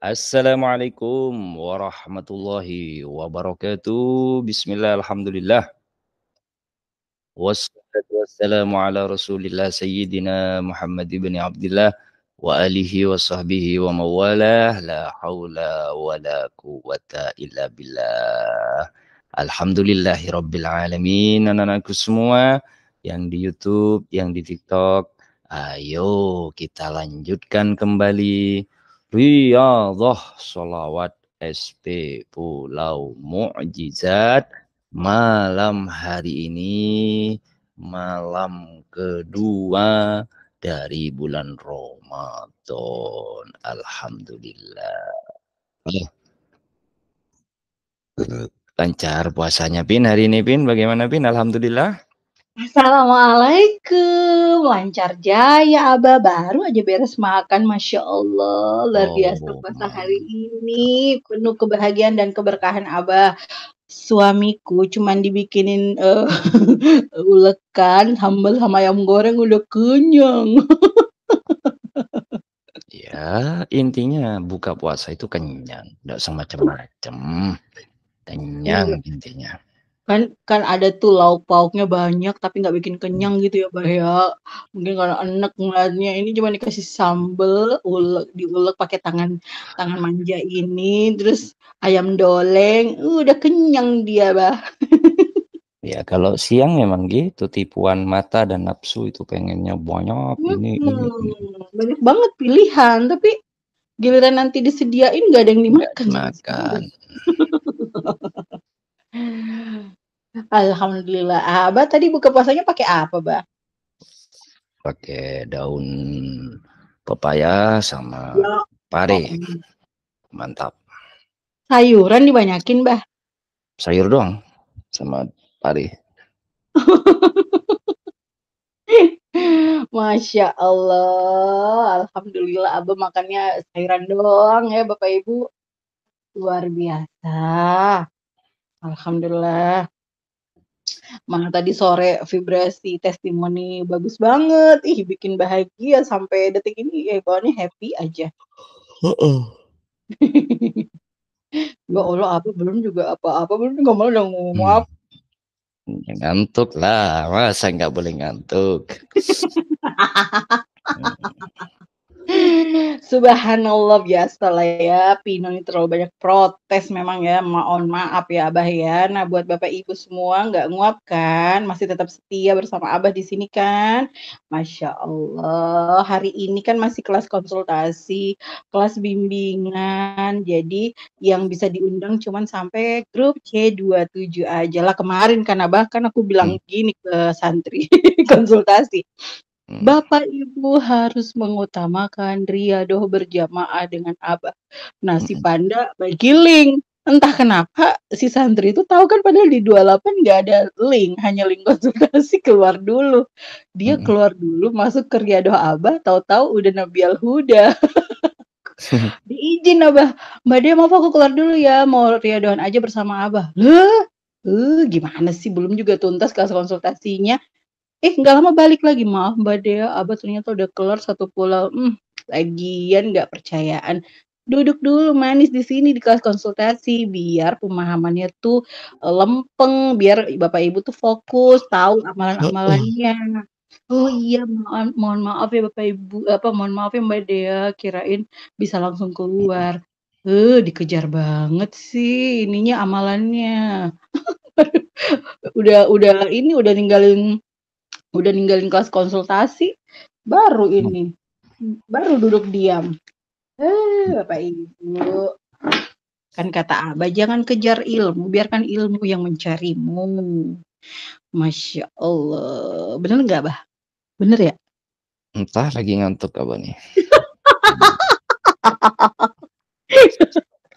Assalamualaikum warahmatullahi wabarakatuh. Bismillah, alhamdulillah. Wassalatu wassalamu ala rasulillah sayyidina Muhammad ibn Abdullah wa alihi wa sahbihi wa mawalah la hawla wa la quwata illa billah. Alhamdulillahi rabbil alamin. Anak-anakku semua yang di YouTube, yang di TikTok, ayo kita lanjutkan kembali Riyadhah Salawat SP Pulau Mu'jizat malam hari ini malam kedua dari bulan Ramadan. Alhamdulillah. Lancar puasanya Pin hari ini Pin bagaimana Pin? Alhamdulillah. Assalamualaikum, lancar jaya Abah, baru aja beres makan, Masya Allah, luar biasa oh, puasa hari ini, penuh kebahagiaan dan keberkahan Abah. Suamiku cuman dibikinin, uh, ulekan, sambal sama ayam goreng udah kenyang. Ya, intinya buka puasa itu kenyang, tidak semacam macam iya. kenyang intinya. Kan kan ada tuh lauk pauknya banyak tapi nggak bikin kenyang gitu ya, bah ya. Mungkin karena enak ngeliatnya, ini cuma dikasih sambel, ulek diulek pakai tangan tangan manja ini, terus ayam doleng, uh, udah kenyang dia, Bah. Ya, kalau siang memang gitu, tipuan mata dan nafsu itu pengennya banyak hmm, ini ini ini. banyak banget pilihan, tapi giliran nanti disediain nggak ada yang dimakan Alhamdulillah. Ah, Abah tadi buka puasanya pakai apa, Bah? Pakai daun pepaya sama ya. pare. Oh, Mantap. Sayuran dibanyakin, Bah. Sayur doang sama pare. Masya Allah, Alhamdulillah Abah makannya sayuran doang ya Bapak Ibu. Luar biasa. Alhamdulillah. Malah tadi sore vibrasi testimoni bagus banget. Ih, bikin bahagia sampai detik ini ya pokoknya happy aja. Heeh. ya Allah, apa belum juga apa-apa belum nggak mau dong ngomong hmm. apa. Ya, ngantuk lah, masa nggak boleh ngantuk. hmm. Subhanallah biasa lah ya, Pino ini terlalu banyak protes memang ya, mohon maaf ya Abah ya. Nah buat Bapak Ibu semua nggak nguap kan, masih tetap setia bersama Abah di sini kan. Masya Allah, hari ini kan masih kelas konsultasi, kelas bimbingan, jadi yang bisa diundang cuman sampai grup C27 aja lah. Kemarin kan Abah kan aku bilang hmm. gini ke santri konsultasi, Hmm. Bapak Ibu harus mengutamakan riadoh berjamaah dengan Abah. Nasi hmm. panda, bagi link. entah kenapa si santri itu tahu kan padahal di 28 nggak ada link, hanya link konsultasi keluar dulu. Dia hmm. keluar dulu masuk ke riadoh Abah, tahu-tahu udah nabil Huda. Diizin Abah, "Mbak dia mau aku keluar dulu ya, mau riadohan aja bersama Abah." "Lah? Eh, gimana sih belum juga tuntas kelas konsultasinya." Eh, nggak lama balik lagi. Maaf Mbak Dea, Abah ternyata udah kelar satu pulau. Hmm, lagian nggak percayaan. Duduk dulu manis di sini di kelas konsultasi biar pemahamannya tuh eh, lempeng, biar Bapak Ibu tuh fokus, tahu amalan-amalannya. Oh. oh iya, mohon, mohon maaf ya Bapak Ibu, apa mohon maaf ya Mbak Dea, kirain bisa langsung keluar. Eh, uh, dikejar banget sih ininya amalannya. udah udah ini udah ninggalin udah ninggalin kelas konsultasi baru hmm. ini baru duduk diam eh bapak ibu kan kata abah jangan kejar ilmu biarkan ilmu yang mencarimu masya allah bener nggak abah bener ya entah lagi ngantuk abah nih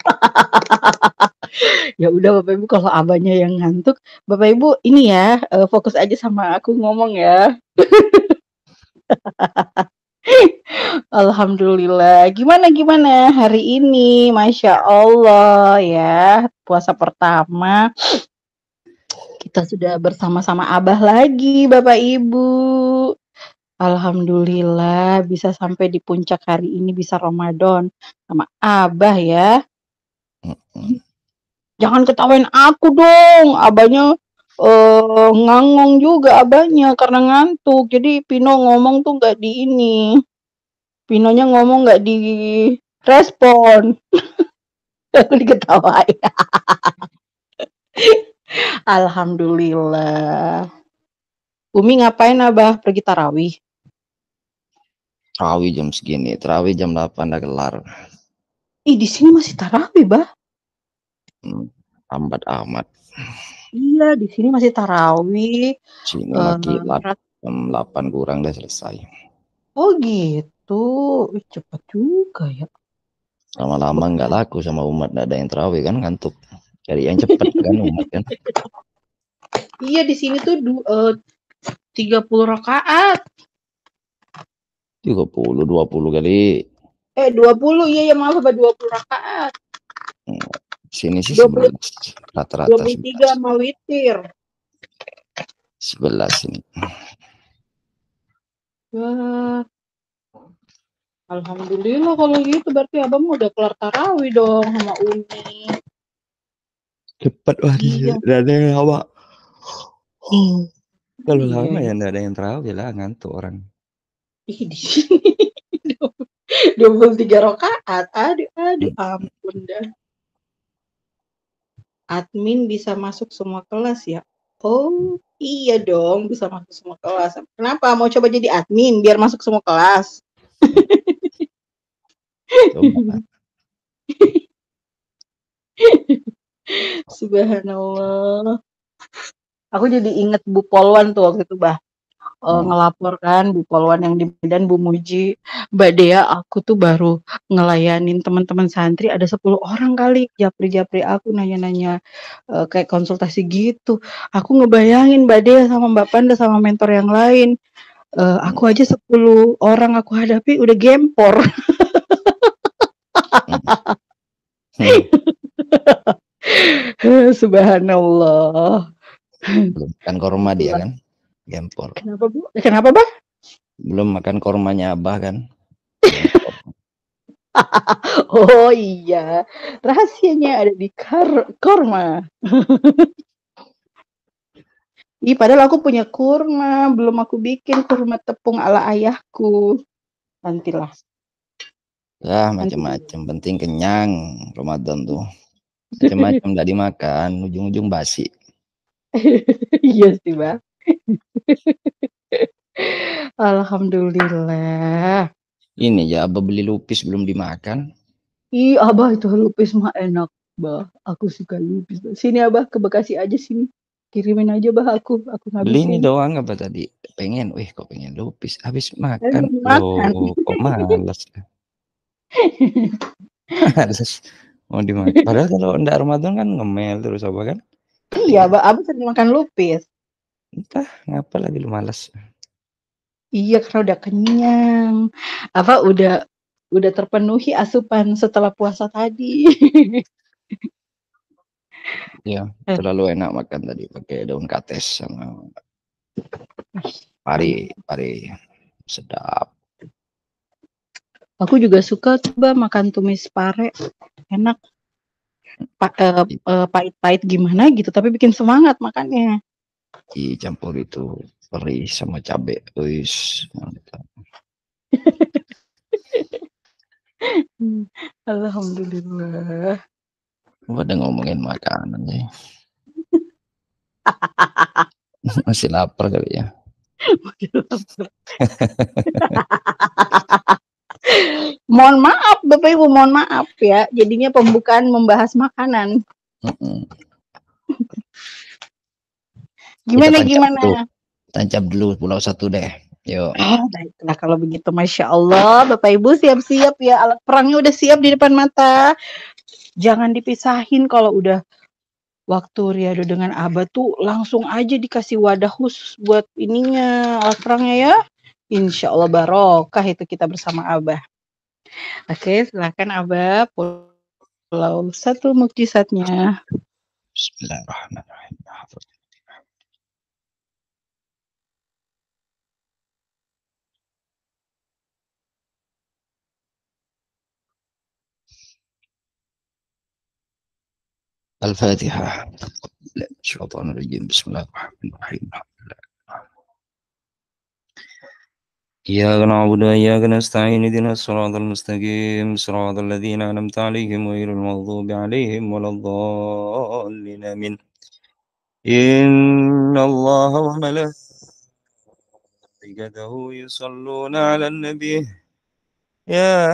ya udah Bapak Ibu kalau abahnya yang ngantuk, Bapak Ibu ini ya eh, fokus aja sama aku ngomong ya. Alhamdulillah. Gimana gimana hari ini? Masya Allah ya puasa pertama kita sudah bersama-sama Abah lagi Bapak Ibu. Alhamdulillah bisa sampai di puncak hari ini bisa Ramadan sama Abah ya. Jangan ketawain aku dong, abahnya, uh, ngangong juga abahnya karena ngantuk. Jadi Pino ngomong tuh nggak di ini, Pinonya ngomong nggak di respon. Aku diketawain. Alhamdulillah. Umi ngapain Abah, pergi tarawih? Tarawih jam segini, tarawih jam 8 udah kelar. Ih, di sini masih tarawih, Bah. Hmm, lambat amat. Iya, di sini masih tarawih. Cina uh, lagi nah, jam 8 kurang udah selesai. Oh gitu, cepat juga ya. Lama-lama nggak ya. laku sama umat, nggak ada yang terawih kan ngantuk. Cari yang cepat kan umat kan. Iya di sini tuh eh, tiga puluh rakaat. Tiga puluh, dua puluh kali eh 20 iya ya maaf apa 20 rakaat sini sih 20, rata-rata 23 mau witir 11 ini Wah. Alhamdulillah kalau gitu berarti abang udah kelar tarawih dong sama Uni. Cepat wah iya. ada yang hawa. Oh. Iya. Kalau lama ya enggak ada yang terawih lah ngantuk orang. Ih, di sini. 23 rokaat. Aduh, aduh, hmm. ampun dah. Admin bisa masuk semua kelas ya? Oh, iya dong, bisa masuk semua kelas. Kenapa? Mau coba jadi admin biar masuk semua kelas. Subhanallah. Aku jadi inget Bu Polwan tuh waktu itu, Bah uh, ngelaporkan Bu Polwan yang di Medan, Bu Muji, Mbak Dea, aku tuh baru ngelayanin teman-teman santri ada 10 orang kali japri-japri aku nanya-nanya uh, kayak konsultasi gitu. Aku ngebayangin Mbak Dea sama Mbak Panda sama mentor yang lain. Uh, aku aja 10 orang aku hadapi udah gempor. Hmm. Hmm. Subhanallah. kan makan korma dia kan? gempol. Kenapa bu? Kenapa bah? Belum makan kormanya abah kan? oh iya, rahasianya ada di kar korma. Ih, padahal aku punya kurma, belum aku bikin kurma tepung ala ayahku. Nantilah. Lah, macam-macam penting kenyang Ramadan tuh. Macam-macam dari makan, ujung-ujung basi. iya sih, Bang. Alhamdulillah. Ini ya Abah beli lupis belum dimakan. Iya Abah itu lupis mah enak, Bah. Aku suka lupis. Sini Abah ke Bekasi aja sini. Kirimin aja Bah aku, aku ngabisin. Beli ini doang abah tadi? Pengen, wih kok pengen lupis. Habis makan, makan. kok malas. malas. Mau dimakan. Padahal kalau ndak Ramadan kan ngemel terus abah kan? Iya, abah Abah sering makan lupis. Entah, ngapa lagi lu malas. Iya, karena udah kenyang. Apa udah udah terpenuhi asupan setelah puasa tadi. Ya terlalu enak makan tadi pakai daun kates sama pari, pari sedap. Aku juga suka coba makan tumis pare, enak. Pa, eh, eh, pahit-pahit gimana gitu, tapi bikin semangat makannya dicampur itu perih sama cabe uis. mantap Alhamdulillah gua udah ngomongin makanan sih masih lapar kali ya masih lapar mohon maaf bapak ibu mohon maaf ya jadinya pembukaan membahas makanan mm -mm. Gimana tancap gimana? Dulu. Tancap dulu pulau satu deh. Yuk. Oh, nah kalau begitu Masya Allah Bapak Ibu siap-siap ya Alat perangnya udah siap di depan mata Jangan dipisahin kalau udah Waktu Riado dengan Abah tuh Langsung aja dikasih wadah khusus Buat ininya alat perangnya ya Insya Allah barokah itu kita bersama Abah Oke silahkan Abah Pulau satu mukjizatnya Bismillahirrahmanirrahim الفاتحة الشيطان الرجيم بسم الله الرحمن الرحيم إياك نعبد وإياك نستعين اهدنا الصراط المستقيم صراط الذين أنعمت عليهم غير المغضوب عليهم ولا الضالين آمين إن الله وملائكته يصلون على النبي يا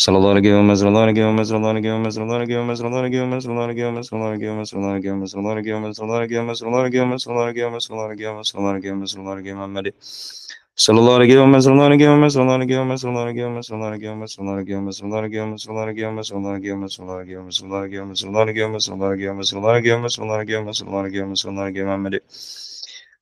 Sallallahu aleyhi ve mezralar aleyhi ve mezralar aleyhi ve mezralar aleyhi ve mezralar aleyhi ve mezralar aleyhi ve mezralar aleyhi ve mezralar aleyhi ve mezralar aleyhi ve mezralar aleyhi ve mezralar aleyhi ve mezralar aleyhi ve mezralar aleyhi ve mezralar aleyhi ve mezralar aleyhi ve mezralar Sallallahu aleyhi ve mezralar aleyhi ve mezralar aleyhi ve mezralar aleyhi ve mezralar aleyhi ve mezralar aleyhi ve mezralar aleyhi ve mezralar aleyhi ve mezralar aleyhi ve mezralar aleyhi ve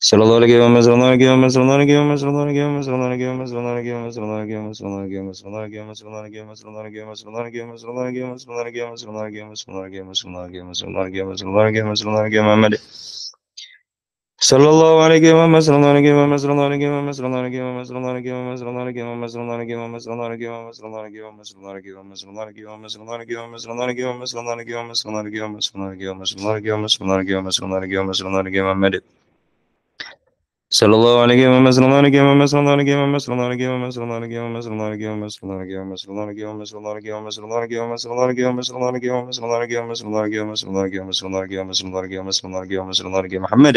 Sıralara giremez, onlara giremez, onlara giremez, onlara giremez, onlara giremez, onlara giremez, onlara giremez, onlara giremez, onlara giremez, onlara giremez, onlara giremez, onlara giremez, onlara giremez, onlara giremez, onlara giremez, onlara giremez, onlara giremez, onlara giremez, onlara giremez, onlara girmemeli. Sallallahu aleyhi ve sellem, onlara giremez, onlara giremez, onlara giremez, onlara giremez, onlara giremez, onlara giremez, onlara giremez, onlara giremez, onlara giremez, onlara giremez, onlara giremez, onlara giremez, onlara giremez, onlara giremez, onlara giremez, onlara giremez, onlara giremez, onlara giremez, onlara girememeli. صلى الله عليه وسلم صلى الله عليه وسلم صلى الله عليه وسلم صلى الله عليه وسلم صلى الله عليه وسلم صلى الله عليه وسلم صلى الله عليه وسلم صلى الله عليه وسلم صلى الله عليه وسلم صلى الله عليه وسلم صلى الله عليه وسلم صلى الله عليه وسلم صلى الله عليه وسلم صلى الله عليه وسلم صلى الله عليه وسلم صلى الله عليه وسلم صلى الله عليه وسلم محمد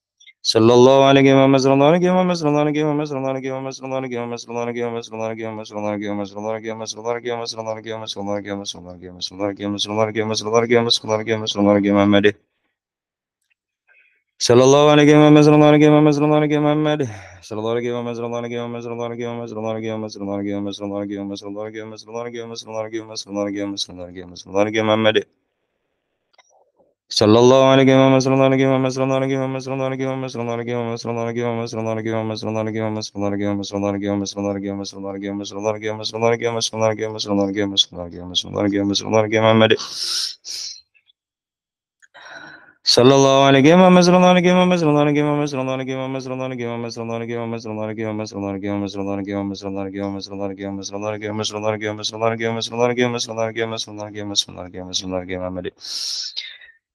sallallahu alaihi wa sallam alaihi wa sallam alaihi wa sallam alaihi wa sallam alaihi wa sallam alaihi wa sallam alaihi wa sallam alaihi wa sallam alaihi wa sallam alaihi wa sallam alaihi wa sallam alaihi wa sallam alaihi wa sallam alaihi wa sallam alaihi wa sallam alaihi wa sallam alaihi wa sallam alaihi Muhammed sallallahu alaihi wa sallam Muhammed sallallahu alaihi wa sallam Muhammed sallallahu aleyhi ve sellem aleyhi aleyhi ve sellem sallallahu aleyhi ve sellem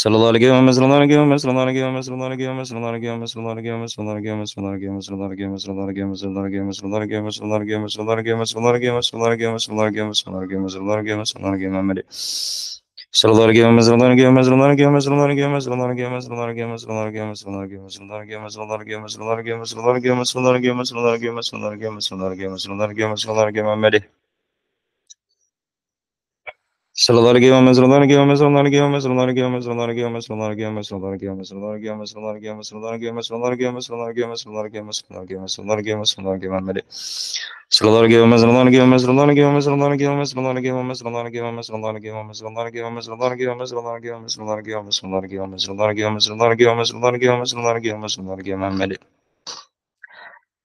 Sallallahu aleyhi ve sellem sallallahu aleyhi ve sellem sallallahu aleyhi ve sellem sallallahu aleyhi ve sellem sallallahu aleyhi ve sellem sallallahu aleyhi ve sellem sallallahu aleyhi ve sellem sallallahu aleyhi ve sellem sallallahu aleyhi ve sellem sallallahu aleyhi ve sellem sallallahu aleyhi ve sellem sallallahu aleyhi ve sellem sallallahu aleyhi ve sellem sallallahu aleyhi ve sellem sallallahu aleyhi ve sellem sallallahu aleyhi ve sellem sallallahu aleyhi ve sellem sallallahu aleyhi ve sellem sallallahu aleyhi ve sellem sallallahu aleyhi ve sellem Sıralara gelmez, sıralara gelmez, sıralara gelmez, sıralara gelmez, sıralara gelmez, sıralara gelmez, sıralara gelmez, sıralara gelmez, sıralara gelmez, sıralara gelmez, sıralara gelmez, sıralara gelmez, sıralara gelmez, sıralara gelmez, sıralara gelmez, sıralara gelmez, sıralara gelmez, sıralara gelmez, sıralara gelmez, sıralara gelmez, Sıralara girmemez, sıralara girmemez, sıralara girmemez, sıralara girmemez, sıralara girmemez, sıralara girmemez, sıralara girmemez, sıralara girmemez, sıralara girmemez, sıralara girmemez, sıralara girmemez, sıralara girmemez, sıralara girmemez, sıralara girmemez, sıralara girmez, sıralara girmemeli. Sıralara girmemez, sıralara girmemez, sıralara girmemez, sıralara girmemez, sıralara girmemez, sıralara girmemez, sıralara girmemez, sıralara girmemez, sıralara girmemez, sıralara girmemez, sıralara girmemez, sıralara girmemez, sıralara girmemez, sıralara girmemez, sıralara girmemez, sıralara girmemez, sıralara girmemeli.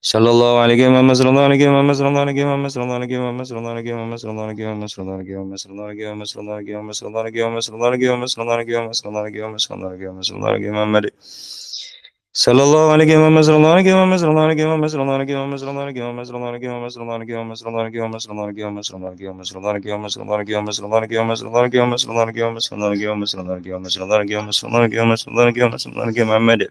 sallallahu aleyhi ve sellem sallallahu aleyhi ve sellem sallallahu aleyhi ve sellem sallallahu aleyhi ve sellem sallallahu aleyhi ve sellem sallallahu aleyhi ve sellem sallallahu aleyhi ve sellem sallallahu aleyhi ve sellem sallallahu aleyhi ve sellem sallallahu aleyhi ve sellem sallallahu aleyhi ve sellem sallallahu aleyhi ve sellem sallallahu aleyhi ve sellem sallallahu aleyhi ve sellem sallallahu aleyhi ve sellem Sallallahu aleyhi ve sellem sallallahu aleyhi ve sellem sallallahu aleyhi ve sellem sallallahu aleyhi ve sellem sallallahu aleyhi ve sellem sallallahu aleyhi ve sellem sallallahu aleyhi ve sellem sallallahu aleyhi ve sellem sallallahu aleyhi ve sellem sallallahu aleyhi ve sellem sallallahu aleyhi ve sellem sallallahu aleyhi ve sellem sallallahu aleyhi ve sellem sallallahu aleyhi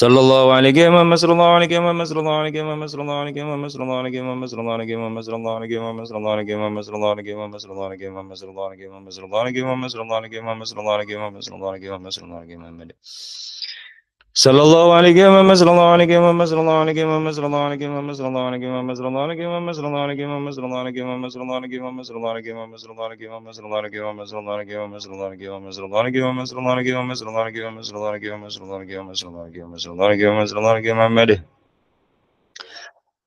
صلى الله عليك يا محمد صلى الله عليك يا محمد صلى الله عليك يا محمد صلى الله عليك يا محمد صلى الله عليك يا محمد صلى الله عليك يا محمد صلى الله عليك يا محمد صلى الله عليك يا محمد صلى الله عليك يا محمد صلى الله عليك يا محمد صلى الله عليك يا محمد صلى الله عليك يا محمد صلى الله عليك يا محمد صلى الله عليك يا محمد صلى الله عليك يا محمد صلى الله عليك يا محمد sallallahu aleyhi ve sellem sallallahu aleyhi ve sellem sallallahu aleyhi ve sellem sallallahu aleyhi ve sellem sallallahu aleyhi ve sellem sallallahu aleyhi ve sellem sallallahu aleyhi ve sellem sallallahu aleyhi ve sellem sallallahu aleyhi ve sellem sallallahu aleyhi ve sellem sallallahu aleyhi ve sellem sallallahu aleyhi ve sellem sallallahu aleyhi ve sellem sallallahu aleyhi ve sellem sallallahu aleyhi ve sellem sallallahu aleyhi ve sellem sallallahu aleyhi ve sellem sallallahu aleyhi ve sellem sallallahu aleyhi ve sallallahu aleyhi ve sallallahu aleyhi ve sallallahu aleyhi ve sallallahu aleyhi ve sallallahu aleyhi ve sallallahu aleyhi ve sallallahu aleyhi ve sallallahu aleyhi ve sallallahu aleyhi ve sallallahu aleyhi ve sallallahu aleyhi ve sallallahu aleyhi ve sallallahu aleyhi ve sallallahu aleyhi ve sallallahu aleyhi ve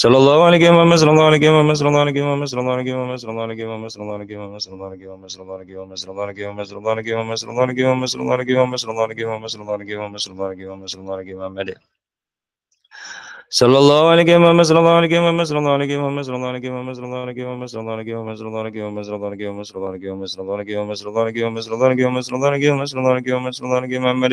Sallallahu alaihi wasallam sallallahu alaihi wasallam sallallahu alaihi wasallam sallallahu alaihi wasallam sallallahu alaihi wasallam sallallahu alaihi wasallam sallallahu alaihi wasallam sallallahu alaihi wasallam sallallahu alaihi wasallam sallallahu alaihi wasallam sallallahu alaihi wasallam sallallahu alaihi wasallam sallallahu alaihi wasallam sallallahu alaihi wasallam sallallahu alaihi wasallam صلى الله عليه محمد صلى الله عليه محمد صلى الله عليه محمد صلى الله عليه محمد صلى الله عليه محمد صلى الله عليه محمد صلى الله عليه محمد صلى الله عليه محمد صلى الله عليه محمد صلى الله عليه محمد صلى الله عليه محمد صلى الله عليه محمد صلى الله عليه محمد صلى الله عليه محمد صلى الله عليه محمد صلى الله عليه محمد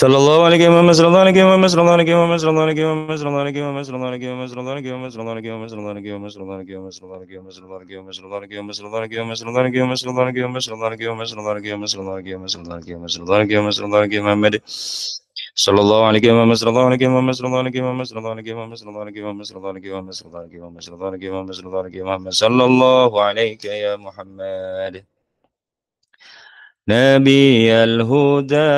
صلى الله عليك يا محمد صلى الله عليك يا محمد صلى الله عليك يا محمد صلى الله عليك يا محمد صلى الله عليك يا محمد صلى الله عليك يا محمد صلى الله عليك يا محمد صلى الله عليك يا محمد صلى الله عليك يا محمد صلى الله عليك يا محمد صلى الله عليك يا صلى الله عليك يا صلى الله عليك يا صلى الله صلى الله صلى الله صلى الله صلى الله صلى الله صلى الله صلى الله صلى الله صلى الله عليه وسلم صلى الله عليه وسلم صلى الله عليه وسلم صلى الله عليه وسلم صلى الله عليه وسلم صلى الله عليه وسلم صلى الله عليه وسلم صلى الله عليه وسلم صلى الله عليه وسلم صلى الله عليك يا محمد نبي الهدى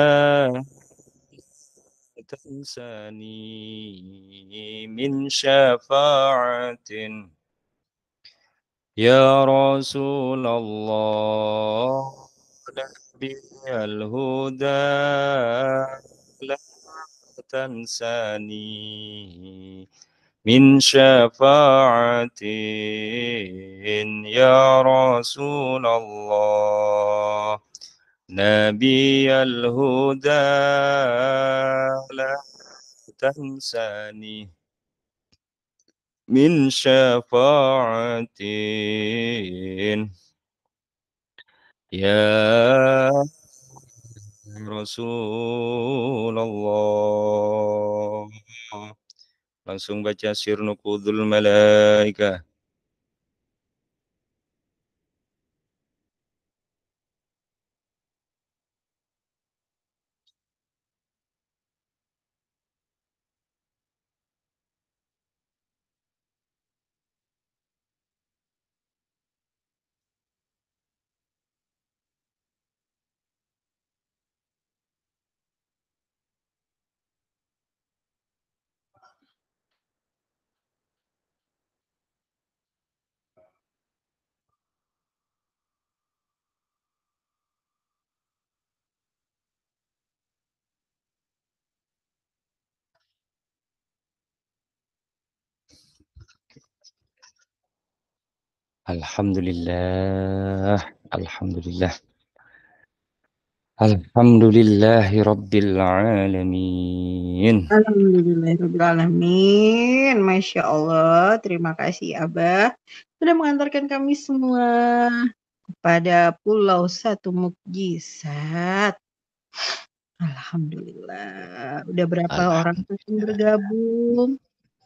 تنساني من شفاعة يا رسول الله نبي الهدى لا تنساني من شفاعة يا رسول الله نبي الهدى لا تنساني من شفاعة يا رسول الله langsung baca sirnu kudul malaikah Alhamdulillah, Alhamdulillah. Alhamdulillahi Rabbil Alamin. Alhamdulillahi Rabbil Alamin. Masya Allah. Terima kasih Abah. Sudah mengantarkan kami semua kepada Pulau Satu Mukjizat. Alhamdulillah. Udah berapa Alhamdulillah. orang yang bergabung?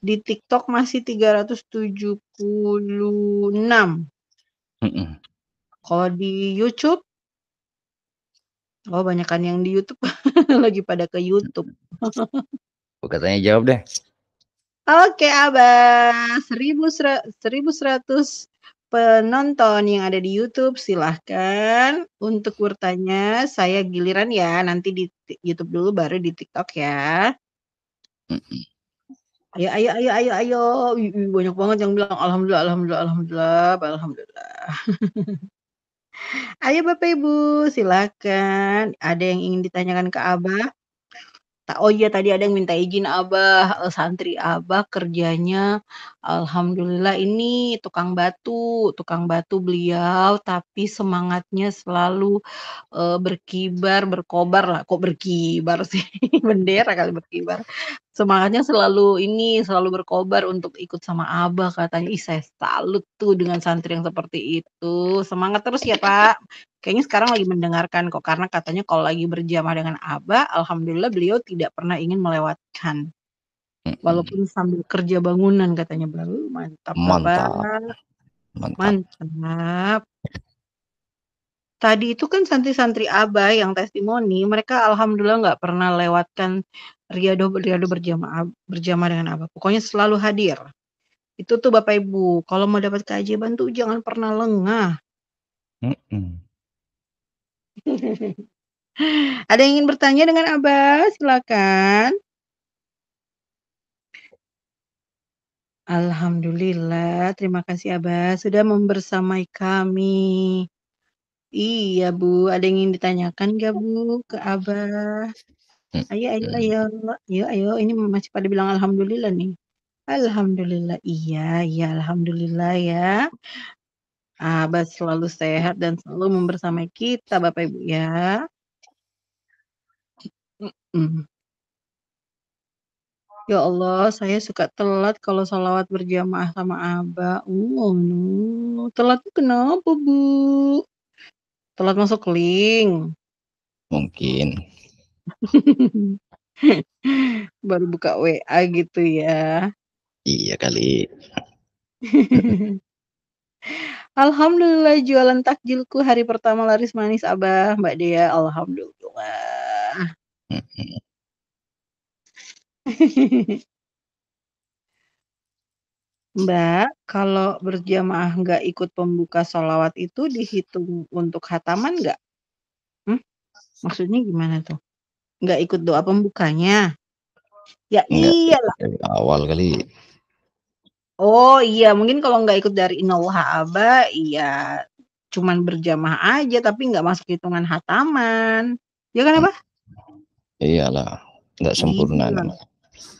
di TikTok masih 376. Mm -mm. Kalau di YouTube Oh, banyakkan yang di YouTube lagi pada ke YouTube. Katanya jawab deh. Oke, Abah. 1100 penonton yang ada di YouTube silahkan untuk bertanya. Saya giliran ya, nanti di YouTube dulu baru di TikTok ya. Mm -mm. Ayo, ayo, ayo, ayo, ayo. Banyak banget yang bilang alhamdulillah, alhamdulillah, alhamdulillah, alhamdulillah. ayo Bapak Ibu, silakan. Ada yang ingin ditanyakan ke Abah? oh iya tadi ada yang minta izin Abah, eh, santri Abah kerjanya Alhamdulillah ini tukang batu, tukang batu beliau tapi semangatnya selalu, uh, berkibar, lah kok berkibar sih, bendera kali berkibar. Semangatnya selalu ini, selalu berkobar untuk ikut sama Abah katanya. Ih, saya salut tuh dengan santri yang seperti itu, semangat terus ya Pak. Kayaknya sekarang lagi mendengarkan kok, karena katanya kalau lagi berjamaah dengan Abah, alhamdulillah beliau tidak pernah ingin melewatkan. Walaupun sambil kerja bangunan katanya baru mantap Mantap. banget. Mantap. Mantap. Tadi itu kan santri-santri Abah yang testimoni, mereka alhamdulillah nggak pernah lewatkan riado riado berjamaah berjamaah dengan Abah. Pokoknya selalu hadir. Itu tuh Bapak Ibu, kalau mau dapat keajaiban tuh jangan pernah lengah. Ada yang ingin bertanya dengan Abah? Silakan. Alhamdulillah, terima kasih Abah sudah membersamai kami. Iya Bu, ada yang ingin ditanyakan gak Bu ke Abah? Hmm, ayo, ayo, eh. ayo, ayo, ayo, ini masih pada bilang Alhamdulillah nih. Alhamdulillah, iya, iya, Alhamdulillah ya. Abah selalu sehat dan selalu membersamai kita Bapak Ibu ya. Mm -mm. Ya Allah, saya suka telat kalau salawat berjamaah sama Abah. Oh, no. Telatnya kenapa, Bu? Telat masuk link. Mungkin. Baru buka WA gitu ya. Iya kali. Alhamdulillah jualan takjilku hari pertama laris manis Abah, Mbak Dea. Alhamdulillah. Mbak, kalau berjamaah nggak ikut pembuka sholawat itu dihitung untuk hataman nggak? Hmm? Maksudnya gimana tuh? Nggak ikut doa pembukanya? Ya iya iyalah. awal kali. Oh iya, mungkin kalau nggak ikut dari inallah aba, iya cuman berjamaah aja tapi nggak masuk hitungan hataman. Ya kan apa? Iyalah, nggak sempurna. Iyalah. Gitu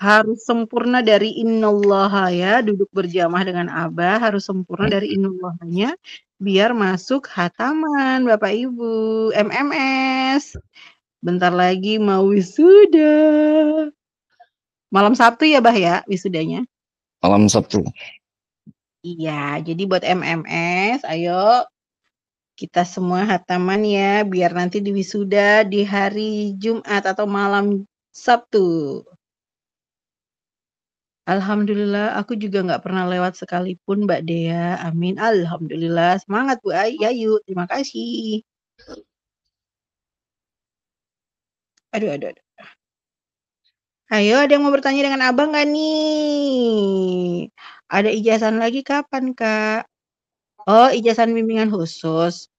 harus sempurna dari innallaha ya duduk berjamaah dengan abah harus sempurna dari innallahnya biar masuk hataman bapak ibu MMS bentar lagi mau wisuda malam Sabtu ya bah ya wisudanya malam Sabtu iya jadi buat MMS ayo kita semua hataman ya biar nanti di wisuda di hari Jumat atau malam Sabtu Alhamdulillah, aku juga nggak pernah lewat sekalipun Mbak Dea. Amin. Alhamdulillah. Semangat Bu Ayu. Ya, Terima kasih. Aduh, aduh, aduh. Ayo, ada yang mau bertanya dengan abang nggak nih? Ada ijazan lagi kapan, Kak? Oh, ijazan bimbingan khusus.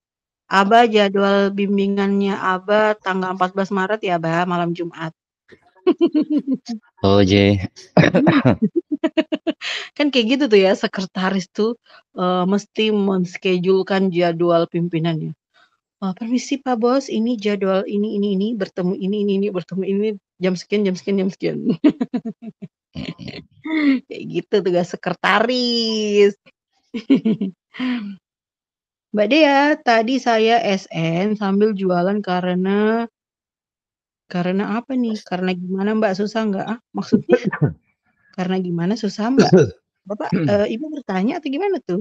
Abah jadwal bimbingannya Abah tanggal 14 Maret ya, Abah, malam Jumat. Oh kan kayak gitu tuh ya sekretaris tuh uh, mesti menschedulekan jadwal pimpinannya. Oh, permisi Pak Bos, ini jadwal ini ini ini bertemu ini ini ini bertemu ini jam sekian jam sekian jam sekian. kayak gitu tugas sekretaris. Mbak Dea, tadi saya SN sambil jualan karena karena apa nih? Karena gimana Mbak susah nggak? Ah, maksudnya karena gimana susah Mbak? Bapak, e, Ibu bertanya atau gimana tuh?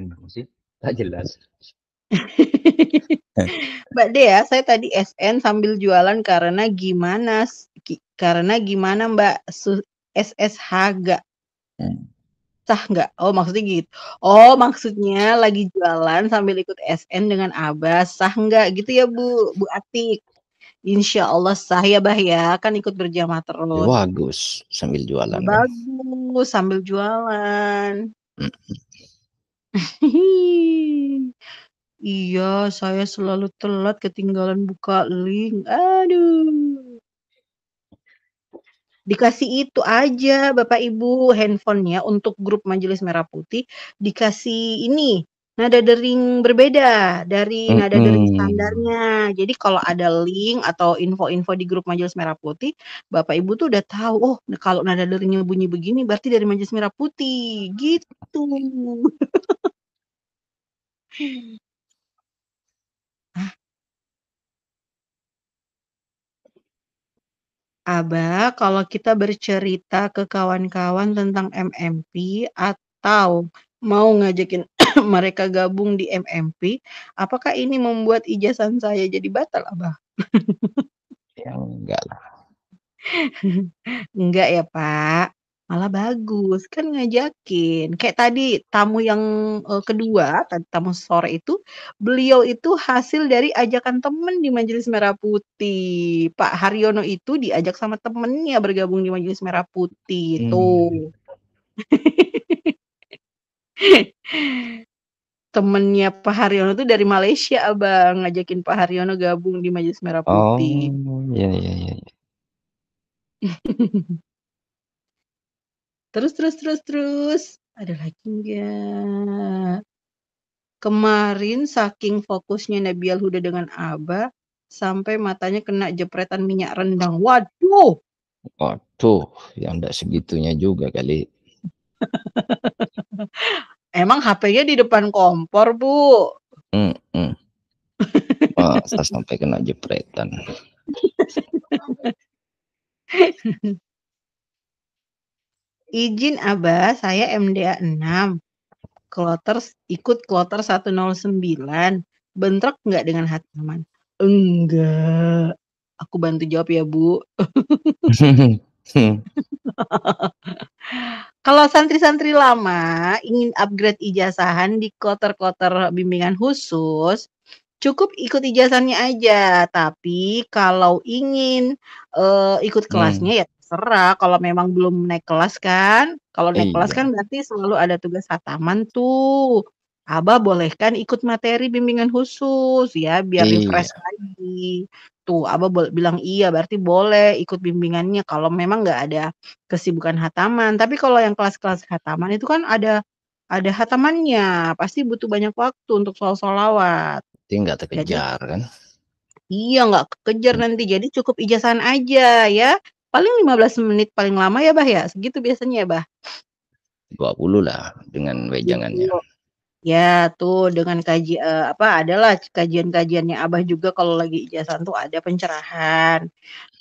Tidak ya, jelas. Mbak Dea, ya, saya tadi SN sambil jualan karena gimana? Karena gimana Mbak? SSH gak? Hmm sah nggak? Oh maksudnya gitu. Oh maksudnya lagi jualan sambil ikut SN dengan Abah sah nggak? Gitu ya Bu Bu Atik. Insya Allah sah ya bah ya kan ikut berjamaah terus. Bagus sambil jualan. Bagus ya. sambil jualan. iya saya selalu telat ketinggalan buka link. Aduh dikasih itu aja Bapak Ibu handphonenya untuk grup Majelis Merah Putih dikasih ini nada dering berbeda dari nada dering standarnya. Jadi kalau ada link atau info-info di grup Majelis Merah Putih, Bapak Ibu tuh udah tahu, oh kalau nada deringnya bunyi begini berarti dari Majelis Merah Putih gitu. Abah, kalau kita bercerita ke kawan-kawan tentang MMP atau mau ngajakin mereka gabung di MMP, apakah ini membuat ijazah saya jadi batal, Abah? ya enggak lah. enggak ya, Pak. Malah bagus, kan ngajakin. Kayak tadi tamu yang, uh, kedua, tamu sore itu, beliau itu hasil dari ajakan temen di Majelis Merah Putih. Pak Haryono itu diajak sama temennya bergabung di Majelis Merah Putih, hmm. tuh. Temennya Pak Haryono itu dari Malaysia, Abang, ngajakin Pak Haryono gabung di Majelis Merah Putih. oh ya ya ya. Terus terus terus terus. Ada lagi enggak? Kemarin saking fokusnya Nabi Al-Huda dengan Aba sampai matanya kena jepretan minyak rendang. Waduh. Waduh, yang enggak segitunya juga kali. Emang HP-nya di depan kompor, Bu. Mm -mm. Masa sampai kena jepretan. Izin Abah, saya MDA 6. Kloter ikut kloter 109. Bentrok nggak dengan hati aman? Enggak. Aku bantu jawab ya, Bu. Kalau santri-santri lama ingin upgrade ijazahan di kloter-kloter bimbingan khusus, cukup ikut ijazahnya aja. Tapi kalau ingin uh, ikut hmm. kelasnya hmm. ya terserah kalau memang belum naik kelas kan. Kalau naik iya. kelas kan berarti selalu ada tugas hataman tuh. Abah kan ikut materi bimbingan khusus ya biar iya. refresh lagi. Tuh Abah bilang iya berarti boleh ikut bimbingannya kalau memang nggak ada kesibukan hataman. Tapi kalau yang kelas-kelas hataman itu kan ada ada hatamannya, pasti butuh banyak waktu untuk soal solawat. Jadi terkejar Jadi, kan? Iya nggak kejar hmm. nanti. Jadi cukup ijazah aja ya paling 15 menit paling lama ya bah ya segitu biasanya ya bah 20 lah dengan wejangannya gitu. ya tuh dengan kaji uh, apa adalah kajian-kajiannya abah juga kalau lagi ijazah tuh ada pencerahan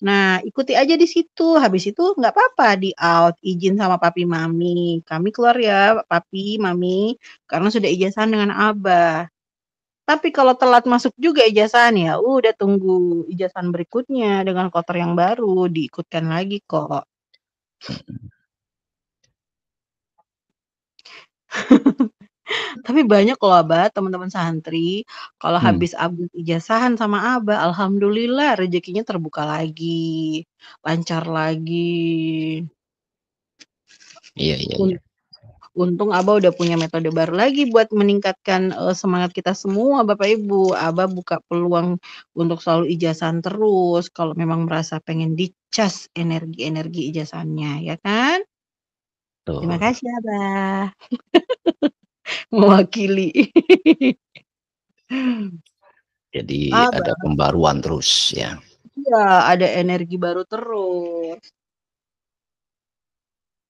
nah ikuti aja di situ habis itu nggak apa-apa di out izin sama papi mami kami keluar ya papi mami karena sudah ijazah dengan abah tapi kalau telat masuk juga ijazahan ya, udah tunggu ijazahan berikutnya dengan kotor yang baru diikutkan lagi kok. Tapi banyak loh Abah, teman-teman santri, kalau hmm. habis update ijazahan sama Abah, alhamdulillah rezekinya terbuka lagi, lancar lagi. Iya, iya. iya. Untung Abah udah punya metode baru lagi buat meningkatkan uh, semangat kita semua Bapak Ibu. Abah buka peluang untuk selalu ijazan terus kalau memang merasa pengen dicas energi-energi ijazannya, ya kan? Tuh. Terima kasih Abah. Mewakili. Jadi Abah. ada pembaruan terus ya. Iya, ada energi baru terus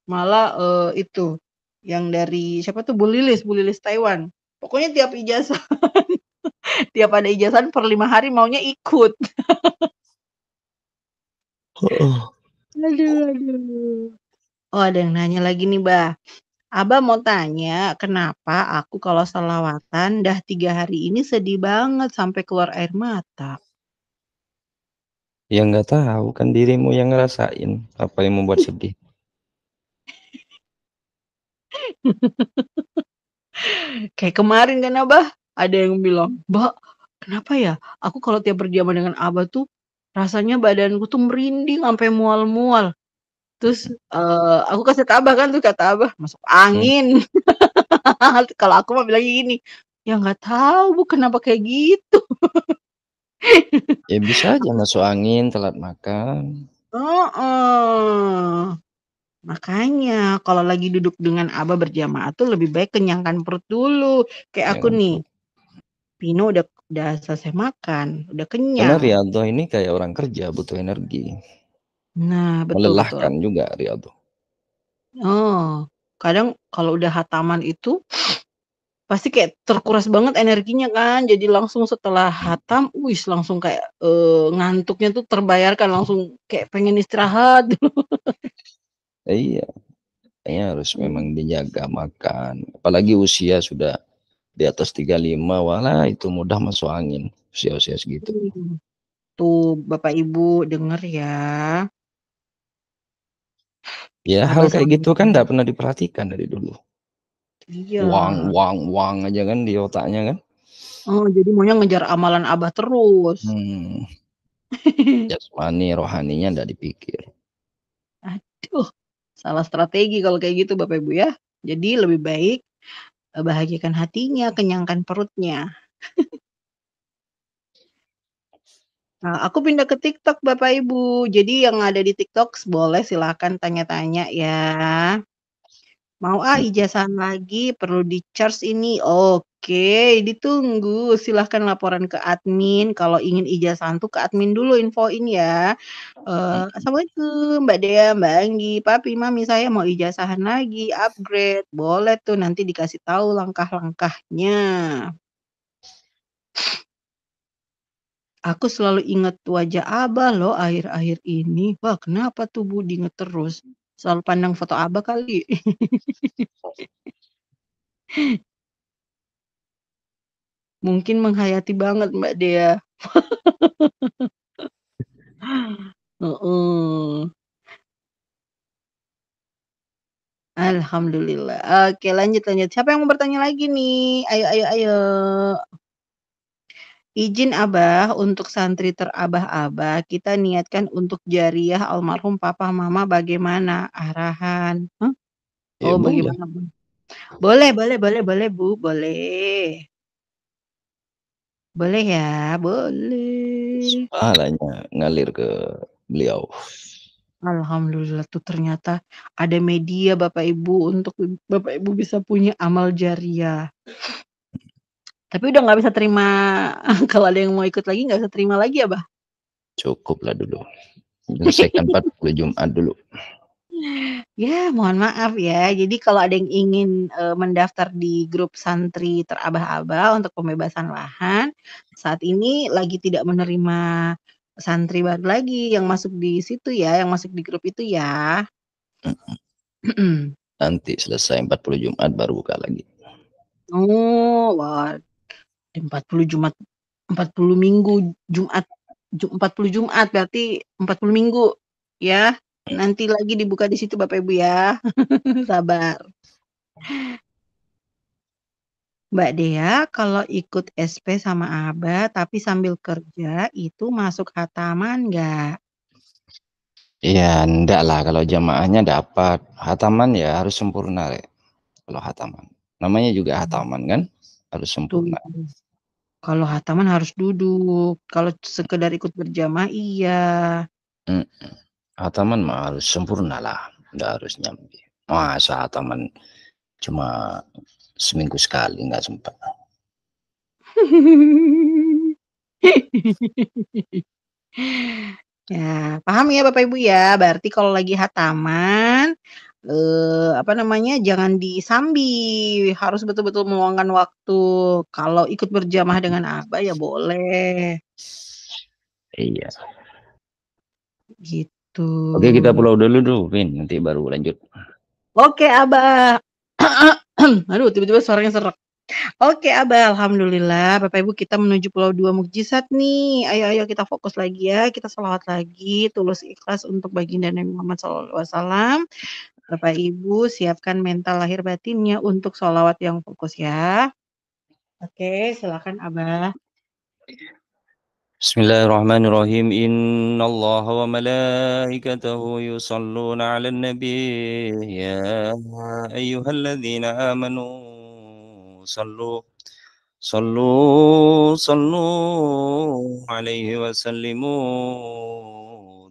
malah uh, itu yang dari siapa tuh bulilis bulilis Taiwan. Pokoknya tiap ijazah, tiap ada ijazah per lima hari maunya ikut. Aduh, aduh. Oh ada yang nanya lagi nih, Bah. Abah mau tanya, kenapa aku kalau selawatan dah tiga hari ini sedih banget sampai keluar air mata? Ya nggak tahu, kan dirimu yang ngerasain apa yang membuat sedih. Kayak kemarin kan Abah, ada yang bilang, "Mbak, kenapa ya? Aku kalau tiap berjamaah dengan Abah tuh rasanya badanku tuh merinding sampai mual-mual." Terus, uh, aku kasih tabah kan tuh kata Abah, "Masuk hmm. angin. angin." Kalau aku mau bilang gini, "Ya nggak tahu Bu kenapa kayak gitu." Ya bisa aja masuk angin, telat makan. -uh. Makanya kalau lagi duduk dengan Abah berjamaah tuh lebih baik kenyangkan perut dulu. Kayak ya aku nih. Pino udah udah selesai makan, udah kenyang. Karena ya, Riyadhah ini kayak orang kerja butuh energi. Nah, betul. Melelahkan betul. juga Rianto. Oh, kadang kalau udah hataman itu pasti kayak terkuras banget energinya kan jadi langsung setelah hatam wis langsung kayak uh, ngantuknya tuh terbayarkan langsung kayak pengen istirahat iya kayaknya harus hmm. memang dijaga makan apalagi usia sudah di atas 35 wala itu mudah masuk angin usia-usia segitu iya. tuh Bapak Ibu denger ya ya hal kayak gitu kan tidak pernah diperhatikan dari dulu iya uang uang uang aja kan di otaknya kan oh jadi maunya ngejar amalan abah terus hmm. jasmani rohaninya tidak dipikir aduh Salah strategi kalau kayak gitu Bapak Ibu ya. Jadi lebih baik eh, bahagiakan hatinya, kenyangkan perutnya. Nah, aku pindah ke TikTok Bapak Ibu. Jadi yang ada di TikTok boleh silahkan tanya-tanya ya. Mau ah ijazah lagi, perlu di-charge ini. Oke, ditunggu. Silahkan laporan ke admin. Kalau ingin ijazah tuh ke admin dulu infoin ya. Uh, Assalamualaikum Mbak Dea, Mbak Anggi, Papi, Mami, saya mau ijazahan lagi, upgrade. Boleh tuh nanti dikasih tahu langkah-langkahnya. Aku selalu ingat wajah Abah loh akhir-akhir ini. Wah, kenapa tubuh Bu diinget terus? Selalu pandang foto Abah kali. Mungkin menghayati banget Mbak Dea. -uh. Alhamdulillah. Oke, lanjut lanjut. Siapa yang mau bertanya lagi nih? Ayo ayo ayo. Izin Abah untuk santri terabah-abah, kita niatkan untuk jariah almarhum papa mama bagaimana arahan? Huh? Ya, oh, bagaimana? Bu? Boleh, boleh, boleh, boleh, Bu, boleh. Boleh ya, boleh. Pahalanya ngalir ke beliau. Alhamdulillah tuh ternyata ada media Bapak Ibu untuk Bapak Ibu bisa punya amal jariah. Tapi udah nggak bisa terima kalau ada yang mau ikut lagi nggak bisa terima lagi ya, Bah? Cukuplah dulu. Selesaikan 40 Jumat dulu. Ya, mohon maaf ya. Jadi kalau ada yang ingin e, mendaftar di grup santri terabah-abah untuk pembebasan lahan, saat ini lagi tidak menerima santri baru lagi yang masuk di situ ya, yang masuk di grup itu ya. Nanti selesai 40 Jumat baru buka lagi. Oh, wah, 40 eh, Jumat, 40 Minggu, Jumat, 40 Jumat berarti 40 Minggu ya. Nanti lagi dibuka di situ Bapak Ibu ya. Sabar. Mbak Dea, kalau ikut SP sama Aba tapi sambil kerja itu masuk hataman nggak? Iya, enggak lah. Kalau jamaahnya dapat hataman ya harus sempurna, Re. Kalau hataman. Namanya juga hataman kan? Harus sempurna. Tuh. Kalau hataman harus duduk, kalau sekedar ikut berjamaah iya. Hataman mah harus sempurnalah, nggak harus nyambi. Masa hataman cuma seminggu sekali nggak sempat. Ya, paham ya Bapak Ibu ya? Berarti kalau lagi hataman eh, apa namanya, jangan disambi, harus betul-betul meluangkan waktu. Kalau ikut berjamaah dengan Abah ya boleh. Iya. Gitu. Oke, kita pulau dulu dulu, Vin, nanti baru lanjut. Oke, Abah. Aduh, tiba-tiba suaranya serak. Oke, Abah, alhamdulillah Bapak Ibu kita menuju Pulau Dua Mukjizat nih. Ayo ayo kita fokus lagi ya. Kita selawat lagi, tulus ikhlas untuk baginda Nabi Muhammad SAW Bapak Ibu siapkan mental lahir batinnya untuk sholawat yang fokus ya. Oke, silakan Abah. Bismillahirrahmanirrahim. Inna Allah wa malaikatahu yusalluna ala nabi. Ya ayyuhalladzina amanu. Sallu. Sallu. Sallu. Alaihi wa sallimu.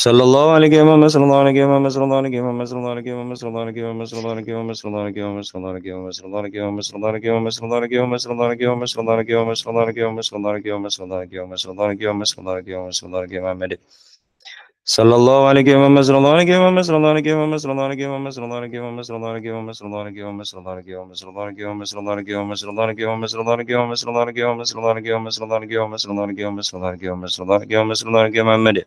sallallahu aleyhi ve sallallahu aleyhi sallallahu aleyhi ve sallallahu aleyhi sallallahu aleyhi ve sallallahu aleyhi sallallahu aleyhi ve sallallahu aleyhi sallallahu aleyhi ve sallallahu aleyhi sallallahu aleyhi ve sallallahu aleyhi sallallahu aleyhi ve sallallahu aleyhi sallallahu aleyhi ve sallallahu aleyhi sallallahu aleyhi ve sallallahu aleyhi sallallahu aleyhi ve sallallahu sallallahu aleyhi ve sallallahu aleyhi sallallahu aleyhi ve sallallahu aleyhi sallallahu aleyhi ve sallallahu aleyhi sallallahu aleyhi ve sallallahu aleyhi sallallahu aleyhi ve sallallahu sallallahu aleyhi ve sallallahu sallallahu aleyhi ve sallallahu sallallahu aleyhi ve sallallahu sallallahu aleyhi ve sallallahu sallallahu aleyhi ve sallallahu sallallahu aleyhi ve sallallahu sallallahu aleyhi ve sallallahu sallallahu aleyhi ve sallallahu sallallahu aleyhi ve sallallahu sallallahu aleyhi ve sallallahu sallallahu aleyhi ve sallallahu sallallahu aleyhi ve sallallahu sallallahu aleyhi ve sallallahu sallallahu aleyhi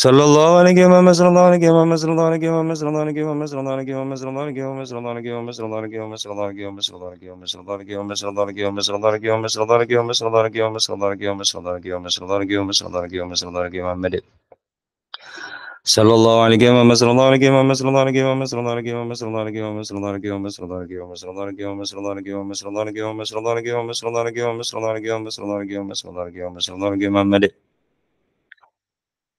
Sallallahu aleyhi ve sallallahu aleyhi ve sallallahu aleyhi ve sallallahu aleyhi ve sallallahu aleyhi ve sallallahu aleyhi ve sallallahu aleyhi ve sallallahu aleyhi ve sallallahu aleyhi ve sallallahu aleyhi ve sallallahu aleyhi ve sallallahu aleyhi ve sallallahu aleyhi ve sallallahu aleyhi ve sallallahu aleyhi ve sallallahu aleyhi ve sallallahu aleyhi ve sallallahu aleyhi ve sallallahu aleyhi ve sallallahu aleyhi Muhammed sallallahu aleyhi ve sallallahu aleyhi ve sallallahu aleyhi ve sallallahu aleyhi ve sallallahu aleyhi ve sallallahu aleyhi ve sallallahu aleyhi ve sallallahu aleyhi ve sallallahu aleyhi ve sallallahu aleyhi ve sallallahu aleyhi ve sallallahu aleyhi ve sallallahu aleyhi ve sallallahu aleyhi ve sallallahu aleyhi ve sallallahu aleyhi Muhammed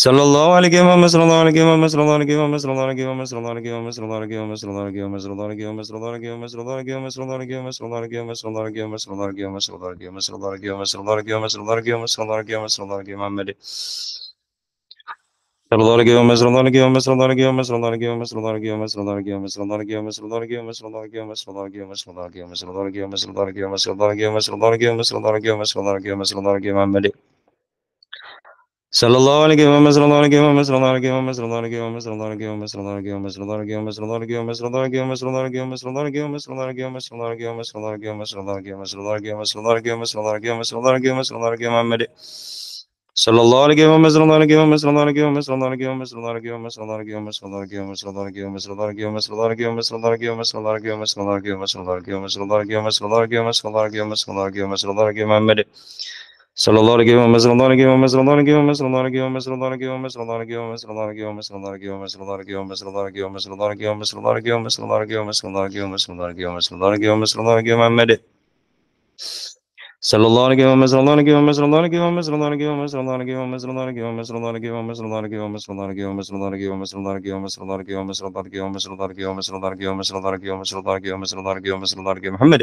sallallahu aleyhi ve sallallahu aleyhi ve sallallahu aleyhi ve sallallahu aleyhi ve sallallahu aleyhi ve sallallahu aleyhi ve sallallahu aleyhi ve sallallahu aleyhi ve sallallahu aleyhi ve sallallahu aleyhi ve sallallahu aleyhi ve sallallahu aleyhi ve sallallahu aleyhi ve sallallahu aleyhi ve sallallahu aleyhi ve sallallahu aleyhi ve sallallahu aleyhi ve sallallahu aleyhi ve sallallahu aleyhi ve sallallahu aleyhi Muhammed'i Sıralar giyme, sıralar giyme, sıralar giyme, sıralar giyme, sıralar giyme, sıralar giyme, sıralar giyme, sıralar giyme, sıralar giyme, sıralar giyme, sıralar giyme, sıralar giyme, sıralar giyme, sıralar giyme, sıralar giyme, sıralar giyme, sıralar giyme, sıralar giyme, sıralar giyme, sıralar giyme, Sallallahu aleyhi ve sellem aleyhi ve sellem aleyhi ve sellem aleyhi ve sellem aleyhi ve sellem aleyhi ve sellem aleyhi ve sellem aleyhi ve sellem aleyhi ve sellem aleyhi ve sellem aleyhi ve sellem aleyhi ve sellem aleyhi ve sellem aleyhi ve sellem aleyhi ve sellem aleyhi ve sellem aleyhi ve sellem aleyhi ve sellem aleyhi ve sellem aleyhi Muhammed sallallahu aleyhi ve sellem aleyhi aleyhi ve sellem aleyhi aleyhi ve sellem aleyhi aleyhi ve sellem aleyhi aleyhi ve sellem aleyhi aleyhi ve sellem aleyhi aleyhi ve sellem aleyhi aleyhi ve sellem aleyhi aleyhi ve sellem aleyhi aleyhi ve sellem aleyhi aleyhi ve sellem aleyhi aleyhi ve sellem aleyhi aleyhi ve sellem aleyhi aleyhi ve sellem aleyhi aleyhi ve sellem aleyhi aleyhi ve sellem aleyhi aleyhi ve sellem aleyhi aleyhi ve sellem aleyhi aleyhi ve Sallallahu alaihi wa sallam, sallallahu alaihi wa sallam, sallallahu alaihi wa sallam, sallallahu alaihi wa sallam, sallallahu alaihi wa sallam, sallallahu alaihi wa sallam, sallallahu alaihi wa sallam, sallallahu alaihi wa sallam, sallallahu alaihi wa sallam, sallallahu alaihi wa sallam, sallallahu alaihi wa sallam, sallallahu alaihi wa sallam, sallallahu alaihi wa sallam, sallallahu alaihi wa sallam, صلى الله عليه وسلم صلى Sallallahu عليه وسلم صلى الله عليه وسلم صلى الله عليه وسلم صلى Sallallahu عليه وسلم صلى الله عليه وسلم صلى الله عليه وسلم صلى الله عليه وسلم صلى الله عليه وسلم صلى الله عليه وسلم صلى الله عليه وسلم صلى الله عليه وسلم صلى الله عليه وسلم صلى الله عليه وسلم صلى الله عليه وسلم صلى الله عليه وسلم صلى الله عليه وسلم صلى الله عليه وسلم محمد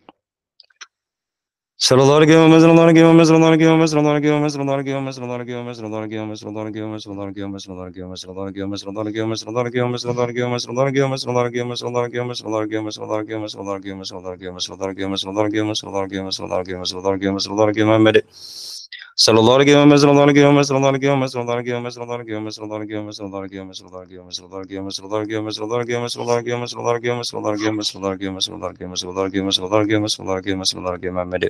Sıralara girmemez, sıralara girmemez, sıralara girmemez, sıralara girmemez, sıralara girmez, sıralara girmemez, sıralara girmemez, sıralara girmemez, sıralara girmez, sıralara girmez, sıralara girmez, sıralara girmez, sıralara girmez, sıralara girmez, sıralara girmez, sıralara girmez, sıralara girmez, sıralara girmez, sıralara girmez, sıralara girmez, sıralara girmez, sıralara girmez, sıralara girmez, sıralara girmez, sıralara girmez, sıralara girmez, sıralara girmemedi. Sıralara girmemez, sıralara girmemez, sıralara girmez, sıralara girmez, sıralara girmez, sıralara girmez, sıralara girmez, sıralara girmez, sıralara girmez, sıralara girmez, sıralara girmez, sıralara girmez, sıralara girmez, sıralara girmez, sıralara girmez, sıralara girmez, sıralara girmez, sıralara girmez, sıralara girmez, sıralara girmemedi.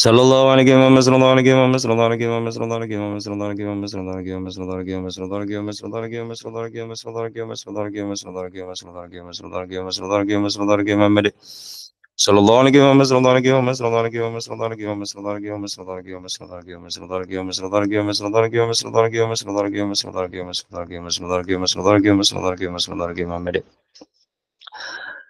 sallallahu aleyhi ve sallallahu aleyhi ve sallallahu aleyhi ve sallallahu aleyhi ve sallallahu aleyhi ve sallallahu aleyhi ve sallallahu aleyhi ve sallallahu aleyhi ve sallallahu aleyhi ve sallallahu aleyhi ve sallallahu aleyhi ve sallallahu aleyhi ve sallallahu aleyhi ve sallallahu aleyhi ve sallallahu aleyhi ve sallallahu aleyhi ve sallallahu aleyhi Muhammed sallallahu aleyhi ve sallallahu aleyhi ve sallallahu aleyhi ve sallallahu aleyhi ve sallallahu aleyhi ve sallallahu sallallahu aleyhi ve sallallahu sallallahu aleyhi ve sallallahu sallallahu aleyhi ve sallallahu sallallahu aleyhi ve sallallahu sallallahu aleyhi ve sallallahu sallallahu aleyhi ve sallallahu sallallahu aleyhi ve sallallahu sallallahu aleyhi ve sallallahu sallallahu aleyhi ve sallallahu sallallahu aleyhi ve sallallahu sallallahu aleyhi ve sallallahu sallallahu aleyhi ve sallallahu sallallahu aleyhi ve sallallahu sallallahu aleyhi ve sallallahu sallallahu aleyhi ve sallallahu sallallahu aleyhi ve sallallahu sallallahu aleyhi ve sallallahu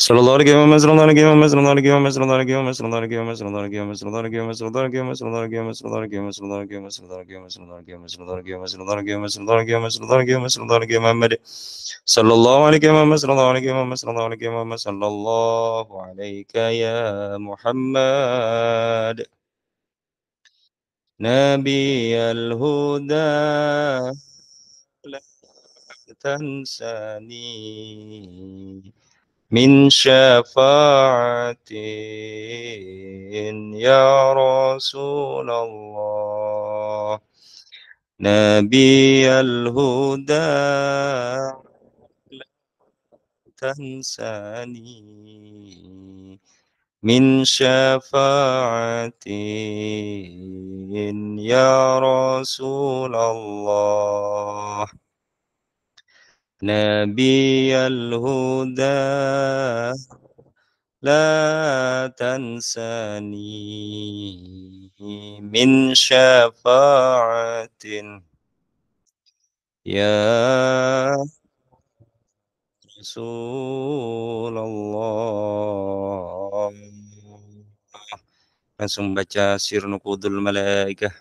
Sıraları gelmeme, sıraları gelmeme, sıraları gelmeme, sıraları gelmeme, sıraları gelmeme, sıraları gelmeme, sıraları gelmeme, sıraları gelmeme, sıraları gelmeme, sıraları gelmeme, sıraları gelmeme, sıraları gelmeme, sıraları gelmeme, sıraları gelmeme, sıraları gelmeme, sıraları gelmeme, sıraları gelmeme, sıraları gelmemeli. Sallallahu aleyhi gelmeme, sallallahu aleyhi gelmeme, sallallahu aleyhi gelmeme, sallallahu aleyke ya Muhammed. نبي الهدى لا تنساني من شفاعة يا رسول الله نبي الهدى لا تنساني من شفاعة يا رسول الله نبي الهدى لا تنساني من شفاعة يا رسول الله langsung baca sirnu kudul malaikah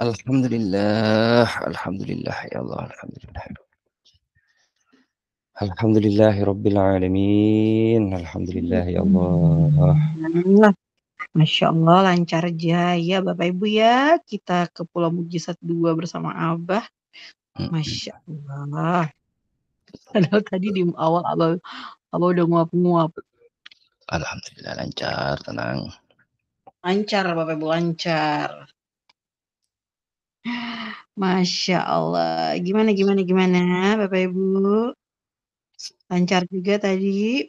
Alhamdulillah, Alhamdulillah, ya Allah, Alhamdulillah. Alhamdulillah, Rabbil Alamin, Alhamdulillah, ya Allah. Masya Allah, lancar jaya Bapak Ibu ya. Kita ke Pulau Mujizat 2 bersama Abah. Masya Allah. Padahal tadi di awal Abah, Abah udah nguap-nguap. Alhamdulillah lancar, tenang. Lancar Bapak Ibu, lancar. Masya Allah. Gimana gimana gimana Bapak Ibu? Lancar juga tadi?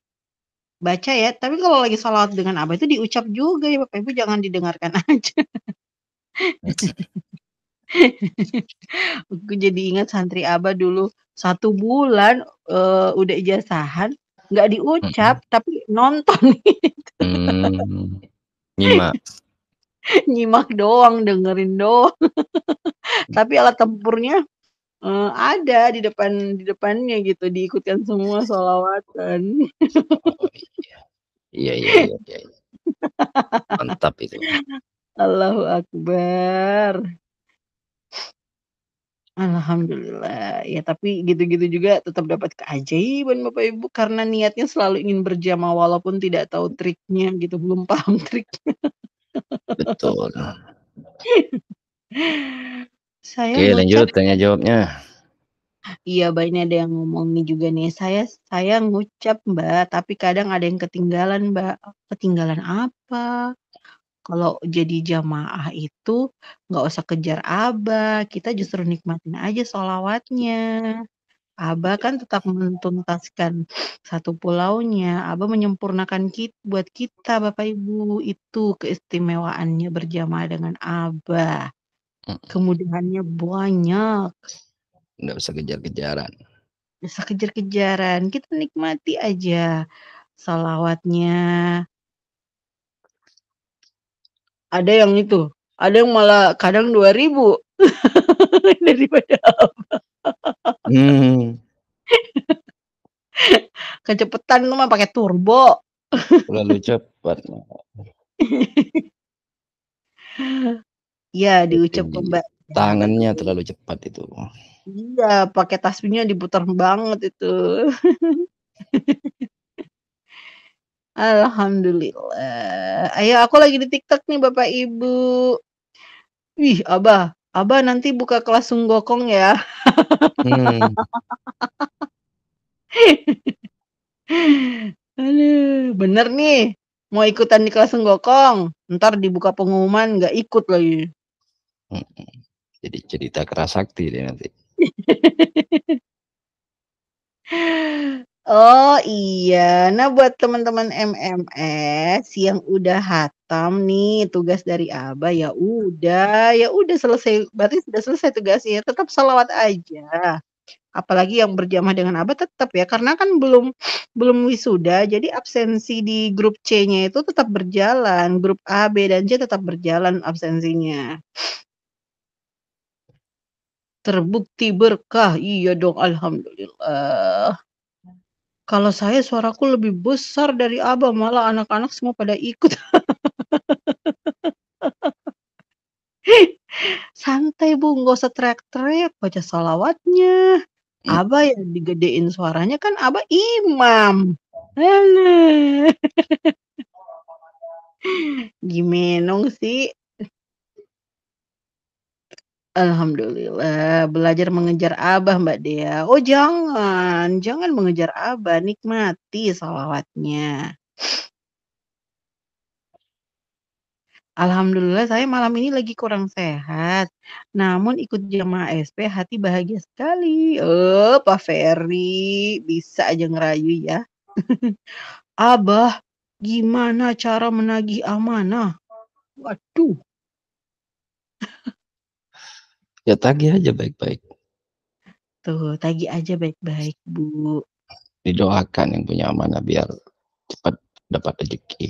Baca ya, tapi kalau lagi sholat dengan Abah itu diucap juga ya Bapak Ibu, jangan didengarkan aja. Aku jadi ingat santri Abah dulu satu bulan uh, udah ijazahan nggak diucap mm -hmm. tapi nonton gitu. Mm, nyimak. nyimak doang, dengerin doang. Tapi alat tempurnya uh, ada di depan di depannya gitu, diikutkan semua sholawatan. Oh, iya. Iya iya iya iya iya. Mantap itu. Allahu Akbar. Alhamdulillah, ya tapi gitu-gitu juga tetap dapat keajaiban Bapak Ibu, karena niatnya selalu ingin berjamaah walaupun tidak tahu triknya gitu, belum paham triknya. Betul. Saya Oke, lanjut tanya jawabnya. Iya, Mbak ada yang ngomong nih juga nih. Saya saya ngucap, Mbak, tapi kadang ada yang ketinggalan, Mbak. Ketinggalan apa? Kalau jadi jamaah itu nggak usah kejar aba, kita justru nikmatin aja solawatnya. Abah kan tetap menuntaskan satu pulaunya. Abah menyempurnakan kit buat kita Bapak Ibu. Itu keistimewaannya berjamaah dengan Abah. Kemudahannya banyak. Nggak usah kejar-kejaran. Nggak usah kejar-kejaran, kita nikmati aja salawatnya. Ada yang itu, ada yang malah kadang 2000 daripada Abah hmm. Kecepatan lu mah pakai turbo. Terlalu cepat, Ya Iya, diucap kembali Tangannya terlalu cepat itu. Iya, pakai tasbihnya diputar banget itu. Alhamdulillah. Ayo, aku lagi di TikTok nih, Bapak Ibu. Wih, Abah, Abah nanti buka kelas sunggokong ya. Hmm. Aduh, bener nih. Mau ikutan di kelas sunggokong, ntar dibuka pengumuman nggak ikut lagi. Hmm. Jadi cerita kerasakti deh nanti. Oh iya, nah buat teman-teman MMS yang udah hatam nih tugas dari Aba ya udah, ya udah selesai berarti sudah selesai tugasnya, tetap salawat aja. Apalagi yang berjamaah dengan Aba tetap ya karena kan belum belum wisuda, jadi absensi di grup C-nya itu tetap berjalan, grup A, B dan C tetap berjalan absensinya. Terbukti berkah, iya dong alhamdulillah. Kalau saya suaraku lebih besar dari Abah, malah anak-anak semua pada ikut. Santai Bu, nggak usah teriak-teriak, baca salawatnya. Iya. Abah yang digedein suaranya kan Abah imam. Gimana sih? Alhamdulillah, belajar mengejar Abah, Mbak Dea. Oh, jangan, jangan mengejar Abah, nikmati salawatnya. Alhamdulillah saya malam ini lagi kurang sehat. Namun ikut jamaah SP hati bahagia sekali. Eh, Pak Ferry bisa aja ngerayu ya. Abah, gimana cara menagih amanah? Waduh. Ya tagih aja baik-baik. Tuh, tagih aja baik-baik, Bu. Didoakan yang punya amanah biar cepat dapat rezeki.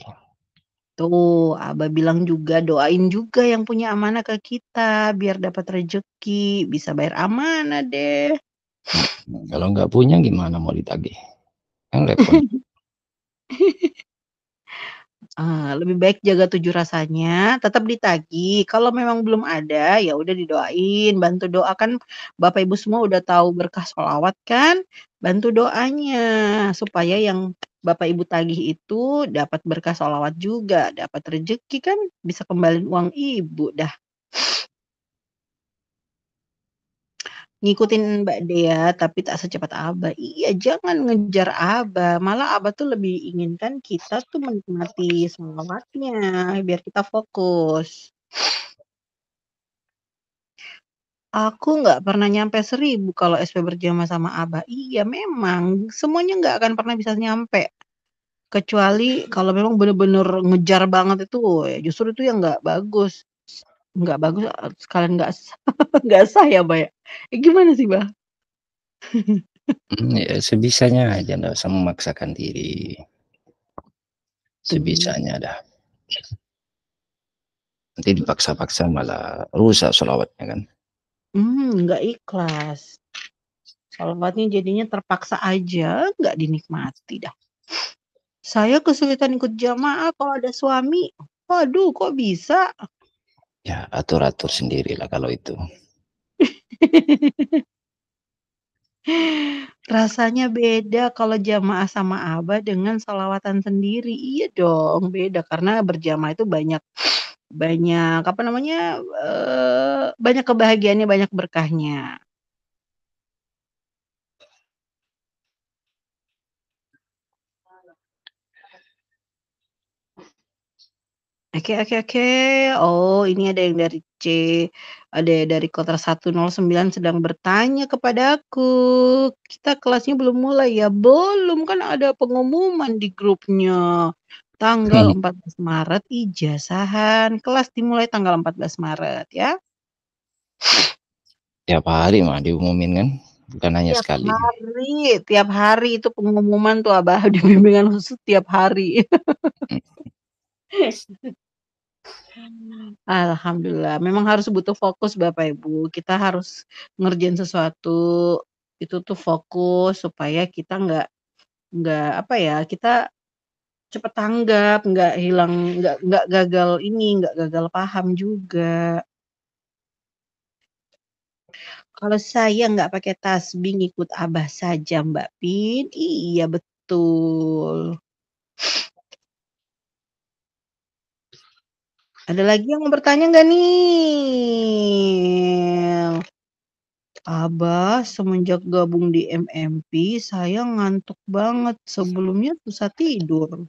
Tuh, Abah bilang juga doain juga yang punya amanah ke kita biar dapat rezeki, bisa bayar amanah deh. Kalau nggak punya gimana mau ditagih? Yang repot. Ah, lebih baik jaga tujuh rasanya, tetap ditagi. kalau memang belum ada, ya udah didoain, bantu doa kan bapak ibu semua udah tahu berkah sholawat kan, bantu doanya supaya yang bapak ibu tagih itu dapat berkah sholawat juga, dapat rejeki kan bisa kembali uang ibu dah ngikutin Mbak Dea tapi tak secepat Aba. Iya, jangan ngejar Aba. Malah Aba tuh lebih inginkan kita tuh menikmati semangatnya biar kita fokus. Aku nggak pernah nyampe seribu kalau SP berjamaah sama Aba. Iya, memang semuanya nggak akan pernah bisa nyampe. Kecuali kalau memang bener-bener ngejar banget itu, ya justru itu yang nggak bagus. Nggak bagus, sekalian nggak nggak sah ya, Mbak, ya? Eh, gimana sih, Mbak? Hmm, ya sebisanya aja nggak usah memaksakan diri. Sebisanya hmm. dah. Nanti dipaksa-paksa malah rusak sholawatnya kan. Hmm, nggak ikhlas. Sholawatnya jadinya terpaksa aja, nggak dinikmati dah. Saya kesulitan ikut jamaah kalau ada suami. Waduh, kok bisa? Ya, atur-atur sendirilah kalau itu. Rasanya beda kalau jamaah sama Abah dengan sholawatan sendiri. Iya dong, beda karena berjamaah itu banyak banyak apa namanya? Eh, banyak kebahagiaannya, banyak berkahnya. Oke oke oke. Oh, ini ada yang dari C, ada yang dari nol 109 sedang bertanya kepadaku. Kita kelasnya belum mulai ya? Belum kan ada pengumuman di grupnya. Tanggal 14 hmm. Maret ijazahan. Kelas dimulai tanggal 14 Maret ya. Tiap hari mah diumumin kan? Bukan hanya tiap sekali. Hari, tiap hari itu pengumuman tuh Abah di bimbingan khusus tiap hari. Hmm. Alhamdulillah, memang harus butuh fokus Bapak Ibu. Kita harus ngerjain sesuatu, itu tuh fokus supaya kita nggak nggak apa ya, kita cepet tanggap, nggak hilang, nggak nggak gagal ini, nggak gagal paham juga. Kalau saya nggak pakai tasbih ngikut Abah saja Mbak Pin, iya betul. Ada lagi yang mau bertanya nggak nih? Abah, semenjak gabung di MMP, saya ngantuk banget. Sebelumnya susah tidur.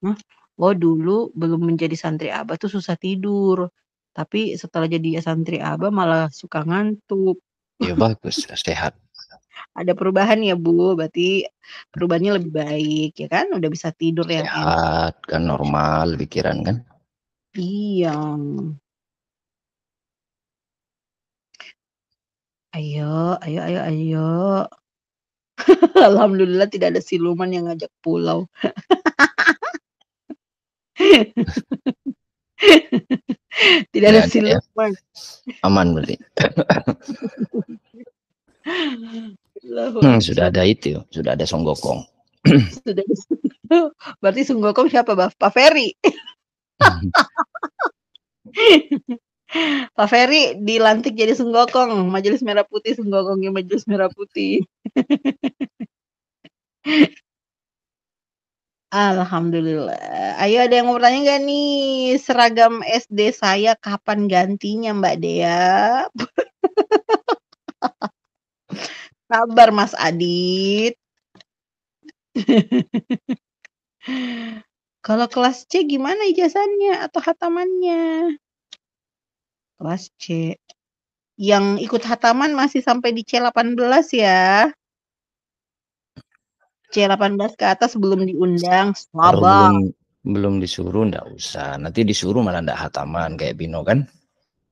Nah, oh dulu belum menjadi santri Abah tuh susah tidur. Tapi setelah jadi santri Abah malah suka ngantuk. Ya bagus, sehat. Ada perubahan ya Bu, berarti perubahannya lebih baik ya kan? Udah bisa tidur ya. Sehat, kan normal pikiran kan? Iya. Ayo ayo ayo ayo. Alhamdulillah tidak ada siluman yang ngajak pulau. Tidak ada ya. siluman. Aman berarti. Hmm, sudah ada itu, sudah ada Songgokong. Sudah. Berarti Sunggokong siapa, bapak Pak Ferry. Pak Ferry dilantik jadi Sunggokong, Majelis Merah Putih Sunggokongnya Majelis Merah Putih. Alhamdulillah. Ayo ada yang mau bertanya nggak nih seragam SD saya kapan gantinya Mbak Dea? Sabar Mas Adit. Kalau kelas C gimana ijazahnya atau hatamannya? Kelas C. Yang ikut hataman masih sampai di C18 ya. C18 ke atas belum diundang, Belum, belum disuruh enggak usah. Nanti disuruh malah enggak hataman kayak Bino kan?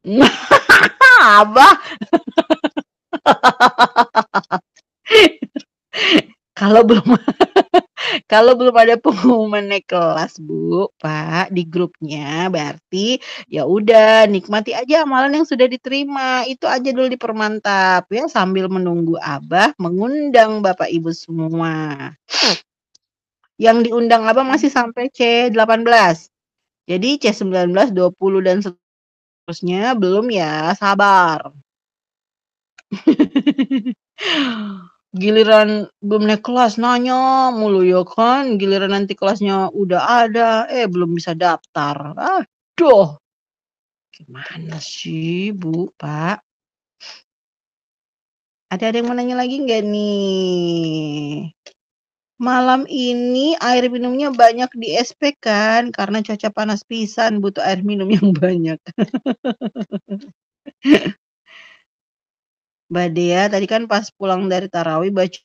Abah. Kalau belum kalau belum ada pengumuman naik kelas, Bu, Pak, di grupnya berarti ya udah nikmati aja amalan yang sudah diterima. Itu aja dulu dipermantap ya sambil menunggu Abah mengundang Bapak Ibu semua. Yang diundang Abah masih sampai C18. Jadi C19, 20 dan seterusnya belum ya, sabar. giliran belum naik kelas nanya mulu ya kan giliran nanti kelasnya udah ada eh belum bisa daftar aduh gimana sih bu pak ada ada yang mau nanya lagi nggak nih malam ini air minumnya banyak di SP kan karena cuaca panas pisan butuh air minum yang banyak Mbak Dea tadi kan pas pulang dari tarawih baca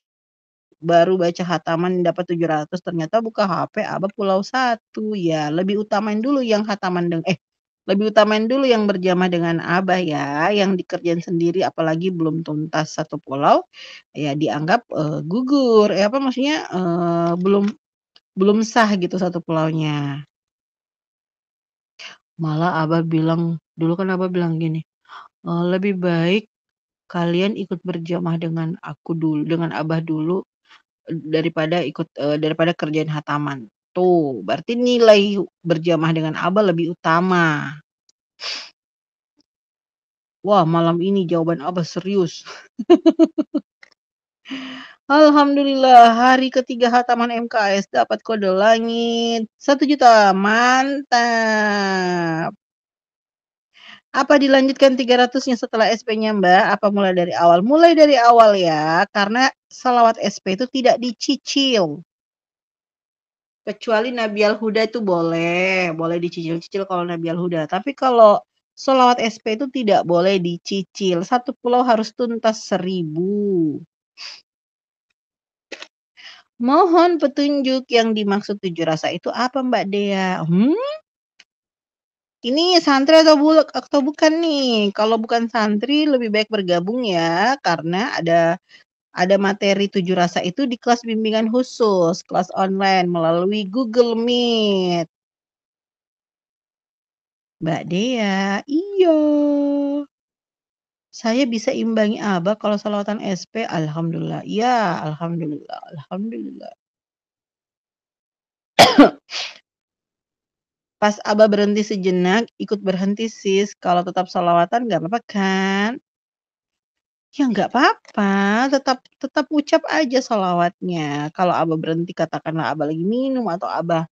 baru baca hataman dapat 700, ternyata buka HP Abah pulau satu Ya, lebih utamain dulu yang hataman deng eh lebih utamain dulu yang berjamaah dengan Abah ya, yang dikerjain sendiri apalagi belum tuntas satu pulau ya dianggap uh, gugur. Eh apa maksudnya eh, belum belum sah gitu satu pulaunya. Malah Abah bilang, dulu kan Abah bilang gini, uh, lebih baik kalian ikut berjamaah dengan aku dulu, dengan Abah dulu eh, daripada ikut uh, daripada kerjain hataman. Tuh, berarti nilai berjamaah dengan Abah lebih utama. Wah, malam ini jawaban Abah serius. Alhamdulillah, hari ketiga hataman MKS dapat kode langit satu juta, mantap. Apa dilanjutkan 300-nya setelah SP-nya, Mbak? Apa mulai dari awal? Mulai dari awal ya, karena salawat SP itu tidak dicicil. Kecuali Nabi Al-Huda itu boleh, boleh dicicil-cicil kalau Nabi Al-Huda. Tapi kalau salawat SP itu tidak boleh dicicil. Satu pulau harus tuntas seribu. Mohon petunjuk yang dimaksud tujuh rasa itu apa Mbak Dea? Hmm? Ini santri atau, bu atau bukan nih? Kalau bukan santri lebih baik bergabung ya karena ada ada materi tujuh rasa itu di kelas bimbingan khusus, kelas online melalui Google Meet. Mbak Dea, iyo. Saya bisa imbangi Abah kalau salawatan SP, Alhamdulillah. Ya, Alhamdulillah, Alhamdulillah. Pas Abah berhenti sejenak, ikut berhenti sis. Kalau tetap salawatan gak apa-apa kan? Ya nggak apa-apa, tetap tetap ucap aja solawatnya. Kalau Abah berhenti katakanlah Abah lagi minum atau Abah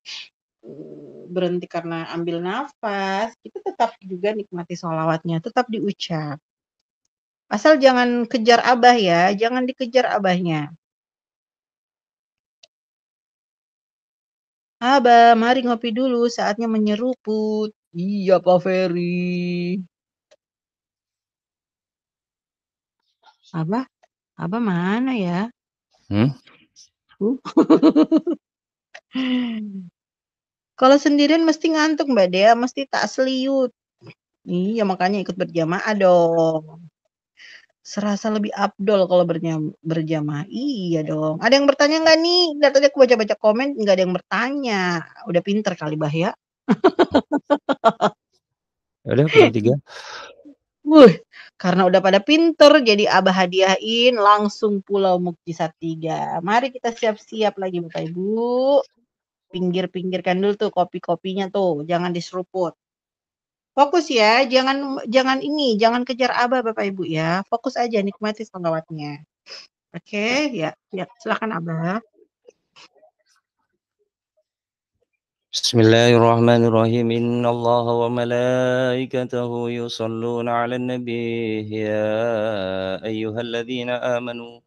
mm, berhenti karena ambil nafas, kita tetap juga nikmati solawatnya, tetap diucap. Asal jangan kejar abah ya, jangan dikejar abahnya. Abah, mari ngopi dulu, saatnya menyeruput. Iya, Pak Ferry. Abah, Abah mana ya? Hmm? Uh. Kalau sendirian mesti ngantuk Mbak Dea, mesti tak seliut. Iya makanya ikut berjamaah dong serasa lebih abdol kalau bernyam, berjamaah. Iya dong. Ada yang bertanya nggak nih? Ternyata tadi aku baca-baca komen nggak ada yang bertanya. Udah pinter kali bah ya. ya udah pilih tiga. Wuh, karena udah pada pinter jadi abah hadiahin langsung Pulau Mukjizat tiga. Mari kita siap-siap lagi Bapak Ibu. Pinggir-pinggirkan dulu tuh kopi-kopinya tuh, jangan diseruput fokus ya, jangan jangan ini, jangan kejar abah Bapak Ibu ya. Fokus aja nikmati selawatnya. Oke, okay, ya, ya silakan Abah. Bismillahirrahmanirrahim. Innallaha wa malaikatahu yusalluna 'alan nabi ya ayyuhalladzina amanu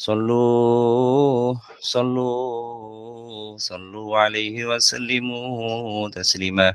sallu sallu alaihi wa sallimu taslima.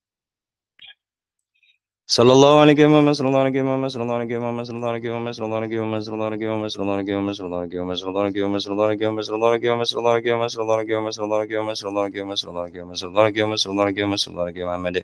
صلى الله عليك يا محمد صلى الله عليك يا محمد صلى الله عليك يا محمد صلى الله عليك يا محمد صلى الله عليك يا محمد صلى الله عليك يا محمد صلى الله عليك يا محمد صلى الله عليك يا محمد صلى الله عليك يا محمد صلى الله عليك يا محمد صلى الله عليك يا محمد صلى الله عليك يا محمد صلى الله عليك يا محمد صلى الله عليك يا محمد صلى الله عليك يا محمد صلى الله عليك يا محمد صلى الله عليك يا محمد صلى الله عليك يا محمد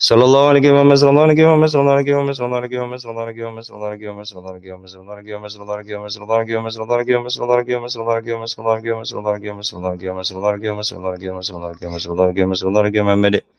Sallallahu aleyhi ve sallallahu aleyhi ve sallallahu aleyhi ve sallallahu aleyhi ve sallallahu aleyhi ve sallallahu aleyhi ve sallallahu aleyhi ve sallallahu aleyhi ve sallallahu aleyhi ve sallallahu aleyhi ve sallallahu aleyhi ve sallallahu aleyhi ve sallallahu aleyhi ve sallallahu sallallahu aleyhi ve sallallahu sallallahu aleyhi ve sallallahu sallallahu aleyhi ve sallallahu sallallahu aleyhi ve sallallahu sallallahu aleyhi ve sallallahu sallallahu aleyhi ve sallallahu sallallahu aleyhi ve sallallahu sallallahu aleyhi ve sallallahu sallallahu aleyhi ve sallallahu sallallahu aleyhi ve sallallahu sallallahu aleyhi ve sallallahu sallallahu aleyhi ve sallallahu sallallahu aleyhi ve sallallahu sallallahu aleyhi ve sallallahu sallallahu aleyhi ve sallallahu sallallahu aleyhi ve sallallahu sallallahu aleyhi ve sallallahu sallallahu aleyhi ve sallallahu sallallahu aleyhi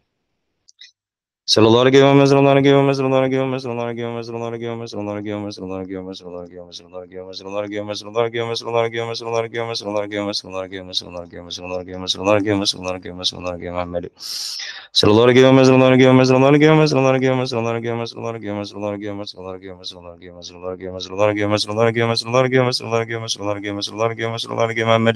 Sallallahu aleyhi ve sellem onlara güven mesela onlara güven mesela onlara güven mesela onlara güven mesela onlara güven mesela onlara güven mesela onlara güven mesela onlara güven mesela onlara güven mesela onlara güven mesela onlara güven mesela onlara güven mesela onlara güven mesela onlara güven mesela onlara güven onlara güven mesela onlara güven mesela onlara güven onlara güven Muhammed sallallahu aleyhi ve onlara güven onlara güven onlara güven onlara güven onlara güven onlara güven onlara güven onlara güven onlara güven onlara güven onlara güven onlara güven onlara güven onlara güven onlara güven onlara güven Muhammed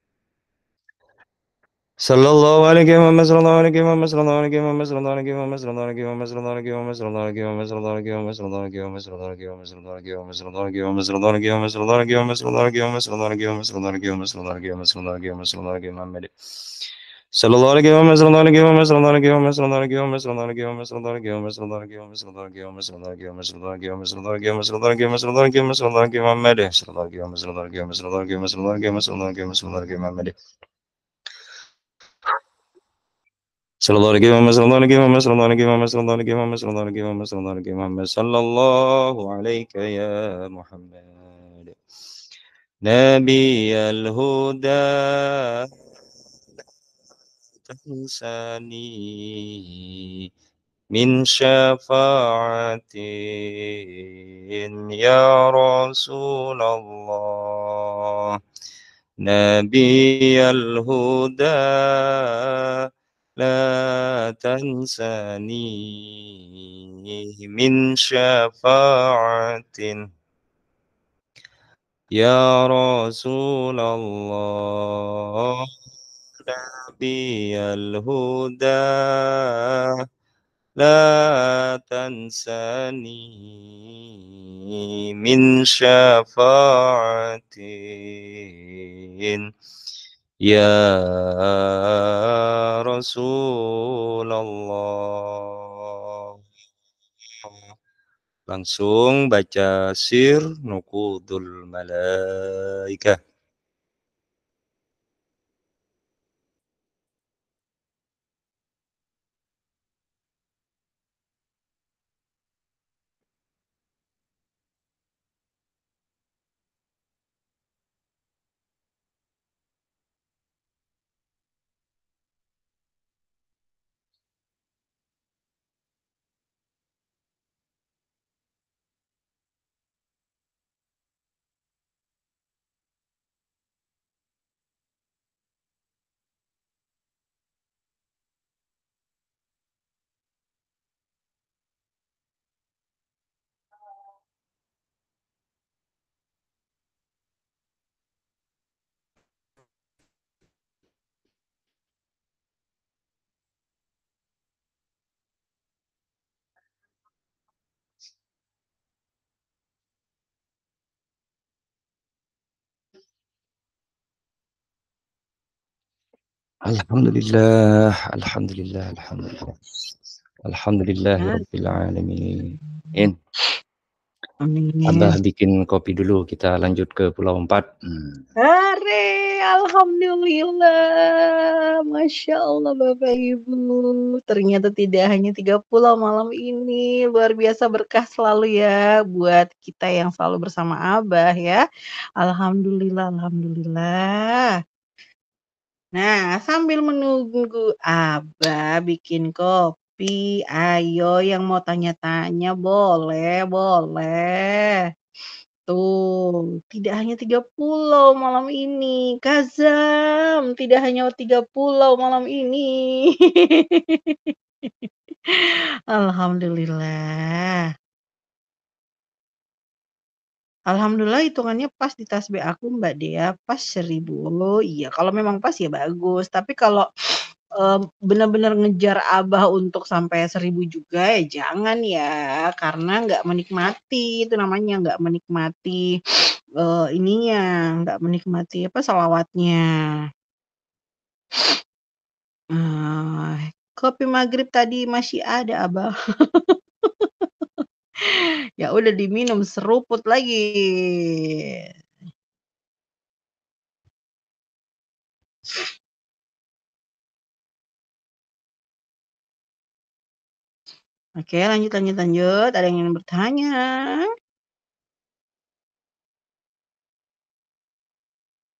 sallallahu aleyhi ve sallallahu aleyhi ve sallallahu aleyhi ve sallallahu aleyhi ve sallallahu aleyhi ve sallallahu aleyhi ve sallallahu aleyhi ve sallallahu aleyhi ve sallallahu aleyhi ve sallallahu aleyhi ve sallallahu aleyhi ve sallallahu aleyhi ve sallallahu aleyhi ve sallallahu aleyhi ve sallallahu aleyhi ve sallallahu aleyhi ve sallallahu aleyhi ve sallallahu aleyhi ve sallallahu aleyhi ve sallallahu aleyhi Muhammed sallallahu aleyhi ve sallallahu aleyhi ve sallallahu aleyhi ve sallallahu aleyhi ve sallallahu aleyhi ve sallallahu aleyhi ve sallallahu aleyhi ve sallallahu aleyhi ve sallallahu aleyhi ve sallallahu aleyhi ve sallallahu aleyhi ve sallallahu aleyhi ve sallallahu aleyhi ve sallallahu aleyhi Muhammed sallallahu aleyhi ve sallallahu aleyhi ve sallallahu aleyhi ve sallallahu aleyhi ve sallallahu aleyhi Muhammed صلى الله عليه وسلم صلى الله عليه وسلم صلى الله عليه وسلم صلى الله عليه وسلم صلى الله عليه وسلم صلى الله عليه وسلم صلى الله عليك يا محمد نبي الهدى تنساني من شفاعة يا رسول الله نبي الهدى لا تنساني من شفاعة يا رسول الله نبي الهدى لا تنساني من شفاعة Ya Rasulullah, langsung baca sir nukudul malaikah Alhamdulillah, alhamdulillah, alhamdulillah. Alhamdulillah nah. rabbil alamin. Amin. Abah bikin kopi dulu, kita lanjut ke Pulau Empat. Hmm. Hari, Alhamdulillah. Masya Allah Bapak Ibu. Ternyata tidak hanya tiga pulau malam ini. Luar biasa berkah selalu ya buat kita yang selalu bersama Abah ya. Alhamdulillah, Alhamdulillah. Nah, sambil menunggu Abah bikin kopi, ayo yang mau tanya-tanya boleh, boleh. Tuh, tidak hanya tiga pulau malam ini. Kazam, tidak hanya tiga pulau malam ini. Alhamdulillah. Alhamdulillah hitungannya pas di tasbih aku, Mbak Dea, pas seribu Oh, iya, kalau memang pas ya bagus, tapi kalau, mmm, benar-benar ngejar Abah untuk sampai seribu juga ya jangan ya, karena nggak menikmati, itu namanya nggak menikmati, uh, ininya, nggak menikmati apa, salawatnya Uh, kopi maghrib tadi masih ada Abah. ya udah diminum seruput lagi. Oke, lanjut, lanjut, lanjut. Ada yang ingin bertanya?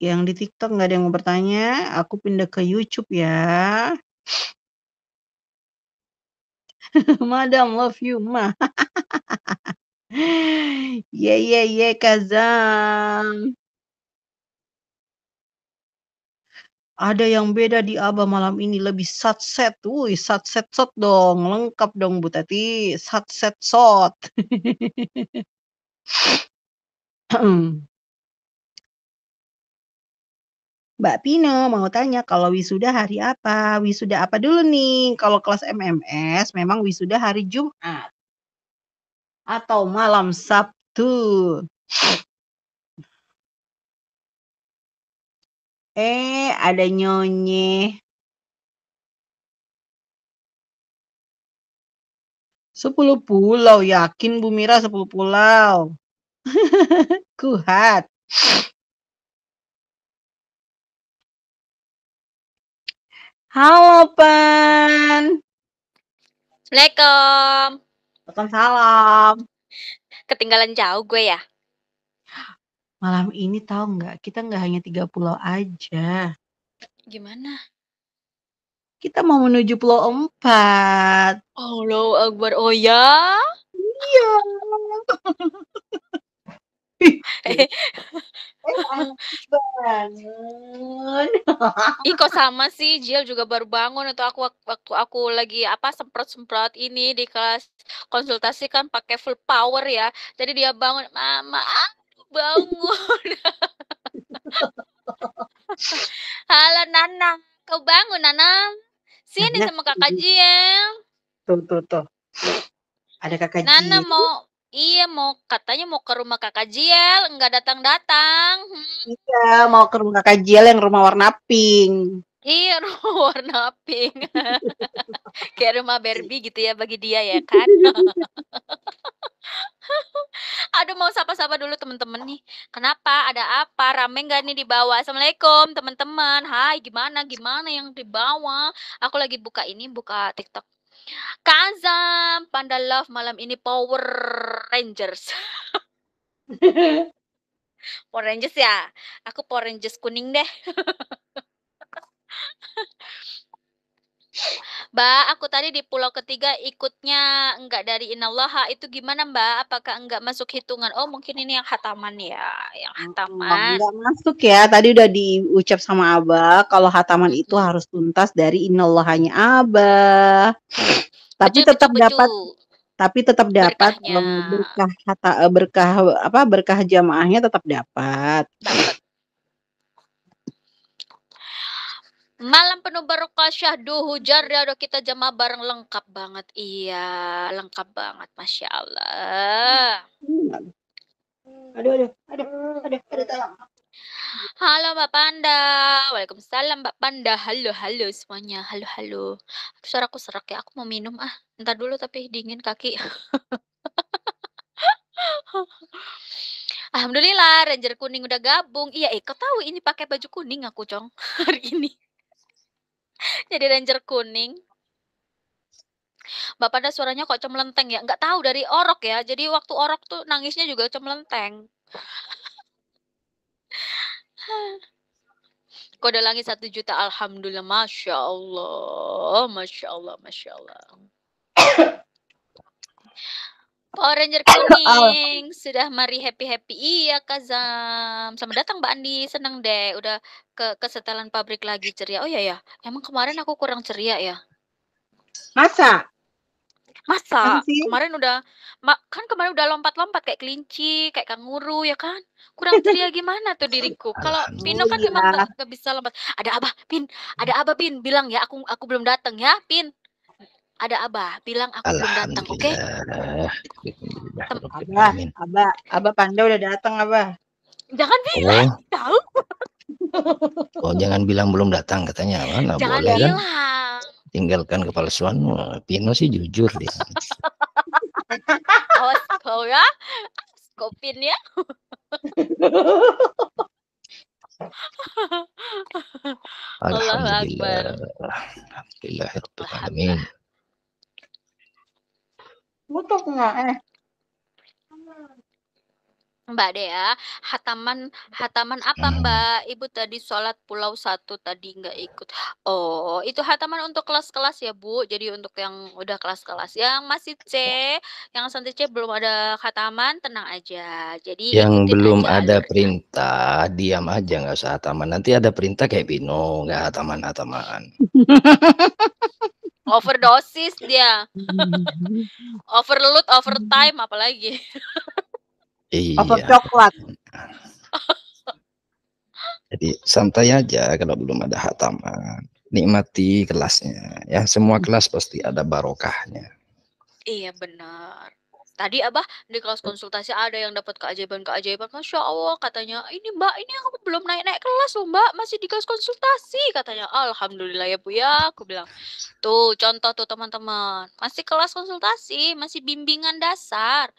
Yang di TikTok nggak ada yang mau bertanya, aku pindah ke YouTube ya. Madam love you, ma. ye ye ye Kazam. Ada yang beda di Abah malam ini lebih sat set, wuih sat set sot dong, lengkap dong Bu Tati, sat set sot. Hmm. Mbak Pino mau tanya kalau wisuda hari apa? Wisuda apa dulu nih? Kalau kelas MMS memang wisuda hari Jumat atau malam Sabtu. Eh, ada nyonye. Sepuluh pulau, yakin Bu Mira sepuluh pulau. Kuhat. Halo, Pan, Assalamualaikum. Waalaikumsalam. Ketinggalan jauh gue ya? Malam ini tahu nggak, kita nggak hanya tiga pulau aja. Gimana? Kita mau menuju pulau empat. Allahu Akbar, oh ya? Iya. Eh, bangun. Ih kok sama sih Jill juga baru bangun atau aku waktu aku lagi apa semprot-semprot ini di kelas konsultasi kan pakai full power ya. Jadi dia bangun, "Mama, aku bangun." Halo Nana, kau bangun Nana? Sini Nana. sama Kakak Jill. Tuh tuh tuh. Ada Kakak Nana Jill. mau Iya, mau katanya mau ke rumah Kakak Jiel, nggak datang-datang. Hmm. Iya, mau ke rumah Kakak Jiel yang rumah warna pink. Iya, rumah warna pink. Kayak rumah Barbie gitu ya bagi dia ya kan. Aduh mau sapa-sapa dulu teman-teman nih. Kenapa? Ada apa? Rame nggak nih di bawah? Assalamualaikum teman-teman. Hai, gimana? Gimana yang di bawah? Aku lagi buka ini, buka TikTok Kak Azam, Panda Love malam ini Power Rangers. Power Rangers ya? Aku Power Rangers kuning deh. Mbak, aku tadi di pulau ketiga ikutnya enggak dari inallaha itu gimana Mbak? Apakah enggak masuk hitungan? Oh mungkin ini yang hataman ya, yang oh, hataman. Enggak masuk ya, tadi udah diucap sama Abah. Kalau hataman itu harus tuntas dari inallahanya Abah. Tapi tetap dapat tapi tetap dapat berkahnya. berkah hata, eh, berkah apa berkah jamaahnya tetap dapat. Dapat Malam penuh barokah syahdu hujar ya udah kita jamaah bareng lengkap banget. Iya, lengkap banget Masya Allah. Aduh, aduh, aduh, aduh, aduh, tolong. Halo Mbak Panda. Waalaikumsalam Mbak Panda. Halo, halo semuanya. Halo, halo. Suara aku serak ya. Aku mau minum ah. Entar dulu tapi dingin kaki. Alhamdulillah Ranger kuning udah gabung. Iya, eh kau tahu ini pakai baju kuning aku, Cong. Hari ini. Jadi ranger kuning. Mbak Panda suaranya kok cemlenteng ya? Nggak tahu dari orok ya. Jadi waktu orok tuh nangisnya juga cemlenteng. Kode langit satu juta, alhamdulillah, masya Allah, masya Allah, masya Allah. Power oh, Ranger kuning sudah mari happy happy iya Kazam sama datang Mbak Andi seneng deh udah ke kesetelan pabrik lagi ceria oh iya ya emang kemarin aku kurang ceria ya masa masa Nanti. kemarin udah kan kemarin udah lompat-lompat kayak kelinci kayak kanguru ya kan kurang ceria gimana tuh diriku kalau Pino kan ya. memang nggak bisa lompat ada apa Pin ada apa Pin bilang ya aku aku belum datang ya Pin ada Abah bilang aku belum datang, oke? Okay? Abah, Abah, Abah Panda udah datang, Abah. Jangan bilang, oh. tahu. Oh, jangan bilang belum datang katanya, Abah. jangan boleh, kan? bilang. Kan? Tinggalkan kepalsuan. Pino sih jujur dia. Awas kau ya. Kopin ya. Alhamdulillah. Alhamdulillah. Alhamdulillah. Ya Alhamdulillah. Butuh nggak? Eh. Mbak Dea, hataman hataman apa Mbak? Ibu tadi sholat pulau satu tadi nggak ikut. Oh, itu hataman untuk kelas-kelas ya Bu. Jadi untuk yang udah kelas-kelas, yang masih C, yang santri C belum ada hataman, tenang aja. Jadi yang belum aja ada aja. perintah, diam aja nggak usah hataman. Nanti ada perintah kayak Bino, nggak hataman hataman. Overdosis dia. Overload, overtime apalagi. iya. Over coklat. Jadi santai aja kalau belum ada hataman. Nikmati kelasnya ya. Semua hmm. kelas pasti ada barokahnya. Iya benar. Tadi Abah di kelas konsultasi ada yang dapat keajaiban-keajaiban. Masya Allah katanya, ini Mbak, ini aku belum naik-naik kelas loh Mbak, masih di kelas konsultasi. Katanya, Alhamdulillah ya Bu ya, aku bilang. Tuh, contoh tuh teman-teman. Masih kelas konsultasi, masih bimbingan dasar.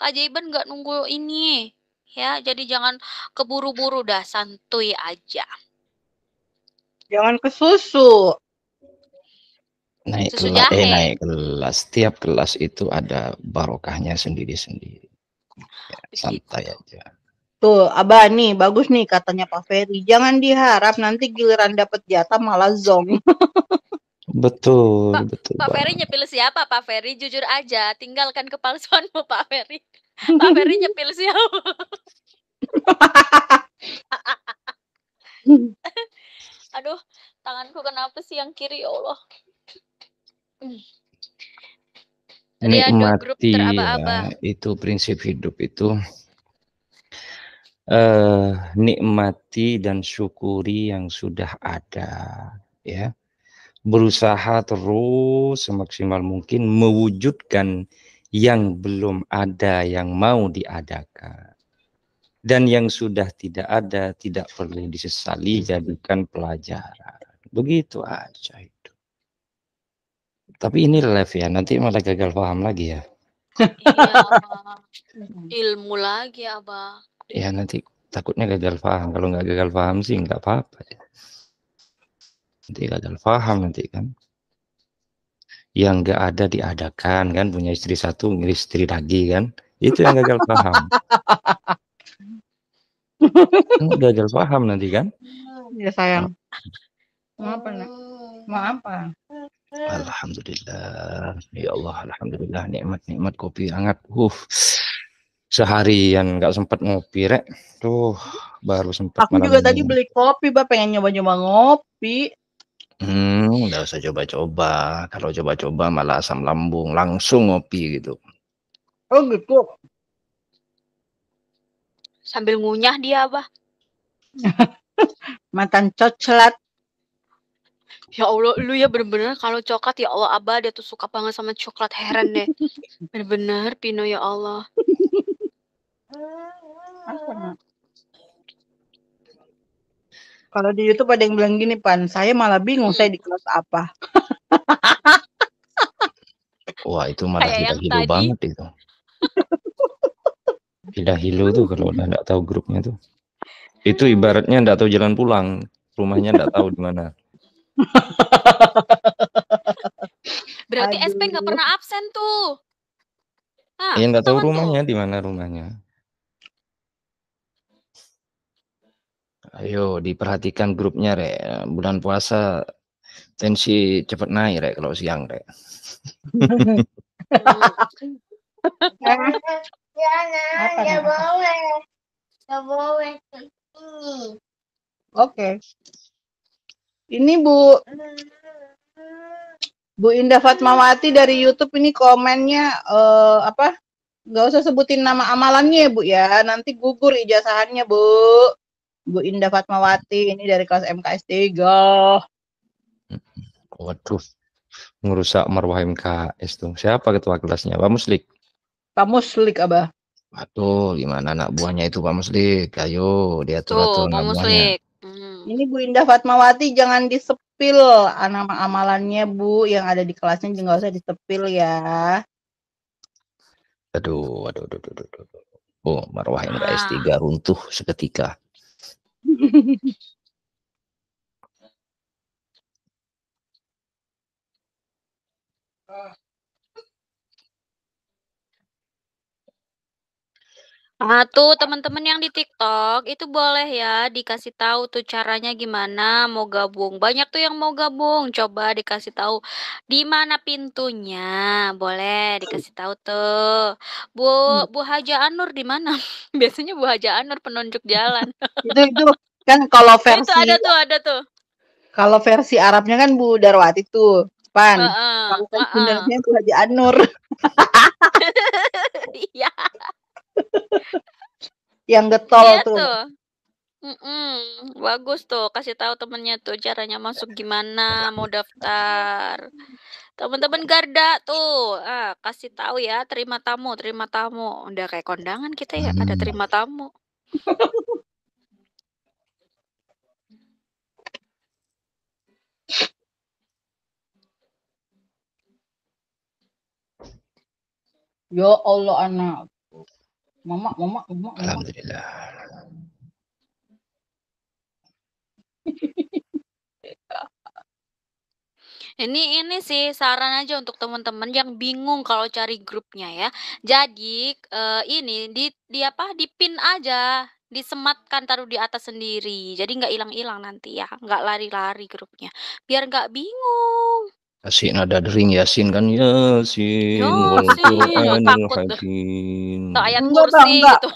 Keajaiban nggak nunggu ini. Ya, jadi jangan keburu-buru dah, santuy aja. Jangan kesusu naik Susu kelas eh naik kelas setiap kelas itu ada barokahnya sendiri-sendiri ya, santai aja tuh abah nih bagus nih katanya Pak Ferry jangan diharap nanti giliran dapat jatah malah zong betul pa, betul Pak Ferry nyepil siapa Pak Ferry jujur aja tinggalkan kepalsuanmu Pak Ferry Pak Ferry nyepil siapa aduh tanganku kenapa sih yang kiri ya Allah Iya, nikmati ya, itu prinsip hidup itu, eh, nikmati dan syukuri yang sudah ada, ya. Berusaha terus semaksimal mungkin mewujudkan yang belum ada, yang mau diadakan. Dan yang sudah tidak ada tidak perlu disesali, jadikan pelajaran. Begitu aja. Tapi ini live ya, nanti malah gagal paham lagi ya. iya, ilmu lagi abah. Ya nanti takutnya gagal paham. Kalau nggak gagal paham sih nggak apa-apa ya. Nanti gagal paham nanti kan. Yang nggak ada diadakan kan, punya istri satu, ngiri istri lagi kan. Itu yang gagal paham. Kan gagal paham nanti kan. Ya sayang. Maaf apa nak? Eh. Alhamdulillah. Ya Allah, alhamdulillah nikmat-nikmat kopi hangat. sehari yang nggak sempat ngopi, Rek. Tuh, baru sempat Aku juga ini. tadi beli kopi, Pak, pengen nyoba-nyoba ngopi. Hmm, nggak usah coba-coba. Kalau coba-coba malah asam lambung, langsung ngopi gitu. Oh, gitu. Sambil ngunyah dia, Abah. Mantan coclat. Ya Allah, lu ya bener-bener kalau coklat ya Allah Abah dia tuh suka banget sama coklat heran deh. Bener-bener Pino ya Allah. Kalau di YouTube ada yang bilang gini, Pan, saya malah bingung hmm. saya di kelas apa. Wah, itu malah Kayak hilu banget itu. Tidak hilu tuh kalau udah nggak tahu grupnya tuh. Itu ibaratnya nggak tahu jalan pulang, rumahnya nggak tahu di mana. Berarti Aduh. SP nggak pernah absen tuh. Ah, ya nggak tahu rumahnya di mana rumahnya. Ayo diperhatikan grupnya re. Bulan puasa tensi cepat naik re kalau siang re. ya ya boleh, ya boleh Oke. Ini Bu Bu Indah Fatmawati dari YouTube ini komennya uh, apa? Gak usah sebutin nama amalannya ya Bu ya, nanti gugur ijazahannya Bu. Bu Indah Fatmawati ini dari kelas MKS 3. Waduh, ngerusak marwah MKS tuh. Siapa ketua kelasnya? Pak Muslik. Pak Muslik Abah. Aduh, gimana anak buahnya itu Pak Muslik? Ayo, dia tuh, atur Pak Muslik. Ini Bu Indah Fatmawati jangan disepil ah, nama amalannya Bu yang ada di kelasnya jangan usah disepil ya. Aduh, aduh, aduh, aduh, aduh. Oh, marwah ini ah. S3 runtuh seketika. ah. Nah, tuh teman-teman yang di TikTok itu boleh ya dikasih tahu tuh caranya gimana mau gabung. Banyak tuh yang mau gabung, coba dikasih tahu di mana pintunya. Boleh dikasih tahu tuh. Bu hmm. Bu Haja Anur di mana? Biasanya Bu Haja Anur penunjuk jalan. Itu itu kan kalau versi Itu ada tuh, ada tuh. kalau versi Arabnya kan Bu Darwati tuh Uh Heeh, Kalau kan heeh. sebenarnya Bu Haja Anur. Iya yang getol iya tuh. tuh. Mm-mm, bagus tuh kasih tahu temennya tuh caranya masuk gimana mau daftar teman-teman garda tuh ah, kasih tahu ya terima tamu terima tamu udah kayak kondangan kita ya hmm. ada terima tamu Ya Allah anak Mama, mama, mama. Alhamdulillah. Ini ini sih saran aja untuk teman-teman yang bingung kalau cari grupnya ya. Jadi eh, ini di di apa? di pin aja, disematkan taruh di atas sendiri. Jadi nggak hilang-hilang nanti ya, nggak lari-lari grupnya. Biar nggak bingung. Asin ada dering Yasin ya, kan Yasin oh, wal Hakim. Atau kursi enggak, gitu.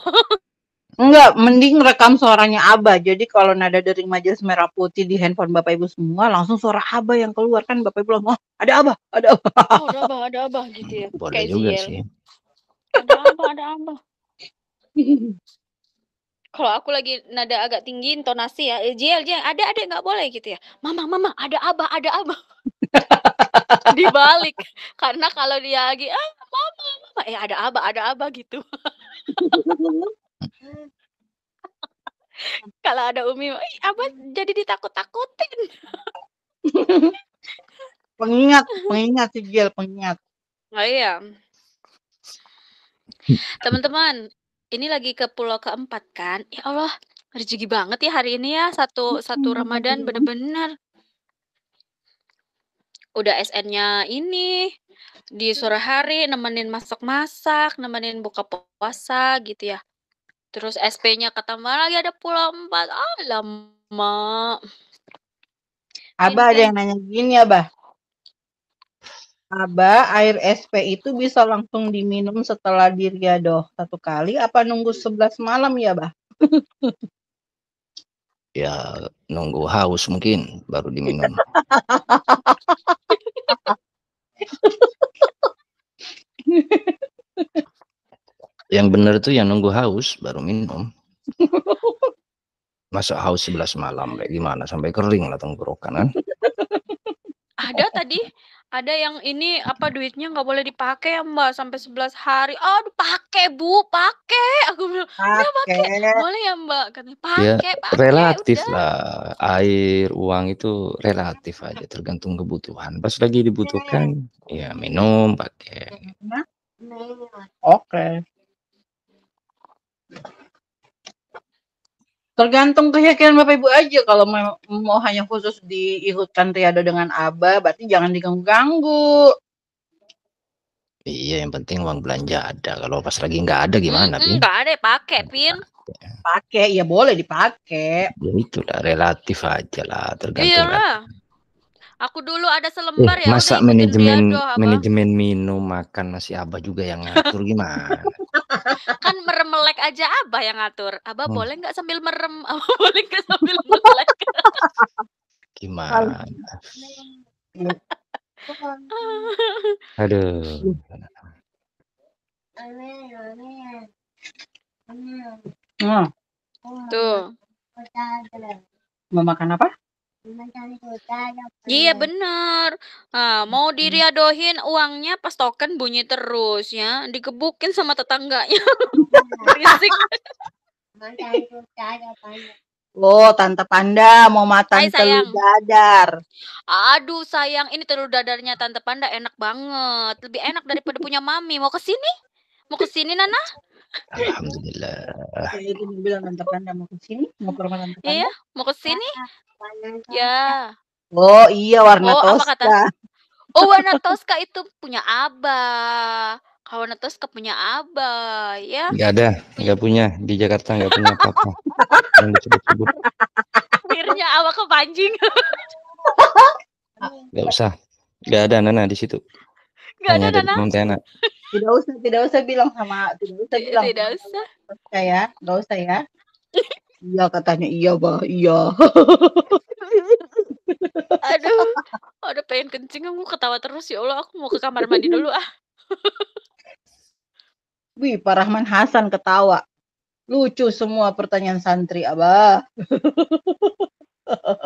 Enggak, mending rekam suaranya Aba. Jadi kalau nada dering majelis merah putih di handphone Bapak Ibu semua, langsung suara Aba yang keluar kan Bapak Ibu langsung, ah, oh, ada Aba, ada Aba. Oh, ada Aba, ada Aba gitu ya. Boleh Kayak juga sih. Ada Aba, ada Aba. kalau aku lagi nada agak tinggi intonasi ya, Jel eh, Jel, ada ada nggak boleh gitu ya. Mama, mama, ada Aba, ada Aba. Dibalik, karena kalau dia lagi, "Ah, mama, mama." Eh, ada Abah, ada Abah gitu. Kalau ada Umi, apa Abah jadi ditakut-takutin." Pengingat, pengingat sih Gil, pengingat. Oh, iya. Teman-teman, ini lagi ke pulau keempat kan? Ya Allah, rezeki banget ya hari ini ya, satu satu iya, Ramadan bener-bener udah SN-nya ini di sore iya. hari nemenin masak-masak, nemenin buka puasa gitu ya. Terus SP-nya ketambah lagi ada pulau empat. lama Abah ada yang nanya gini ya, Bah. Abah, air SP itu bisa langsung diminum setelah diriadoh satu kali apa nunggu sebelas malam ya, abah ya nunggu haus mungkin baru diminum yang benar itu yang nunggu haus baru minum Masuk haus 11 malam kayak gimana sampai kering lah tenggorokan kan ada tadi ada yang ini apa duitnya nggak boleh dipakai ya mbak sampai 11 hari aduh pakai bu pakai aku bilang ya pakai boleh ya mbak katanya ya, pakai ya, relatif udah. lah air uang itu relatif aja tergantung kebutuhan pas lagi dibutuhkan iya. ya minum pakai iya. oke okay. Tergantung keyakinan Bapak Ibu aja kalau mau, mau hanya khusus diikutkan Triado dengan Aba berarti jangan diganggu. ganggu Iya, yang penting uang belanja ada. Kalau pas lagi nggak ada gimana, -hmm, Nggak ada, pakai, Pin. Pakai, ya boleh dipakai. Ya itulah, relatif aja lah, tergantung. Iya. Aku dulu ada eh, selembar eh, ya. Masa manajemen doh, manajemen minum makan masih Abah juga yang ngatur gimana? kan merem melek aja Abah yang ngatur. Abah hmm. boleh nggak sambil merem? Abah boleh nggak sambil melek? gimana? Aduh. Tuh. Mau makan apa? Iya bener. Nah, mau diriadohin uangnya pas token bunyi terus ya, dikebukin sama tetangganya. Risik Oh, Tante Panda mau matang Hai, telur dadar. Aduh, sayang, ini telur dadarnya Tante Panda enak banget. Lebih enak daripada punya Mami. Mau kesini? Mau kesini Nana? Alhamdulillah. Jadi ya, itu bilang tekan mau ke sini, mau ke rumah Iya, mau ke sini? Ya. Oh, iya warna oh, Tosca. Apa kata? Oh, warna Tosca itu punya Abah. Kalau warna Tosca punya Abah, ya. Enggak ada, enggak punya di Jakarta enggak punya apa-apa. Yang disebut-sebut. Mirnya awak kepancing. Enggak usah. Enggak ada Nana di situ. Gak ada Nana. Tidak usah, tidak usah bilang sama, tidak usah iya, bilang. Tidak usah. Usah ya, usah ya. Iya katanya iya bah, iya. Aduh, ada pengen kencing aku ketawa terus ya Allah, aku mau ke kamar mandi dulu ah. Wih, Pak Rahman Hasan ketawa. Lucu semua pertanyaan santri, Abah.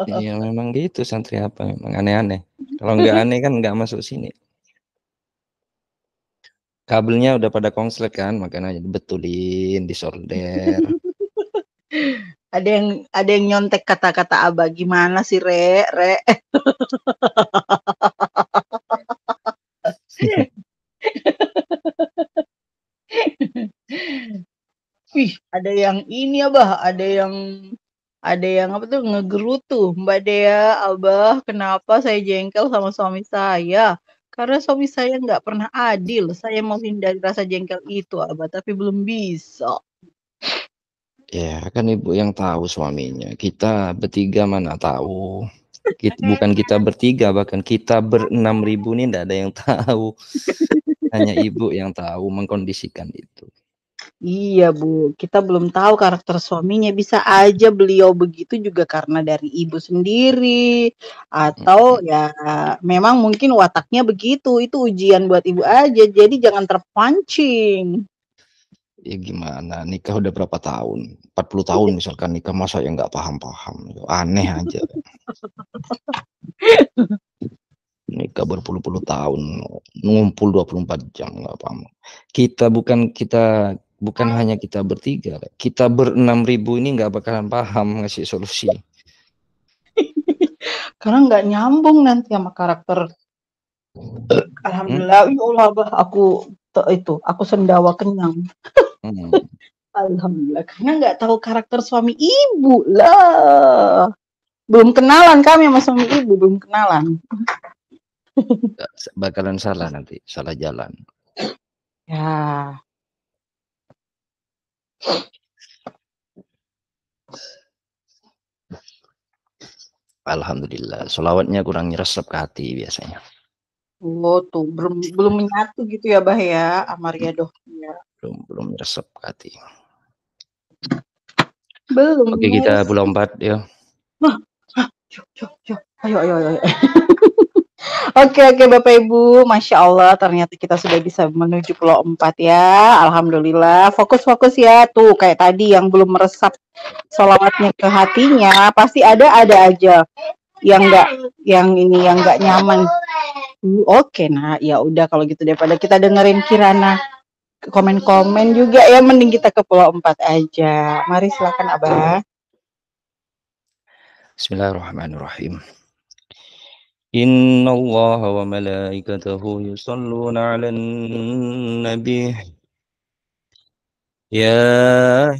Iya, memang gitu santri apa memang aneh-aneh. Kalau nggak aneh kan nggak masuk sini kabelnya udah pada konslet kan makanya dibetulin disolder ada yang ada yang nyontek kata-kata abah gimana sih re re Wih, ada yang ini abah, ada yang ada yang apa tuh ngegerutu Mbak Dea, abah kenapa saya jengkel sama suami saya? Karena suami saya nggak pernah adil. Saya mau hindari rasa jengkel itu, Abah, tapi belum bisa. Ya, kan ibu yang tahu suaminya. Kita bertiga mana tahu. Kita, bukan kita bertiga, bahkan kita berenam ribu ini tidak ada yang tahu. Hanya ibu yang tahu mengkondisikan itu. Iya, Bu. Kita belum tahu karakter suaminya. Bisa aja beliau begitu juga karena dari ibu sendiri atau hmm. ya memang mungkin wataknya begitu. Itu ujian buat ibu aja. Jadi jangan terpancing. Ya gimana, nikah udah berapa tahun? 40 tahun iya. misalkan nikah, masa yang nggak paham-paham? Ya, aneh aja. Nikah berpuluh-puluh tahun, ngumpul 24 jam, nggak paham. Kita bukan kita bukan hanya kita bertiga kita berenam ribu ini nggak bakalan paham ngasih solusi karena nggak nyambung nanti sama karakter alhamdulillah hmm? ya Allah bah aku itu aku sendawa kenyang hmm. alhamdulillah karena nggak tahu karakter suami ibu lah belum kenalan kami sama suami ibu belum kenalan bakalan salah nanti salah jalan ya Alhamdulillah. Solawatnya kurang nyeresep ke hati biasanya. Oh tuh belum belum menyatu gitu ya bah ya Amaria hmm. doh Belum belum nyeresep ke hati. Belum. Oke kita belum empat ya. Hah, hah, yuk, yuk, yuk. Ayo ayo ayo. ayo. Oke oke Bapak Ibu, Masya Allah ternyata kita sudah bisa menuju pulau Empat ya. Alhamdulillah, fokus-fokus ya. Tuh kayak tadi yang belum meresap solawatnya ke hatinya, pasti ada-ada aja yang enggak yang ini yang enggak nyaman. Uh, Oke, okay, nah ya udah kalau gitu daripada kita dengerin Kirana komen-komen juga ya mending kita ke Pulau Empat aja. Mari silakan Abah. Bismillahirrahmanirrahim. إن الله وملائكته يصلون على النبي يا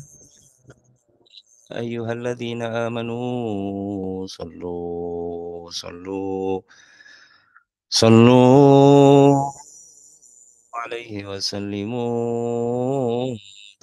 أيها الذين آمنوا صلوا صلوا صلوا عليه وسلموا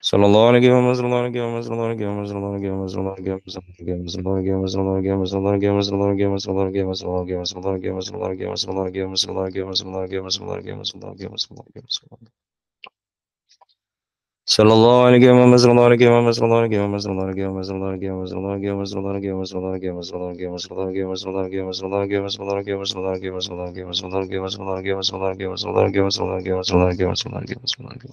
Sallallahu aleyhi ve sellem aleyhi ve sellem aleyhi ve sellem aleyhi ve sellem aleyhi ve sellem aleyhi ve sellem aleyhi ve sellem aleyhi ve sellem aleyhi ve sellem aleyhi ve sellem aleyhi ve sellem aleyhi ve sellem aleyhi ve sellem aleyhi ve sellem aleyhi ve sellem aleyhi ve sellem aleyhi ve sellem aleyhi ve sellem aleyhi ve sellem Sallallahu aleyhi ve sellem aleyhi ve aleyhi ve sellem aleyhi aleyhi ve sellem aleyhi aleyhi ve sellem aleyhi aleyhi ve sellem aleyhi aleyhi ve sellem aleyhi aleyhi ve sellem aleyhi aleyhi ve sellem aleyhi aleyhi ve sellem aleyhi aleyhi ve sellem aleyhi aleyhi ve sellem aleyhi aleyhi ve sellem aleyhi aleyhi ve sellem aleyhi ve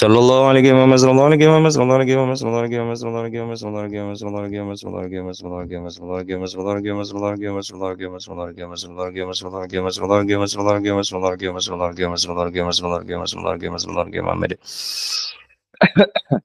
sallallahu aleyhi ve sallallahu sallallahu aleyhi ve sallallahu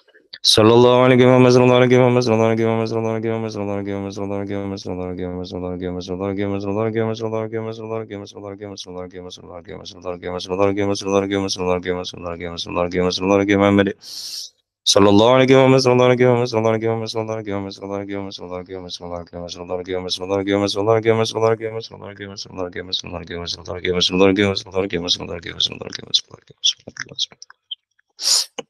sallallahu aleyhi ve mezralar aleyhi ve mezralar aleyhi ve mezralar aleyhi ve mezralar aleyhi ve mezralar aleyhi ve mezralar aleyhi ve mezralar aleyhi ve mezralar aleyhi ve mezralar aleyhi ve mezralar aleyhi ve mezralar aleyhi ve mezralar aleyhi ve mezralar aleyhi ve mezralar aleyhi ve mezralar aleyhi ve aleyhi ve mezralar aleyhi aleyhi ve mezralar aleyhi aleyhi ve mezralar sallallahu aleyhi ve mezralar aleyhi aleyhi ve mezralar aleyhi aleyhi ve mezralar aleyhi aleyhi ve mezralar aleyhi aleyhi ve mezralar aleyhi aleyhi ve mezralar aleyhi aleyhi ve mezralar aleyhi aleyhi ve mezralar aleyhi aleyhi ve mezralar aleyhi aleyhi ve mezralar aleyhi aleyhi ve mezralar aleyhi aleyhi ve mezralar aleyhi aleyhi ve mezralar aleyhi aleyhi ve mezralar aleyhi aleyhi ve mezralar aleyhi aleyhi ve mezralar aleyhi ve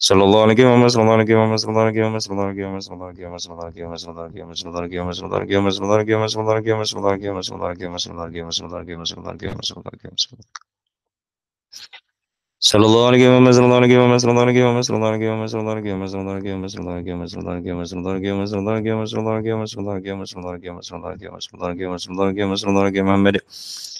Sallallahu aleyhi ve sellem sallallahu aleyhi ve sellem sallallahu aleyhi ve sellem sallallahu aleyhi ve sellem sallallahu aleyhi ve sellem sallallahu aleyhi ve sellem sallallahu aleyhi ve sellem sallallahu aleyhi ve sellem sallallahu aleyhi ve sellem sallallahu aleyhi ve sellem sallallahu aleyhi ve sellem sallallahu aleyhi ve sellem sallallahu aleyhi ve sellem sallallahu aleyhi ve sellem sallallahu aleyhi ve sellem sallallahu aleyhi ve sellem Sallallahu aleyhi ve sellem sallallahu aleyhi ve sellem sallallahu aleyhi ve sellem sallallahu aleyhi ve sellem sallallahu aleyhi ve sellem sallallahu aleyhi ve sellem sallallahu aleyhi ve sellem sallallahu aleyhi ve sellem sallallahu aleyhi ve sellem sallallahu aleyhi ve sellem sallallahu aleyhi ve sellem sallallahu aleyhi ve sellem sallallahu aleyhi ve sellem sallallahu aleyhi ve sellem sallallahu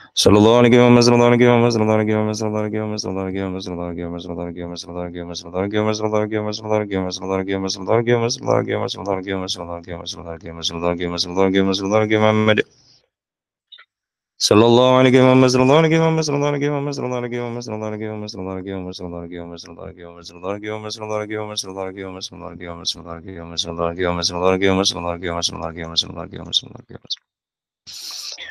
Sallallahu aleyhi ve sellem sallallahu aleyhi ve sellem sallallahu aleyhi ve sellem sallallahu aleyhi ve sellem sallallahu aleyhi ve sellem sallallahu aleyhi ve sellem sallallahu aleyhi ve sellem sallallahu aleyhi ve sellem sallallahu aleyhi ve sellem sallallahu aleyhi ve sellem sallallahu aleyhi ve sallallahu aleyhi ve sellem sallallahu aleyhi ve sellem sallallahu aleyhi ve sellem sallallahu aleyhi ve sellem sallallahu aleyhi ve sellem sallallahu aleyhi ve sellem sallallahu aleyhi ve sellem sallallahu aleyhi ve sellem sallallahu aleyhi ve sellem sallallahu aleyhi ve sallallahu aleyhi ve sallallahu aleyhi ve sallallahu aleyhi ve sallallahu aleyhi ve sallallahu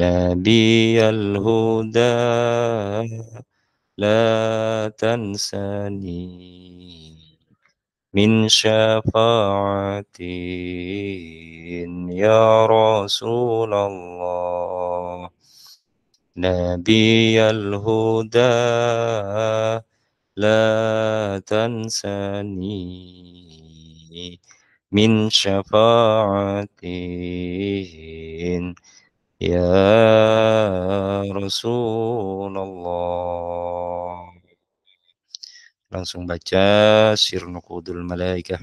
نبي الهدى لا تنساني من شفاعة يا رسول الله نبي الهدى لا تنساني من شفاعة Ya Rasulullah. Langsung baca Sirnukudul Malaikah.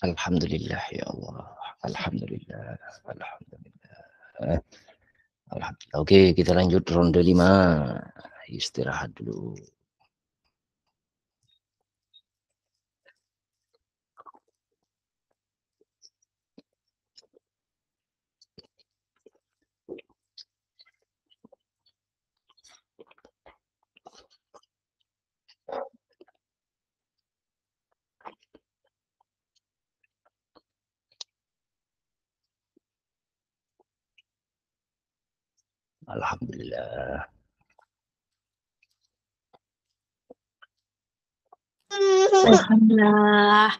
Alhamdulillah ya Allah. Alhamdulillah. Alhamdulillah. Alhamdulillah. Oke, kita lanjut ronde 5. Istirahat dulu. Alhamdulillah. Alhamdulillah.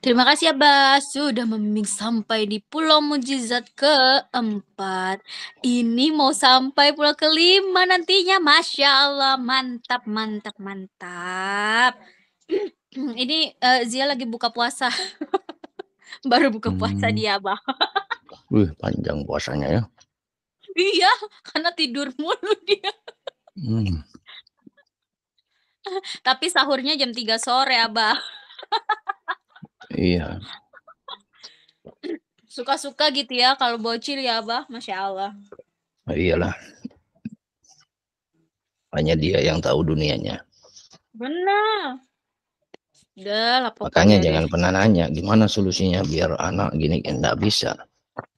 Terima kasih Abah sudah membimbing sampai di Pulau Mujizat keempat. Ini mau sampai Pulau kelima nantinya. Masya Allah, mantap, mantap, mantap. Ini uh, Zia lagi buka puasa. Baru buka puasa hmm. dia Abah. Wih, panjang puasanya ya. Iya, karena tidur mulu dia. Hmm. Tapi sahurnya jam 3 sore, Abah. Iya. Suka-suka gitu ya kalau bocil ya, Abah. Masya Allah. Iyalah. Hanya dia yang tahu dunianya. Benar. Udah, Makanya jangan pernah nanya gimana solusinya biar anak gini enggak bisa.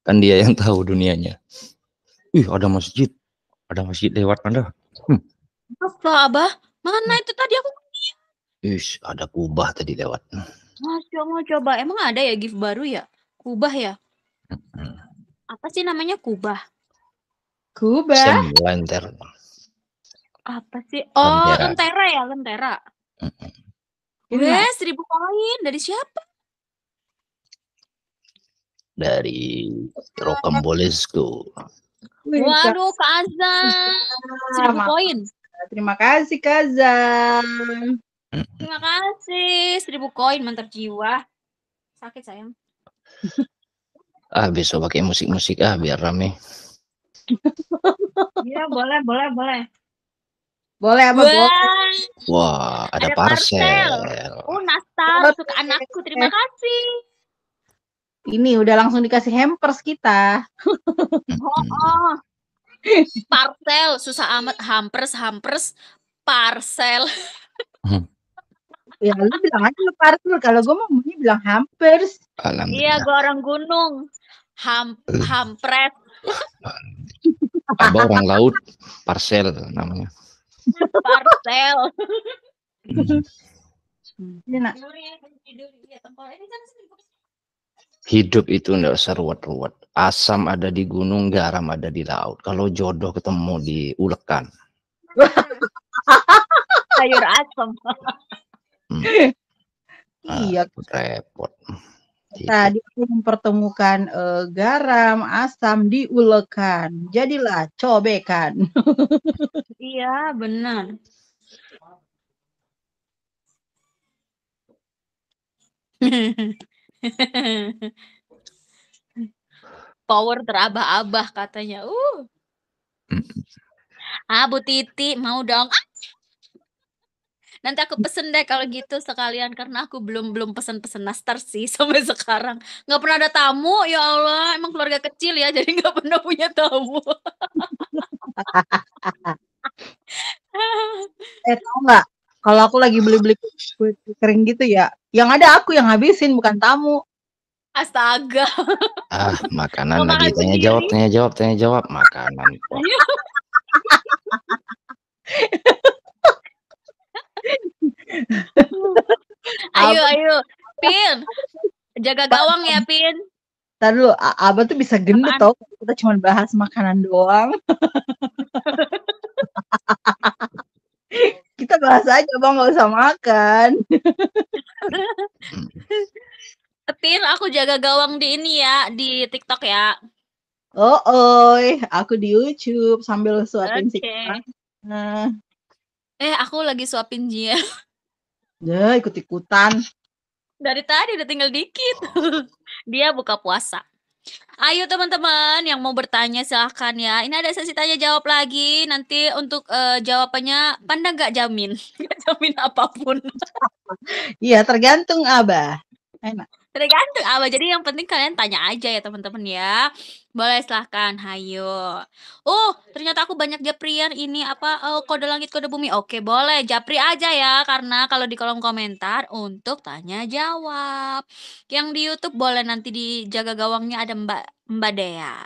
Kan dia yang tahu dunianya. Ih, ada masjid. Ada masjid lewat mana? Hmm. Apa, Abah. Mana hmm. itu tadi aku Ih, ada kubah tadi lewat. Hmm. Masya Allah, coba. Emang ada ya gift baru ya? Kubah ya? Hmm. Apa sih namanya kubah? Kubah? Lenter. Apa sih? Oh, lentera, lentera ya, lentera. Hmm. Wes, seribu koin. Dari siapa? Dari Rokam Waduh, Kak Azan. poin. Terima kasih, Kak Terima kasih. Seribu koin, mantap jiwa. Sakit, sayang. ah, besok pakai musik-musik ah, biar rame. Iya, boleh, boleh, boleh. Boleh apa boleh? Wah, ada, ada parcel. parcel. Oh, nastar, suka anakku. Terima eh. kasih ini udah langsung dikasih hampers kita. oh, oh. Parcel susah amat hampers hampers parcel. ya lu bilang aja lu parcel kalau gue mau ini bilang hampers. Iya gue orang gunung. Ham hampret. Abah orang laut parcel namanya. Parcel. Iya, iya, ini nak. Tidur, tidur, tidur, Hidup itu tidak usah ruwet-ruwet. Asam ada di gunung, garam ada di laut. Kalau jodoh ketemu di ulekan. Sayur asam. hmm. Iya. Ah, repot. repot. Tadi mempertemukan uh, garam, asam diulekan, jadilah cobekan. iya, benar. Power terabah-abah katanya, uh. Ah, Bu Titi mau dong, ah. Nanti aku pesen deh kalau gitu sekalian karena aku belum belum pesen-pesen nastar sih sampai sekarang. Nggak pernah ada tamu, ya Allah emang keluarga kecil ya jadi nggak pernah punya tamu. Eh, tau nggak? Kalau aku lagi beli-beli kue kering gitu ya, yang ada aku yang habisin bukan tamu. Astaga. Ah, makanan lagi tanya jawab, tanya jawab, tanya jawab, makanan. ayo, ayo, Pin, jaga gawang ya, Pin. Ntar dulu, Abah tuh bisa gendut tau Kita cuma bahas makanan doang kita bahas aja bang nggak usah makan Tin aku jaga gawang di ini ya di TikTok ya oh oi aku di YouTube sambil suapin okay. si nah. eh aku lagi suapin dia ya ikut ikutan dari tadi udah tinggal dikit dia buka puasa Ayo teman-teman yang mau bertanya silahkan ya. Ini ada sesi tanya jawab lagi. Nanti untuk uh, jawabannya pandang gak jamin, gak jamin apapun. Iya tergantung Abah. Enak. Tergantung apa. Jadi yang penting kalian tanya aja ya teman-teman ya. Boleh silahkan. Hayo. Oh, ternyata aku banyak japrian ini apa oh, kode langit kode bumi. Oke, boleh. Japri aja ya karena kalau di kolom komentar untuk tanya jawab. Yang di YouTube boleh nanti dijaga gawangnya ada Mbak Mbak Dea.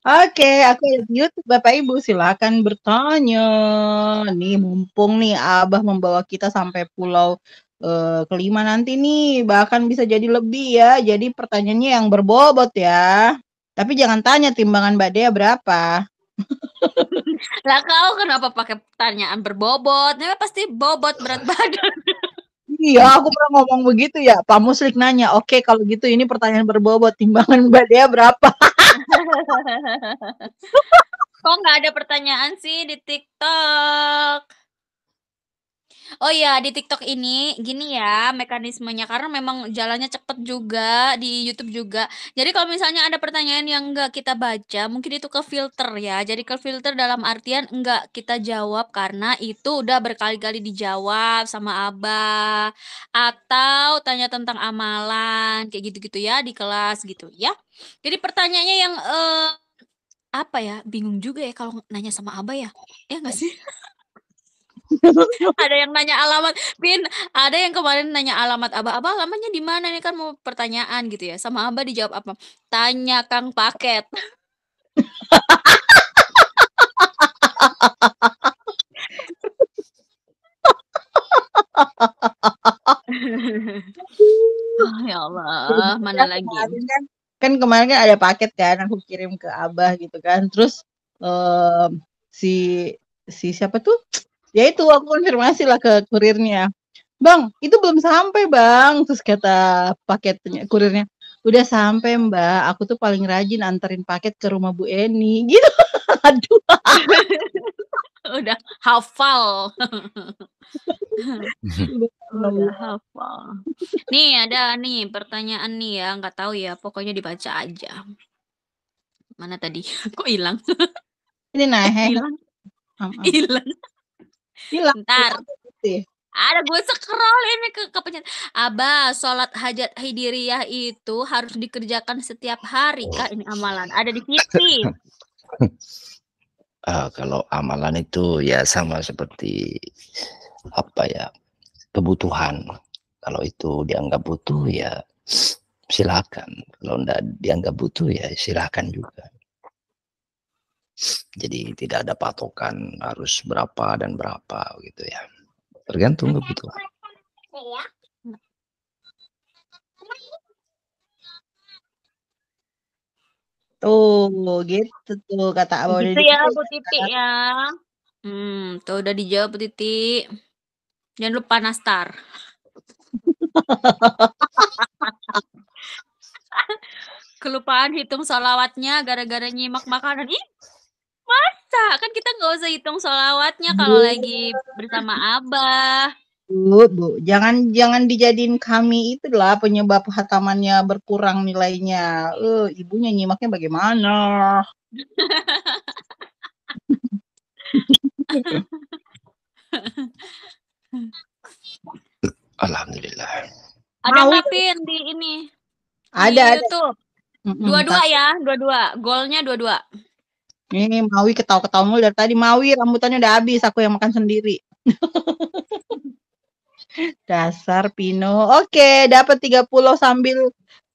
Oke, aku di YouTube Bapak Ibu, silakan bertanya. Nih mumpung nih Abah membawa kita sampai pulau uh, kelima nanti nih bahkan bisa jadi lebih ya. Jadi pertanyaannya yang berbobot ya. Tapi jangan tanya timbangan Mbak Dea berapa. lah kau kenapa pakai pertanyaan berbobot? ya, pasti bobot berat badan. Iya, aku pernah ngomong begitu ya. Pak Muslik nanya, oke okay, kalau gitu ini pertanyaan berbobot, timbangan Mbak Dea berapa? Kok nggak ada pertanyaan sih di TikTok? Oh iya, di TikTok ini gini ya mekanismenya karena memang jalannya cepet juga di YouTube juga. Jadi kalau misalnya ada pertanyaan yang enggak kita baca, mungkin itu ke filter ya. Jadi ke filter dalam artian enggak kita jawab karena itu udah berkali-kali dijawab sama Abah atau tanya tentang amalan kayak gitu-gitu ya di kelas gitu ya. Jadi pertanyaannya yang eh, apa ya? Bingung juga ya kalau nanya sama Abah ya. Ya enggak sih? ada yang nanya alamat pin ada yang kemarin nanya alamat abah abah alamatnya di mana ini kan mau pertanyaan gitu ya sama abah dijawab apa tanya kang paket oh, ya Allah mana kan lagi kan, kan kemarin kan ada paket kan aku kirim ke abah gitu kan terus um, si si siapa tuh ya itu aku konfirmasi lah ke kurirnya bang itu belum sampai bang terus kata paketnya kurirnya udah sampai mbak aku tuh paling rajin anterin paket ke rumah Bu Eni gitu aduh udah hafal udah hafal nih ada nih pertanyaan nih ya nggak tahu ya pokoknya dibaca aja mana tadi kok hilang ini nah hilang hilang Hilang. Bentar. Gitu ya. Ada gue scroll ini ke, kepencet Abah, sholat hajat hidiriyah itu harus dikerjakan setiap hari kak ini amalan? Ada di sini. uh, ah, kalau amalan itu ya sama seperti apa ya kebutuhan. Kalau itu dianggap butuh ya silakan. Kalau enggak dianggap butuh ya silakan juga. Jadi tidak ada patokan harus berapa dan berapa gitu ya. Tergantung kebutuhan. Tuh, gitu tuh kata Abah. Gitu ya, Bu Titik ya. Hmm, tuh udah dijawab Bu Titik. Jangan lupa nastar. Kelupaan hitung salawatnya gara-gara nyimak makanan. Ih, Masa? Kan kita nggak usah hitung solawatnya kalau lagi bersama abah. Bu, bu, jangan jangan dijadiin kami itulah penyebab hatamannya berkurang nilainya. Eh, uh, ibunya nyimaknya bagaimana? Alhamdulillah. Ada ngapin di ini. Ada, di ada. Dua-dua ya, dua-dua. Golnya dua-dua. Ini Mawi ketawa-ketawa mulu dari tadi. Mawi rambutannya udah habis, aku yang makan sendiri. Dasar Pino. Oke, dapat 30 sambil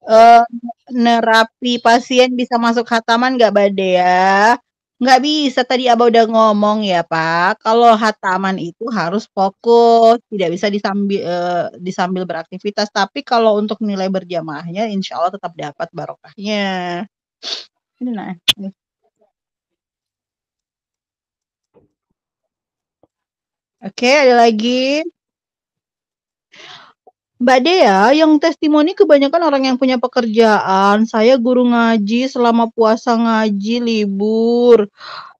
uh, nerapi pasien bisa masuk hataman nggak Bade ya? Nggak bisa, tadi Abah udah ngomong ya Pak. Kalau hataman itu harus fokus, tidak bisa disambil, uh, disambil beraktivitas. Tapi kalau untuk nilai berjamaahnya insya Allah tetap dapat barokahnya. Nah, ini nah, Oke, ada lagi. Mbak Dea, yang testimoni kebanyakan orang yang punya pekerjaan. Saya guru ngaji selama puasa ngaji libur.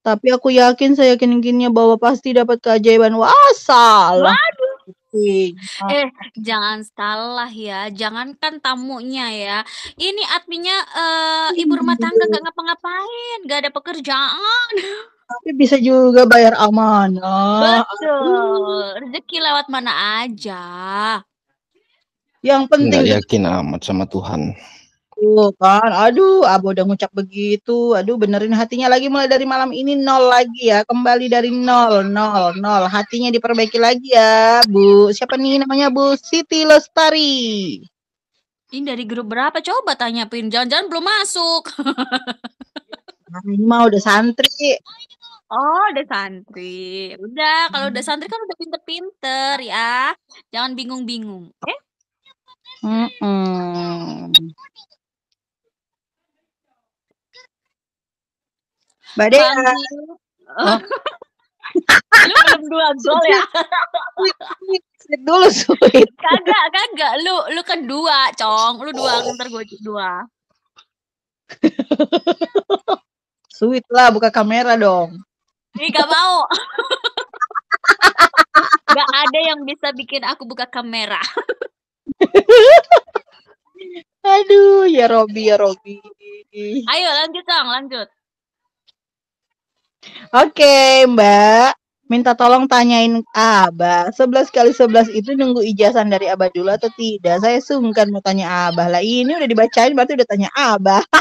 Tapi aku yakin, saya yakin-yakinnya bahwa pasti dapat keajaiban. Wah, salah. Waduh. Iya. Eh, jangan salah ya. Jangankan tamunya ya. Ini adminnya uh, ibu rumah tangga gak ngapa-ngapain, gak ada pekerjaan. tapi bisa juga bayar amanah. Betul. Rezeki lewat mana aja. Yang penting Nggak yakin amat sama Tuhan. Tuh kan, aduh, Abu udah ngucap begitu. Aduh, benerin hatinya lagi mulai dari malam ini nol lagi ya. Kembali dari nol, nol, nol. Hatinya diperbaiki lagi ya, Bu. Siapa nih namanya Bu Siti Lestari? Ini dari grup berapa? Coba tanya Pin. Jangan-jangan belum masuk. Ini mah udah santri. Oh, udah santri. Udah, kalau udah hmm. santri kan udah pinter-pinter ya. Jangan bingung-bingung. Eh? Mm-mm. Mbak Dea. Oh. Lu belum dua gol ya? Sulit dulu sulit. Kagak, kagak. Lu lu kedua, kan Cong. Lu dua, oh. ntar gue dua. Sweet lah, buka kamera dong. Ini gak mau. gak ada yang bisa bikin aku buka kamera. Aduh, ya Robi, ya Robi. Ayo lanjut, dong, lanjut. Oke, Mbak. Minta tolong tanyain Abah, 11 kali 11 itu nunggu ijazah dari Abah dulu atau tidak? Saya sungkan mau tanya Abah. Lah ini udah dibacain berarti udah tanya Abah.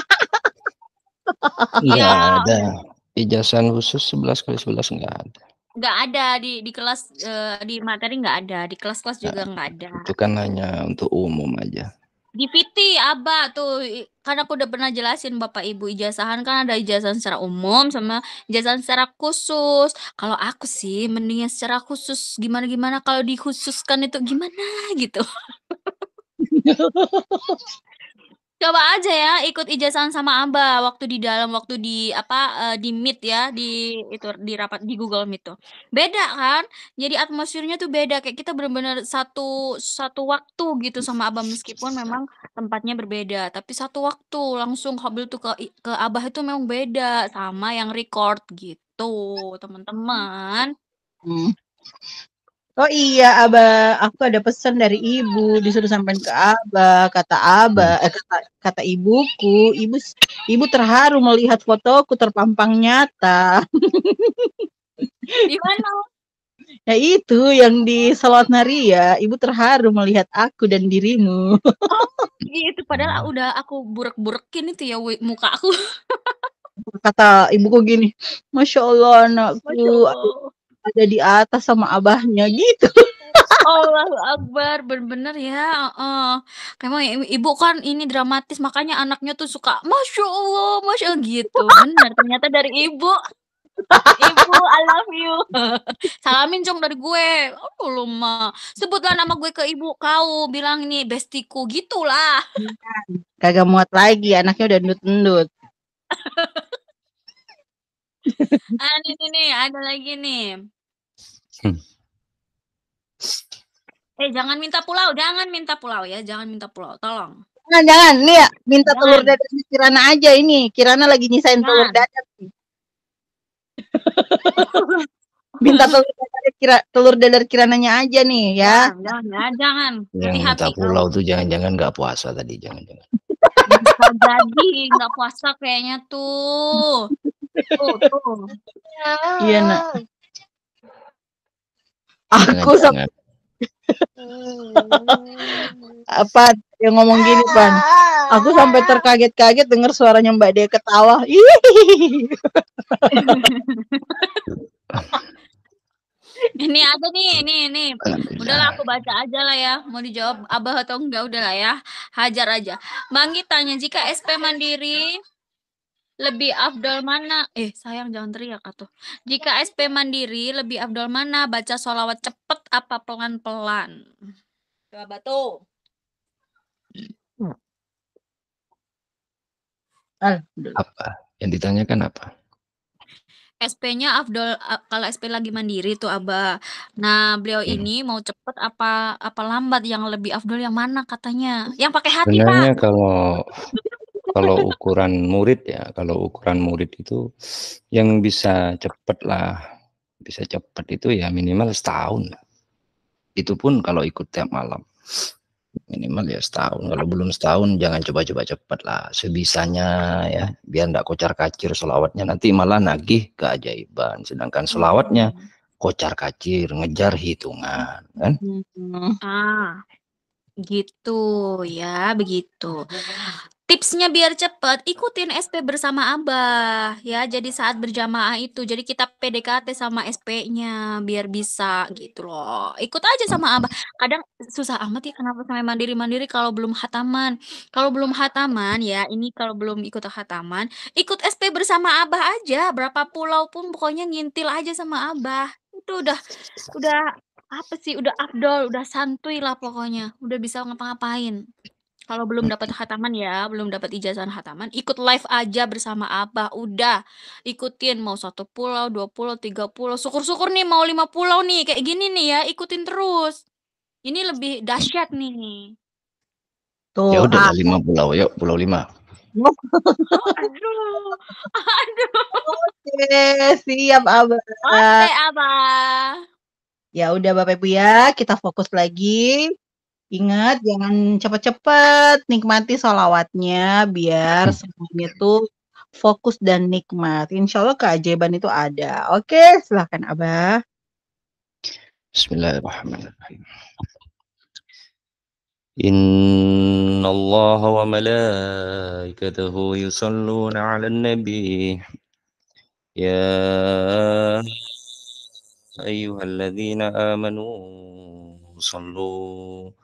Iya, ada. Ijazah khusus 11 kali 11 enggak ada. Enggak ada di di kelas eh, di materi enggak ada, di kelas-kelas juga nah, enggak ada. Itu kan hanya untuk umum aja. Di PT Aba tuh karena aku udah pernah jelasin Bapak Ibu ijazahan kan ada ijazah secara umum sama ijazah secara khusus. Kalau aku sih mendingan secara khusus gimana gimana kalau dikhususkan itu gimana gitu. coba aja ya ikut ijazah sama abah waktu di dalam waktu di apa uh, di Meet ya di itu di rapat di Google Meet tuh beda kan jadi atmosfernya tuh beda kayak kita benar-benar satu satu waktu gitu sama Abah meskipun memang tempatnya berbeda tapi satu waktu langsung Hobil tuh ke ke Abah itu memang beda sama yang record gitu teman-teman hmm. Oh iya, Abah, aku ada pesan dari ibu disuruh sampein ke Abah kata Abah eh, kata, kata ibuku, ibu ibu terharu melihat fotoku terpampang nyata. Di mana? Ya itu yang di Salat ya ibu terharu melihat aku dan dirimu. Oh, itu Padahal udah aku burek-burekin itu ya muka aku. Kata ibuku gini, Masya Allah anakku, Masya Allah ada di atas sama abahnya gitu. Allahu Akbar, bener-bener ya. Uh, ibu kan ini dramatis, makanya anaknya tuh suka, masya Allah, masya Allah gitu. Bener, ternyata dari ibu. Ibu, I love you. Salamin dong dari gue. Aduh lu Sebutlah nama gue ke ibu kau. Bilang ini bestiku gitulah. Iya, kagak muat lagi, anaknya udah nut-nut. Ah, ini nih, ada lagi nih. Hmm. Eh, jangan minta pulau, jangan minta pulau ya, jangan minta pulau, tolong. Jangan, jangan. Nih ya, minta jangan. telur dadar Kirana aja ini. Kirana lagi nyisain jangan. telur dadar nih. minta telur dadar, kira, telur dadar Kirananya aja nih ya. Jangan, jangan. Ya, jangan. Yang minta pulau tuh jangan-jangan gak puasa tadi, jangan-jangan. Bisa jadi nggak puasa kayaknya tuh. Tuh, iya, iya, Nak. Aku sama apa yang ngomong gini, Pan. Aku sampai terkaget-kaget dengar suaranya Mbak dia ketawa. ini aku nih, ini ini Udahlah aku baca aja lah ya. Mau dijawab abah atau enggak udahlah ya. Hajar aja. bangi tanya jika SP mandiri lebih afdol mana? Eh, sayang jangan teriak atuh. Jika iya. SP mandiri lebih afdol mana? Baca solawat cepet apa pelan-pelan? Coba batu. Ah, apa? Yang ditanyakan apa? SP-nya Afdol kalau SP lagi mandiri tuh Aba. Nah, beliau hmm. ini mau cepet apa apa lambat yang lebih Afdol yang mana katanya? Yang pakai hati, Sebenarnya Pak. kalau kalau ukuran murid ya, kalau ukuran murid itu yang bisa cepet lah, bisa cepet itu ya minimal setahun Itu pun kalau ikut tiap malam. Minimal ya setahun. Kalau belum setahun jangan coba-coba cepet lah. Sebisanya ya, biar enggak kocar kacir solawatnya. Nanti malah nagih keajaiban. Sedangkan solawatnya hmm. kocar kacir, ngejar hitungan kan. Hmm. Ah gitu ya begitu tipsnya biar cepat ikutin SP bersama abah ya jadi saat berjamaah itu jadi kita PDKT sama SP-nya biar bisa gitu loh ikut aja sama abah kadang susah amat ya kenapa sama mandiri mandiri kalau belum hataman kalau belum hataman ya ini kalau belum ikut hataman ikut SP bersama abah aja berapa pulau pun pokoknya ngintil aja sama abah itu udah udah apa sih udah Abdul udah santuy lah pokoknya udah bisa ngapa-ngapain kalau belum dapat hataman ya, belum dapat ijazah hataman, ikut live aja bersama Abah. Udah, ikutin mau satu pulau, dua pulau, tiga pulau. Syukur-syukur nih mau lima pulau nih, kayak gini nih ya, ikutin terus. Ini lebih dahsyat nih. Ya Tuh, ya udah ah. lima pulau, yuk pulau lima. oh, aduh, aduh. Oke, siap Abah. Oke Abah. Ya udah Bapak Ibu ya, kita fokus lagi. Ingat, jangan cepat-cepat nikmati sholawatnya biar hmm. semuanya tuh fokus dan nikmat. Insya Allah keajaiban itu ada. Oke, silahkan Abah. Bismillahirrahmanirrahim. Inna Allah wa malaikatahu yusalluna ala nabi. Ya ayuhal آمنوا صلوا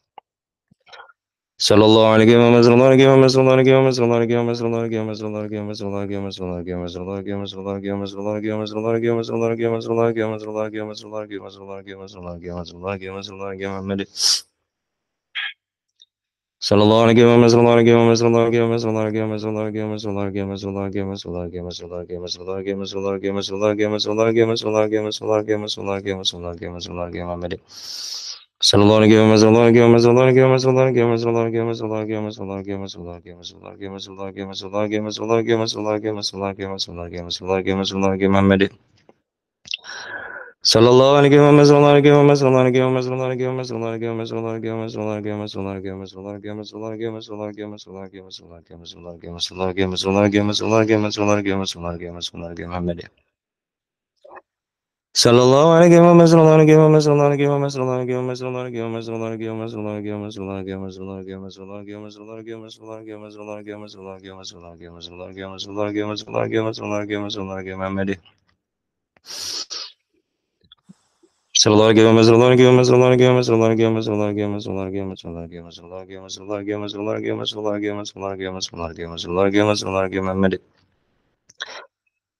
Sallallahu aleyhi ve sellem aleyhi ve sellem aleyhi ve sellem aleyhi ve sellem aleyhi ve sellem aleyhi ve sellem aleyhi ve sellem aleyhi ve sellem aleyhi ve sellem aleyhi ve sellem aleyhi ve sellem aleyhi ve sellem aleyhi ve sellem aleyhi ve sellem aleyhi ve sellem aleyhi ve sellem aleyhi ve sellem aleyhi ve sellem aleyhi ve sellem aleyhi Muhammed Sallallahu aleyhi ve sellem aleyhi ve sellem aleyhi ve sellem aleyhi ve sellem aleyhi ve sellem aleyhi aleyhi ve sellem aleyhi aleyhi ve sellem aleyhi aleyhi ve sellem aleyhi aleyhi ve sellem aleyhi aleyhi ve sellem aleyhi aleyhi ve sellem aleyhi aleyhi ve sellem aleyhi aleyhi ve sellem aleyhi aleyhi ve sellem aleyhi aleyhi ve sellem aleyhi aleyhi ve sellem aleyhi ve Sıralara gömez, sıralara gömez, sıralara gömez, sıralara gömez, sıralara gömez, sıralara gömez, sıralara gömez, sıralara gömez, sıralara gömez, sıralara gömez, sıralara gömez, sıralara gömez, sıralara gömez, sıralara gömez, sıralara gömez, sıralara gömez, sıralara gömemedi. Sallallahu aleyhi ve sellem sıralara gömez, sıralara gömez, sıralara gömez, sıralara gömez, sıralara gömez, sıralara gömez, sıralara gömez, sıralara gömez, sıralara gömez, sıralara gömez, sıralara gömez, sıralara gömez, sıralara gömez, sıralara gömez, sıralara gömez, sıralara gömez, sıralara gömez, sıralara gömez, sıralara gömemedi. Sallallahu aleyhi ve sellem aleyhi ve sellem aleyhi ve sellem aleyhi ve sellem aleyhi ve sellem aleyhi ve sellem aleyhi ve sellem aleyhi ve sellem aleyhi ve sellem aleyhi ve sellem aleyhi ve sellem aleyhi ve sellem aleyhi ve sellem aleyhi ve sellem aleyhi ve sellem aleyhi ve sellem aleyhi ve sellem aleyhi ve sellem aleyhi ve sellem aleyhi Mehmedi Sallallahu aleyhi ve sellem aleyhi ve sellem aleyhi ve sellem aleyhi ve sellem aleyhi ve sellem aleyhi ve sellem aleyhi ve sellem aleyhi ve sellem aleyhi ve sellem aleyhi ve sellem aleyhi ve sellem aleyhi ve sellem aleyhi ve sellem aleyhi ve sellem aleyhi Mehmedi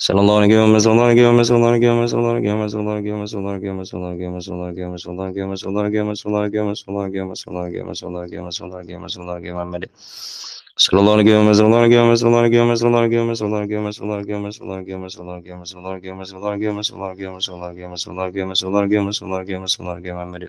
Sen Allah'ını görmez, Allah'ını görmez, Allah'ını görmez, Allah'ını görmez, Allah'ını görmez, Allah'ını görmez, Allah'ını görmez, Allah'ını görmez, Allah'ını görmez, Allah'ını görmez, Allah'ını görmez, Allah'ını görmez, Allah'ını görmez, Allah'ını görmez, Allah'ını görmez, Allah'ını görmemeli. Sallallahu görmez, Allah'ını görmez, Allah'ını görmez, Allah'ını görmez, Allah'ını görmez, Allah'ını görmez, Allah'ını görmez, Allah'ını görmez, Allah'ını görmez, Allah'ını görmez, Allah'ını görmez, Allah'ını görmez, Allah'ını görmez, Allah'ını görmez, Allah'ını görmez, Allah'ını görmez, Allah'ını görmemeli.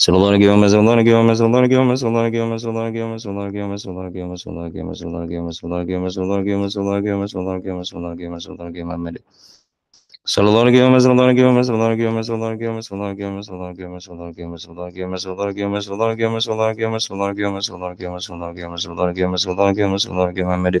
Sıralara giremez, sıralara giremez, sıralara giremez, sıralara giremez, sıralara giremez, sıralara giremez, sıralara giremez, sıralara giremez, sıralara giremez, sıralara giremez, sıralara giremez, sıralara giremez, sıralara giremez, sıralara giremez, sıralara girememeli. Sıralara giremez, sıralara giremez, sıralara giremez, sıralara giremez, sıralara giremez, sıralara giremez, sıralara giremez, sıralara giremez, sıralara giremez, sıralara giremez, sıralara giremez, sıralara giremez, sıralara giremez, sıralara giremez, sıralara giremez, sıralara giremez, sıralara girememeli.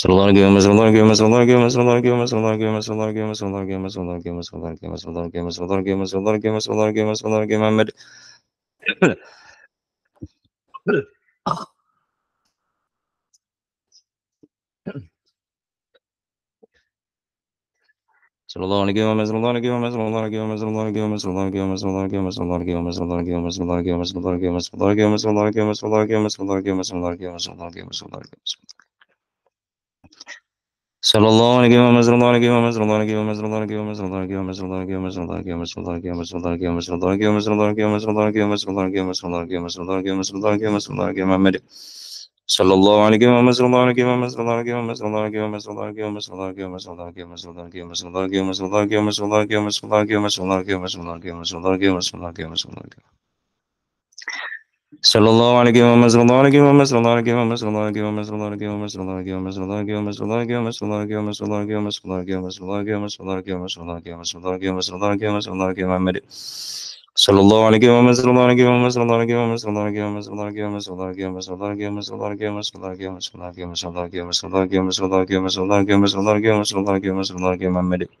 Sorular gömez, sorular gömez, sorular gömez, sorular gömez, sorular gömez, sorular gömez, sorular gömez, sorular gömez, sorular gömez, sorular gömez, sorular gömez, sorular gömez, sorular gömez, sorular gömemedi. Sorularını gömez, sorular gömez, sorular gömez, sorular gömez, sorular gömez, sorular gömez, sorular gömez, sorular gömez, sorular gömez, sorular gömez, sorular gömez, sorular gömez, sorular gömez, sorular gömez, sorular gömez, sorular gömez, sorular gömez, sorular gömez, sorular gömez, Sallallahu aleyhi ve mezrullahi aleyhi ve mezrullahi aleyhi ve mezrullahi aleyhi ve mezrullahi aleyhi ve mezrullahi aleyhi ve mezrullahi aleyhi ve mezrullahi aleyhi ve mezrullahi aleyhi ve mezrullahi aleyhi ve mezrullahi aleyhi ve mezrullahi aleyhi ve mezrullahi aleyhi ve mezrullahi aleyhi ve mezrullahi aleyhi ve mezrullahi aleyhi ve mezrullahi aleyhi ve Muhammed sallallahu aleyhi ve mezrullahi aleyhi ve mezrullahi aleyhi ve mezrullahi aleyhi ve mezrullahi aleyhi ve mezrullahi aleyhi ve mezrullahi aleyhi ve mezrullahi aleyhi ve mezrullahi aleyhi ve mezrullahi aleyhi ve mezrullahi aleyhi ve mezrullahi aleyhi aleyhi ve mezrullahi aleyhi aleyhi ve mezrullahi aleyhi aleyhi ve mezrullahi aleyhi aleyhi ve mezrullahi aleyhi aleyhi ve mezrullahi aleyhi aleyhi ve mezrullahi aleyhi aleyhi ve mezrullahi aleyhi aleyhi ve mezrullahi aleyhi aleyhi ve mezrullahi aleyhi aleyhi ve mezrullahi aleyhi aleyhi ve mezrullahi aleyhi aleyhi ve mezrullahi aleyhi aleyhi ve mezrullahi aleyhi Sallallahu aleyhi ve sellem aleyhi ve sellem aleyhi ve sellem aleyhi ve sellem aleyhi ve sellem aleyhi ve sellem aleyhi ve sellem aleyhi ve sellem aleyhi ve sellem aleyhi ve sellem aleyhi ve sellem aleyhi ve sellem aleyhi ve sellem aleyhi ve sellem aleyhi ve sellem aleyhi ve sellem aleyhi ve sellem Sallallahu aleyhi ve sellem aleyhi ve sellem aleyhi ve sellem aleyhi ve sellem aleyhi ve sellem aleyhi ve sellem aleyhi ve sellem aleyhi aleyhi ve sellem aleyhi aleyhi ve sellem aleyhi aleyhi ve sellem aleyhi aleyhi ve sellem aleyhi aleyhi ve sellem aleyhi aleyhi ve sellem aleyhi aleyhi ve sellem aleyhi aleyhi ve sellem aleyhi aleyhi ve sellem aleyhi aleyhi ve sellem aleyhi aleyhi ve sellem aleyhi aleyhi ve sellem aleyhi aleyhi ve sellem aleyhi aleyhi ve sellem aleyhi aleyhi ve sellem aleyhi aleyhi ve sellem aleyhi aleyhi ve sellem aleyhi ve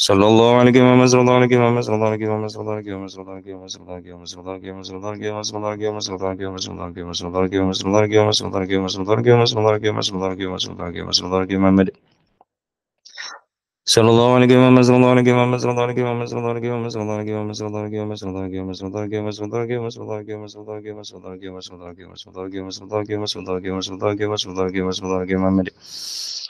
sallallahu aleyhi ve sallallahu aleyhi ve sallallahu aleyhi ve sallallahu aleyhi ve sallallahu aleyhi ve sallallahu aleyhi ve sallallahu aleyhi ve sallallahu aleyhi ve sallallahu aleyhi ve sallallahu aleyhi ve sallallahu aleyhi ve sallallahu aleyhi ve sallallahu aleyhi ve sallallahu aleyhi ve sallallahu aleyhi ve sallallahu aleyhi ve sallallahu aleyhi ve sallallahu aleyhi ve sallallahu aleyhi Muhammed sallallahu aleyhi ve sallallahu aleyhi ve sallallahu aleyhi ve sallallahu sallallahu aleyhi ve sallallahu sallallahu aleyhi ve sallallahu sallallahu aleyhi ve sallallahu sallallahu aleyhi ve sallallahu sallallahu aleyhi ve sallallahu sallallahu aleyhi ve sallallahu sallallahu aleyhi ve sallallahu sallallahu aleyhi ve sallallahu sallallahu aleyhi ve sallallahu sallallahu aleyhi ve sallallahu sallallahu aleyhi ve sallallahu sallallahu aleyhi ve sallallahu sallallahu aleyhi ve sallallahu sallallahu aleyhi ve sallallahu sallallahu aleyhi ve sallallahu sallallahu aleyhi ve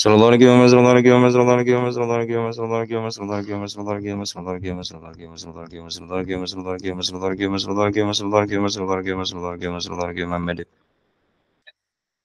Sıralara girmez, sıralara girmez, sıralara girmez, sıralara girmez, sıralara girmez, sıralara girmez, sıralara girmez, sıralara girmez, sıralara girmez, sıralara girmez, sıralara girmez, sıralara girmez, sıralara girmez, sıralara girmez, sıralara girmez, sıralara girmez, sıralara girmez, sıralara girmez, sıralara girmemeli.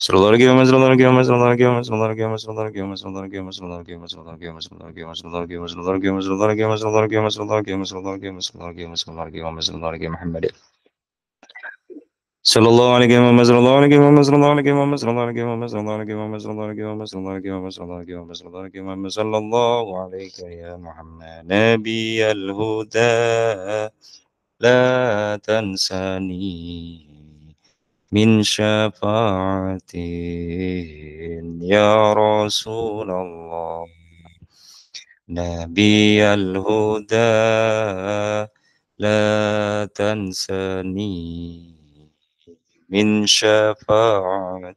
Sıralara giremez, sıralara giremez, sıralara giremez, sıralara giremez, sıralara giremez, sıralara giremez, sıralara giremez, sıralara giremez, sıralara giremez, sıralara giremez, sıralara giremez, sıralara giremez, sıralara giremez, sıralara giremez, sıralara giremez, sıralara giremez, sıralara giremez, sıralara giremez, Muhammed. Sallallahu aleyhi ve sellem, sallallahu aleyhi ve sellem, sallallahu aleyhi ve sellem, sallallahu aleyhi ve sellem, sallallahu aleyhi ve sellem, sallallahu aleyhi ve sellem, sallallahu aleyhi ve sellem, sallallahu aleyhi ve sellem, sallallahu aleyhi ve sellem, sallallahu aleyke ya Muhammed, nebiyel huda, la tensani. من شفاعة يا رسول الله نبي الهدى لا تنسني من شفاعة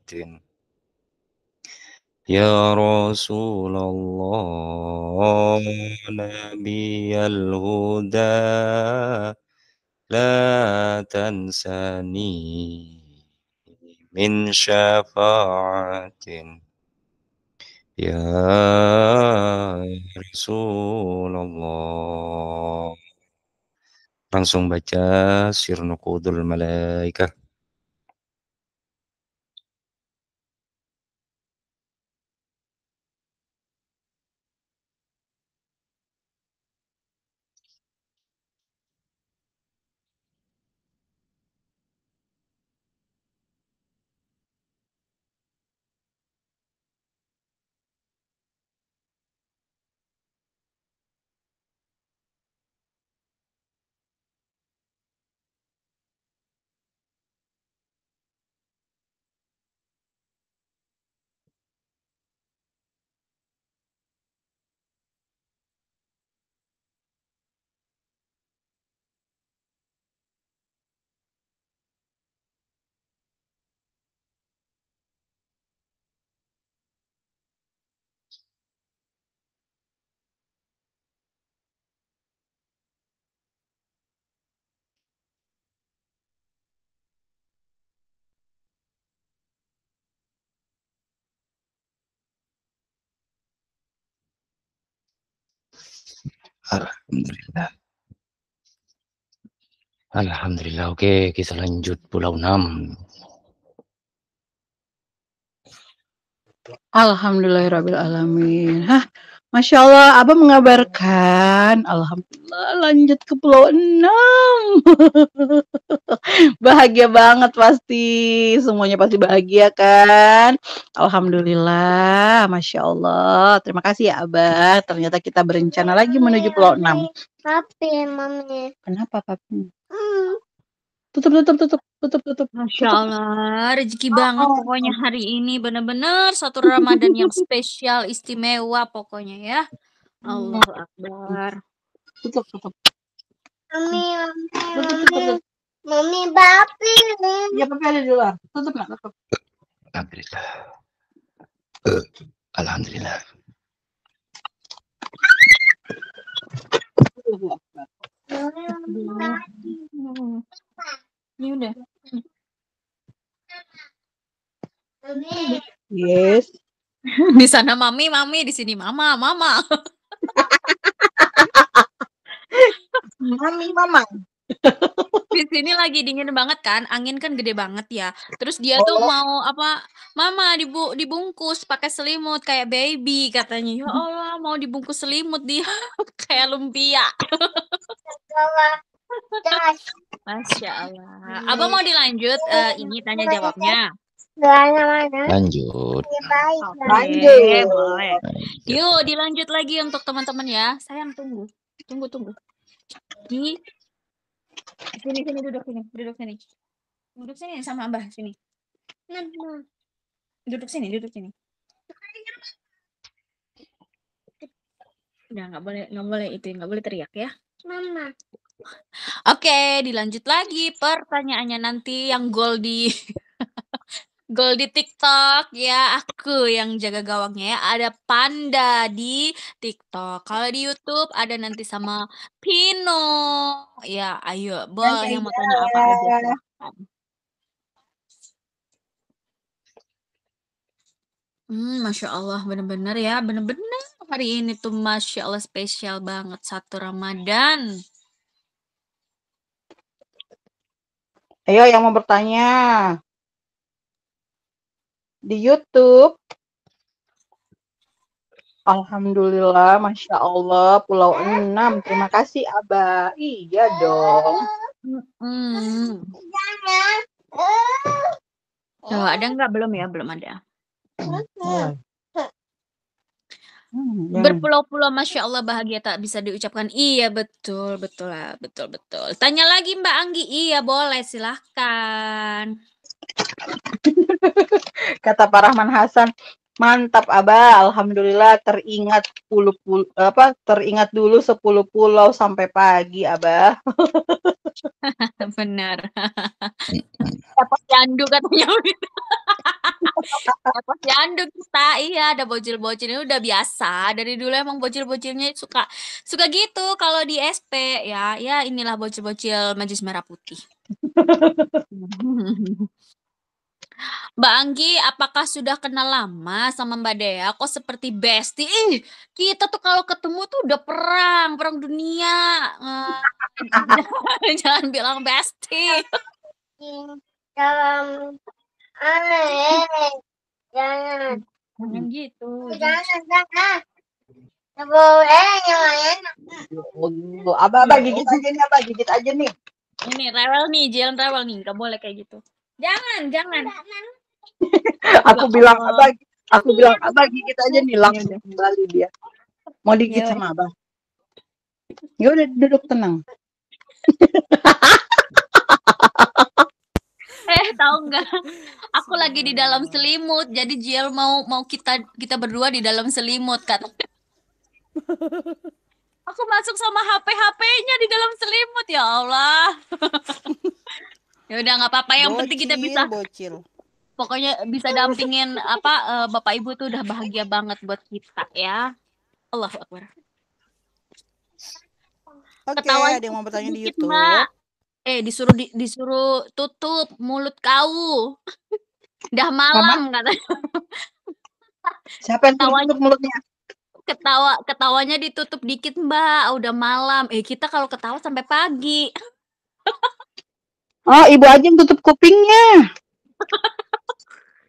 يا رسول الله نبي الهدى لا تنسني min syafa'atin ya Rasulullah langsung baca qudul malaikah Alhamdulillah. Alhamdulillah. Oke, kita lanjut pulau 6. Alhamdulillahirabbil alamin. Hah, Masya Allah, Abah mengabarkan, Alhamdulillah lanjut ke Pulau Enam, bahagia banget pasti, semuanya pasti bahagia kan. Alhamdulillah, Masya Allah. Terima kasih ya Abah, ternyata kita berencana lagi menuju Pulau Enam. Papi, Mami. Kenapa Papi? Tutup tutup tutup tutup tutup. Masya Allah, rezeki oh, banget oh, pokoknya hari ini bener-bener satu Ramadan yang spesial, istimewa pokoknya ya. Allah Akbar. Tutup tutup. Mami, mami, mami, papi. Ya papi ada di luar. Tutup nggak tutup. Alhamdulillah. Uh, Alhamdulillah. Terima kasih. Ini udah. Yes. di sana mami, mami, di sini mama, mama. mami, mama. di sini lagi dingin banget kan, angin kan gede banget ya. Terus dia oh. tuh mau apa? Mama dibu dibungkus pakai selimut kayak baby katanya. Ya Allah, mau dibungkus selimut dia kayak lumpia. Masya Allah. Hmm. Abang mau dilanjut uh, ini iya. tanya jawabnya. Lanjut. Okay, Lanjut. Boleh. Yuk dilanjut lagi untuk teman-teman ya. Sayang tunggu. Tunggu tunggu. Di sini sini duduk sini duduk sini duduk sini sama Abah sini. Nah, nah. Duduk sini duduk sini. Udah nggak boleh nggak boleh itu nggak boleh teriak ya. Mama. Oke, dilanjut lagi pertanyaannya nanti yang gol di gol di TikTok ya, aku yang jaga gawangnya ya. Ada Panda di TikTok. Kalau di YouTube ada nanti sama Pino. Ya, ayo boleh yang mau tanya apa aja Ya. Hmm, Masya Allah bener-bener ya, benar-benar hari ini tuh Masya Allah spesial banget satu Ramadan. Ayo yang mau bertanya. Di YouTube. Alhamdulillah, Masya Allah, Pulau enam Terima kasih, Abah. Iya dong. Hmm. Oh, ada nggak? Belum ya? Belum ada. Hmm, ya. Berpulau-pulau Masya Allah bahagia tak bisa diucapkan. Iya betul, betul lah, betul betul. Tanya lagi Mbak Anggi, iya boleh silahkan. Kata Pak Rahman Hasan, "Mantap Abah, alhamdulillah teringat puluh pul apa, teringat dulu sepuluh pulau sampai pagi Abah." Benar. Dapat janduk katanya. Dapat janduk kita iya ada bocil-bocil ini udah biasa dari dulu emang bocil-bocilnya suka suka gitu kalau di SP ya ya inilah bocil-bocil Majelis Merah Putih. Mbak Anggi, apakah sudah kenal lama sama Mbak Dea? Kok seperti bestie? Ih, kita tuh kalau ketemu tuh udah perang, perang dunia. Eh, jangan, bilang bestie. Jangan, eh? jangan. Jangan gitu. Jangan, jangan. Boleh, nyalain. Abah, abah gigit aja nih, apa gigit aja nih. Ini rewel nih, jangan rewel nih, gak boleh kayak gitu. Jangan, jangan. aku bilang oh. abang aku iya, bilang abang gigit aja nih langsung iya, iya. kembali dia. Mau digigit sama abah. Ya udah duduk tenang. eh tahu nggak? Aku lagi di dalam selimut, jadi Jiel mau mau kita kita berdua di dalam selimut kan. Aku masuk sama HP HP-nya di dalam selimut ya Allah. Ya udah nggak apa-apa. Yang bocil, penting kita bisa. Bocil. Pokoknya bisa dampingin apa uh, bapak ibu tuh udah bahagia banget buat kita ya. Allah Akbar. Oke, okay, ada yang mau bertanya di YouTube. Mbak. Eh, disuruh di, disuruh tutup mulut kau. udah malam kata Siapa yang ketawanya, tutup mulutnya? Ketawa ketawanya ditutup dikit, Mbak. Udah malam. Eh, kita kalau ketawa sampai pagi. Oh, ibu aja yang tutup kupingnya.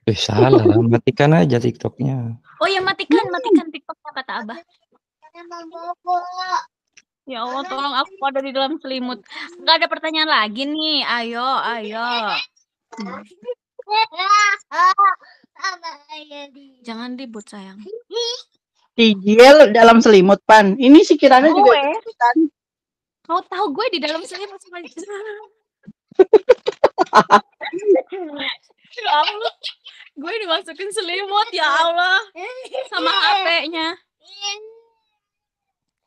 Eh, salah. Matikan aja TikToknya. Oh ya, matikan, matikan TikToknya kata Abah. Ya Allah, tolong aku ada di dalam selimut. Gak ada pertanyaan lagi nih. Ayo, ayo. Jangan ribut sayang. Ijil dalam selimut pan. Ini si Kirana juga Kau tahu gue di dalam selimut sama Ya Allah, gue dimasukin selimut ya Allah sama HP-nya.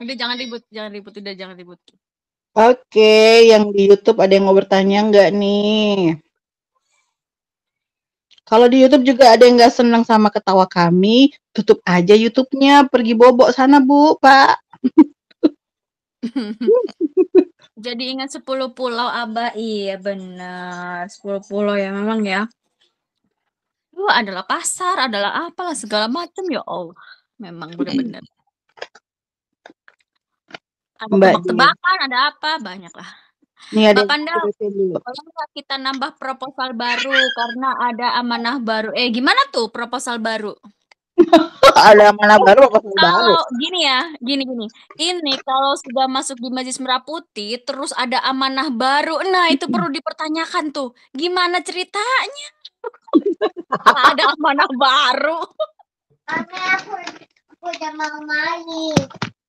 Udah jangan ribut, jangan ribut, udah jangan ribut. Oke, okay, yang di YouTube ada yang mau bertanya nggak nih? Kalau di YouTube juga ada yang nggak senang sama ketawa kami, tutup aja YouTube-nya, pergi bobok sana Bu, Pak. Jadi ingat sepuluh pulau Abah. Iya benar. sepuluh pulau ya memang ya. lu adalah pasar, adalah apalah segala macam ya Allah. Memang benar-benar. Ada tebak-tebakan, ada apa? Banyak lah. Nih ada Mbak kita nambah proposal baru karena ada amanah baru. Eh, gimana tuh proposal baru? ada mana baru apa kalau baru? gini ya, gini gini. Ini kalau sudah masuk di Majelis Merah Putih terus ada amanah baru. Nah, itu perlu dipertanyakan tuh. Gimana ceritanya? ada amanah baru. Mami aku, udah mau main.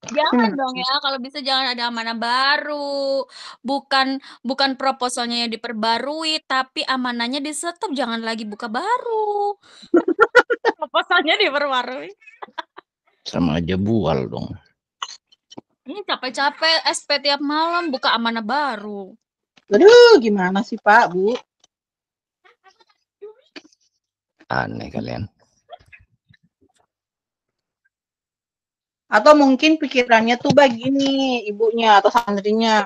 Jangan hmm. dong ya, kalau bisa jangan ada amanah baru. Bukan bukan proposalnya yang diperbarui, tapi amanahnya disetop. jangan lagi buka baru. Pasalnya diperbarui. Sama aja bual dong. Ini capek-capek SP tiap malam buka amanah baru. Aduh, gimana sih Pak, Bu? Aneh kalian. Atau mungkin pikirannya tuh begini ibunya atau santrinya.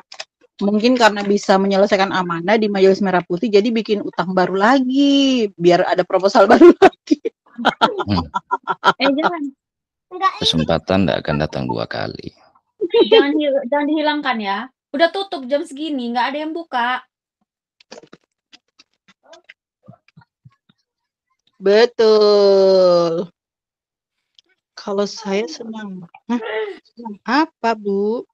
Mungkin karena bisa menyelesaikan amanah di Majelis Merah Putih, jadi bikin utang baru lagi, biar ada proposal baru lagi. Hmm. Eh jangan. Enggak. Eh, Kesempatan tidak akan datang dua kali. Jangan jangan dihilangkan ya. Udah tutup jam segini, nggak ada yang buka. Betul. Kalau saya senang. Hah? Senang apa, Bu?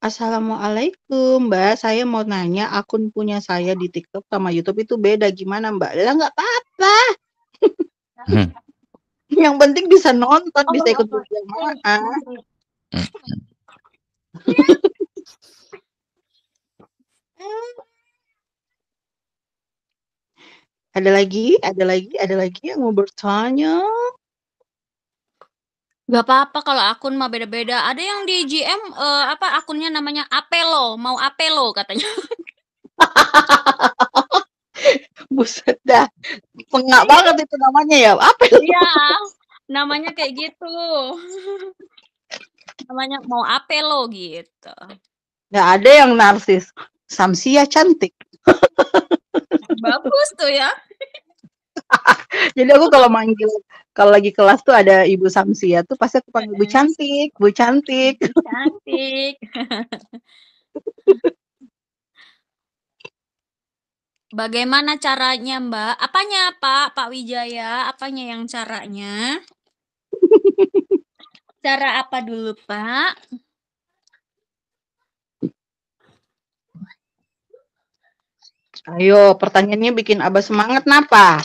Assalamualaikum Mbak, saya mau nanya akun punya saya di TikTok sama YouTube itu beda gimana Mbak? Lah nggak apa-apa. Hmm. Yang penting bisa nonton, bisa ikut berjamaah. ada lagi, ada lagi, ada lagi yang mau bertanya gak apa-apa kalau akun mah beda-beda. Ada yang di GM uh, eh, apa akunnya namanya Apelo, mau Apelo katanya. Buset dah. Pengak iya. banget itu namanya ya. Apelo. Iya. Namanya kayak gitu. namanya mau Apelo gitu. Nggak ada yang narsis. Samsia cantik. Bagus tuh ya. Jadi aku kalau manggil kalau lagi kelas tuh ada Ibu Samsia ya, tuh pasti aku panggil Bu cantik, Bu cantik. cantik. Bagaimana caranya, Mbak? Apanya, Pak? Pak Wijaya, apanya yang caranya? Cara apa dulu, Pak? Ayo, pertanyaannya bikin Abah semangat napa?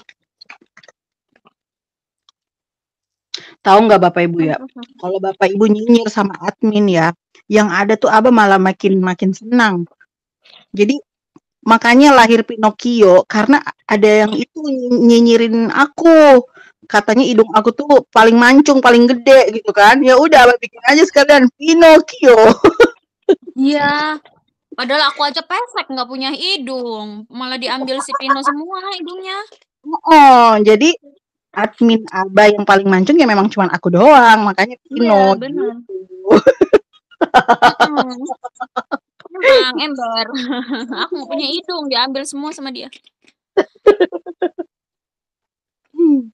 Tahu nggak Bapak Ibu ya? Kalau Bapak Ibu nyinyir sama admin ya, yang ada tuh Abah malah makin makin senang. Jadi makanya lahir Pinocchio karena ada yang itu nyinyirin aku. Katanya hidung aku tuh paling mancung, paling gede gitu kan. Ya udah Abah bikin aja sekalian Pinocchio. Iya. Padahal aku aja pesek nggak punya hidung, malah diambil si Pino semua hidungnya. Oh, oh. jadi admin aba yang paling mancung ya memang cuma aku doang makanya Pino iya, benar. Gitu. Iya. ember. Aku mau punya hidung, diambil semua sama dia. Hmm.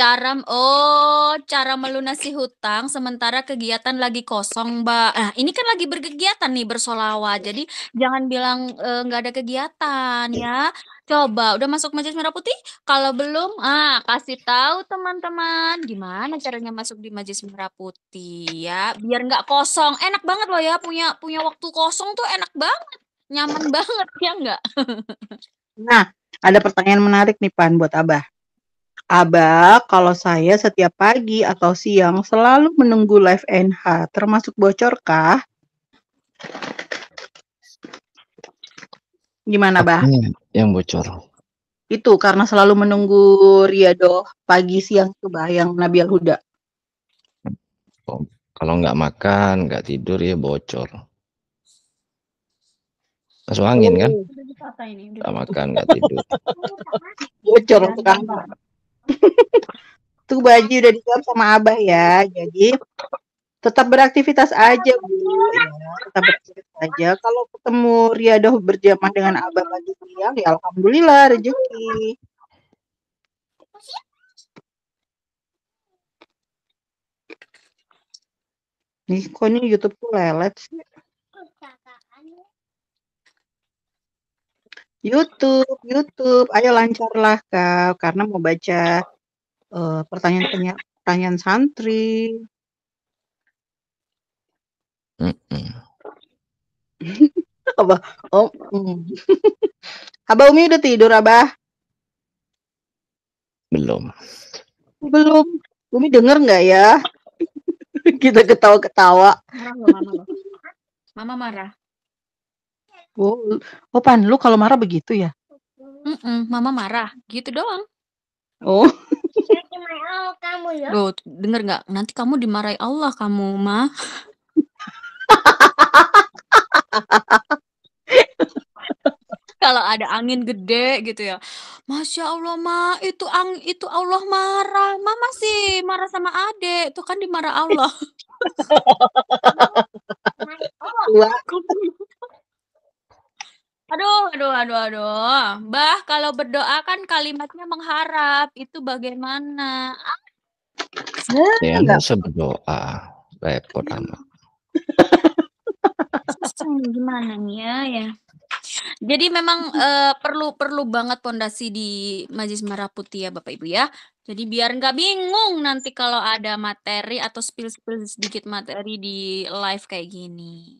Cara oh, cara melunasi hutang sementara kegiatan lagi kosong, Mbak. Nah, ini kan lagi berkegiatan nih bersolawat. Jadi jangan bilang eh, nggak uh, ada kegiatan ya. Coba udah masuk majelis merah putih? Kalau belum, ah kasih tahu teman-teman gimana caranya masuk di majelis merah putih ya, biar nggak kosong. Enak banget loh ya punya punya waktu kosong tuh enak banget. Nyaman banget ya nggak nah, ada pertanyaan menarik nih Pan buat Abah. Abah, kalau saya setiap pagi atau siang selalu menunggu live NH, termasuk bocorkah? Gimana, Bah? yang bocor. Itu karena selalu menunggu Riado pagi siang itu, Bah, yang Nabi Al-Huda. Oh, kalau nggak makan, nggak tidur, ya bocor. Masuk angin, kan? Nggak makan, nggak tidur. bocor ke Tuh baju udah dijawab sama Abah ya. Jadi tetap beraktivitas aja Bu. Ya, tetap beraktivitas aja. Kalau ketemu riyadoh berjamaah dengan Abah pagi siang, ya alhamdulillah rezeki. Nih, kok ini YouTube tuh lelet sih? YouTube, YouTube. Ayo lancarlah kau karena mau baca uh, eh, pertanyaan pertanyaan santri. Mm Abah, oh, Abah Umi udah tidur, Abah? Belum. Belum. Umi denger nggak ya? Kita ketawa-ketawa. Mama marah. Oh oh Pan, lu kalau marah begitu ya? -mm, mama marah, gitu doang. Oh. oh kamu ya. Loh, denger nggak? Nanti kamu dimarahi Allah kamu, Ma. Kalau ada angin gede gitu ya. Masya Allah, Ma, itu ang itu Allah marah. Mama sih marah sama Ade. tuh kan dimarah Allah. Aduh, aduh, aduh, aduh. Bah, kalau berdoa kan kalimatnya mengharap. Itu bagaimana? Ya, nggak usah berdoa. Repot iya. amat. gimana nih ya, ya. Jadi memang uh, perlu perlu banget pondasi di Majlis Merah Putih ya Bapak Ibu ya. Jadi biar nggak bingung nanti kalau ada materi atau spill-spill sedikit materi di live kayak gini.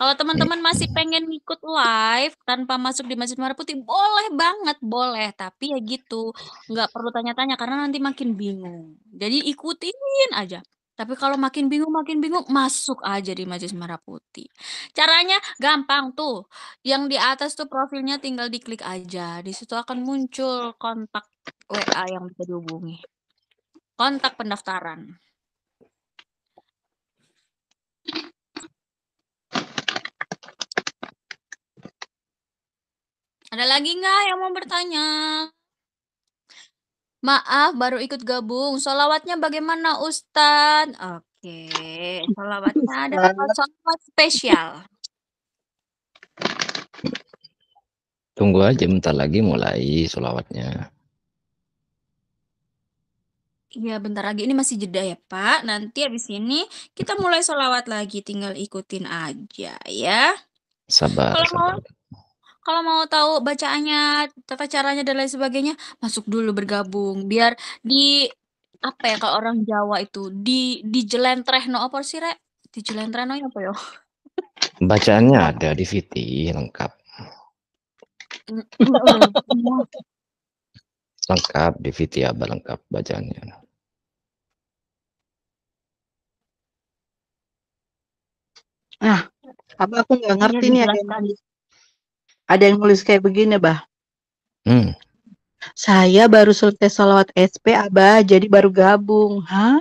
Kalau teman-teman iya. masih pengen ngikut live tanpa masuk di Masjid Merah Putih, boleh banget, boleh. Tapi ya gitu, nggak perlu tanya-tanya karena nanti makin bingung. Jadi ikutin aja. Tapi kalau makin bingung, makin bingung, masuk aja di Masjid Merah Putih. Caranya gampang tuh. Yang di atas tuh profilnya tinggal diklik aja. Di situ akan muncul kontak WA yang bisa dihubungi. Kontak pendaftaran. Ada lagi nggak yang mau bertanya? Maaf, baru ikut gabung. Solawatnya bagaimana, Ustadz? Oke, solawatnya ada solawat spesial. Tunggu aja, bentar lagi mulai solawatnya. Iya, bentar lagi. Ini masih jeda ya, Pak. Nanti habis ini kita mulai solawat lagi. Tinggal ikutin aja ya. Sabar, Kalau sabar. Mau kalau mau tahu bacaannya, tata caranya dan lain sebagainya, masuk dulu bergabung biar di apa ya kalau orang Jawa itu di di no apa sih rek? jelentreh no ya apa yo? Bacaannya ada di Viti lengkap. lengkap di Viti apa lengkap bacaannya. Nah, apa aku nggak ngerti nih ada yang ada yang nulis kayak begini bah hmm. saya baru selesai salawat SP abah jadi baru gabung hah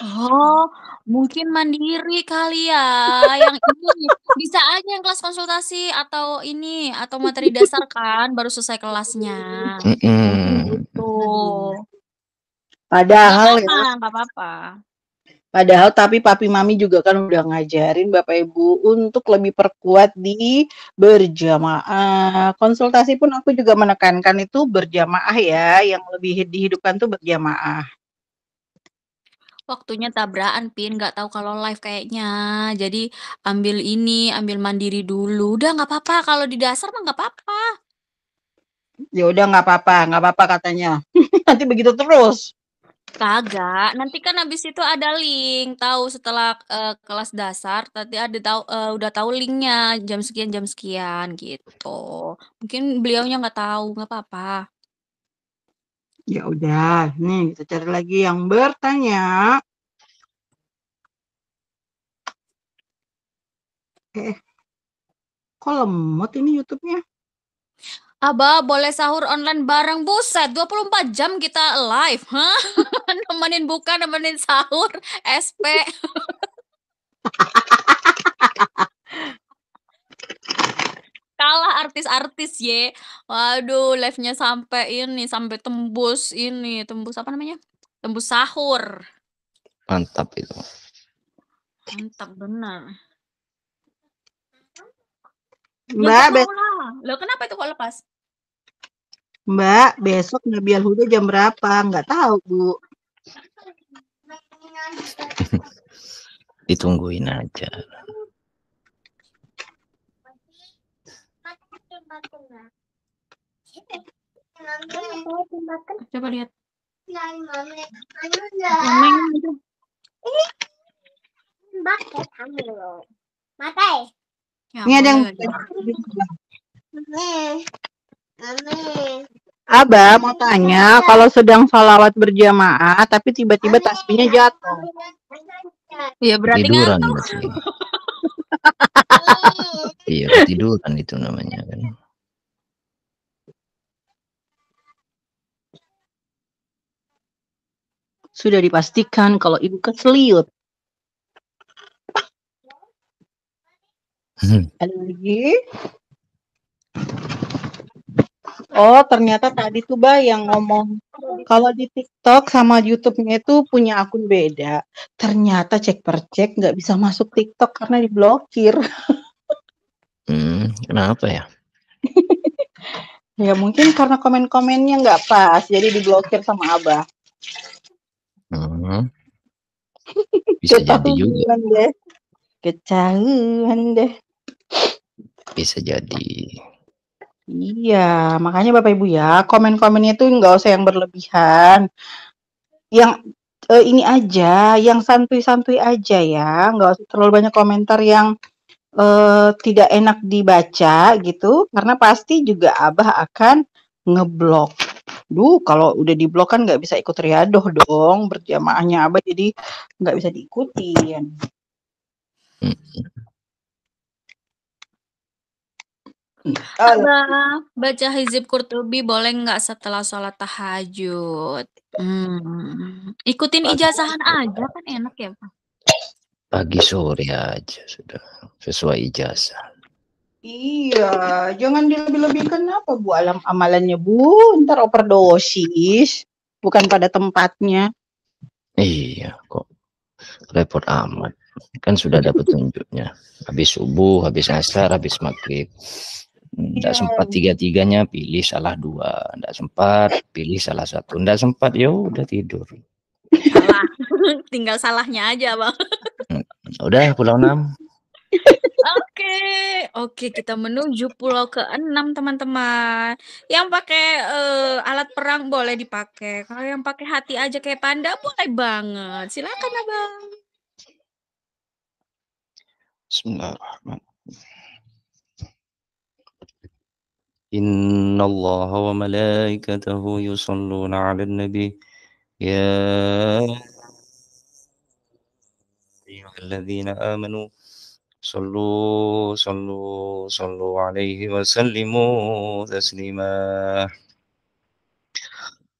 oh mungkin mandiri kali ya yang ini bisa aja yang kelas konsultasi atau ini atau materi dasar kan baru selesai kelasnya mm -hmm. itu padahal gak apa -apa, ya apa-apa Padahal tapi papi mami juga kan udah ngajarin Bapak Ibu untuk lebih perkuat di berjamaah. Konsultasi pun aku juga menekankan itu berjamaah ya, yang lebih dihidupkan tuh berjamaah. Waktunya tabrakan, Pin. Nggak tahu kalau live kayaknya. Jadi ambil ini, ambil mandiri dulu. Udah nggak apa-apa. Kalau di dasar mah nggak apa-apa. Ya udah nggak apa-apa, nggak apa-apa katanya. Nanti begitu terus. Kagak. Nanti kan habis itu ada link. Tahu setelah uh, kelas dasar tadi ada tahu uh, eh, udah tahu linknya jam sekian jam sekian gitu. Mungkin beliaunya nggak tahu, nggak apa-apa. Ya udah, nih kita cari lagi yang bertanya. Eh, kok lemot ini YouTube-nya? Aba, boleh sahur online bareng. Buset, 24 jam kita live. Hah? nemenin buka, nemenin sahur, SP. Kalah artis-artis ye. Waduh, live-nya sampai ini, sampai tembus ini, tembus apa namanya? Tembus sahur. Mantap itu. Mantap benar. Mbak, lo kenapa itu kok lepas? Mbak, besok Nabi Al-Huda jam berapa? Nggak tahu, Bu. Ditungguin aja. Coba lihat. Ini ada yang. Ya, Abah Aba mau tanya, kalau sedang salawat berjamaah tapi tiba-tiba tasbihnya jatuh. Iya berarti tiduran iya tiduran itu namanya kan. Sudah dipastikan kalau ibu keseliut. Hmm. Ada lagi? Oh, ternyata tadi tuh Bah yang ngomong kalau di TikTok sama YouTube-nya itu punya akun beda. Ternyata cek per cek nggak bisa masuk TikTok karena diblokir. Hmm, kenapa ya? ya mungkin karena komen-komennya nggak pas, jadi diblokir sama Abah. Hmm. Bisa jadi juga. Deh. deh. Bisa jadi. Iya, makanya Bapak Ibu ya, komen-komennya itu nggak usah yang berlebihan. Yang eh, ini aja, yang santuy-santuy aja ya, nggak usah terlalu banyak komentar yang eh, tidak enak dibaca gitu, karena pasti juga Abah akan ngeblok. Duh, kalau udah diblok kan nggak bisa ikut riadoh dong berjamaahnya Abah, jadi nggak bisa diikutin. Karena baca hizib kurtubi boleh nggak setelah sholat tahajud? Hmm. Ikutin Pagi ijazahan aja kan enak ya Pak. Pagi sore aja sudah sesuai ijazah. Iya, jangan dilebih-lebihkan apa Bu alam amalannya Bu, ntar overdosis bukan pada tempatnya. Iya kok repot amat kan sudah ada petunjuknya habis subuh habis asar habis maghrib tidak iya. sempat tiga-tiganya, pilih salah dua. Tidak sempat, pilih salah satu. Tidak sempat, ya udah tidur. Salah. Tinggal salahnya aja, Bang. Hmm, udah, pulau enam. Oke, oke kita menuju pulau ke enam teman-teman. Yang pakai uh, alat perang boleh dipakai. Kalau yang pakai hati aja kayak panda boleh banget. Silakan Abang. Bismillahirrahmanirrahim. إن الله وملائكته يصلون على النبي يا أيها الذين آمنوا صلوا صلوا صلوا عليه وسلموا تسليما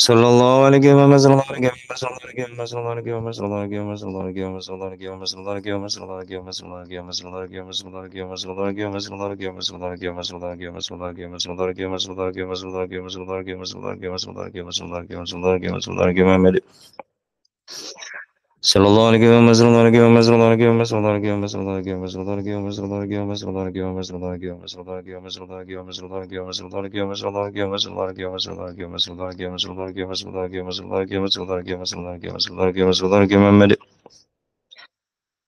sallallahu alaihi wa sallam sallallahu alaihi sallallahu alaihi sallallahu alaihi sallallahu alaihi sallallahu alaihi sallallahu alaihi sallallahu alaihi sallallahu alaihi sallallahu alaihi sallallahu alaihi sallallahu alaihi sallallahu alaihi sallallahu alaihi sallallahu alaihi صلی اللہ علیہ وسلم اللہ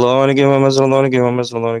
sallallahu aleyhi ve sallallahu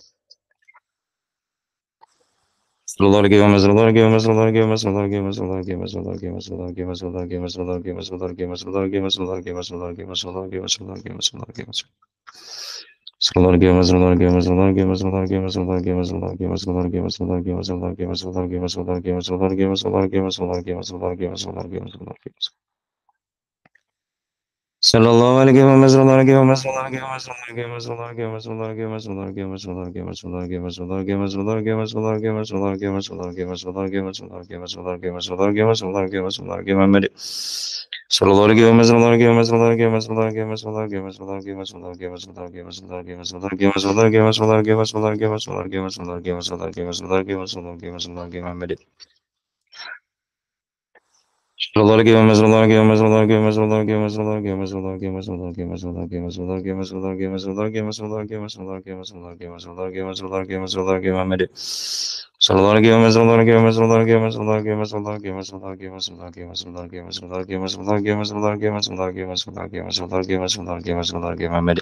Sıralar gömez, sıralar gömez, sıralar gömez, sıralar gömez, sıralar gömez, sıralar gömez, sıralar gömez, sıralar gömez, sıralar gömez, sıralar gömez, sıralar gömez, sıralar gömez, sıralar gömez, sıralar gömez, sıralar gömez, sıralar gömez. Sıralar gömez, sıralar gömez, sıralar gömez, sıralar gömez, sıralar gömez, sıralar gömez, sıralar gömez, sıralar gömez, sıralar gömez, sıralar gömez, sıralar gömez, sıralar gömez, sıralar gömez, sıralar gömez, sıralar gömez, sıralar gömez, sıralar gömez, sıralar gömez, sıralar gömez, sıralar gömez, Sallallahu aleyhi ve sellem sallallahu aleyhi ve sellem sallallahu aleyhi ve sellem sallallahu aleyhi ve sellem sallallahu aleyhi ve sellem sallallahu aleyhi ve sellem sallallahu aleyhi ve sellem sallallahu aleyhi ve sellem sallallahu aleyhi ve sellem sallallahu aleyhi ve sellem sallallahu aleyhi ve sellem sallallahu aleyhi ve sellem sallallahu aleyhi ve sellem sallallahu aleyhi ve sellem sallallahu aleyhi ve sellem sallallahu aleyhi ve sellem Sallallahu aleyhi ve sellem aleyhi aleyhi ve sellem aleyhi aleyhi ve sellem aleyhi aleyhi ve sellem aleyhi aleyhi ve sellem aleyhi aleyhi ve sellem aleyhi aleyhi ve sellem aleyhi aleyhi ve sellem aleyhi aleyhi ve sellem aleyhi ve Şuralara girmez, buralara girmez, buralara girmez, buralara girmez, buralara girmez, buralara girmez, buralara girmez, buralara girmez, buralara girmez, buralara girmez, buralara girmez, buralara girmez, buralara girmez, buralara girmez, buralara girmez, buralara girmez, buralara girmemeli. Sorulara girmez, buralara girmez, buralara girmez, buralara girmez, buralara girmez, buralara girmez, buralara girmez, buralara girmez, buralara girmez, buralara girmez, buralara girmez, buralara girmez, buralara girmez, buralara girmez, buralara girmez, buralara girmemeli.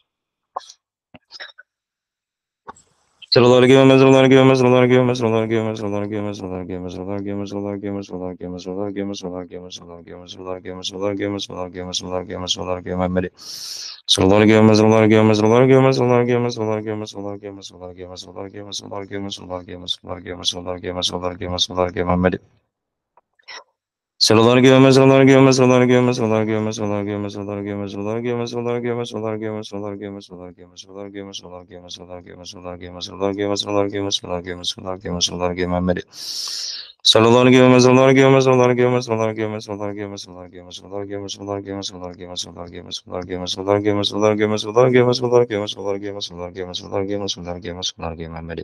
Sıralara girmemez, sıralara girmemez, sıralara girmemez, sıralara girmemez, sıralara girmemez, sıralara girmemez, sıralara girmemez, sıralara girmemez, sıralara girmemez, sıralara girmemez, sıralara girmemez, sıralara girmemez, sıralara girmemez, sıralara girmemez, sıralara girmemez, sıralara girmemez, sıralara girmemeli. Sıralara girmemez, sıralara girmemez, sıralara girmemez, sıralara girmez, sıralara girmez, sıralara girmez, sıralara girmez, sıralara girmez, sıralara girmez, sıralara girmez, sıralara girmez, sıralara girmez, sıralara girmez, sıralara girmez, sıralara girmemeli. Sıralara güvenmez, sıralara güvenmez, sıralara güvenmez, sıralara güvenmez, sıralara güvenmez, sıralara güvenmez, sıralara güvenmez, sıralara güvenmez, sıralara güvenmez, sıralara güvenmez, sıralara güvenmez, sıralara güvenmez, sıralara güvenmez, sıralara güvenmez, sıralara güvenmez, sıralara güvenmez, sıralara güvenmez, sıralara güvenmez, sıralara güvenmez, sıralara güvenmeli. Sıralara güvenmez, sıralara güvenmez, sıralara güvenmez, sıralara güvenmez, sıralara güvenmez, sıralara güvenmez, sıralara güvenmez, sıralara güvenmez, sıralara güvenmez, sıralara güvenmez, sıralara güvenmez, sıralara güvenmez, sıralara güvenmez, sıralara güvenmez, sıralara güvenmez, sıralara güvenmez, sıralara güvenmez, sıralara güvenmez, sıralara güvenmez, sıralara güvenmeli.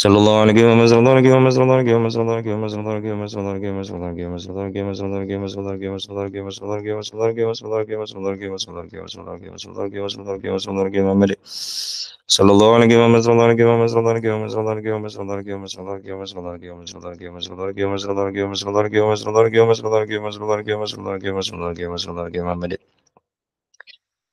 sallallahu aleyhi ve sellem aleyhi ve sellem aleyhi ve sellem aleyhi ve sellem aleyhi ve sellem aleyhi ve sellem aleyhi ve sellem aleyhi ve sellem aleyhi ve sellem aleyhi ve sellem aleyhi ve sellem aleyhi aleyhi ve sellem aleyhi aleyhi ve sellem aleyhi aleyhi ve sellem aleyhi aleyhi ve sellem sallallahu aleyhi ve sellem aleyhi aleyhi ve sellem aleyhi aleyhi ve sellem aleyhi aleyhi ve sellem aleyhi aleyhi ve sellem aleyhi aleyhi ve sellem aleyhi aleyhi ve sellem aleyhi aleyhi ve sellem aleyhi aleyhi ve sellem aleyhi aleyhi ve sellem aleyhi aleyhi ve sellem aleyhi aleyhi ve sellem aleyhi aleyhi ve sellem aleyhi ve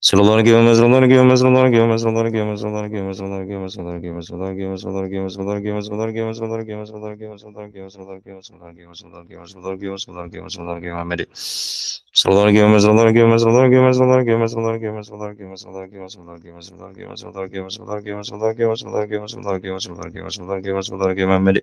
Sıralara girmez, sıralara girmez, sıralara girmez, sıralara girmez, sıralara girmez, sıralara girmez, sıralara girmez, sıralara girmez, sıralara girmez, sıralara girmez, sıralara girmez, sıralara girmez, sıralara girmez, sıralara girmez, sıralara girmez, sıralara girmez, sıralara girmez, sıralara girmez, sıralara girmez, sıralara girmemeli. Sıralara girmez, sıralara girmez, sıralara girmez, sıralara girmez, sıralara girmez, sıralara girmez, sıralara girmez, sıralara girmez, sıralara girmez, sıralara girmez, sıralara girmez, sıralara girmez, sıralara girmez, sıralara girmez, sıralara girmez, sıralara girmez, sıralara girmez, sıralara girmemeli.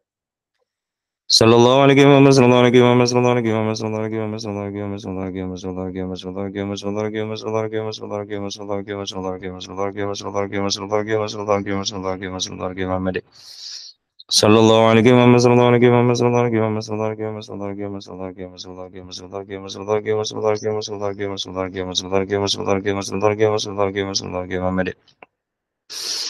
Sallallahu aleyhi ve sallallahu aleyhi ve sallallahu aleyhi ve sallallahu aleyhi ve sallallahu aleyhi ve sallallahu aleyhi ve sallallahu aleyhi ve sallallahu aleyhi ve sallallahu aleyhi ve sallallahu aleyhi ve sallallahu aleyhi ve sallallahu aleyhi ve sallallahu aleyhi ve sallallahu aleyhi ve sallallahu aleyhi ve sallallahu aleyhi ve sallallahu aleyhi ve sallallahu aleyhi ve sallallahu aleyhi ve Muhammed sallallahu aleyhi ve sallallahu aleyhi ve sallallahu aleyhi ve sallallahu aleyhi ve sallallahu aleyhi ve sallallahu aleyhi ve sallallahu aleyhi ve sallallahu aleyhi ve sallallahu aleyhi ve sallallahu aleyhi ve sallallahu aleyhi ve sallallahu aleyhi ve sallallahu aleyhi ve sallallahu aleyhi ve sallallahu aleyhi ve sallallahu aleyhi ve sallallahu aleyhi ve Muhammed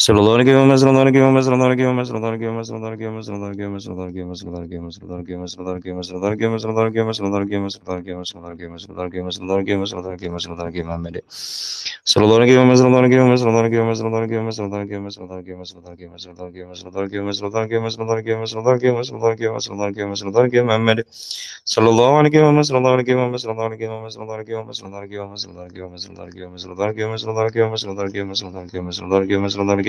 Sıralara gömemez, sıralara gömemez, sıralara gömemez, sıralara gömemez, sıralara gömemez, sıralara gömemez, sıralara gömemez, sıralara gömemez, sıralara gömemez, sıralara gömemez, sıralara gömemez, sıralara gömemez, sıralara gömemez, sıralara gömemez, sıralara gömemez, sıralara gömemez, sıralara gömemez, sıralara gömemez, sıralara gömemeli. Sıralara gömemez, sıralara gömemez, sıralara gömemez, sıralara gömemez, sıralara gömemez, sıralara gömemez, sıralara gömemez, sıralara gömemez, sıralara gömemez, sıralara gömemez, sıralara gömemez, sıralara gömemez, sıralara gömemez, sıralara gömemez, sıralara gömemeli. Sıralara gömemez, sıralara gömemez, sıralara gömemez, sıralara gömemez, sıralara gömemez, sıralara gömemez, sıralara gömemez, sıralara gömemez, sıralara gömemez, sıralara gömemez, sıralara gömemez, sıralara gömemez, sıralara gömemez, sıralara gömemez, sıralara gömemez, sıralara gömemez, sıralara gömemez, sıralara gömemez,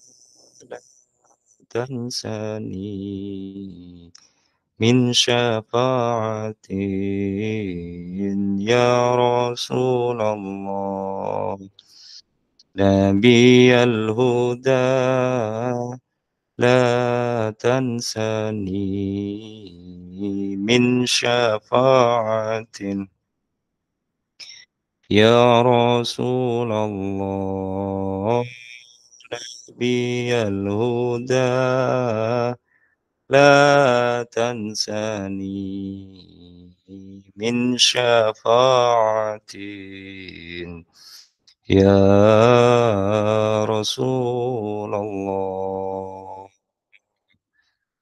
تنساني من شفاعتي يا رسول الله نبي الهدى لا تنساني من شفاعة يا رسول الله حسبي الهدى لا تنسني من شفاعة يا رسول الله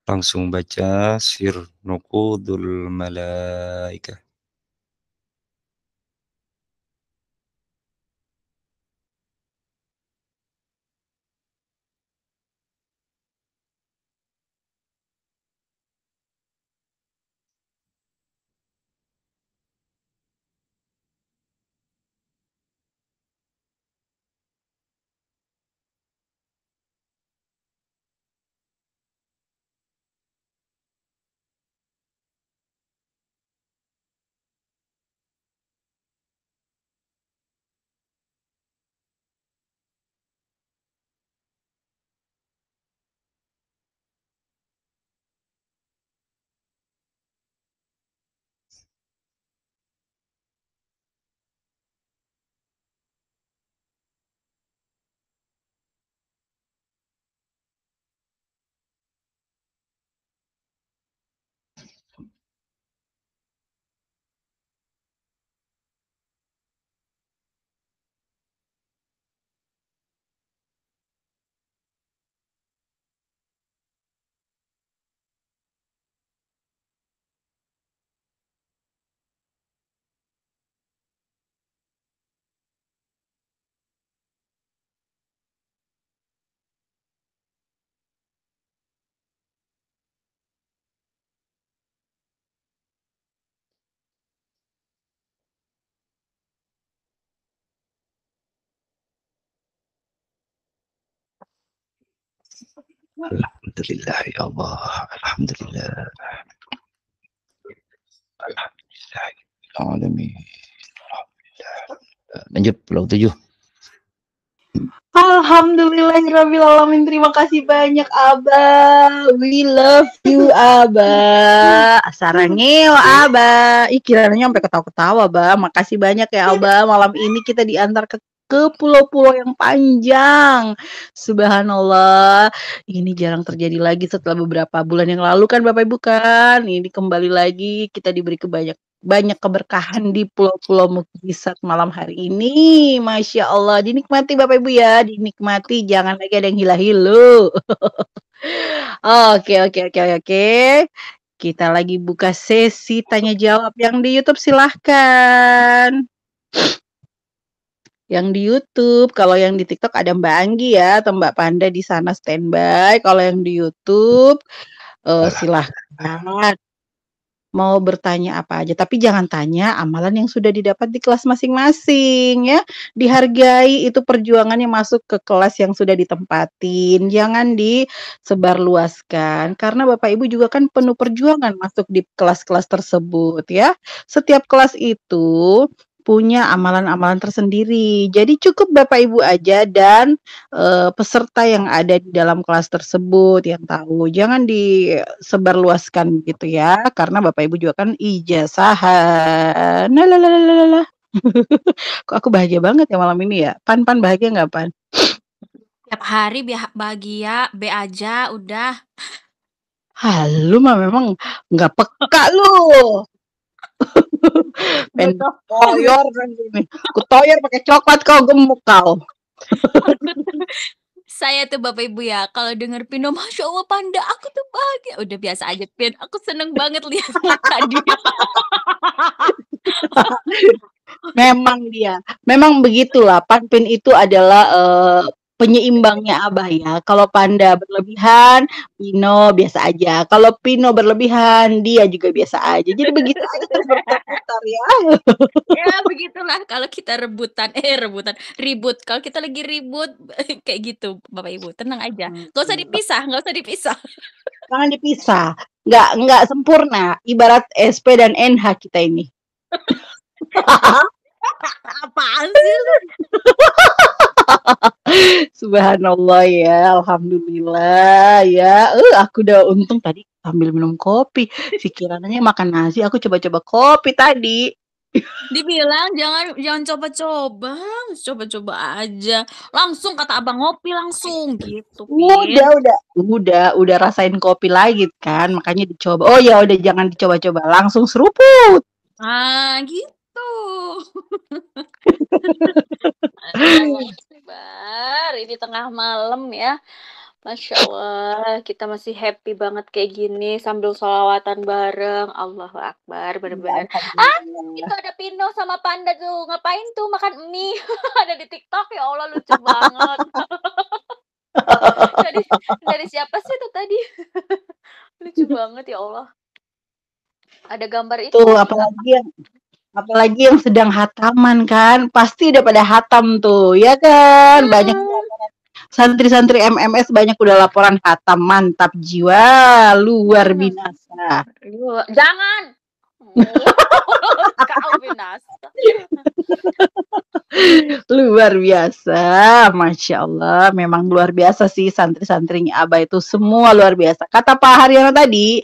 langsung baca sir nukudul malaikah Alhamdulillah ya Allah, Alhamdulillah. Alhamdulillah. Alamin. Lanjut pulau tujuh. Alhamdulillahirrahmanirrahim. Terima kasih banyak, Abah. We love you, Abah. Sarangil, Abah. Ih, kiranya sampai ketawa-ketawa, Abah. Makasih banyak ya, Abah. Malam ini kita diantar ke ke pulau-pulau yang panjang. Subhanallah, ini jarang terjadi lagi setelah beberapa bulan yang lalu kan Bapak Ibu kan. Ini kembali lagi kita diberi kebanyak banyak keberkahan di pulau-pulau mukjizat malam hari ini. Masya Allah, dinikmati Bapak Ibu ya, dinikmati. Jangan lagi ada yang hilah-hilu. Oke, oke, oke, oke. Kita lagi buka sesi tanya jawab yang di YouTube silahkan. Yang di YouTube, kalau yang di TikTok ada Mbak Anggi ya atau Mbak Panda di sana standby. Kalau yang di YouTube uh, silahkan mau bertanya apa aja, tapi jangan tanya amalan yang sudah didapat di kelas masing-masing ya. Dihargai itu perjuangannya masuk ke kelas yang sudah ditempatin, jangan disebarluaskan karena Bapak Ibu juga kan penuh perjuangan masuk di kelas-kelas tersebut ya. Setiap kelas itu punya amalan-amalan tersendiri. Jadi cukup Bapak Ibu aja dan e, peserta yang ada di dalam kelas tersebut yang tahu. Jangan disebarluaskan gitu ya karena Bapak Ibu juga kan ijazah. Kok aku bahagia banget ya malam ini ya? Pan pan bahagia nggak pan? Setiap hari bahagia, be aja udah. Halo mah memang nggak peka lu. toyor kan ini. Ku toyor pakai coklat kau gemuk kau. Saya tuh Bapak Ibu ya, kalau denger Pino, Masya Allah panda, aku tuh bahagia. Udah biasa aja, Pin. Aku seneng banget lihat tadi. memang dia, memang begitulah. Panpin itu adalah uh, penyeimbangnya Abah ya. Kalau Panda berlebihan, Pino biasa aja. Kalau Pino berlebihan, dia juga biasa aja. Jadi begitu aja terus ya. ya begitulah kalau kita rebutan, eh rebutan, ribut. Kalau kita lagi ribut kayak gitu, Bapak Ibu, tenang aja. Gak usah dipisah, gak usah dipisah. Jangan dipisah. Nggak nggak sempurna. Ibarat SP dan NH kita ini. Apaan sih lu? Subhanallah ya, alhamdulillah ya. Eh, uh, aku udah untung tadi sambil minum kopi. Pikirannya makan nasi, aku coba-coba kopi tadi. Dibilang jangan jangan coba-coba, coba-coba aja. Langsung kata abang ngopi langsung gitu. Udah udah udah udah rasain kopi lagi kan, makanya dicoba. Oh ya udah jangan dicoba-coba, langsung seruput. Ah gitu Akbar, ini tengah malam ya. Masya Allah, kita masih happy banget kayak gini sambil sholawatan bareng. Allahu Akbar, iya, bener-bener. Ah, itu ada Pino sama Panda tuh. Ngapain tuh makan mie? ada di TikTok ya Allah lucu banget. dari, dari siapa sih itu tadi? lucu banget ya Allah. Ada gambar itu. Tuh, apalagi yang Apalagi yang sedang hataman kan, pasti udah pada hatam tuh, ya kan? Hmm. Banyak santri-santri MMS banyak udah laporan hatam, mantap jiwa, luar hmm. binasa. Jangan. luar biasa, masya Allah, memang luar biasa sih santri-santrinya Abah itu semua luar biasa. Kata Pak Haryono tadi,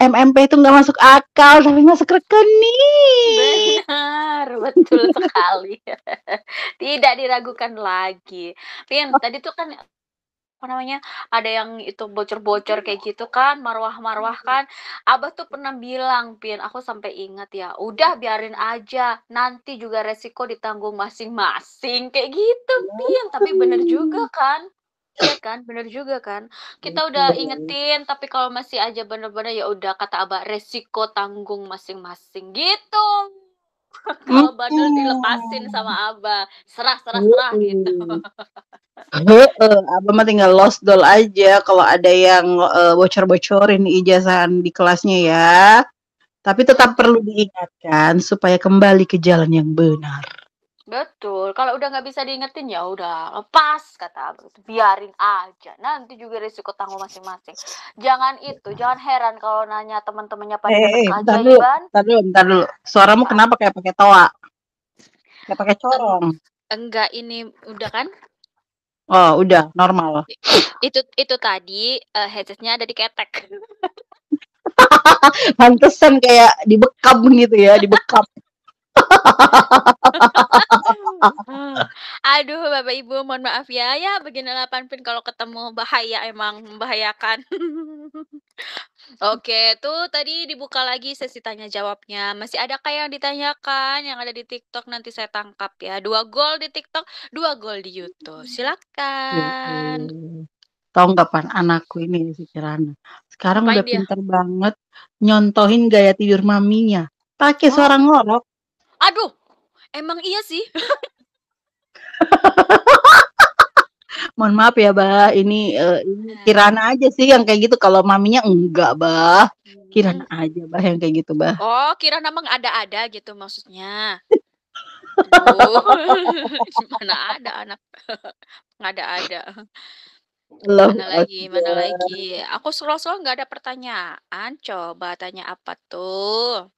MMP itu nggak masuk akal tapi masuk rekening. Benar, betul sekali. Tidak diragukan lagi. Pian oh. tadi tuh kan apa namanya ada yang itu bocor-bocor kayak gitu kan marwah-marwah hmm. kan abah tuh pernah bilang pin aku sampai ingat ya udah biarin aja nanti juga resiko ditanggung masing-masing kayak gitu pin iya, tapi bener juga kan ya kan, bener juga kan. Kita iya udah ingetin, tapi kalau masih aja bener-bener ya udah kata abah resiko tanggung masing-masing gitu. kalau badul dilepasin sama abah, serah serah iya serah gitu. Heeh, abah mah tinggal lost doll aja kalau ada yang uh, bocor-bocorin ijazahan di kelasnya ya. Tapi tetap perlu diingatkan supaya kembali ke jalan yang benar. Betul, kalau udah nggak bisa diingetin ya udah lepas kata abang, biarin aja. Nanti juga risiko tanggung masing-masing. Jangan itu, jangan heran kalau nanya teman-temannya pada eh, hey, eh, aja dulu, bentar dulu, bentar dulu. Suaramu Apa? Ah. kenapa kayak pakai toa? Kayak pakai corong. Enggak, ini udah kan? Oh, udah normal. Itu itu tadi uh, headsetnya ada di ketek. Pantesan kayak dibekam gitu ya, dibekam. Aduh, Bapak Ibu, mohon maaf ya. Ya, beginilah Panpin kalau ketemu bahaya emang membahayakan. Oke, tuh tadi dibuka lagi sesi tanya jawabnya. Masih ada kayak yang ditanyakan yang ada di TikTok nanti saya tangkap ya. Dua gol di TikTok, dua gol di YouTube. Silakan. Iya. Tahu nggak pan anakku ini si Kirana. Sekarang Apain udah dia? pinter banget nyontohin gaya tidur maminya. Pakai oh. suara ngorok. Aduh, emang iya sih. Mohon maaf ya, Bah. Ini, uh, Kirana aja sih yang kayak gitu, kalau maminya enggak, Bah. Hmm. Kirana aja, Bah, yang kayak gitu, Bah. Oh, Kirana emang ada ada gitu maksudnya? mana ada anak nggak ada ada Loh, Mana lagi mana lagi? Aku scroll-scroll nggak ada pertanyaan, coba tanya apa tuh?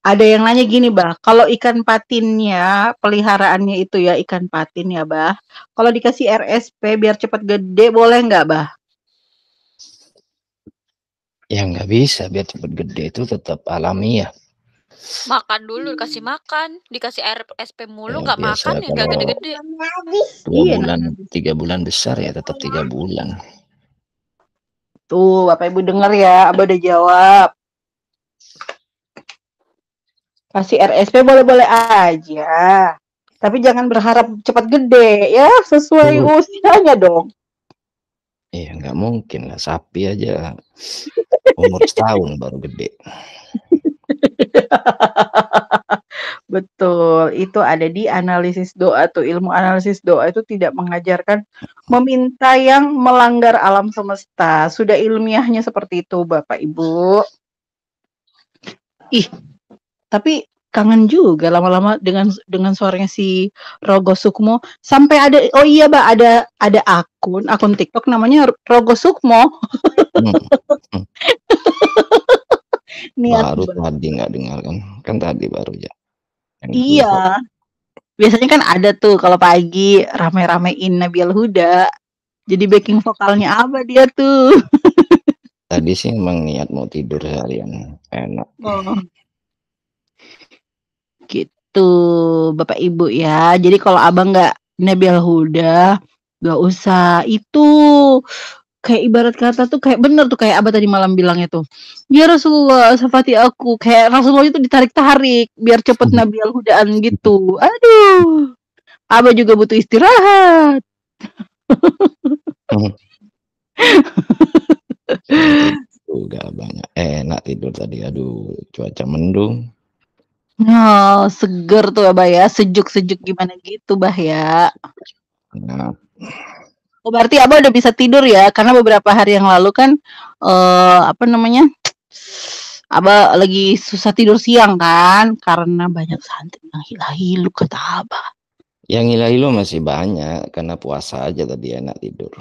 Ada yang nanya gini, Bah, kalau ikan patinnya, peliharaannya itu ya ikan patin ya, Bah. Kalau dikasih RSP biar cepat gede boleh nggak, Bah? Ya nggak bisa, biar cepat gede itu tetap alami ya. Makan dulu, kasih makan, dikasih RSP mulu ya, nggak ya, makan ya nggak gede-gede. Dua iya, bulan, nah. tiga bulan besar ya tetap tiga bulan. Tuh, Bapak Ibu dengar ya, Abah udah jawab. Kasih RSP boleh-boleh aja. Tapi jangan berharap cepat gede ya, sesuai uh. usianya dong. Iya, nggak mungkin lah. Sapi aja umur setahun baru gede. Betul, itu ada di analisis doa tuh. Ilmu analisis doa itu tidak mengajarkan meminta yang melanggar alam semesta. Sudah ilmiahnya seperti itu, Bapak Ibu. Ih, tapi kangen juga lama-lama dengan dengan suaranya si Rogo Sukmo sampai ada oh iya mbak ada ada akun akun TikTok namanya Rogo Sukmo hmm. hmm. baru tadi nggak dengar kan kan tadi baru ya Yang iya itu. biasanya kan ada tuh kalau pagi rame-ramein Nabil Huda jadi backing vokalnya apa dia tuh tadi sih emang niat mau tidur harian enak oh Gitu Bapak Ibu ya. Jadi kalau Abang nggak Nabil Huda, nggak usah itu kayak ibarat kata tuh kayak bener tuh kayak abah tadi malam bilangnya tuh ya Rasulullah safati aku kayak Rasulullah itu ditarik tarik biar cepet hmm. Nabi al Hudaan gitu aduh abah juga butuh istirahat hmm. Enggak banyak enak tidur tadi aduh cuaca mendung Oh, seger tuh abah ya, ya, sejuk-sejuk gimana gitu, Bah, ya? Nah. Oh, berarti Abah udah bisa tidur ya? Karena beberapa hari yang lalu kan, uh, apa namanya, Abah lagi susah tidur siang kan, karena banyak santet yang hilang lu kata Abah. Yang hilang lu masih banyak, karena puasa aja tadi enak tidur.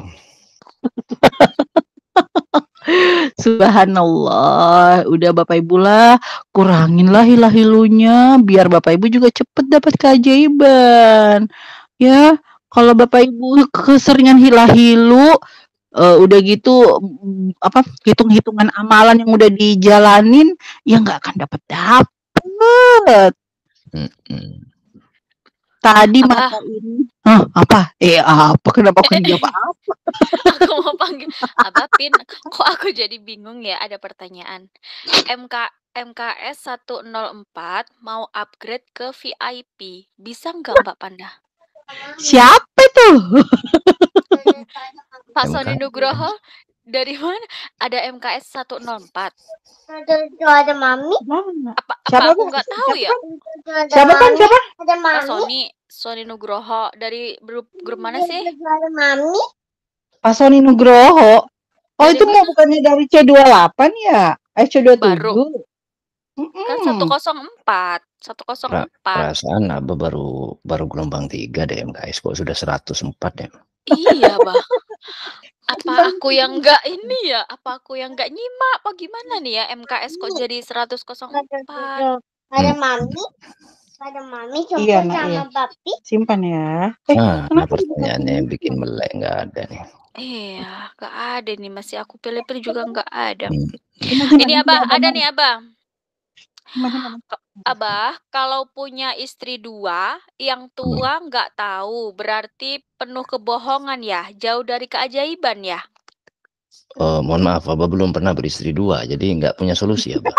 Subhanallah, udah Bapak Ibu lah, lah hilah-hilunya biar Bapak Ibu juga cepet dapat keajaiban. Ya, kalau Bapak Ibu keseringan hilah-hilu uh, eh, udah gitu mm, apa hitung-hitungan amalan yang udah dijalanin ya nggak akan dapat dapat. Mm -mm tadi apa? ini Hah, apa eh apa kenapa aku jawab apa aku mau panggil apa pin kok aku jadi bingung ya ada pertanyaan MK MKS 104 mau upgrade ke VIP bisa nggak Mbak Panda siapa tuh Pak Sony Nugroho dari mana? Ada MKS 104. Ada ada mami. Apa, apa siapa aku nggak tahu siapa? ya? Ada siapa kan siapa? Ada mami. Pak Sony, Sony Nugroho dari grup grup mana sih? Ada mami. Pak Sony Nugroho. Oh, dari itu mau bukannya dari C28 ya? Eh C27. Baru. Mm -mm. Kan 104. 104. perasaan apa baru baru gelombang 3 DMKS MKS kok sudah 104 ya? Iya, Bang apa aku yang enggak ini ya apa aku yang enggak nyimak apa gimana nih ya MKS kok jadi 104 ada mami ada mami coba iya, sama iya. bapi simpan ya eh, nah, nah pertanyaannya yang gitu? bikin melek nggak ada nih iya nggak ada nih masih aku pilih-pilih juga nggak ada hmm. ini abah ada nih abah Abah, kalau punya istri dua, yang hmm. tua nggak tahu, berarti penuh kebohongan ya, jauh dari keajaiban ya? Oh, mohon maaf, Abah belum pernah beristri dua, jadi nggak punya solusi, Abah.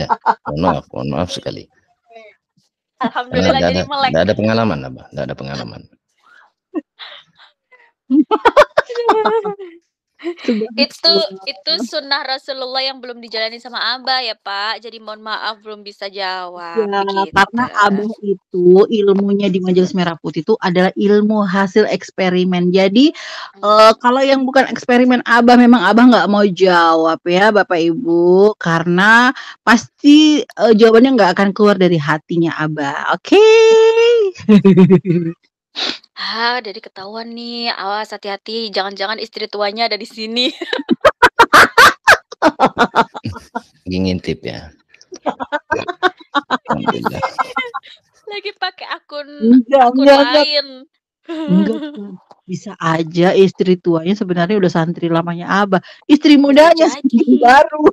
ya, mohon maaf, mohon maaf sekali. Alhamdulillah jadi ada, melek. Tidak ada pengalaman, Abah. nggak ada pengalaman. itu itu sunnah Rasulullah yang belum dijalani sama Abah ya Pak. Jadi mohon maaf belum bisa jawab. Ya, gitu. karena Abah itu ilmunya di Majelis Merah Putih itu adalah ilmu hasil eksperimen. Jadi hmm. uh, kalau yang bukan eksperimen Abah memang Abah nggak mau jawab ya Bapak Ibu karena pasti uh, jawabannya nggak akan keluar dari hatinya Abah. Oke. Okay? Ah, jadi ketahuan nih, awas hati-hati, jangan-jangan istri tuanya ada di sini. Lagi ngintip ya? ya Lagi pakai akun enggak, akun enggak, lain. Enggak. Bisa aja istri tuanya sebenarnya udah santri lamanya Abah. Istri mudanya baru.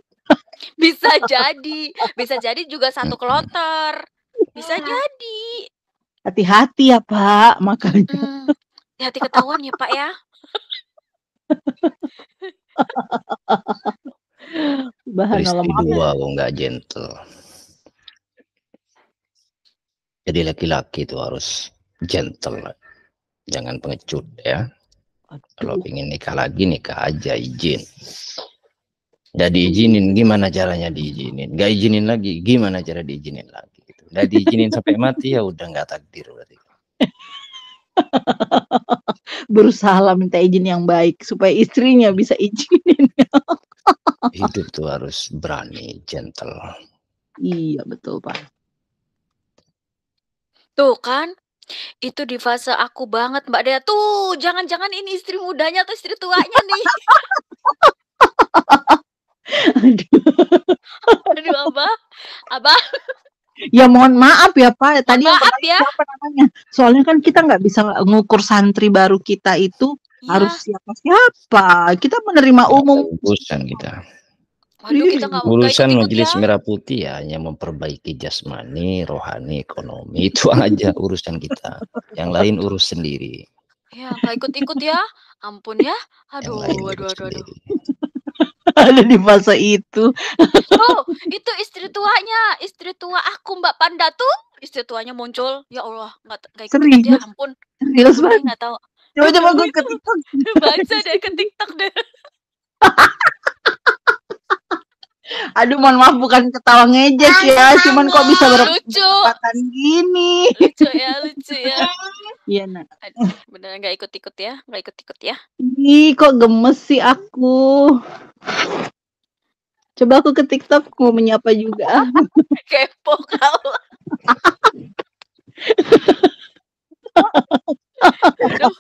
bisa jadi, bisa jadi juga satu kloter. Bisa iya. jadi hati-hati ya Pak makanya. Hmm, hati ketahuan ya Pak ya. Bahan peristiwa dua kok nggak gentle. Jadi laki-laki itu harus gentle, jangan pengecut ya. Aduh. Kalau ingin nikah lagi nikah aja izin. jadi izinin gimana caranya diizinin? Gak izinin lagi gimana cara diizinin lagi? Udah diizinin sampai mati ya udah nggak takdir berarti. Berusaha minta izin yang baik supaya istrinya bisa izinin. Hidup tuh harus berani, gentle. Iya betul pak. Tuh kan, itu di fase aku banget Mbak Dea. Tuh, jangan-jangan ini istri mudanya atau istri tuanya nih. Aduh. Aduh, Abah. Abah ya mohon maaf ya Pak. Tadi mohon maaf ya. Apa namanya? Soalnya kan kita nggak bisa ngukur santri baru kita itu ya. harus siapa siapa. Kita menerima iya, umum. Urusan kita. Waduh, kita iya. urusan ikut majelis ya. merah putih ya hanya memperbaiki jasmani, rohani, ekonomi itu aja urusan kita. Yang lain urus sendiri. Ya, ikut-ikut ya. Ampun ya. Aduh, aduh, aduh, aduh. ada di fase itu. Oh, itu istri tuanya, istri tua aku Mbak Panda tuh, istri tuanya muncul. Ya Allah, nggak kayak gitu. dia, ya ampun. Serius banget. Nggak tahu. Coba coba gue ke TikTok. Baca deh ke TikTok deh. Aduh, mohon maaf bukan ketawa ngejek ya, cuman kok bisa berkesempatan gini. Lucu ya, lucu ya. Iya, nak. Beneran gak ikut-ikut ya, Gak ikut-ikut ya. Ih, kok gemes sih aku. Coba aku ke TikTok mau menyapa juga. Kepo kau. Aduh.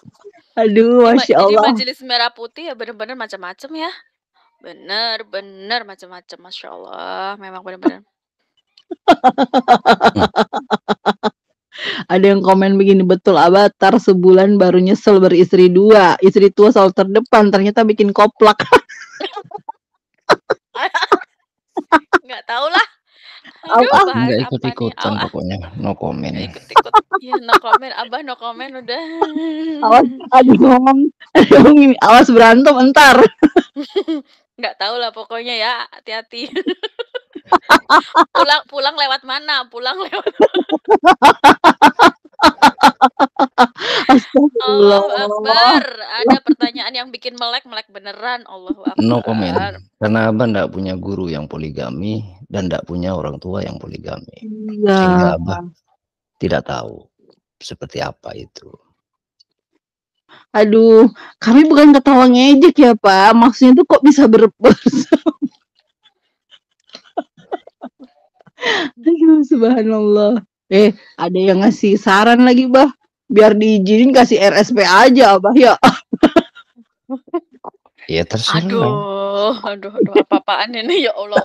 Aduh, masya Allah. Jadi majelis merah putih ya bener-bener macam-macam ya. Bener bener, macam-macam Masya Allah, memang bener-bener. Ada yang komen begini, "Betul Avatar, sebulan baru nyesel beristri dua istri tua selalu terdepan, ternyata bikin koplak." Nggak tahu lah Apa? Nggak ikut-ikutan nih, pokoknya, no comment. ikut-ikut. Ya no comment, Abah no comment udah. Awas ada ngomong "Awas berantem entar." Nggak lah pokoknya ya, hati-hati. Pulang pulang lewat mana? Pulang lewat Allah Akbar. Ada pertanyaan yang bikin melek-melek beneran. Allah Akbar. No comment. Karena Abah tidak punya guru yang poligami dan tidak punya orang tua yang poligami. ya. Sehingga Abah tidak tahu seperti apa itu. Aduh, kami bukan ketawa ngejek ya, Pak, maksudnya tuh kok bisa ber Aduh, subhanallah. Eh, ada yang ngasih saran lagi, Bah. Biar diizinin kasih RSP aja, Bah, ya. Ya terserah. Aduh, aduh, aduh apa-apaan ini ya Allah.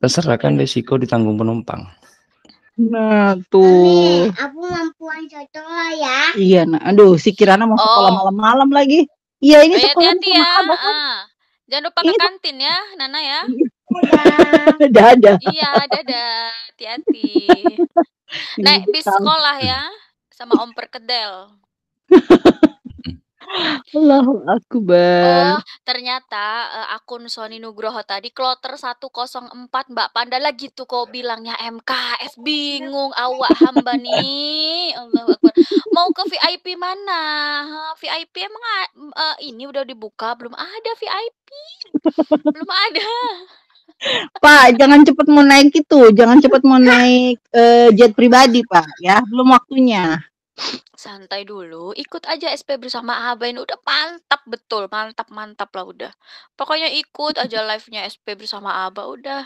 terserah kan resiko ditanggung penumpang. Nah, tuh. aku perempuan sekolah ya. Iya, nah, aduh si Kirana mau oh. sekolah oh. malam-malam lagi. Iya, ini oh, sekolah hati ya. Abang, ah. Jangan lupa ke kantin ya, Nana ya. dadah. Iya, dadah. Hati-hati. Naik bis sekolah ya sama Om Perkedel. Allahu Akbar. Oh, ternyata, uh, akun Sony Nugroho tadi Kloter104 Mbak Panda lagi tuh kok bilangnya MKS, bingung awak hamba nih. Allahu Akbar. Mau ke VIP mana? Ha, VIP emang uh, ini udah dibuka? Belum ada VIP, belum ada. Pak, jangan cepat mau naik itu, jangan cepat mau naik, uh, jet pribadi Pak, ya, belum waktunya. Santai dulu, ikut aja SP Bersama Abain, udah mantap betul, mantap mantap lah udah. Pokoknya ikut aja live-nya SP Bersama Aba, udah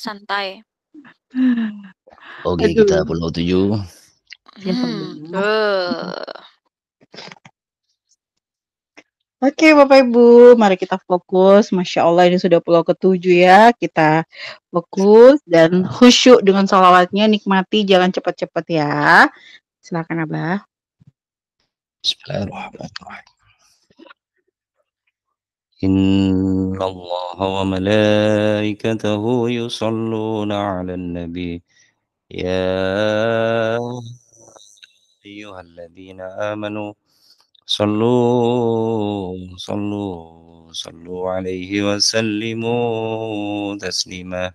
santai. Oke, Aduh. kita pulau tujuh. Hmm. Oke Oke Bapak Ibu, mari kita fokus. Masya Allah ini sudah pulau ketujuh ya. Kita fokus dan khusyuk dengan salawatnya, nikmati, jangan cepat-cepat ya. Silakan Abah. Bismillahirrahmanirrahim. إن الله وملائكته يصلون على النبي يا أيها الذين آمنوا صلوا صلوا صلوا عليه وسلموا تسليما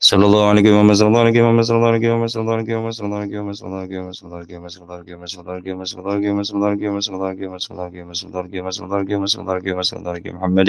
Sallallahu aleyhi ve sellem sallallahu aleyhi ve sellem sallallahu aleyhi ve sellem sallallahu aleyhi ve sellem sallallahu aleyhi ve sellem sallallahu aleyhi ve sellem sallallahu aleyhi ve sellem sallallahu aleyhi ve sellem sallallahu aleyhi ve sellem sallallahu aleyhi ve sellem sallallahu aleyhi ve sellem sallallahu aleyhi ve sellem sallallahu aleyhi ve sellem sallallahu aleyhi ve sellem Muhammed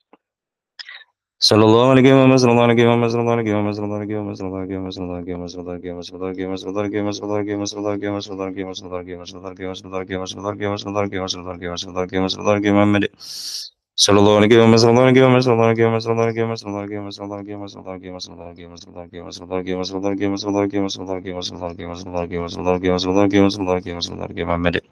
Sallallahu aleyhi ve sellem sallallahu aleyhi ve sellem sallallahu aleyhi ve sellem sallallahu aleyhi ve sellem sallallahu aleyhi ve sellem sallallahu aleyhi ve sellem sallallahu aleyhi ve sellem sallallahu aleyhi ve sellem sallallahu aleyhi ve sellem sallallahu aleyhi ve sellem sallallahu aleyhi ve sellem sallallahu aleyhi ve sellem sallallahu aleyhi ve sellem sallallahu aleyhi ve sellem sallallahu aleyhi ve sellem sallallahu aleyhi ve sellem sallallahu aleyhi ve sellem sallallahu aleyhi ve sallallahu sallallahu aleyhi ve sallallahu sallallahu aleyhi ve sallallahu sallallahu aleyhi ve sallallahu sallallahu aleyhi ve sallallahu sallallahu aleyhi ve sallallahu sallallahu aleyhi ve sallallahu sallallahu aleyhi ve sallallahu sallallahu aleyhi ve sallallahu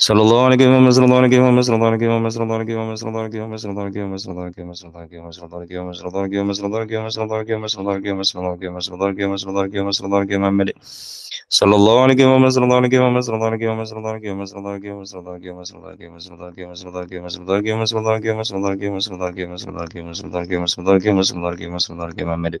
sallallahu alaihi wasallam sallallahu alaihi wasallam sallallahu alaihi wasallam sallallahu alaihi wasallam sallallahu alaihi wasallam sallallahu alaihi wasallam sallallahu alaihi wasallam sallallahu alaihi wasallam sallallahu alaihi wasallam sallallahu alaihi wasallam sallallahu alaihi wasallam sallallahu alaihi wasallam sallallahu alaihi wasallam sallallahu alaihi wasallam sallallahu alaihi wasallam sallallahu alaihi wasallam sallallahu alaihi wasallam sallallahu صلى الله عليه وسلم صلى الله عليه وسلم صلى الله عليه Sallallahu صلى الله عليه وسلم صلى الله عليه وسلم صلى الله عليه Sallallahu صلى الله عليه وسلم صلى الله عليه وسلم صلى الله عليه وسلم صلى الله عليه وسلم صلى الله عليه وسلم صلى الله عليه وسلم صلى الله عليه وسلم صلى الله عليه وسلم صلى الله عليه وسلم صلى الله عليه وسلم صلى الله عليه وسلم صلى الله عليه وسلم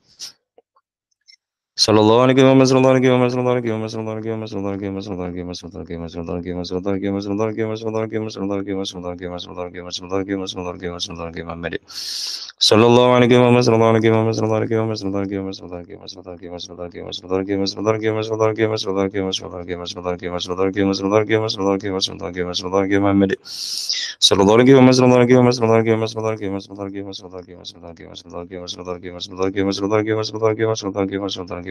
Sallallahu aleyhi ve sellem aleyhi ve sellem aleyhi ve sellem aleyhi ve sellem aleyhi ve sellem aleyhi ve sellem aleyhi ve sellem aleyhi ve sellem aleyhi ve sellem aleyhi ve sellem aleyhi ve sellem aleyhi ve sellem aleyhi ve sellem aleyhi ve sellem aleyhi ve sellem sallallahu aleyhi ve sellem aleyhi aleyhi ve sellem aleyhi aleyhi ve sellem aleyhi aleyhi ve sellem aleyhi aleyhi ve sellem aleyhi aleyhi ve sellem aleyhi aleyhi ve sellem aleyhi aleyhi ve sellem aleyhi aleyhi ve sellem sallallahu aleyhi ve sellem aleyhi aleyhi ve sellem aleyhi aleyhi ve sellem aleyhi aleyhi ve sellem aleyhi aleyhi ve sellem aleyhi aleyhi ve sellem aleyhi aleyhi ve sellem aleyhi aleyhi ve sellem aleyhi aleyhi ve sellem aleyhi aleyhi ve sellem aleyhi aleyhi ve sellem aleyhi aleyhi ve sellem aleyhi aleyhi ve sellem aleyhi aleyhi ve sellem aleyhi aleyhi ve sellem aleyhi aleyhi ve sellem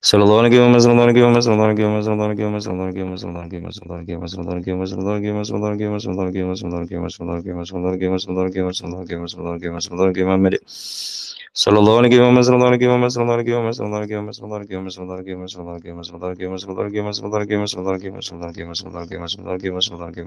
Sıralarını görmez, sıralarını görmez, sıralarını görmez, sıralarını görmez, sıralarını görmez, sıralarını görmez, sıralarını görmez, sıralarını görmez, sıralarını görmez, sıralarını görmez, sıralarını görmez, sıralarını görmez, sıralarını görmez, sıralarını görmez, sıralarını görmez, sıralarını görmez, sıralarını görmez, sıralarını görmemeli. Sıralarını görmez, sıralarını görmez, sıralarını görmez, sıralarını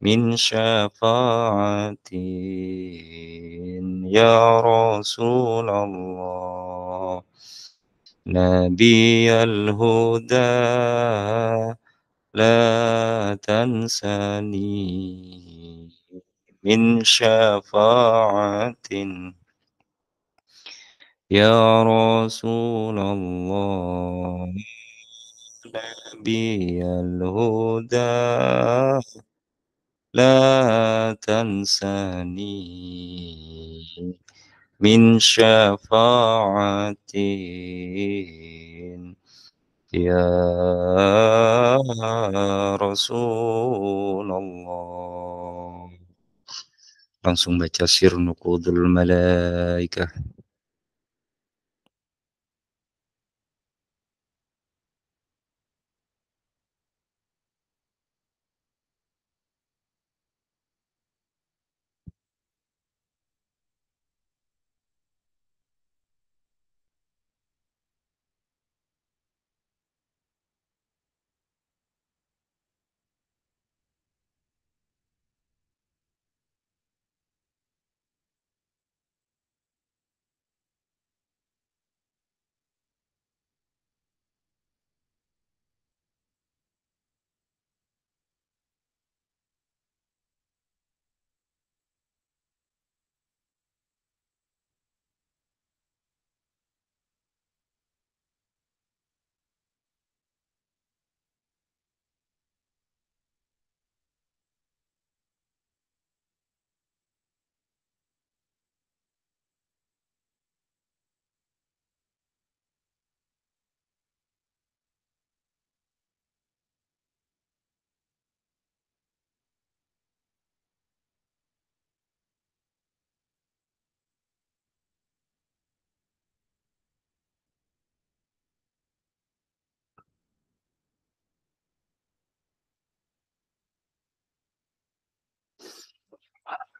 من شفاعة يا رسول الله نبي الهدى لا تنسني من شفاعة يا رسول الله نبي الهدى لا تنساني من شفاعة يا رسول الله langsung baca sir nukudul malaikah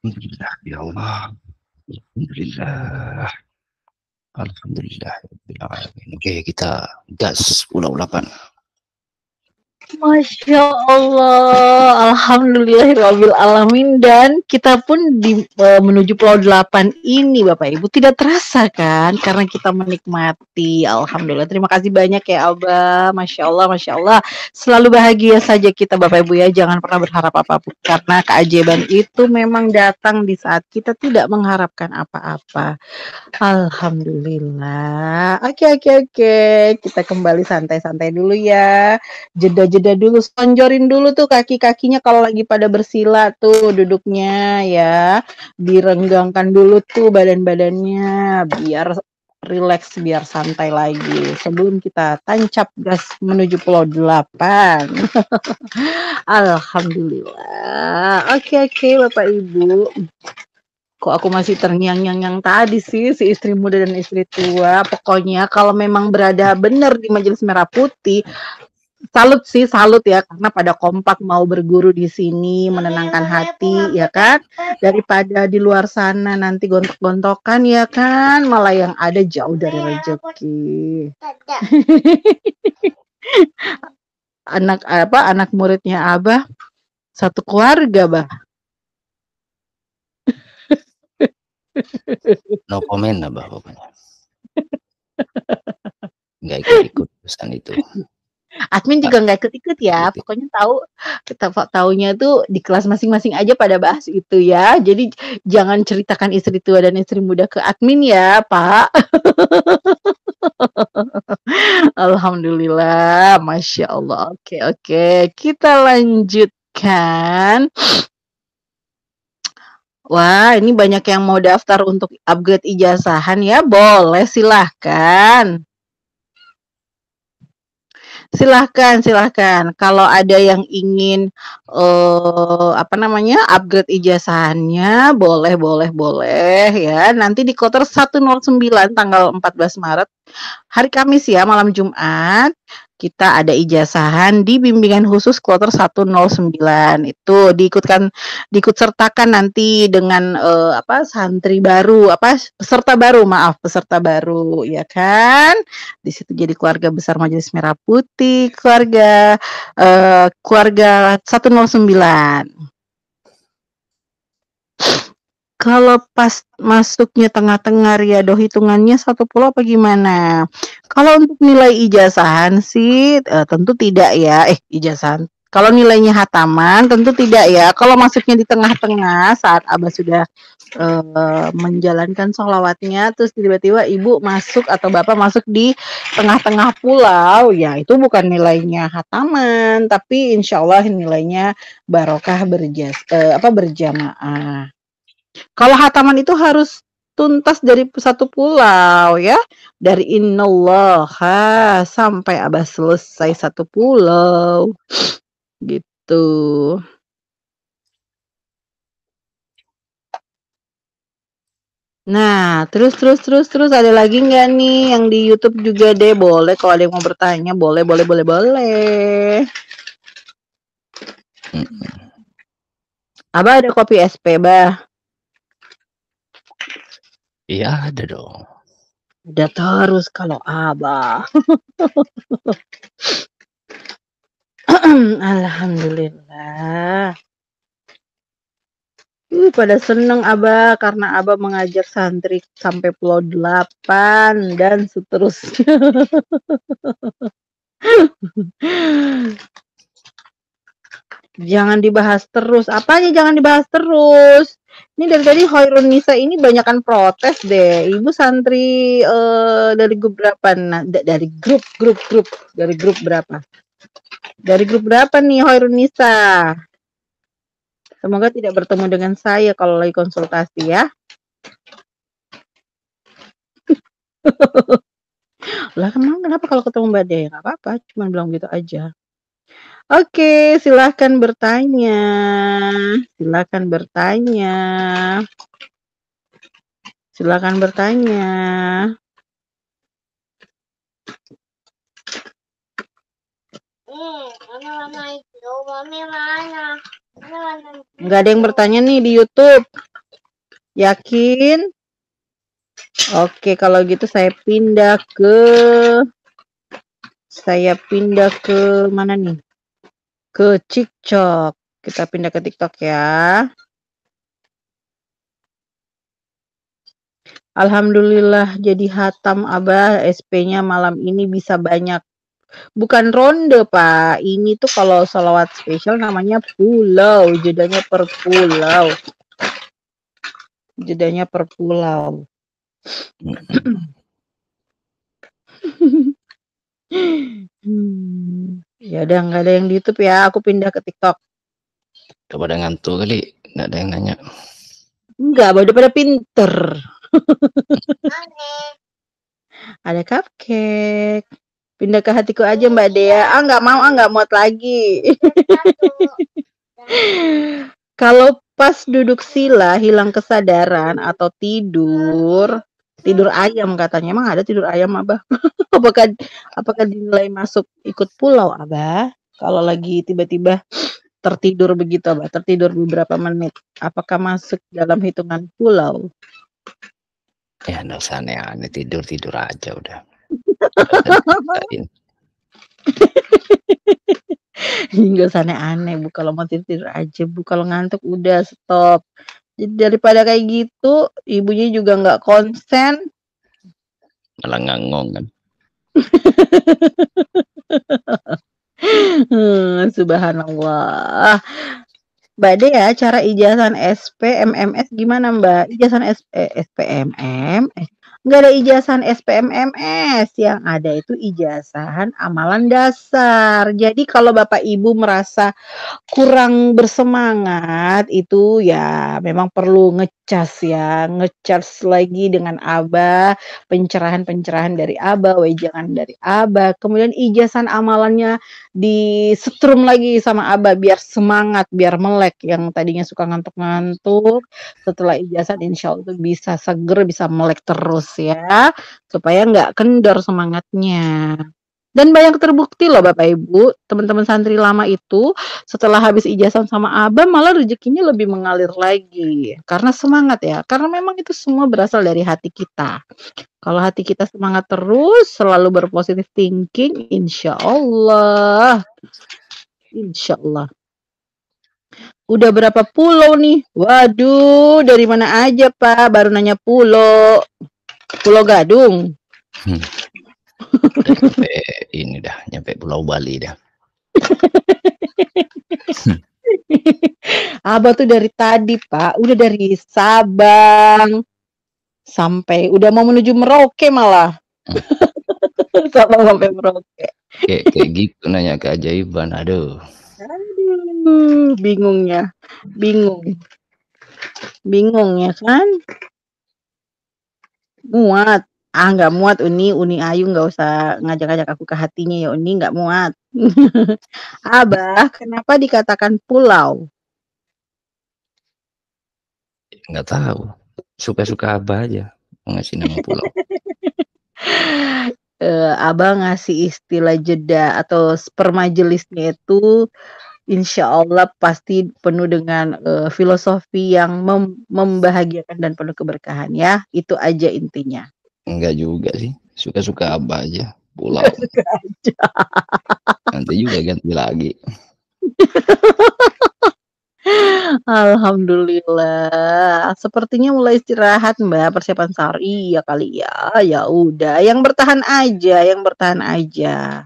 Alhamdulillah ya Allah. Alhamdulillah. Alhamdulillah. Oke, okay, kita gas ulang-ulangan. Masya Allah, Alhamdulillah Alhamdulillahirabbil alamin dan kita pun di uh, menuju Pulau Delapan ini Bapak Ibu tidak terasa kan karena kita menikmati. Alhamdulillah. Terima kasih banyak ya Abah. Masya Allah, Masya Allah. Selalu bahagia saja kita Bapak Ibu ya. Jangan pernah berharap apa-apa karena keajaiban itu memang datang di saat kita tidak mengharapkan apa-apa. Alhamdulillah. Oke, oke, oke. Kita kembali santai-santai dulu ya. Jeda-jeda jeda dulu, sonjorin dulu tuh kaki-kakinya kalau lagi pada bersila tuh duduknya ya. Direnggangkan dulu tuh badan-badannya biar relax, biar santai lagi sebelum kita tancap gas menuju pulau Delapan Alhamdulillah. Oke okay, oke okay, Bapak Ibu kok aku masih terngiang-ngiang yang tadi sih si istri muda dan istri tua pokoknya kalau memang berada benar di majelis merah putih salut sih salut ya karena pada kompak mau berguru di sini menenangkan iya, hati ya kan daripada di luar sana nanti gontok-gontokan ya kan malah yang ada jauh iya, dari rezeki anak apa anak muridnya abah satu keluarga bah no comment abah pokoknya nggak ikut ikut pesan itu admin juga nggak ikut-ikut ya gitu. pokoknya tahu kita taunya tuh di kelas masing-masing aja pada bahas itu ya jadi jangan ceritakan istri tua dan istri muda ke admin ya pak Alhamdulillah Masya Allah oke oke kita lanjutkan Wah, ini banyak yang mau daftar untuk upgrade ijazahan ya. Boleh silahkan. Silahkan, silahkan. Kalau ada yang ingin uh, apa namanya upgrade ijazahnya, boleh, boleh, boleh ya. Nanti di kloter 109 tanggal 14 Maret, hari Kamis ya, malam Jumat kita ada ijazahan di bimbingan khusus kloter 109 itu diikutkan diikut sertakan nanti dengan uh, apa santri baru apa peserta baru maaf peserta baru ya kan di situ jadi keluarga besar Majelis Merah Putih keluarga uh, keluarga 109 kalau pas masuknya tengah-tengah ya doh hitungannya satu pulau apa gimana? Kalau untuk nilai ijazahan sih uh, tentu tidak ya, eh ijazahan, kalau nilainya hataman tentu tidak ya, kalau masuknya di tengah-tengah saat Abah sudah, eh, menjalankan sholawatnya terus tiba-tiba ibu masuk atau bapak masuk di tengah-tengah pulau, ya itu bukan nilainya hataman, tapi insyaallah nilainya barokah berjas eh, apa, berjamaah. Kalau hataman itu harus tuntas dari satu pulau ya. Dari inallah sampai Abah selesai satu pulau. Gitu. Nah, terus terus terus terus ada lagi nggak nih yang di YouTube juga deh boleh kalau ada yang mau bertanya boleh boleh boleh boleh. Abah ada kopi SP bah? Iya ada dong. Ada terus kalau abah. Alhamdulillah. Uh, pada seneng Abah karena Abah mengajak santri sampai Pulau Delapan dan seterusnya. jangan dibahas terus. Apanya jangan dibahas terus? Ini dari tadi Hoirun Nisa ini banyakkan protes deh. Ibu santri uh, dari grup berapa? Nah, dari grup, grup, grup. Dari grup berapa? Dari grup berapa nih Hoirun Nisa? Semoga tidak bertemu dengan saya kalau lagi konsultasi ya. lah kenapa, kenapa kalau ketemu Mbak Dea? Gak apa-apa, cuman bilang gitu aja. Oke, silahkan bertanya silahkan bertanya. Silahkan bertanya. Nggak ada yang bertanya nih di YouTube. Yakin? Oke, kalau gitu saya pindah ke saya pindah ke mana nih? Ke TikTok. Kita pindah ke TikTok ya. Alhamdulillah jadi hatam Abah SP-nya malam ini bisa banyak. Bukan ronde, Pak. Ini tuh kalau salawat spesial namanya pulau, jedanya per pulau. Jedanya per pulau. Hmm, ya udah nggak ada yang di YouTube ya, aku pindah ke TikTok. Coba pada ngantuk kali, nggak ada yang nanya. Enggak, baru pada pinter. ada cupcake. Pindah ke hatiku aja Mbak Dea. Iya. Ah nggak mau, ah nggak muat lagi. Iya, Kalau pas duduk sila hilang kesadaran atau tidur, iya tidur ayam katanya. Emang ada tidur ayam, Abah? apakah apakah dinilai masuk ikut pulau, Abah? Kalau lagi tiba-tiba tertidur begitu, Abah, tertidur beberapa menit, apakah masuk dalam hitungan pulau? Ya, nggak usah aneh-aneh, tidur-tidur aja udah. Hingga usah aneh-aneh, Bu. Kalau mau tidur aja, Bu. Kalau ngantuk udah stop daripada kayak gitu, ibunya juga nggak konsen. Malah ngangong kan. hmm, subhanallah. Mbak De ya, cara ijazan SP MMS gimana Mbak? Ijazan SP eh, nggak ada ijazahan SPMMS yang ada itu ijazahan amalan dasar jadi kalau bapak ibu merasa kurang bersemangat itu ya memang perlu ngecas ya ngecas lagi dengan abah pencerahan-pencerahan dari aba wejangan dari aba kemudian ijazahan amalannya di setrum lagi sama aba biar semangat biar melek yang tadinya suka ngantuk-ngantuk setelah ijazah insya Allah bisa seger bisa melek terus ya, supaya nggak kendor semangatnya. Dan banyak terbukti loh Bapak Ibu, teman-teman santri lama itu setelah habis ijazah sama abah malah rezekinya lebih mengalir lagi. Karena semangat ya, karena memang itu semua berasal dari hati kita. Kalau hati kita semangat terus, selalu berpositif thinking, insya Allah. Insya Allah. Udah berapa pulau nih? Waduh, dari mana aja Pak? Baru nanya pulau. Pulau Gadung. Hmm. ini dah, nyampe Pulau Bali dah. hmm. Abah tuh dari tadi Pak, udah dari Sabang sampai udah mau menuju Merauke malah. Hmm. Sabang sampai Merauke. Kayak, kayak gitu nanya keajaiban, aduh. Aduh, bingungnya, bingung, bingung ya kan? muat ah nggak muat Uni Uni Ayu nggak usah ngajak-ngajak aku ke hatinya ya Uni nggak muat Abah kenapa dikatakan pulau nggak tahu suka-suka Abah aja ngasih nama pulau uh, Abah ngasih istilah jeda atau spermajelisnya itu insya Allah pasti penuh dengan uh, filosofi yang mem membahagiakan dan penuh keberkahan ya. Itu aja intinya. Enggak juga sih, suka-suka apa aja pulau. Nanti juga ganti lagi. Alhamdulillah. Sepertinya mulai istirahat Mbak, persiapan sahur. Iya kali ya. Ya udah, yang bertahan aja, yang bertahan aja.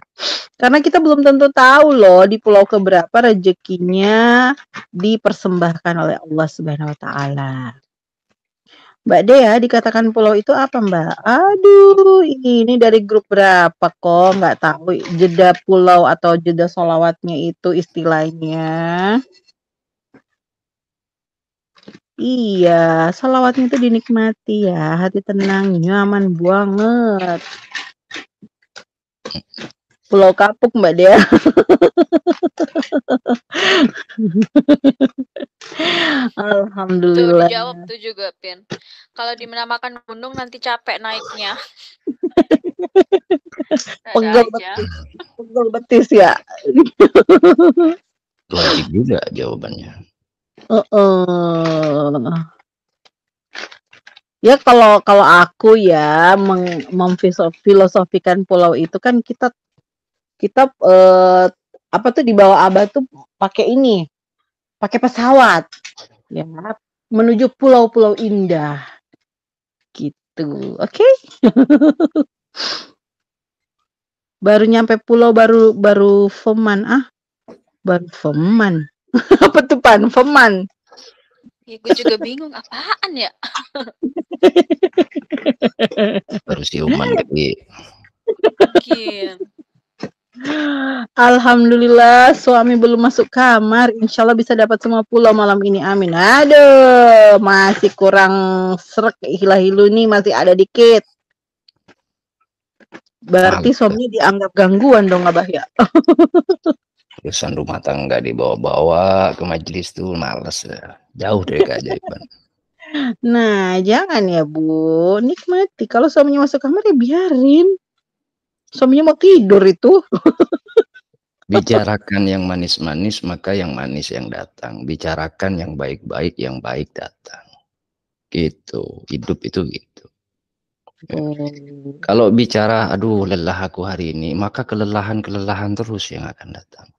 Karena kita belum tentu tahu loh di pulau keberapa rezekinya dipersembahkan oleh Allah Subhanahu wa taala. Mbak Dea dikatakan pulau itu apa Mbak? Aduh, ini dari grup berapa kok nggak tahu jeda pulau atau jeda solawatnya itu istilahnya. Iya, sholawatnya itu dinikmati ya, hati tenang, nyaman banget. Pulau Kapuk Mbak Dea. Alhamdulillah. Tuh, jawab tuh juga Pin. Kalau dinamakan gunung nanti capek naiknya. Pegel betis. betis ya. Lagi juga jawabannya. Uh-uh. Ya kalau kalau aku ya meng memfilosofikan pulau itu kan kita kita uh, apa tuh di bawah Abah tuh pakai ini, pakai pesawat ya menuju pulau-pulau indah. Gitu. Oke. baru nyampe pulau baru baru Feman ah. Baru Feman. apa tuh pan Feman ya, gue juga bingung apaan ya baru siuman tapi mungkin Alhamdulillah suami belum masuk kamar Insya Allah bisa dapat semua pulau malam ini Amin Aduh masih kurang serak hilah-hilu nih masih ada dikit Berarti suaminya dianggap gangguan dong Abah ya urusan rumah tangga dibawa-bawa ke majelis tuh males ya. jauh dari keajaiban Nah, jangan ya, Bu. Nikmati. Kalau suaminya masuk kamar ya biarin. Suaminya mau tidur itu. Bicarakan yang manis-manis, maka yang manis yang datang. Bicarakan yang baik-baik, yang baik datang. Gitu. Hidup itu gitu. Hmm. Kalau bicara, aduh lelah aku hari ini, maka kelelahan-kelelahan terus yang akan datang.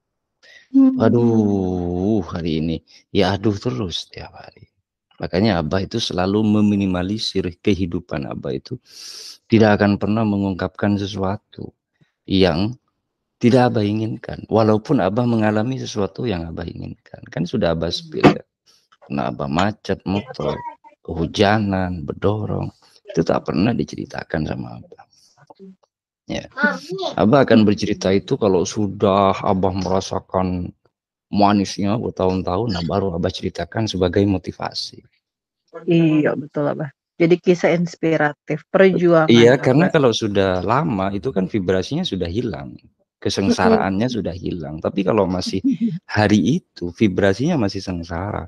Aduh, hmm. hari ini ya aduh terus tiap hari. Makanya Abah itu selalu meminimalisir kehidupan Abah itu tidak akan pernah mengungkapkan sesuatu yang tidak Abah inginkan. Walaupun Abah mengalami sesuatu yang Abah inginkan. Kan sudah Abah spill ya. Nah, Abah macet, motor, kehujanan, bedorong. Itu tak pernah diceritakan sama Abah. Ya. Abah akan bercerita itu kalau sudah Abah merasakan manisnya bertahun-tahun, nah baru Abah ceritakan sebagai motivasi. Iya, betul Abah. Jadi kisah inspiratif, perjuangan. Iya, Abah. karena kalau sudah lama itu kan vibrasinya sudah hilang. Kesengsaraannya sudah hilang. Tapi kalau masih hari itu, vibrasinya masih sengsara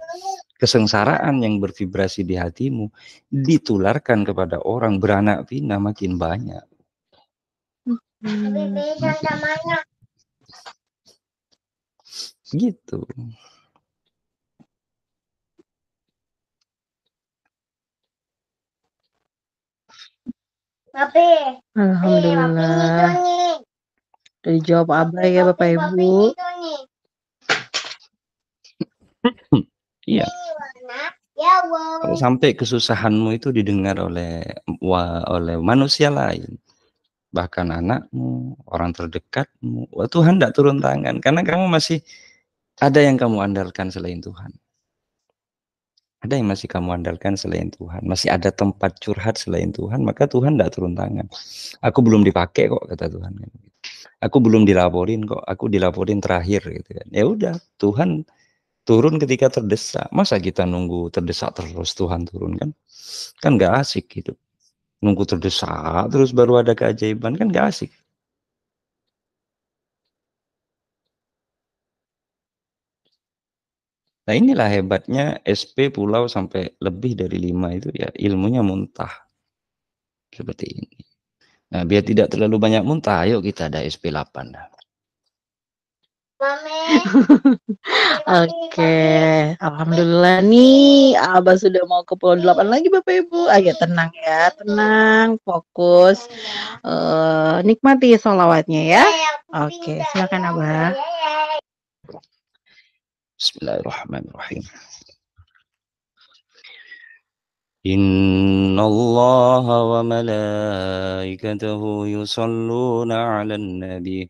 kesengsaraan yang bervibrasi di hatimu ditularkan kepada orang beranak pinah makin banyak. Lebih hmm. beda namanya. Gitu. Tapi, Alhamdulillah. Udah jawab apa ya Bapak Ibu. Iya. Kalau sampai kesusahanmu itu didengar oleh wa, oleh manusia lain bahkan anakmu, orang terdekatmu. Wah, Tuhan tidak turun tangan karena kamu masih ada yang kamu andalkan selain Tuhan. Ada yang masih kamu andalkan selain Tuhan, masih ada tempat curhat selain Tuhan, maka Tuhan tidak turun tangan. Aku belum dipakai kok kata Tuhan. Aku belum dilaporin kok, aku dilaporin terakhir gitu kan. Ya udah, Tuhan turun ketika terdesak. Masa kita nunggu terdesak terus Tuhan turun kan? Kan nggak asik gitu nunggu terdesak terus baru ada keajaiban kan gak asik Nah inilah hebatnya SP pulau sampai lebih dari lima itu ya ilmunya muntah seperti ini. Nah biar tidak terlalu banyak muntah, ayo kita ada SP 8 dah. Oke, okay. alhamdulillah nih Abah sudah mau ke Pulau Delapan lagi Bapak Ibu. Ayo ah, ya, tenang ya, tenang, fokus, uh, nikmati solawatnya ya. Iya, iya, Oke, okay. silakan iya, Abah. Bismillahirrahmanirrahim. إن الله وملائكته يصلون على النبي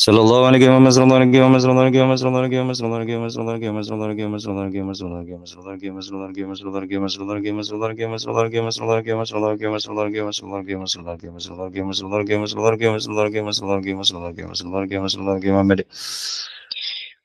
Sallallahu aleyhi ve sellem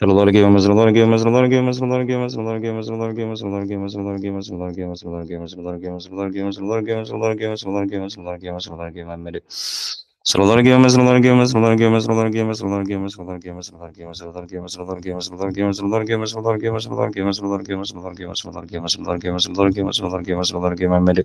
Sıralara gelmez, sıralara gelmez, sıralara gelmez, sıralara gelmez, sıralara gelmez, sıralara gelmez, sıralara gelmez, sıralara gelmez, sıralara gelmez, sıralara gelmez, sıralara gelmez, sıralara gelmez, sıralara gelmez, sıralara gelmez, sıralara gelmez, sıralara gelmez, sıralara gelmemeli. Sıralara gelmez, sıralara gelmez, sıralara gelmez, sıralara gelmez, sıralara gelmez, sıralara gelmez, sıralara gelmez, sıralara gelmez, sıralara gelmez, sıralara gelmez, sıralara gelmez, sıralara gelmez, sıralara gelmez, sıralara gelmez, sıralara gelmez, sıralara gelmez, sıralara gelmez, sıralara gelmez, sıralara gelmez, sıralara gelmemeli.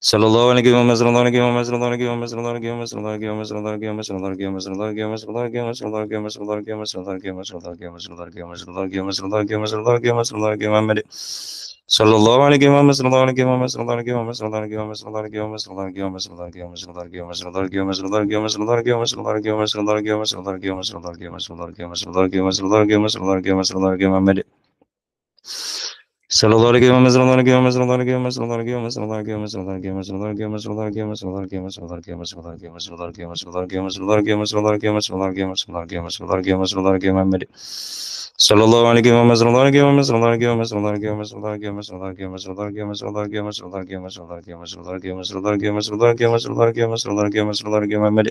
Sallallahu aleyhi ve sellem aleyhi ve sellem aleyhi ve sellem aleyhi ve sellem aleyhi ve sellem aleyhi ve sellem aleyhi ve sellem aleyhi ve sellem aleyhi ve sellem aleyhi ve sellem aleyhi ve sellem aleyhi ve sellem aleyhi ve sellem aleyhi ve sellem aleyhi ve sellem aleyhi ve sellem aleyhi ve sellem aleyhi ve sellem sallallahu aleyhi ve sellem aleyhi ve sellem aleyhi ve sellem aleyhi ve sellem aleyhi ve sellem aleyhi ve sellem aleyhi ve sellem aleyhi ve sellem aleyhi ve sellem aleyhi ve sellem aleyhi ve sellem aleyhi ve sellem aleyhi ve sellem aleyhi ve sellem aleyhi ve sellem aleyhi aleyhi ve sellem aleyhi aleyhi ve sellem aleyhi aleyhi ve sellem aleyhi aleyhi ve sellem aleyhi aleyhi ve sellem aleyhi aleyhi ve sellem aleyhi aleyhi ve sellem aleyhi Sıralara girmemiz, sıralara girmemiz, sıralara girmemiz, sıralara girmemiz, sıralara girmemiz, sıralara girmemiz, sıralara girmemiz, sıralara girmemiz, sıralara girmemiz, sıralara girmemiz, sıralara girmemiz, sıralara girmemiz, sıralara girmemiz, sıralara girmemiz, sıralara girmemiz, sıralara girmemiz, sıralara girmemiz, sıralara girmemiz, sıralara girmemeli. Sallallahu aleyhi ve mezralar gömez, onlar gömez, onlar gömez, onlar gömez, onlar gömez, onlar gömez, onlar gömez, onlar gömez, onlar gömez, onlar gömez, onlar gömez, onlar gömez, onlar gömez, onlar gömez, onlar gömemeli.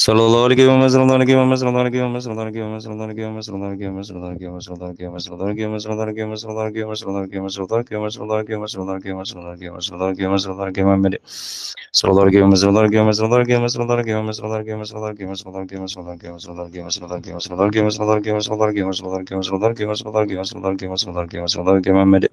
Sallallahu aleyhi ve sellem aleyhi aleyhi ve sellem aleyhi aleyhi ve sellem aleyhi aleyhi ve sellem aleyhi aleyhi ve sellem aleyhi aleyhi ve sellem aleyhi aleyhi ve sellem aleyhi aleyhi ve sellem aleyhi aleyhi ve sellem sallallahu aleyhi ve sellem aleyhi aleyhi ve sellem aleyhi aleyhi ve sellem aleyhi aleyhi ve sellem aleyhi aleyhi ve sellem aleyhi aleyhi ve sellem aleyhi aleyhi ve sellem aleyhi aleyhi ve sellem aleyhi aleyhi ve sellem aleyhi aleyhi ve sellem aleyhi aleyhi ve sellem aleyhi aleyhi ve sellem aleyhi aleyhi ve sellem aleyhi aleyhi ve sellem aleyhi aleyhi ve sellem aleyhi aleyhi ve sellem aleyhi aleyhi ve sellem aleyhi ve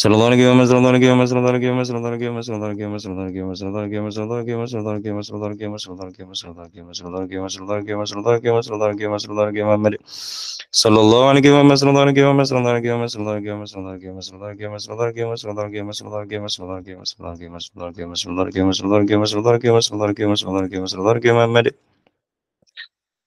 Sıralara gömme, sıralara gömme, sıralara gömme, sıralara gömme, sıralara gömme, sıralara gömme, sıralara gömme, sıralara gömme, sıralara gömme, sıralara gömme, sıralara gömme, sıralara gömme, sıralara gömme, sıralara gömme, sıralara gömme, sıralara gömme, sıralara gömme, Sallallahu aleyhi ve sellem sıralara gömme, sıralara gömme, sıralara gömme, sıralara gömme, sıralara gömme, sıralara gömme, sıralara gömme, sıralara gömme, sıralara gömme, sıralara gömme, sıralara gömme, sıralara gömme, sıralara gömme, sıralara gömme, sıralara gömme, sıralara gömme, sıralara gömme, sıralara gömme, sıralara gömme,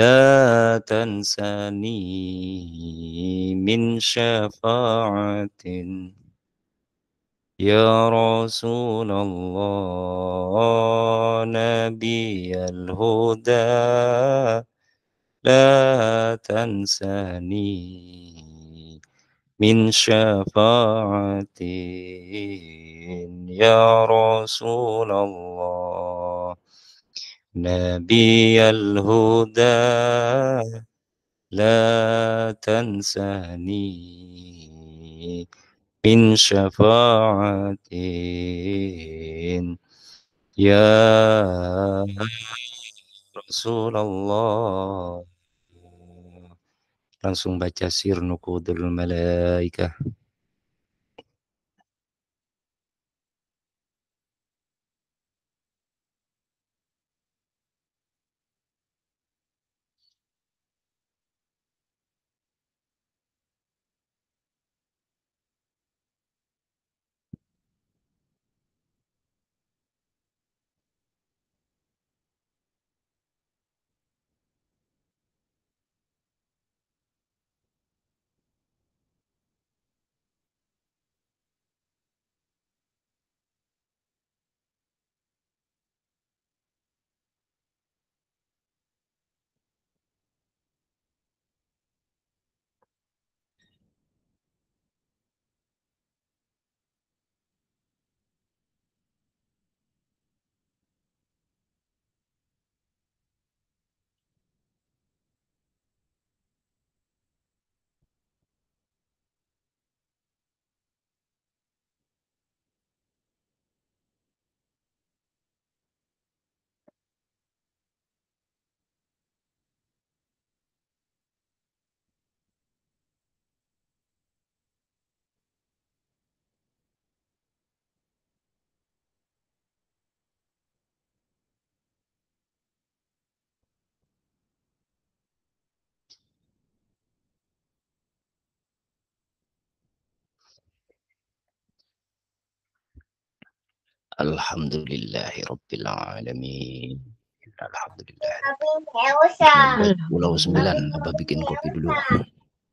لا تنسني من شفاعة يا رسول الله نبي الهدى لا تنسني من شفاعة يا رسول الله نبي الهدى لا تنساني من شفاعة يا رسول الله langsung baca sir nukudul malaikah Alamin Alhamdulillah. Pulau sembilan, apa bikin kopi dulu?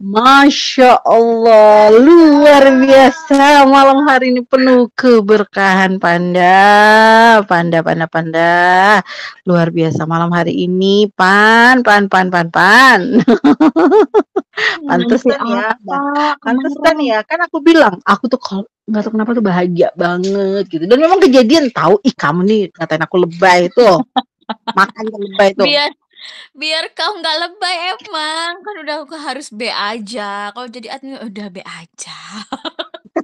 Masya Allah, luar biasa malam hari ini penuh keberkahan panda, panda, panda, panda, luar biasa malam hari ini pan, pan, pan, pan, pan. Hmm, pantesan ya, ya pantesan ya, kan aku bilang, aku tuh kalau nggak tahu kenapa tuh bahagia banget gitu dan memang kejadian tahu ih kamu nih ngatain aku lebay itu makan lebay itu biar biar kau nggak lebay emang kan udah aku harus B aja kalau jadi admin udah B aja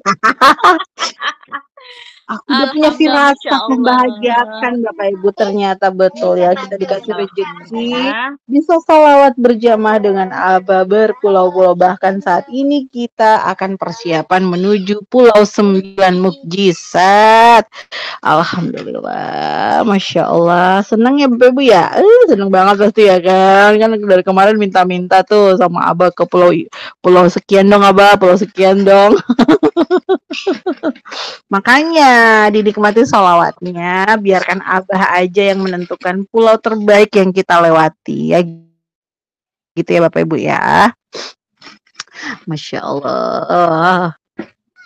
Aku udah punya firasat membahagiakan Bapak Ibu ternyata betul ya kita dikasih rezeki bisa salawat berjamaah dengan Aba berpulau-pulau bahkan saat ini kita akan persiapan menuju Pulau Sembilan Mukjizat. Alhamdulillah, masya Allah senang ya Bapak Ibu ya, uh, senang banget pasti ya kan kan dari kemarin minta-minta tuh sama Aba ke Pulau Pulau sekian dong Aba, Pulau sekian dong. Makanya Nah, dinikmati solawatnya, biarkan Abah aja yang menentukan pulau terbaik yang kita lewati ya. Gitu ya Bapak Ibu ya. Masya Allah.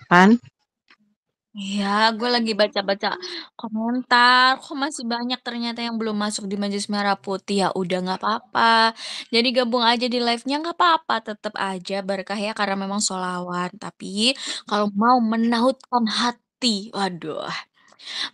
Pan? Iya, gue lagi baca-baca komentar. Kok masih banyak ternyata yang belum masuk di Majelis Merah Putih. Ya udah nggak apa-apa. Jadi gabung aja di live-nya nggak apa-apa. Tetap aja berkah ya karena memang sholawat. Tapi kalau mau menautkan hati Tea, waduh.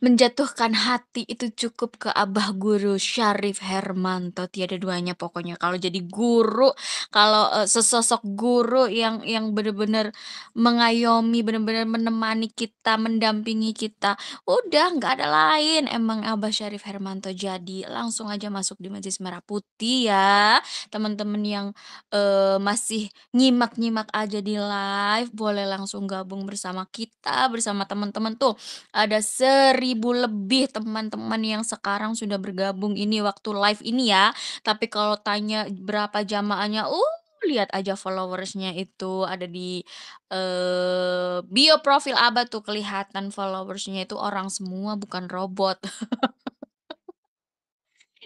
Menjatuhkan hati itu cukup ke Abah Guru Syarif Hermanto, tiada duanya pokoknya kalau jadi guru, kalau, uh, sesosok guru yang yang benar-benar mengayomi, benar-benar menemani kita, mendampingi kita, udah nggak ada lain emang Abah Syarif Hermanto. Jadi langsung aja masuk di Majelis Merah Putih ya, teman-teman yang, uh, masih nyimak-nyimak aja di live boleh langsung gabung bersama kita, bersama teman-teman tuh, ada se seribu lebih teman-teman yang sekarang sudah bergabung ini waktu live ini ya. Tapi kalau tanya berapa jamaahnya, uh lihat aja followersnya itu ada di uh, bio profil Abah tuh kelihatan followersnya itu orang semua bukan robot.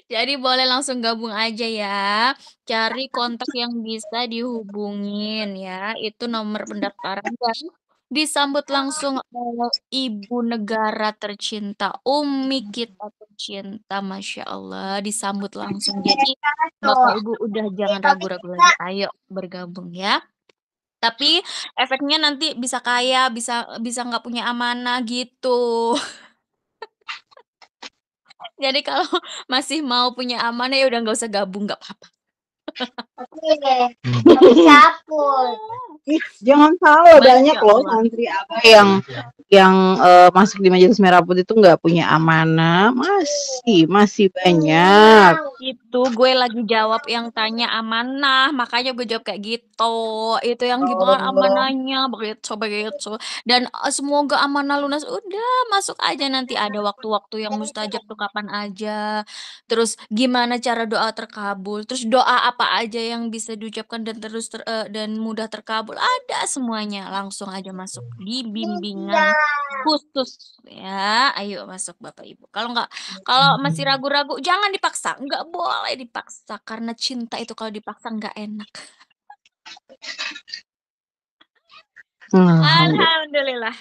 Jadi boleh langsung gabung aja ya. Cari kontak yang bisa dihubungin ya. Itu nomor pendaftaran Disambut ah. langsung oleh ibu negara tercinta, Umi hmm. kita tercinta, Masya Allah. Disambut iya, langsung. Iya, Jadi iya, Bapak Ibu udah jangan ragu-ragu lagi, ayo bergabung ya. Tapi efeknya nanti bisa kaya, bisa bisa nggak punya amanah gitu. Jadi kalau masih mau punya amanah ya udah nggak usah gabung, nggak apa-apa. Oke, okay. jangan salah banyak, banyak ya, loh santri apa yang iya, iya. yang uh, masuk di majelis merah putih itu nggak punya amanah masih masih banyak itu gue lagi jawab yang tanya amanah makanya gue jawab kayak gitu itu yang ya gimana oh. amanahnya begitu begitu dan uh, semoga amanah lunas udah masuk aja nanti ada waktu-waktu yang mustajab tuh kapan aja terus gimana cara doa terkabul terus doa apa aja yang bisa diucapkan dan terus ter, uh, dan mudah terkabul ada semuanya. Langsung aja masuk di bimbingan iya. khusus ya. Ayo masuk Bapak Ibu. Kalau nggak kalau masih ragu-ragu jangan dipaksa. Nggak boleh dipaksa karena cinta itu kalau dipaksa nggak enak. Nah, iya. Alhamdulillah.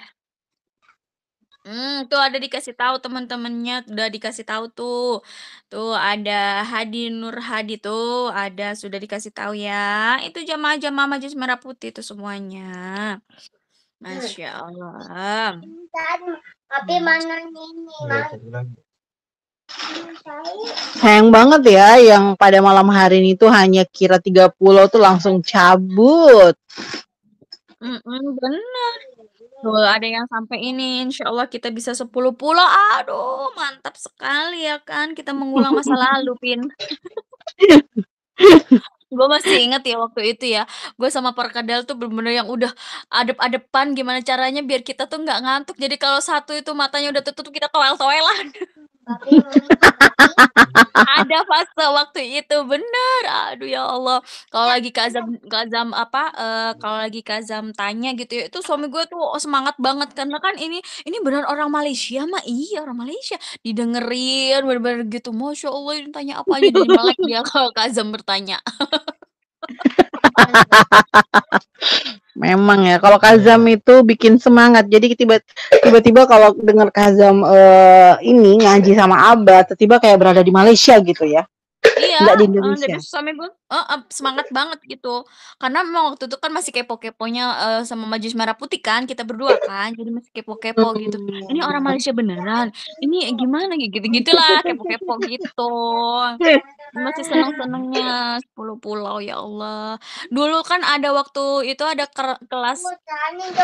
Hmm, tuh ada dikasih tahu teman-temannya, udah dikasih tahu tuh. Tuh ada Hadi Nur Hadi tuh, ada sudah dikasih tahu ya. Itu jamaah-jamaah Majelis Merah Putih itu semuanya. Masya Allah. tapi mana ini, iya, Sayang banget ya yang pada malam hari ini tuh hanya kira 30 tuh langsung cabut. -mm, bener. Betul, ada yang sampai ini, insya Allah kita bisa 10 pulau, aduh mantap sekali ya kan, kita mengulang masa lalu, Pin. Gue masih inget ya waktu itu ya, gue sama Perkadal tuh bener-bener yang udah adep-adepan gimana caranya biar kita tuh nggak ngantuk, jadi kalau satu itu matanya udah tutup, kita toel-toelan ada fase waktu itu benar, aduh ya Allah kalau lagi kazam kazam apa uh, kalau lagi kazam tanya gitu ya itu suami gue tuh oh, semangat banget karena kan ini ini benar orang Malaysia mah iya orang Malaysia didengerin benar-benar gitu masya Allah ini tanya apa aja dari Malaysia, kalau kazam bertanya Memang ya, kalau iya. Kazam itu bikin semangat. Jadi tiba-tiba kalau dengar Kazam uh, ini ngaji sama Abah, tiba-tiba kayak berada di Malaysia gitu ya. Iya, Nggak di Indonesia. Uh, suami gue uh, semangat banget gitu. Karena memang waktu itu kan masih kepo-keponya uh, sama Majelis Merah Putih kan, kita berdua kan. Jadi masih kepo-kepo gitu. Hmm. Ini orang Malaysia beneran. Ini gimana ya? gitu-gitulah, kepo-kepo gitu gitu lah, kepo kepo gitu masih seneng-senengnya sepuluh pulau ya Allah. Dulu kan ada waktu itu ada ke kelas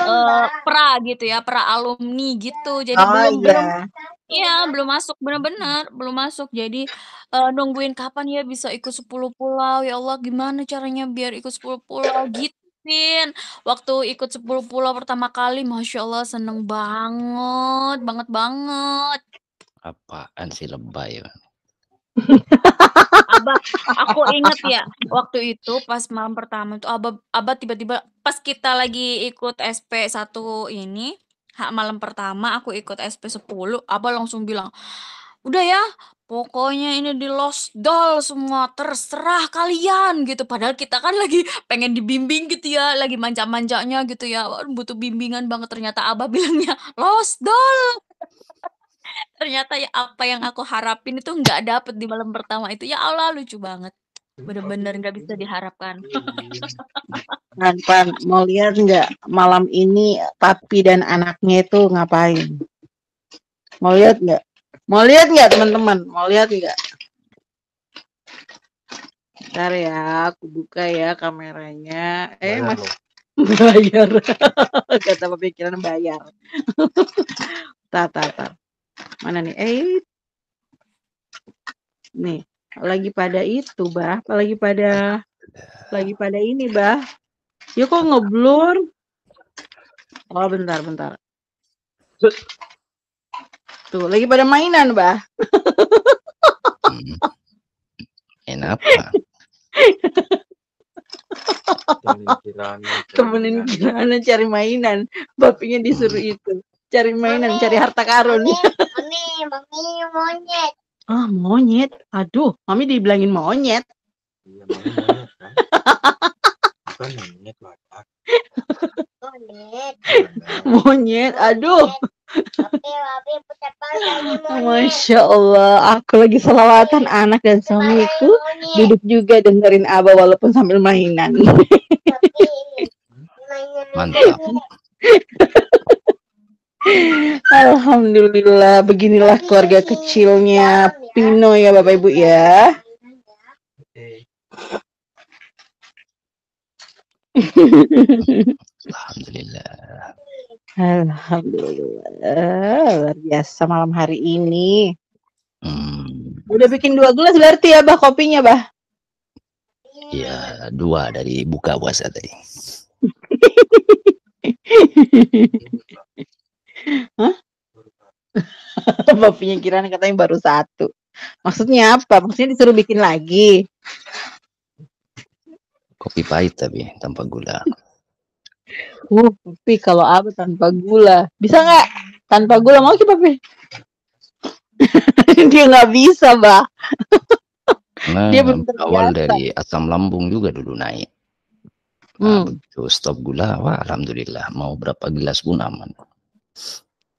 uh, pra gitu ya, pra alumni gitu. Jadi oh, belum iya. belum iya. iya, belum masuk benar-benar, belum masuk. Jadi uh, nungguin kapan ya bisa ikut sepuluh pulau. Ya Allah, gimana caranya biar ikut sepuluh pulau gituin waktu ikut sepuluh pulau pertama kali, Masya Allah seneng banget, banget banget. Apaan sih lebay ya? Abah, aku ingat ya, waktu itu pas malam pertama itu Abah Abah tiba-tiba pas kita lagi ikut sp satu ini, hak malam pertama aku ikut SP10, Abah langsung bilang, "Udah ya, pokoknya ini di lost doll semua, terserah kalian." gitu. Padahal kita kan lagi pengen dibimbing gitu ya, lagi manja-manjanya gitu ya, butuh bimbingan banget ternyata Abah bilangnya, "Lost doll." ternyata ya apa yang aku harapin itu nggak dapet di malam pertama itu ya Allah lucu banget bener-bener nggak bisa diharapkan. Pan, mau lihat nggak malam ini papi dan anaknya itu ngapain? Mau lihat nggak? Mau lihat nggak teman-teman? Mau lihat nggak? Ntar ya, aku buka ya kameranya. Eh, mas bayar. Kata pemikiran bayar. Tata tata. Mana nih? Eh, Nih, lagi pada itu, Bah. Lagi pada lagi pada ini, Bah. Ya kok ngeblur? Oh, bentar, bentar. Tuh, lagi pada mainan, Bah. hmm. Kenapa? Temenin Kirana cari mainan. Bapinya disuruh hmm. itu. Cari mainan, cari harta karun mami monyet. Ah, monyet. Aduh, mami dibilangin monyet. Iya, monyet kan. monyet, wadah. Monyet. Monyet, aduh. Masya Allah, aku lagi selawatan anak dan suamiku duduk juga dengerin Abah walaupun sambil mainan. Mantap. Alhamdulillah, beginilah keluarga kecilnya ya, ya. Pino ya Bapak Ibu ya. Alhamdulillah. Alhamdulillah, luar biasa malam hari ini. Hmm. Udah bikin dua gelas berarti ya bah kopinya bah? Ya dua dari buka puasa tadi. Hah? Bapunya Kirana katanya baru satu. Maksudnya apa? Maksudnya disuruh bikin lagi. Kopi pahit tapi tanpa gula. Uh, kopi kalau apa tanpa gula. Bisa nggak? Tanpa gula mau kita kopi? Dia nggak bisa, bah. nah, Dia belum terbiasa. awal dari asam lambung juga dulu naik. Nah, hmm. stop gula, wah alhamdulillah mau berapa gelas pun aman.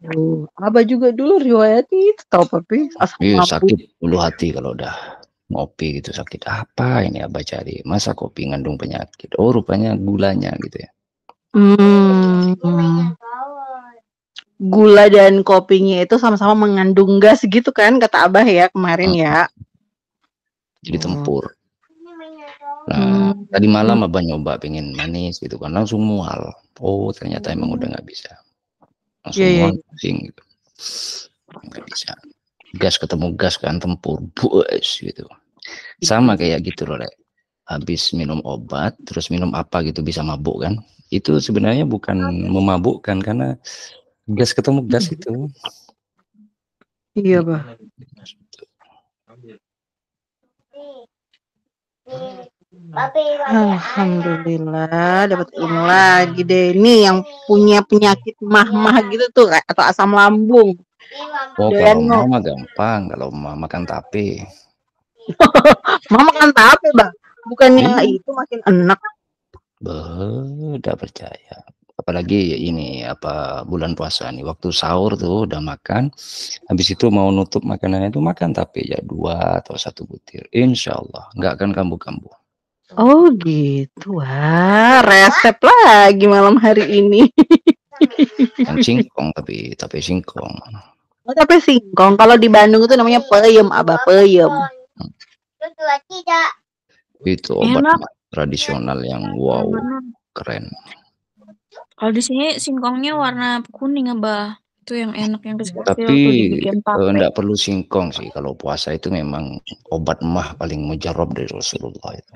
Uh, Abah juga dulu riwayat itu tau tapi asam Iya, sakit ulu hati kalau udah ngopi gitu sakit apa ini Abah cari masa kopi ngandung penyakit oh rupanya gulanya gitu ya hmm. gula dan kopinya itu sama-sama mengandung gas gitu kan kata Abah ya kemarin hmm. ya ah, jadi tempur hmm. nah hmm. tadi malam Abah nyoba pengen manis gitu kan langsung mual oh ternyata emang udah nggak bisa langsung yeah, iya, iya, iya. yeah. gitu Gak bisa gas ketemu gas kan tempur bus gitu sama kayak gitu loh Lek. habis minum obat terus minum apa gitu bisa mabuk kan itu sebenarnya bukan memabukkan karena gas ketemu gas itu iya pak Alhamdulillah dapat ilmu lagi deh. Ini yang punya penyakit mah-mah iya. gitu tuh atau asam lambung. Iya, oh, kalau mama gampang, kalau mama kan tapi. mama kan tapi Bang. Bukannya hmm. itu makin enak. Beda percaya. Apalagi ini apa bulan puasa nih, waktu sahur tuh udah makan, habis itu mau nutup makanannya itu makan tapi ya dua atau satu butir. Insyaallah nggak akan kambuh-kambuh. Oh gitu, wah resep lagi malam hari ini. Kan singkong tapi tapi singkong. Oh, tapi singkong kalau di Bandung itu namanya peyem, abah peyem. Itu obat Enak. tradisional yang wow keren. Kalau di sini singkongnya warna kuning abah itu yang enak yang kecil tapi enggak eh, perlu singkong sih kalau puasa itu memang obat mah paling mujarab dari Rasulullah itu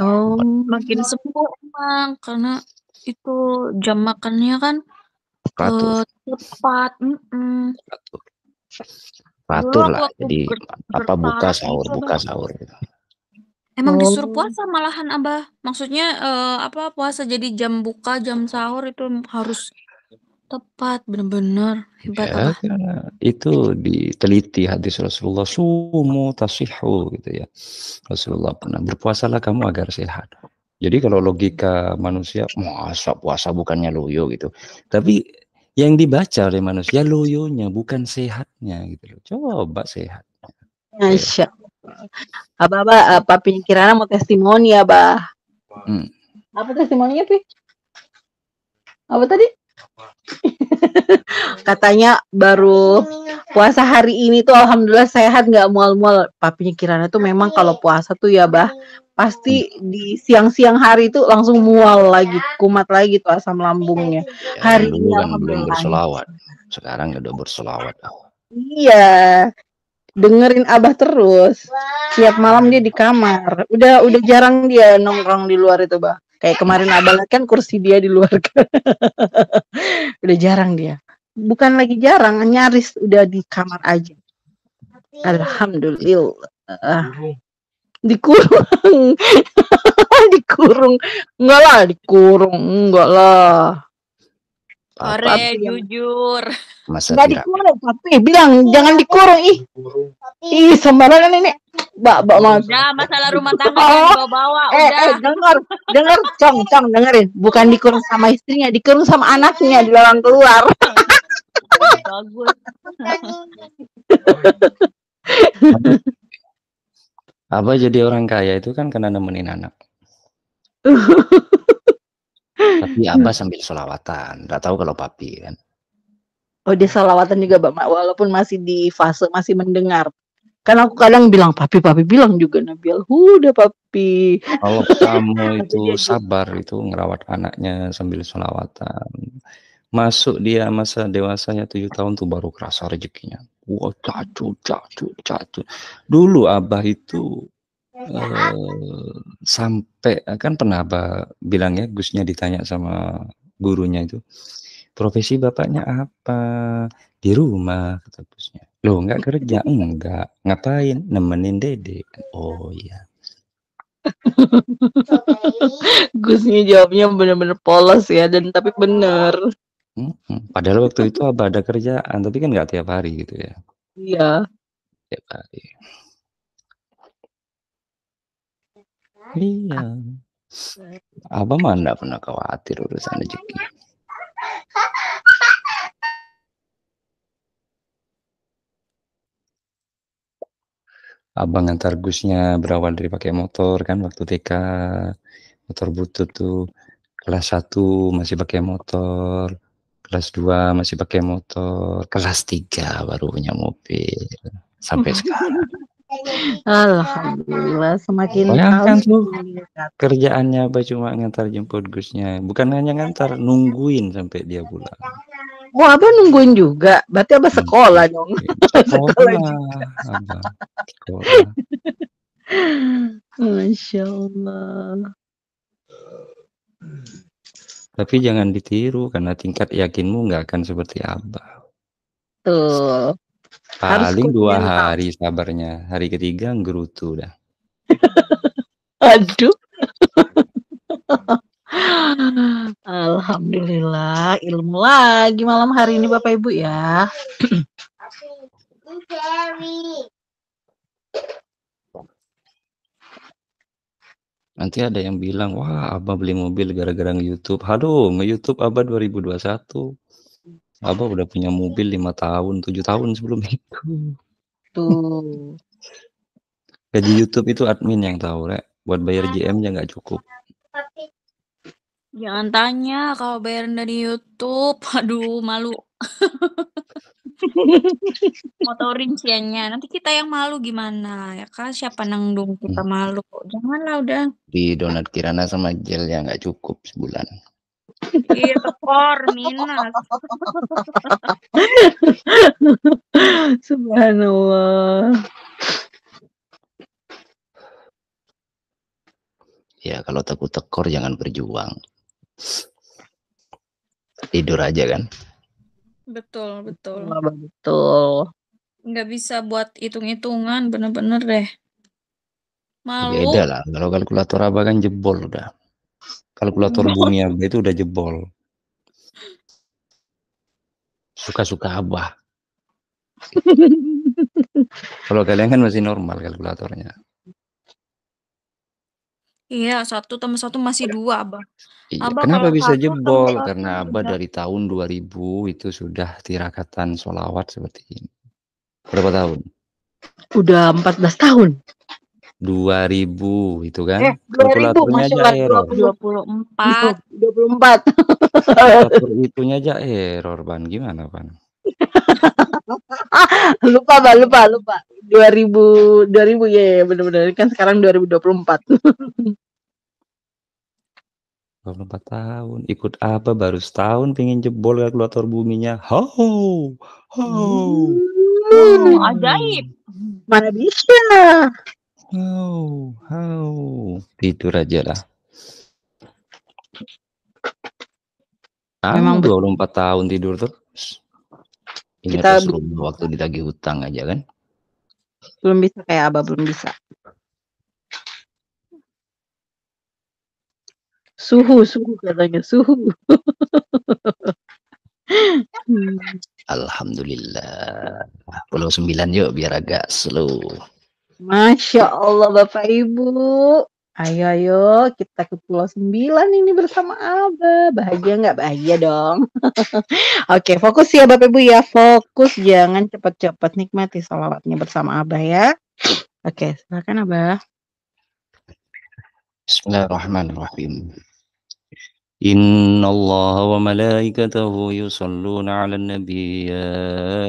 Oh, iya. makin iya. sembuh emang karena itu jam makannya kan, Teratur. eee, tepat, mhm. Teratur. Dulu aku jadi ber apa, buka gitu sahur itu buka sahur gitu. Emang oh. disuruh puasa malahan Abah, maksudnya, eee, eh, apa, puasa jadi jam buka, jam sahur itu harus Tepat, benar-benar Hebat Ya, apa? Ya. itu diteliti hadis Rasulullah, sumu tasihu gitu ya. Rasulullah pernah berpuasalah kamu agar sehat. Jadi kalau logika manusia, masa puasa bukannya loyo gitu. Tapi yang dibaca oleh manusia loyonya, bukan sehatnya gitu loh. Coba sehat. Masya apa Abah, apa pikiran mau testimoni bah Hmm. Apa testimoninya, Pi? Apa tadi? Katanya baru puasa hari ini tuh alhamdulillah sehat nggak mual-mual. Papinya Kirana tuh memang kalau puasa tuh ya bah pasti di siang-siang hari itu langsung mual lagi, kumat lagi tuh asam lambungnya. Ya, hari ini kan belum berselawat sekarang udah berselawat Iya, dengerin abah terus. Tiap malam dia di kamar. Udah udah jarang dia nongkrong di luar itu bah. Kayak kemarin abal kan kursi dia di luar. Kan. udah jarang dia. Bukan lagi jarang, nyaris udah di kamar aja. Alhamdulillah. Dikurung. dikurung. Enggak lah, dikurung. Enggak lah. Ore, jujur. Masa Nggak dikurung, tapi bilang jangan dikurung. Ih, ih sembarangan ini. Mbak, Mbak Mas. Ya, masalah rumah tangga oh. bawa Eh, udah. eh, denger, denger, cong, cong, dengerin. Bukan dikurung sama istrinya, dikurung sama anaknya di dalam keluar. Bagus. Apa jadi orang kaya itu kan karena nemenin anak. Tapi Abah sambil solawatan, nggak tahu kalau papi kan. Oh dia solawatan juga Mbak, walaupun masih di fase masih mendengar. Kan aku kadang bilang, papi, papi bilang juga Nabil, huda papi. Kalau kamu itu iya, iya. sabar itu ngerawat anaknya sambil sholawatan. Masuk dia masa dewasanya tujuh tahun tuh baru kerasa rezekinya. Wah, cacu, cacu, cacu. Dulu abah itu eh, sampai kan pernah abah bilang ya Gusnya ditanya sama gurunya itu profesi bapaknya apa di rumah kata Gusnya Loh, nggak kerja? Enggak. Ngapain? Nemenin Dede. Oh iya. Gusnya jawabnya bener-bener polos ya dan tapi bener. padahal waktu itu abah ada kerjaan, tapi kan nggak tiap hari gitu ya. Iya. Tiap hari. Iya. Abah mana pernah khawatir urusan rezeki. abang antar gusnya berawal dari pakai motor kan waktu TK motor butuh tuh kelas 1 masih pakai motor kelas 2 masih pakai motor kelas 3 baru punya mobil sampai sekarang Alhamdulillah semakin Bayangkan tuh kerjaannya apa cuma ngantar jemput Gusnya bukan hanya ngantar nungguin sampai dia pulang mau oh, abah nungguin juga berarti abah hmm. sekolah dong iya, sekolah, sekolah. Masya Allah tapi jangan ditiru karena tingkat yakinmu nggak akan seperti abah tuh paling dua hari sabarnya hari ketiga ngerutu dah aduh Alhamdulillah, ilmu lagi malam hari ini Bapak Ibu ya. Nanti ada yang bilang, wah Abah beli mobil gara-gara nge-YouTube. Halo, nge-YouTube Abah 2021. Abah udah punya mobil lima tahun, tujuh tahun sebelum itu. Tuh. Gaji YouTube itu admin yang tahu, Rek. Buat bayar GM-nya nggak cukup. Jangan ya, tanya kalau bayaran dari YouTube, aduh malu. Motor rinciannya, nanti kita yang malu gimana ya kan? Siapa nanggung kita hmm. malu? Janganlah udah. Di donat Kirana sama gel yang nggak cukup sebulan. Iya, tekor, minus. Subhanallah. Ya kalau takut tekor jangan berjuang tidur aja kan betul betul betul nggak bisa buat hitung-hitungan bener-bener deh malu beda lah kalau kalkulator apa kan jebol udah kalkulator bumi abah itu udah jebol suka-suka abah kalau kalian kan masih normal kalkulatornya Iya, satu teman satu masih iya. dua, Abah. Iya, Abah kenapa bisa jebol? satu Karena Abah udah dari tahun 2000 itu sudah tirakatan sholawat seperti ini. Berapa tahun? Udah 14 tahun. 2000 itu kan? Eh, 2000 masih Masya aja 2024. 24. Kalkulator itunya aja error, Ban. Gimana, Ban? lupa bah lupa lupa 2000 2000 ya yeah, benar benar kan sekarang 2024 24 tahun ikut apa baru setahun pengen jebol kalkulator buminya ho ho ho hmm, ajaib mana bisa how how tidur aja lah Memang 24 tahun tidur terus Ingat kita ya, belum waktu ditagih hutang aja kan? Belum bisa kayak apa belum bisa. Suhu, suhu katanya, suhu. Alhamdulillah. Pulau sembilan yuk biar agak slow. Masya Allah Bapak Ibu. Ayo, ayo kita ke Pulau Sembilan ini bersama Alba. Bahagia nggak? Bahagia dong. Oke, fokus ya Bapak Ibu ya. Fokus, jangan cepat-cepat nikmati salawatnya bersama Abah ya. Oke, silakan Abah. Bismillahirrahmanirrahim. Inna Allah wa malaikatahu yusalluna ala nabi ya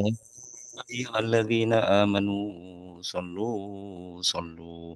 ayyuhalladzina amanu sallu sallu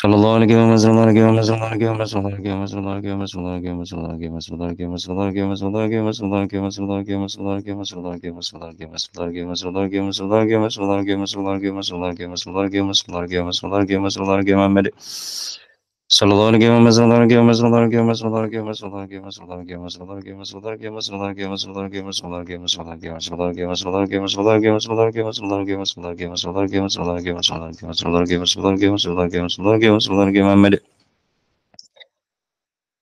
Sallallahu aleyhi ve sellem Sallallahu aleyhi ve sellem sallallahu aleyhi ve sellem sallallahu aleyhi ve sellem sallallahu aleyhi ve sellem sallallahu aleyhi ve sellem sallallahu aleyhi ve sellem sallallahu aleyhi ve sellem sallallahu aleyhi ve sellem sallallahu aleyhi ve sellem sallallahu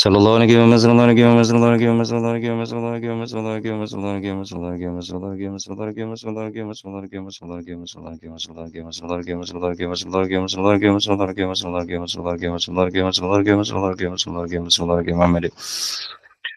Sallallahu aleyhi ve sellem sallallahu aleyhi ve sellem aleyhi ve sellem aleyhi ve sellem aleyhi ve sellem aleyhi ve sellem aleyhi ve sellem aleyhi ve sellem aleyhi ve sellem aleyhi ve sellem aleyhi ve sellem aleyhi ve sellem aleyhi ve sellem aleyhi ve sellem aleyhi aleyhi ve sellem aleyhi aleyhi ve sellem aleyhi aleyhi ve sellem aleyhi aleyhi ve sellem aleyhi aleyhi ve sellem aleyhi aleyhi ve sellem aleyhi aleyhi ve sellem aleyhi aleyhi ve sellem aleyhi aleyhi ve sellem aleyhi aleyhi ve sellem aleyhi aleyhi ve sellem aleyhi aleyhi ve sellem aleyhi aleyhi ve sellem aleyhi aleyhi ve sellem aleyhi aleyhi ve sellem aleyhi aleyhi ve sellem aleyhi aleyhi ve sellem aleyhi aleyhi ve sellem aleyhi ve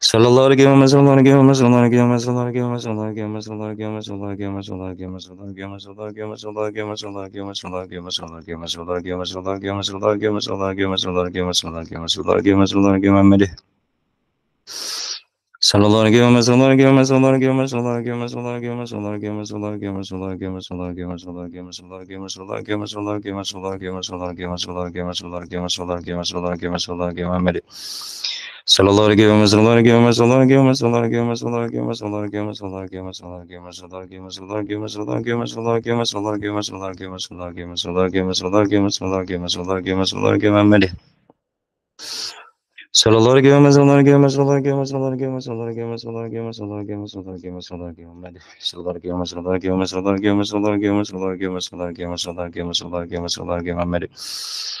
Sallallahu aleyhi ve sellem, sallallahu aleyhi ve sellem, sallallahu aleyhi ve sellem, sallallahu aleyhi ve sellem, sallallahu aleyhi ve sellem, sallallahu aleyhi ve sellem, sallallahu aleyhi ve sellem, sallallahu aleyhi ve sellem, sallallahu aleyhi ve sellem, sallallahu aleyhi ve sellem, sallallahu aleyhi ve sellem, sallallahu aleyhi ve sellem, sallallahu aleyhi ve sellem, sallallahu aleyhi ve sellem, sallallahu aleyhi ve sellem, sallallahu aleyhi ve sellem, sallallahu aleyhi ve sellem, sallallahu aleyhi ve sellem, sallallahu aleyhi ve sellem, sallallahu aleyhi ve sellem, Sallallahu aleyhi ve sellem, sallallahu aleyhi ve sellem, sallallahu aleyhi ve sellem, sallallahu aleyhi ve sellem, sallallahu aleyhi ve sellem, sallallahu aleyhi ve sellem, sallallahu aleyhi ve sellem, sallallahu aleyhi ve sellem, sallallahu aleyhi ve sellem, sallallahu aleyhi ve sellem, sallallahu aleyhi ve sellem, sallallahu aleyhi ve sellem, sallallahu aleyhi ve sellem, sallallahu aleyhi ve sellem, sallallahu aleyhi ve sellem, sallallahu aleyhi ve sellem, sallallahu aleyhi ve sellem, sallallahu aleyhi Sallallahu aleyhi ve sellem, sallallahu aleyhi ve sellem, sallallahu aleyhi ve sellem, sallallahu aleyhi ve sellem, sallallahu aleyhi ve sellem, sallallahu aleyhi ve sellem, sallallahu aleyhi ve sellem, sallallahu aleyhi ve sellem, sallallahu aleyhi ve sellem, sallallahu aleyhi ve sellem, sallallahu aleyhi ve sellem, sallallahu aleyhi ve sellem, sallallahu aleyhi ve sellem, sallallahu aleyhi ve sellem, sallallahu aleyhi ve sellem, sallallahu aleyhi ve sellem, sallallahu aleyhi ve sellem, sallallahu aleyhi ve sellem, sallallahu Salaları gelmez, onları gelmez, onları gelmez, onları gelmez, onları gelmez, onları gelmez, onları gelmez, onları gelmez, onları gelmez. Salaları gelmez, onları gelmez, onları gelmez, onları gelmez, onları gelmez, onları gelmez, onları gelmez, onları gelmez, onları gelmez, onları gelmez.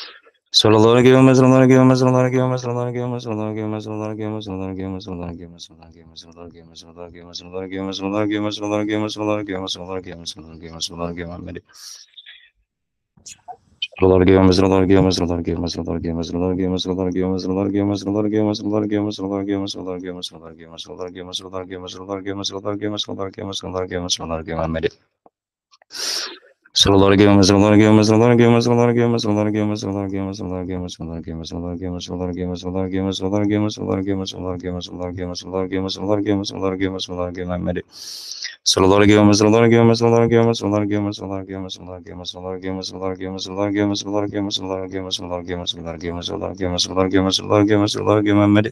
Sorulara girmez, onlara girmez, onlara girmez, onlara girmez, onlara girmez, onlara girmez, onlara girmez, onlara girmez, onlara girmez, onlara girmez, onlara girmez, onlara girmez, onlara girmez, onlara girmez, onlara girmez, onlara girmez, onlara girmez, onlara girmemeli. Rolar girmez, rolar girmez, rolar girmez, rolar girmez, rolar girmez, rolar girmez, rolar girmez, rolar girmez, rolar girmez, rolar girmez, rolar girmez, rolar girmez, rolar girmez, rolar girmez, rolar girmez, rolar girmez, rolar girmez, rolar girmez, rolar girmemeli. Sıralara gelme, sıralara gelme, sıralara gelme, sıralara gelme, sıralara gelme, sıralara gelme, sıralara gelme, sıralara gelme, sıralara gelme, sıralara gelme, sıralara gelme, sıralara gelme, sıralara gelme, sıralara gelme, sıralara gelme, sıralara gelme, sıralara gelme, sıralara gelme, sıralara gelmemeli. Sıralara gelme, sıralara gelme, sıralara gelme, sıralara gelme, sıralara gelme, sıralara gelme, sıralara gelme, sıralara gelme, sıralara gelme, sıralara gelme, sıralara gelme, sıralara gelme, sıralara gelme, sıralara gelme, sıralara gelme, sıralara gelme, sıralara gelmemeli.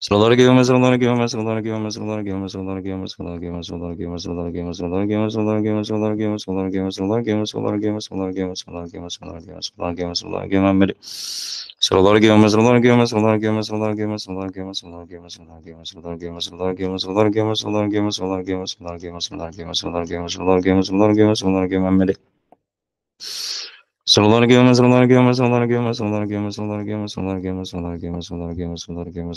Sıralara gelmez, sıralara gelmez, sıralara gelmez, sıralara gelmez, sıralara gelmez, sıralara gelmez, sıralara gelmez, sıralara gelmez, sıralara gelmez, sıralara gelmez, sıralara gelmez, sıralara gelmez, sıralara gelmez, sıralara gelmez, sıralara gelmez, sıralara gelmez, sıralara gelmez, sıralara gelmez, sıralara gelmemeli. Sıralara gelmez, sıralara gelmez, sıralara gelmez, sıralara gelmez, sıralara gelmez, sıralara gelmez, sıralara gelmez, sıralara gelmez, sıralara gelmez, sıralara gelmez, sıralara gelmez, sıralara gelmez, sıralara gelmez, sıralara gelmez, sıralara gelmez, sıralara gelmez, sıralara gelmez, sıralara gelmemeli. Sıralara gelmez, sıralara gelmez, sıralara gelmez, sıralara gelmez, sıralara gelmez, sıralara gelmez, sıralara gelmez, sıralara gelmez,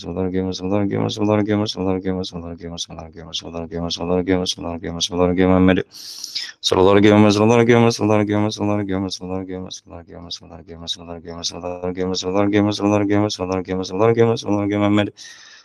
sıralara gelmez, sıralara gelmez, sıralara gelmez, sıralara gelmez, sıralara gelmez, sıralara gelmez, sıralara gelmez, sıralara gelmez, sıralara gelmez, sıralara gelmez, sıralara gelmemeli. Sıralara gelmez, sıralara gelmez, sıralara gelmez, sıralara gelmez, sıralara gelmez, sıralara gelmez, sıralara gelmez, sıralara gelmez, sıralara gelmez, sıralara gelmez, sıralara gelmez, sıralara gelmez, sıralara gelmez, sıralara gelmez, sıralara gelmemeli.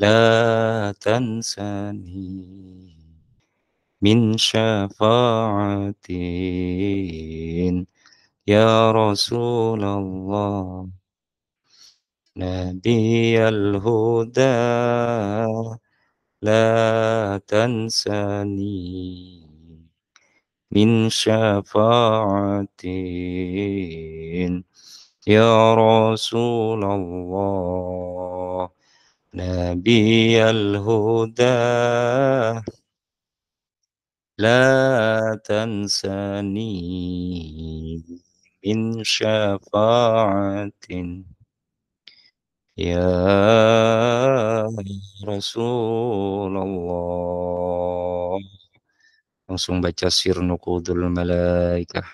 لا تنسني من شفاعة يا رسول الله نبي الهدى لا تنسني من شفاعة يا رسول الله نبي الهدى لا تنسني من شفاعة يا رسول الله langsung baca sir nukudul malaikah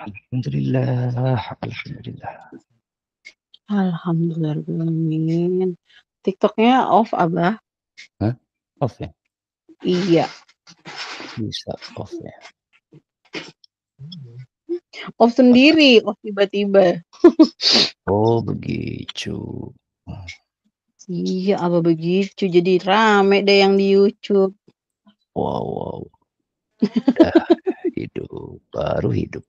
Alhamdulillah, alhamdulillah. Alhamdulillah. TikToknya off abah? Hah? Off ya? Iya. Bisa off ya. Off sendiri, off tiba-tiba. oh begitu. Iya, Abah begitu? Jadi rame deh yang di YouTube. Wow, wow. Ya, hidup, baru hidup.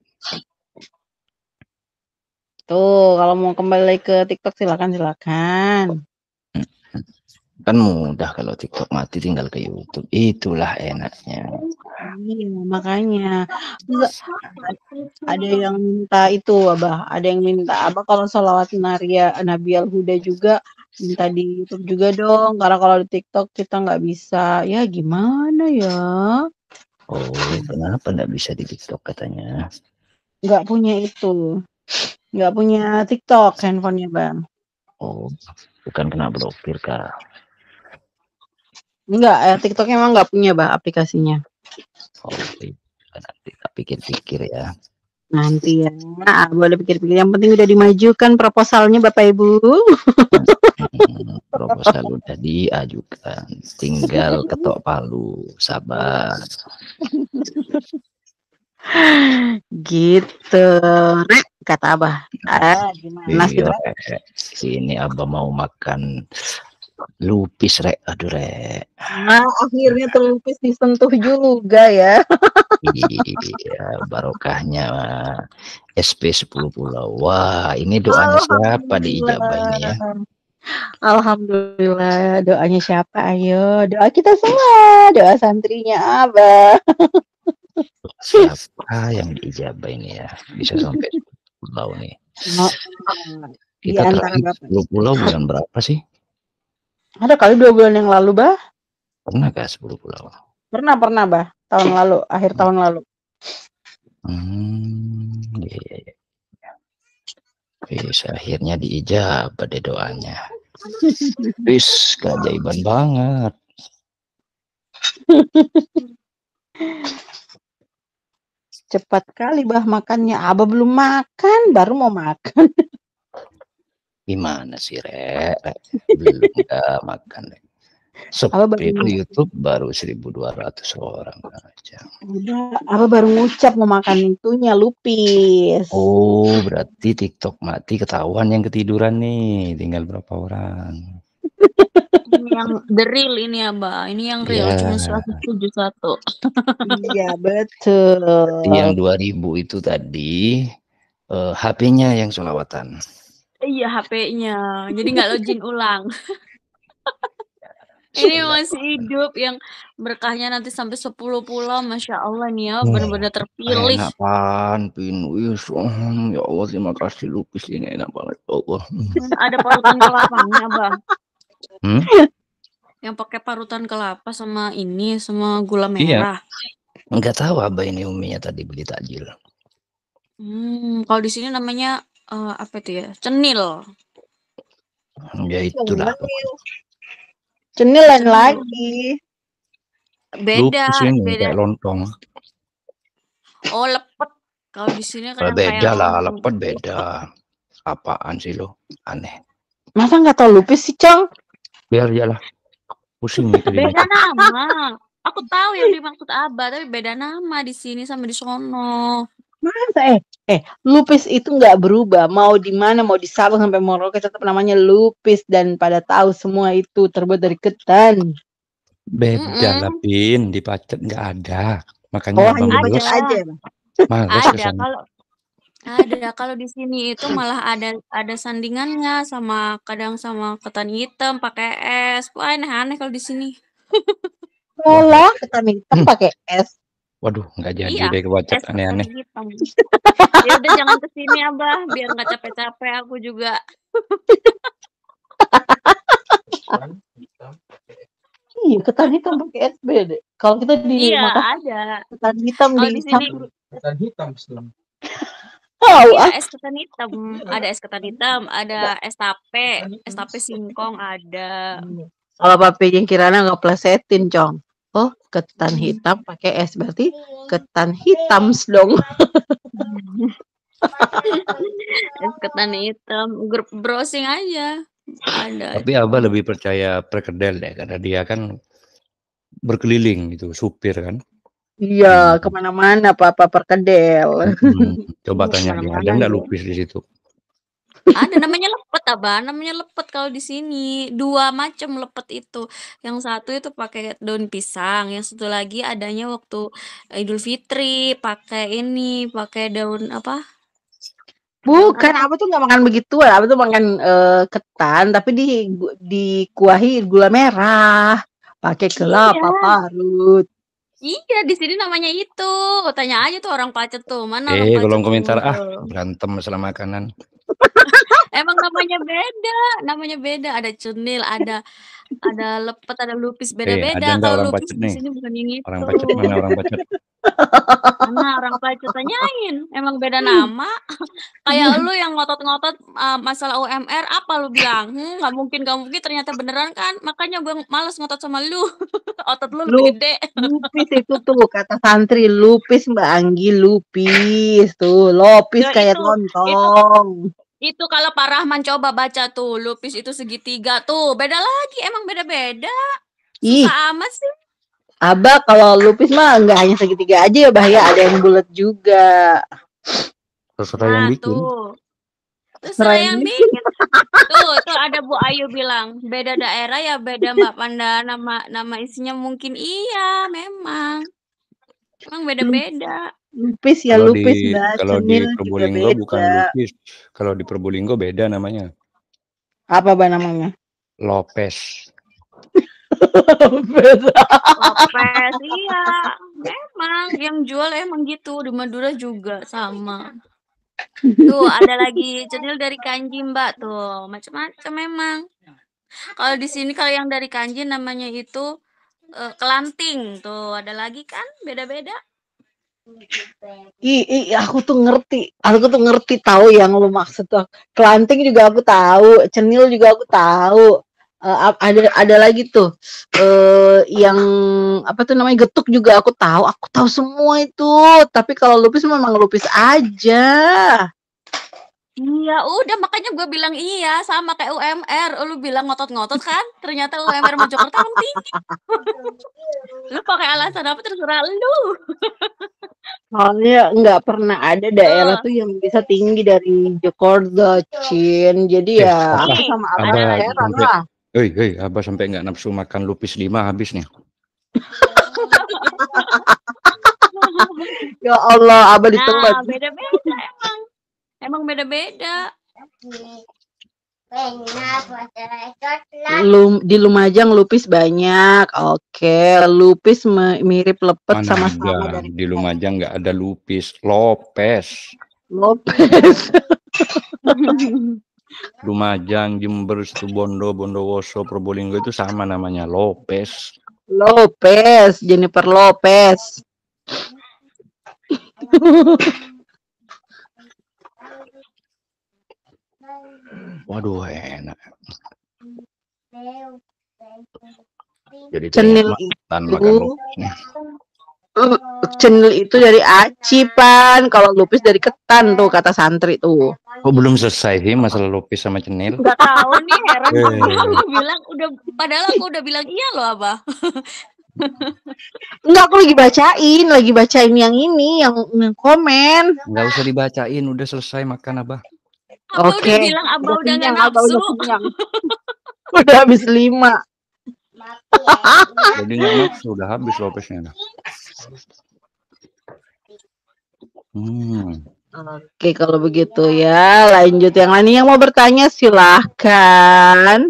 Tuh, kalau mau kembali ke TikTok silakan silakan. Kan mudah kalau TikTok mati tinggal ke YouTube. Itulah enaknya. Iya, makanya. ada yang minta itu, Abah. Ada yang minta Abah kalau sholawat Naria Nabi Al Huda juga minta di YouTube juga dong. Karena kalau di TikTok kita nggak bisa. Ya gimana ya? Oh, kenapa nggak bisa di TikTok katanya? Nggak punya itu. Nggak punya TikTok handphonenya, Bang. Oh, bukan kena blokir, Kak. Enggak, eh, TikTok emang nggak punya, Bah, aplikasinya. Oh, iya. nanti kita pikir-pikir ya. Nanti ya, nah, boleh pikir-pikir. Yang penting udah dimajukan proposalnya, Bapak Ibu. proposal udah diajukan, tinggal ketok palu, sabar. gitu Rek kata abah ah gimana iya, sini abah mau makan lupis Rek aduh Rek nah akhirnya terlupis disentuh juga ya iya barokahnya SP 10 pulau wah ini doanya siapa diijabah ini ya Alhamdulillah doanya siapa ayo doa kita semua doa santrinya abah siapa yang diijabah ini ya bisa sampai pulau nih kita terakhir pulau bulan berapa sih ada kali dua bulan yang lalu bah pernah gak 10 pulau pernah pernah bah tahun lalu akhir hmm. tahun lalu hmm iya iya iya bisa akhirnya diijabah deh doanya. bis keajaiban banget. cepat kali bah makannya. Abah belum makan, baru mau makan. Gimana sih, Rek? Re? Belum gak makan, Rek. Sepi di YouTube baru 1200 orang kan aja. Udah, apa baru ngucap mau makan itunya lupis. Oh, berarti TikTok mati ketahuan yang ketiduran nih. Tinggal berapa orang? ini yang the real ini ya mbak ini yang real yeah. cuma seratus tujuh satu iya betul yang dua ribu itu tadi uh, eh, HP-nya yang solawatan iya HP-nya jadi nggak login ulang ini masih hidup yang berkahnya nanti sampai sepuluh pulau masya Allah nih ya hmm. benar-benar terpilih enak pin wis hmm, ya Allah terima kasih lupis ini enak banget ya Allah ada parutan kelapanya bang Hmm? Yang pakai parutan kelapa sama ini sama gula iya. merah. Iya. Enggak tahu apa ini uminya tadi beli takjil. Hmm, kalau di sini namanya uh, apa itu ya? Cenil. Ya itulah. Cenil, Cenil lain lagi. Beda, Lu beda. lontong. Oh, lepet. Kalau di sini kan beda lah, lepet beda. Apaan sih lo? Aneh. Masa nggak tahu lupis sih, Cang? biar ya lah pusing gitu beda nama aku tahu yang dimaksud abah tapi beda nama di sini sama di sono masa eh eh lupis itu nggak berubah mau di mana mau di Sabang sampai Merauke tetap namanya lupis dan pada tahu semua itu terbuat dari ketan beda mm lah di Pacet nggak ada makanya oh, aja, aja. Males ada kalau ada, kalau di sini itu malah ada ada sandingannya sama kadang sama ketan hitam pakai es. Wah, aneh-aneh kalau di sini. Malah ketan hitam pakai es. Waduh, nggak jadi iya, deh kebacet aneh-aneh. ya udah jangan ke sini Abah, biar nggak capek-capek aku juga. iya, ketan hitam pakai es beda. Kalau kita di iya, mata, kan ada. ketan hitam kalo di, sini. Ketan hitam selam. Tahu ya, Es ketan hitam, ada es ketan hitam, ada es tape, es tape singkong ada. Hmm. Kalau papi yang kirana nggak plesetin, Cong. Oh, ketan hmm. hitam pakai es berarti ketan hitam dong. es ketan hitam, grup browsing aja. Ada. Tapi Abah lebih percaya perkedel deh karena dia kan berkeliling gitu, supir kan. Iya, hmm. kemana-mana Papa perkedel. Hmm. coba tanya dia, ada nggak lupis di situ? Ada namanya lepet, apa? namanya lepet kalau di sini, dua macam lepet itu. Yang satu itu pakai daun pisang, yang satu lagi adanya waktu Idul Fitri, pakai ini, pakai daun apa, Bukan, apa? tuh nggak makan begitu, apa tuh makan, uh, ketan tapi di di dikuahi gula merah, pakai Iya. kelapa parut. Iya, di sini namanya itu. Tanya aja tuh orang Pacet tuh, mana Eh, orang golong komentar ah, berantem masalah makanan. Emang namanya beda, namanya beda. Ada cunil, ada ada lepet, ada lupis iya, beda-beda. hey, Kalau lupis di sini bukan yang itu. Orang pacet mana orang pacet? Mana orang pacet tanyain, emang beda nama. Kayak lu yang ngotot-ngotot uh, masalah UMR, apa lu bilang? Hmm, nggak mungkin, nggak mungkin. Ternyata beneran kan? Makanya gue males ngotot sama lu. Otot lu lebih gede. lupis itu tuh kata santri lupis Mbak Anggi lupis tuh lopis Ya kayak lontong. Itu kalau Pak Rahman coba baca tuh, lupis itu segitiga tuh. Beda lagi, emang beda-beda. Ih. amat sih. Abah kalau lupis mah nggak hanya segitiga aja ya bahaya, ada yang bulat juga. Terserah nah, yang bikin. Terserah yang bikin. tuh, tuh ada Bu Ayu bilang, beda daerah ya beda Mbak Panda nama nama isinya mungkin iya, memang. Emang beda-beda. Lupis ya kalo lupis di, Mbak. Kalau di Probolinggo bukan lupis. Kalau di Probolinggo beda namanya. Apa bah namanya? Lopes. Lopes. Lopes iya. Memang yang jual emang gitu di Madura juga sama. Tuh ada lagi cendil dari kanji Mbak tuh. Macam-macam memang. Kalau di sini kalau yang dari kanji namanya itu uh, kelanting tuh. Ada lagi kan beda-beda. I, i, aku tuh ngerti, aku tuh ngerti tahu yang lo maksud tuh. Kelanting juga aku tahu, cenil juga aku tahu. Uh, ada ada lagi tuh uh, yang apa tuh namanya getuk juga aku tahu, aku tahu semua itu. Tapi kalau lupis memang lupis aja. Iya, udah makanya gue bilang iya sama kayak UMR. Lu bilang ngotot-ngotot kan? Ternyata UMR Mojokerto emang tinggi. lu pakai alasan apa terserah lu. Soalnya nggak pernah ada daerah oh. tuh yang bisa tinggi dari Jokordo, Cin. Jadi eh, ya, aku sama Abah daerah lah. Hei, hei, Abah sampai nggak nafsu makan lupis lima habis nih. ya Allah, Abah di Nah, beda-beda emang. Emang beda-beda. Lum, di Lumajang lupis banyak. Oke, lupis mirip lepet sama-sama. Di Lumajang nggak ada lupis, lopes. Lopes. Lumajang, Jember, Situbondo, Bondowoso, Probolinggo itu sama namanya Lopes. Lopes, Jennifer Lopes. Waduh, enak. Jadi cenil makan, makan oh, cenil itu dari aci pan kalau lupis dari ketan tuh kata santri tuh kok belum selesai sih masalah lupis sama cenil Gak tahu nih heran eh. aku bilang udah padahal aku udah bilang iya loh abah Enggak aku lagi bacain lagi bacain yang ini yang, yang komen Enggak usah dibacain udah selesai makan abah Abah okay. udah bilang Abah udah, udah nggak nafsu. Udah, udah habis lima. Jadi nggak nafsu, udah habis Lopesnya. Hmm. Oke, kalau begitu ya, lanjut yang lain yang mau bertanya silahkan.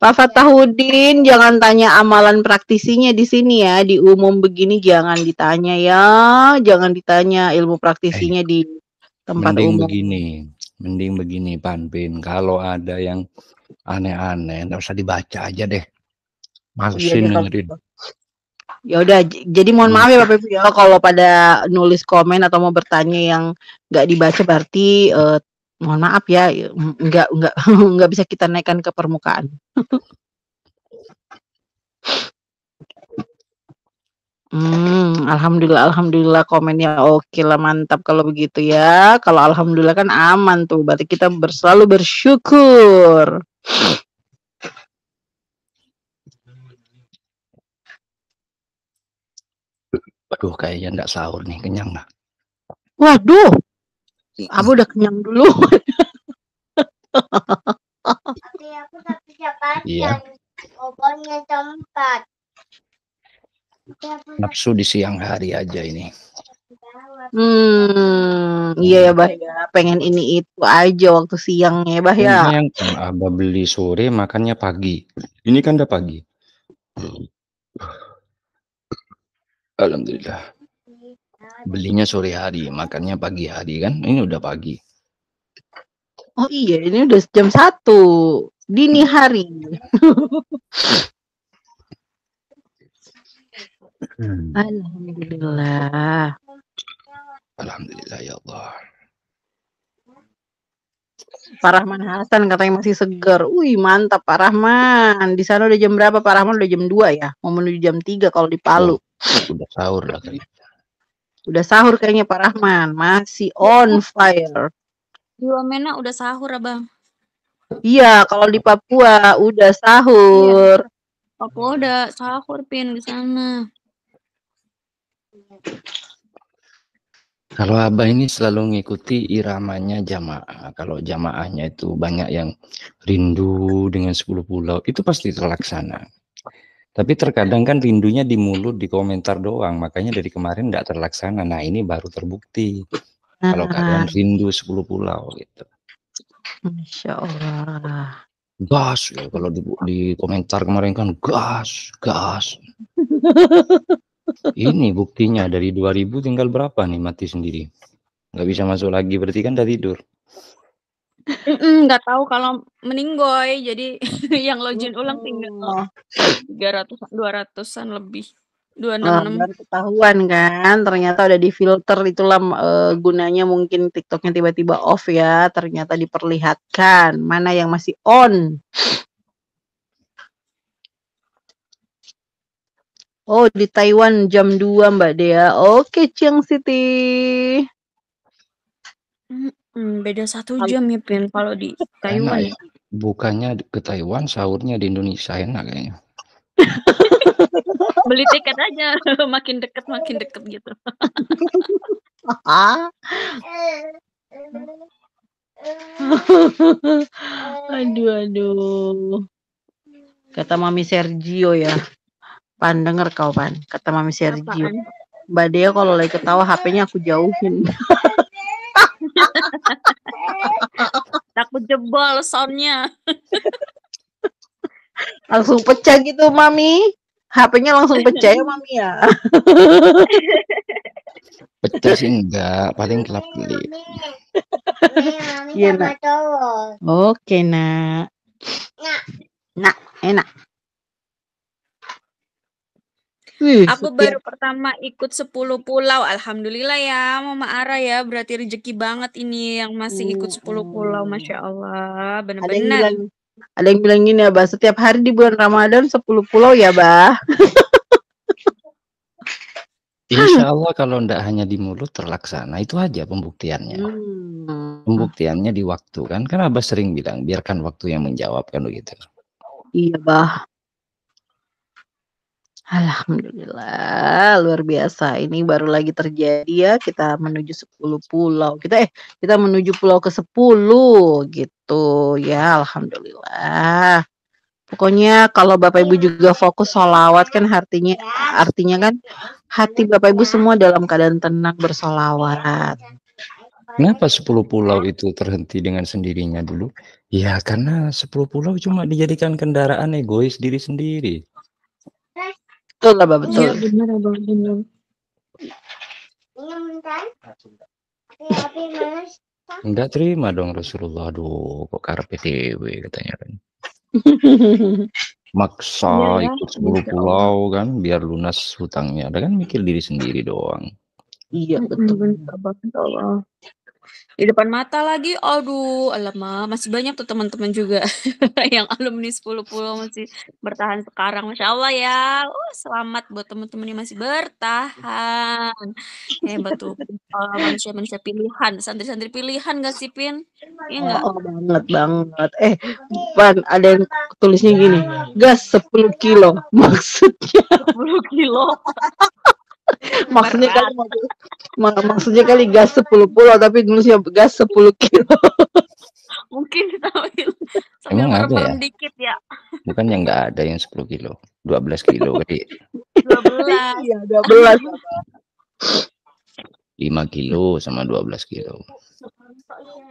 Pak Fatahudin, jangan tanya amalan praktisinya di sini ya, di umum begini jangan ditanya ya, jangan ditanya ilmu praktisinya eh, di tempat umum. Begini, Mending begini Panpin, kalau ada yang aneh-aneh, nggak usah dibaca aja deh. Iya Malesin ya, dengerin. Gitu. Ya udah, jadi mohon maaf ya Bapak iya. Ibu ya kalau pada nulis komen atau mau bertanya yang nggak dibaca berarti eh, mohon maaf ya, ya nggak nggak nggak bisa kita naikkan ke permukaan. Hmm, alhamdulillah alhamdulillah komennya oke lah mantap kalau begitu ya. Kalau alhamdulillah kan aman tuh, berarti kita selalu bersyukur. Waduh kayaknya nggak sahur nih, kenyang lah. Waduh, aku udah kenyang dulu. Iya. obornya tempat nafsu di siang hari aja ini. Hmm, iya ya bah ya. Pengen ini itu aja waktu siangnya ya bah ya. Yang kan abah beli sore makannya pagi. Ini kan udah pagi. Alhamdulillah. Belinya sore hari, makannya pagi hari kan. Ini udah pagi. Oh iya, ini udah jam satu dini hari. Hmm. Alhamdulillah. Alhamdulillah ya Allah. Pak Rahman Hasan katanya masih segar. Wih, mantap Pak Rahman. Di sana udah jam berapa Pak Rahman? Udah jam 2 ya? Mau menuju jam 3 kalau di Palu. Oh, udah sahur lah kayaknya. Udah sahur kayaknya Pak Rahman. Masih on fire. Di Wamena udah sahur, Abang. Iya, kalau di Papua udah sahur. Iya. Papua udah sahur pin di sana. Kalau Abah ini selalu mengikuti iramanya jamaah. Kalau jamaahnya itu banyak yang rindu dengan 10 pulau, itu pasti terlaksana. Tapi terkadang kan rindunya di mulut, di komentar doang. Makanya dari kemarin tidak terlaksana. Nah ini baru terbukti. Nah. Kalau ah. kalian rindu 10 pulau gitu. Masya Allah. Gas, ya. kalau di, di komentar kemarin kan gas, gas. Ini buktinya dari 2000 tinggal berapa nih mati sendiri? Gak bisa masuk lagi berarti kan udah tidur. Nggak tahu kalau meninggoy jadi yang login ulang tinggal 300 200-an lebih. 266. Nah, ketahuan kan ternyata udah difilter itulah uh, gunanya mungkin TikToknya tiba-tiba off ya ternyata diperlihatkan mana yang masih on Oh, di Taiwan jam 2 Mbak Dea. Oke, Chiang City. Hmm, beda satu jam ya, Pin, kalau di Taiwan. Enak, ya. Bukannya ke Taiwan, sahurnya di Indonesia enak kayaknya. Beli tiket aja, makin deket makin deket gitu. aduh aduh. Kata Mami Sergio ya. Pan denger kau Pan kata Mami Sergio. Mbak Dea kalau lagi ketawa HP-nya aku jauhin. Takut jebol soundnya. langsung pecah gitu Mami. HP-nya langsung pecah ya Mami ya. pecah sih enggak, paling kelap kelip. Iya Oke Nak. Nak, enak. Wih, Aku baru pertama ikut 10 pulau. Alhamdulillah ya, Mama Ara ya. Berarti rezeki banget ini yang masih ikut 10 pulau. Hmm. Masya Allah, Ada yang benar-benar. bilang, ada yang bilang gini ya, Bah. Setiap hari di bulan Ramadan 10 pulau ya, Bah. Insya Allah kalau tidak hanya di mulut terlaksana itu aja pembuktiannya. Hmm. Pembuktiannya di waktu kan, karena Abah sering bilang biarkan waktu yang menjawabkan kan begitu. Iya bah. Alhamdulillah, luar biasa. Ini baru lagi terjadi ya, kita menuju 10 pulau. Kita eh kita menuju pulau ke-10 gitu ya, alhamdulillah. Pokoknya kalau Bapak Ibu juga fokus sholawat kan artinya artinya kan hati Bapak Ibu semua dalam keadaan tenang bersolawat. Kenapa 10 pulau itu terhenti dengan sendirinya dulu? Ya karena 10 pulau cuma dijadikan kendaraan egois diri sendiri. Betul Abah, betul. Iya benar Abah, benar. Enggak terima dong Rasulullah. Aduh, kok karpe TV katanya kan. Maksa iya, ya, ikut sepuluh pulau kan biar lunas hutangnya. Ada kan mikir diri sendiri doang. Iya betul. betul. Di depan mata lagi, aduh, alamak, masih banyak tuh teman-teman juga yang alumni 10 puluh masih bertahan sekarang. Masya Allah ya, oh selamat buat teman-teman yang masih bertahan. Hebat tuh, oh, manusia-manusia pilihan, santri-santri pilihan gak sih, Pin? Iya gak? Oh, banget, banget. Eh, Pan, ada yang tulisnya gini, gas 10 kilo, maksudnya. 10 kilo. maksudnya kali mak maksudnya kali gas 10 pulau tapi sih gas 10 kilo mungkin tapi sambil Emang ada ya? dikit ya bukan yang nggak ada yang 10 kilo 12 kilo kali 12 ya 12 5 iya, kilo sama 12 kilo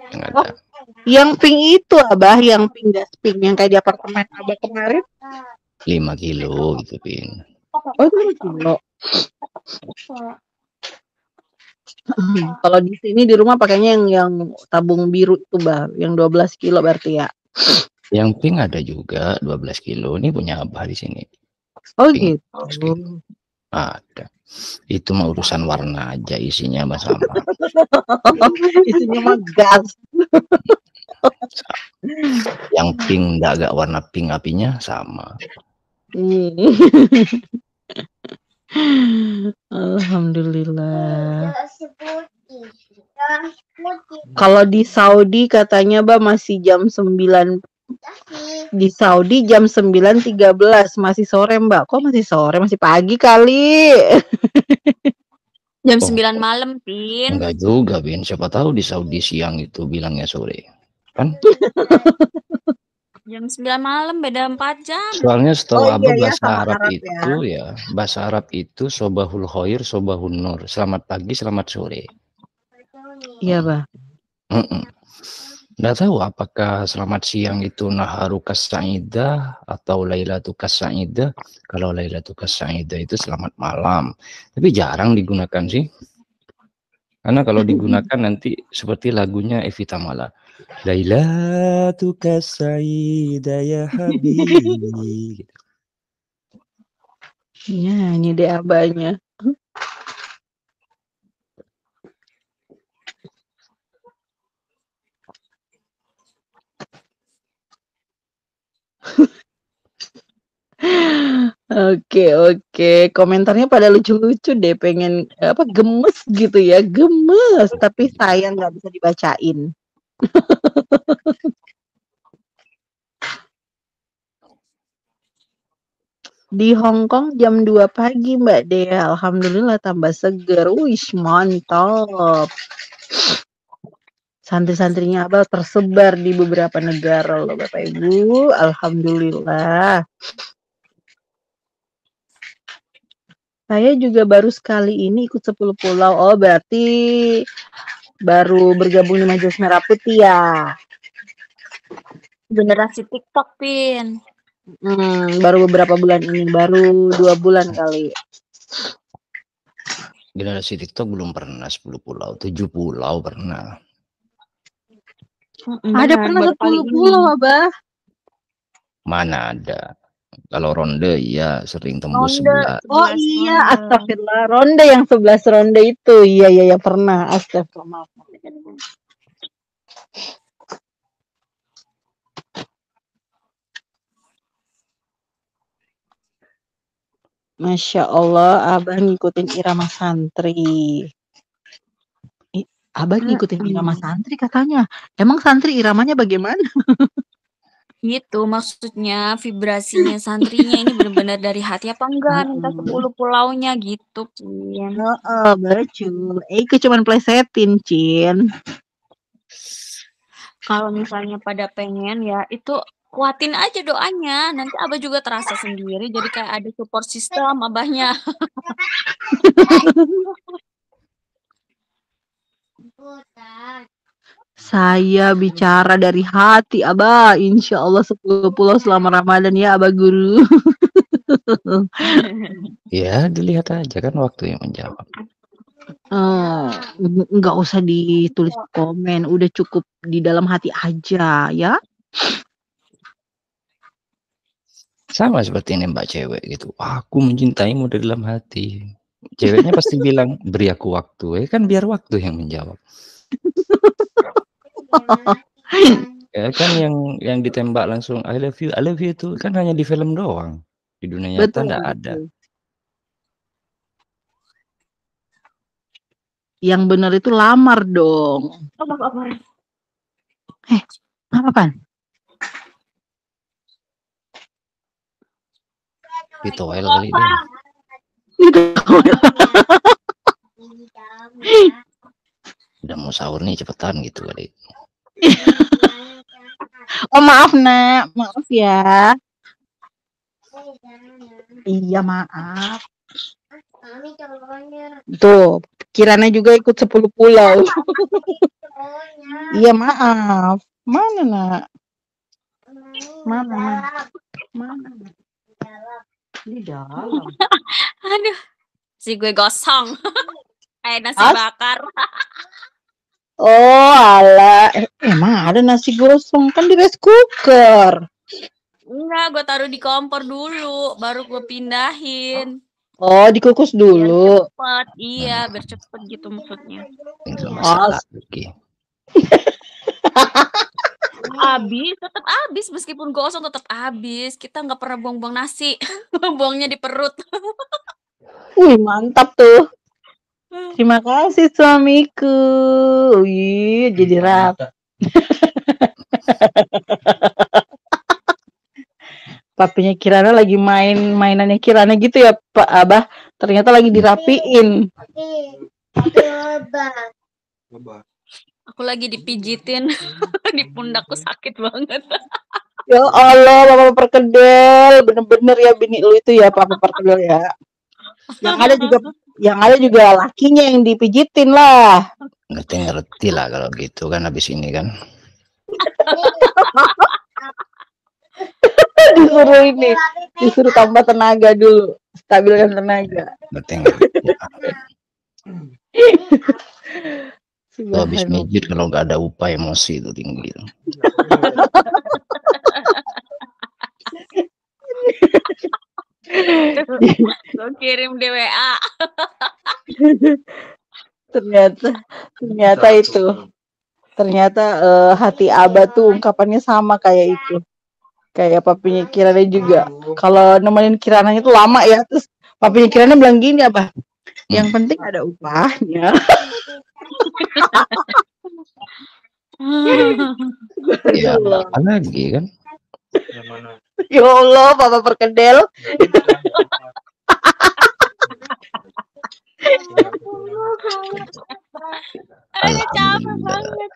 yang oh, ada oh, yang pink itu abah yang pink gas pink yang kayak di apartemen abah kemarin 5 kilo gitu pink oh itu 5 kilo Kalau di sini di rumah pakainya yang yang tabung biru itu, Bah, yang 12 kilo berarti ya. Yang pink ada juga 12 kilo. Ini punya Abah di sini. Oh pink, gitu. Ada. Itu mah urusan warna aja isinya mas sama. isinya mah gas. yang pink enggak agak warna pink apinya sama. Alhamdulillah. Kalau di Saudi katanya Mbak masih jam 9 di Saudi jam 9.13 masih sore Mbak. Kok masih sore? Masih pagi kali. jam oh, 9 malam, Pin. Enggak juga, Pin. Siapa tahu di Saudi siang itu bilangnya sore. Kan? Jam 9 malam beda 4 jam. Soalnya setelah oh, iya, iya, bahasa Arab, Arab ya. itu ya, bahasa Arab itu sobahul khair, sobahul nur. Selamat pagi, selamat sore. Iya, Bah. Mm -mm. Nggak tahu apakah selamat siang itu naharu kasaida atau lailatu kasaidah. Kalau lailatu kasaidah itu selamat malam. Tapi jarang digunakan sih. Karena kalau digunakan nanti seperti lagunya Evita Mala. Laila tu Saida daya Habibi. Ya, ini dia abahnya. Oke, oke. Komentarnya pada lucu-lucu deh, pengen eh, apa gemes gitu ya, gemes. Tapi sayang nggak bisa dibacain. Di Hong Kong jam 2 pagi Mbak Dea, alhamdulillah tambah seger. wish mantap. Santri-santrinya apa tersebar di beberapa negara loh Bapak Ibu. Alhamdulillah. Saya juga baru sekali ini ikut 10 pulau. Oh, berarti baru bergabung di Majelis Merah Putih ya. Generasi TikTok, Pin. Hmm, baru beberapa bulan ini, baru dua bulan kali. Generasi TikTok belum pernah 10 pulau, 7 pulau pernah. Ada pernah 10 pulau, Abah? Mana ada. Kalau ronde iya sering tembus ronde. sebelah. Oh iya, astagfirullah. Ronde yang sebelas ronde itu. Iya iya ya pernah. Astagfirullah. Maaf. Masya Allah, Abah ngikutin irama santri. Abah ngikutin irama santri katanya. Emang santri iramanya bagaimana? Gitu maksudnya vibrasinya santrinya ini benar-benar dari hati apa enggak minta sepuluh sepuluh pulaunya gitu Cin. oh, oh, cu. Iku cuman plesetin, Cin. Kalau misalnya pada pengen ya itu kuatin aja doanya, nanti Abah juga terasa sendiri jadi kayak ada support system Abahnya. Saya bicara dari hati, Abah. Insya Allah sepuluh pulau selama Ramadan ya, Abah Guru. ya, dilihat aja kan waktu yang menjawab. Uh, nggak usah ditulis komen, udah cukup di dalam hati aja ya. Sama seperti ini mbak cewek gitu. Aku mencintaimu dari dalam hati. Ceweknya pasti bilang beri aku waktu, ya kan biar waktu yang menjawab. ya kan yang yang ditembak langsung I love you, I love you itu kan hanya di film doang. Di dunia nyata tidak ada. Yang benar itu lamar dong. Oh, eh, apa kan? Di ini. udah mau sahur nih cepetan gitu kali oh maaf nak maaf ya iya maaf tuh kirana juga ikut sepuluh pulau iya maaf mana nak mana mana di dalam aduh si gue gosong Kayak nasi As? bakar. oh, ala. Eh, emang ada nasi gosong kan di rice cooker. Enggak, gue taruh di kompor dulu, baru gue pindahin. Oh, dikukus dulu. cepet, iya, biar cepet gitu maksudnya. Abis, habis, tetap habis meskipun gosong tetap habis. Kita nggak pernah buang-buang nasi, buangnya di perut. Wih, mantap tuh. Terima kasih suamiku. Wih, jadi rap. Papinya Kirana lagi main mainannya Kirana gitu ya Pak Abah. Ternyata lagi dirapiin. Aku lagi dipijitin di pundakku sakit banget. ya Allah, Papa Perkedel, bener-bener ya bini lu itu ya Papa Perkedel ya yang ada juga yang ada juga lakinya yang dipijitin lah ngerti ngerti lah kalau gitu kan habis ini kan disuruh ini disuruh tambah tenaga dulu stabilkan tenaga ngerti ngerti Kalau habis mijit kalau nggak ada upaya emosi itu tinggi Lo kirim di WA. ternyata ternyata itu. Ternyata uh, hati iya, abah tuh ungkapannya sama kayak itu. Kayak papinya Kirana juga. Kalau nemenin kirana itu lama ya. Terus papinya Kirana bilang gini apa? Hmm. Yang penting ada upahnya. ya, lagi kan? Ya Allah, Bapak perkedel. Aduh capek banget.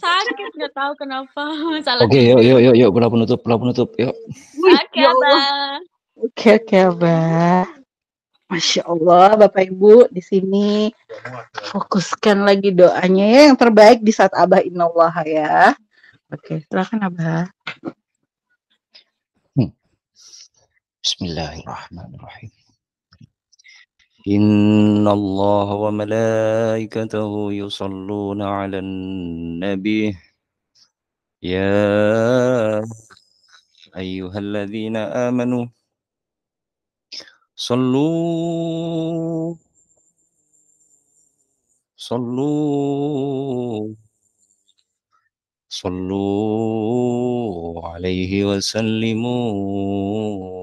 Sakit nggak tahu kenapa. Salah. Oke, yuk, yuk yuk yuk yuk pula penutup, pula penutup, yuk. Oke, ya Abah. Oke, oke, Abah. Masya Allah, Bapak Ibu di sini fokuskan lagi doanya ya yang terbaik di saat Abah Inallah ya. Oke, silakan Abah. بسم الله الرحمن الرحيم إن الله وملائكته يصلون على النبي يا أيها الذين آمنوا صلوا صلوا صلوا عليه وسلموا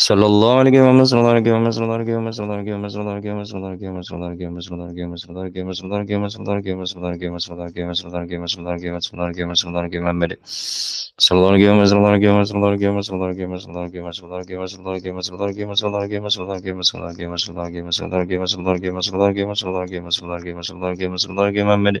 Sallallahu aleyhi ve sellem olarak görmez olarak görmez olarak görmez olarak görmez olarak görmez olarak görmez olarak görmez olarak görmez olarak görmez olarak görmez olarak görmez olarak görmez olarak görmez olarak görmez olarak görmez olarak görmemeli. Sallallahu görmez olarak görmez olarak görmez olarak görmez olarak görmez olarak görmez olarak görmez olarak görmez olarak görmez olarak görmez olarak görmez olarak görmez olarak görmez olarak görmez olarak görmez olarak görmez olarak görmez olarak görmez olarak görmemeli.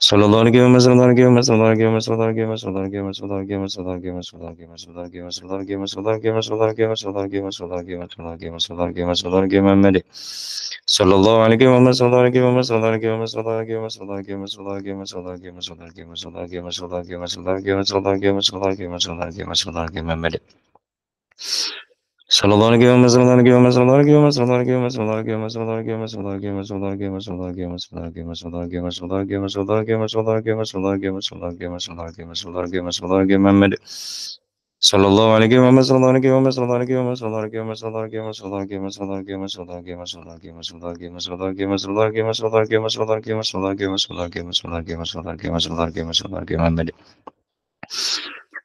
Soruları gömez, soruları gömez, soruları gömez, soruları gömez, soruları gömez, soruları gömez, soruları gömez, soruları gömez, soruları gömez, soruları gömez, soruları gömez, soruları gömez, soruları gömez, soruları gömez, soruları gömez, soruları gömez, soruları gömemeli. Sallallahu aleyhi ve sellem, soruları gömez, soruları gömez, soruları gömez, soruları gömez, soruları gömez, soruları gömez, soruları gömez, soruları gömez, soruları gömez, soruları gömez, soruları gömez, soruları gömez, soruları gömez, soruları gömemeli. Sallallahu aleyhi ve sellem sallallahu aleyhi ve sellem sallallahu aleyhi ve sellem sallallahu aleyhi ve sellem sallallahu aleyhi ve sellem sallallahu aleyhi ve sellem sallallahu aleyhi ve sellem sallallahu aleyhi ve sellem sallallahu aleyhi ve sellem sallallahu aleyhi ve sellem sallallahu aleyhi ve sellem sallallahu aleyhi ve sellem sallallahu aleyhi ve sellem sallallahu aleyhi ve sellem sallallahu aleyhi ve sellem sallallahu aleyhi Muhammed sallallahu aleyhi ve sellem sallallahu aleyhi ve sellem sallallahu aleyhi ve sellem sallallahu aleyhi ve sellem sallallahu aleyhi ve sellem sallallahu aleyhi ve sellem sallallahu aleyhi ve sellem sallallahu aleyhi ve sellem sallallahu aleyhi ve sellem sallallahu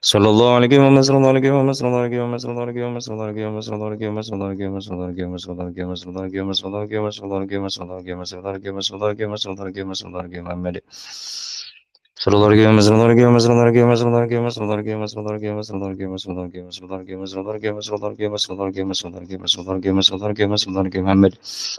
sallallahu aleyhi ve sellem aleyhi ve sellem aleyhi ve sellem aleyhi ve sellem aleyhi ve sellem aleyhi ve sellem aleyhi ve sellem aleyhi ve sellem aleyhi ve sellem aleyhi ve sellem aleyhi ve sellem aleyhi ve sellem aleyhi ve sellem aleyhi ve sellem aleyhi ve sellem aleyhi ve sellem aleyhi ve sellem Sıralar gelmez, sıralar gelmez, sıralar gelmez, sıralar gelmez, sıralar gelmez, sıralar gelmez, sıralar gelmez, sıralar gelmez, sıralar gelmez, sıralar gelmez, sıralar gelmez, sıralar gelmez, sıralar gelmez, sıralar gelmez, sıralar gelmez, sıralar gelmez, sıralar gelmez,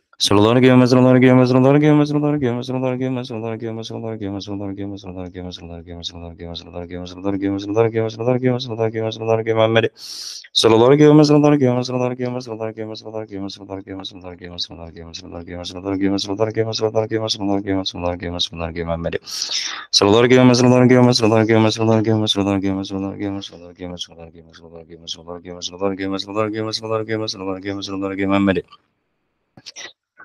Sıraları gömme sıraları gömme sıraları gömme sıraları gömme sıraları gömme sıraları gömme sıraları gömme sıraları gömme sıraları gömme sıraları gömme sıraları gömme sıraları gömme sıraları gömme sıraları gömme sıraları gömme sıraları gömme sıraları gömmeli. Sıraları gömme sıraları gömme sıraları gömme sıraları gömme sıraları gömme sıraları gömme sıraları gömme sıraları gömme sıraları gömme sıraları gömme sıraları gömme sıraları gömme sıraları gömme sıraları gömme sıraları gömmeli. Sıraları gömme sıraları gömme sıraları gömme sıraları gömme sıraları gömme sıraları gömme sıraları gömme sıraları gömme sıraları gömme sıraları gömme sıraları gömme sıraları gömme sıraları gömme sıraları gömme sıraları gömmeli.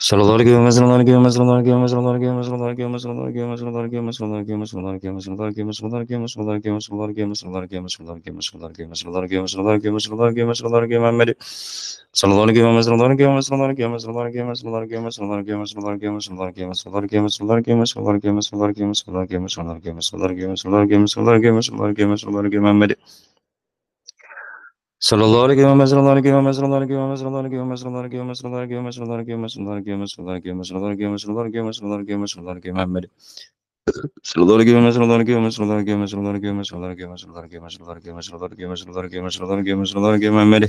Sıraları görmez, sıraları görmez, sıraları görmez, sıraları görmez, sıraları görmez, sıraları görmez, sıraları görmez, sıraları görmez, sıraları görmez, sıraları görmez, sıraları görmez, sıraları görmez, sıraları görmez, sıraları görmez, sıraları görmez, sıraları görmez, sıraları görmez, sıraları görmez, sıraları görmez, sıraları görmemeli. Sıraları görmez, sıraları görmez, sıraları görmez, sıraları görmez, sıraları görmez, sıraları görmez, sıraları görmez, sıraları görmez, sıraları görmez, sıraları görmez, sıraları görmez, sıraları görmez, sıraları görmez, sıraları görmez, sıraları görmez, sıraları görmez, sıraları görmez, sıraları görmez, sıraları görmez, sıraları görmemeli. Sallallahu aleyhi ve sellem aleyhi ve sellem aleyhi ve sellem aleyhi ve sellem aleyhi ve sellem aleyhi ve sellem aleyhi ve sellem aleyhi ve sellem aleyhi ve sellem aleyhi ve sellem aleyhi ve sellem aleyhi ve sellem aleyhi Muhammed sallallahu aleyhi ve sellem aleyhi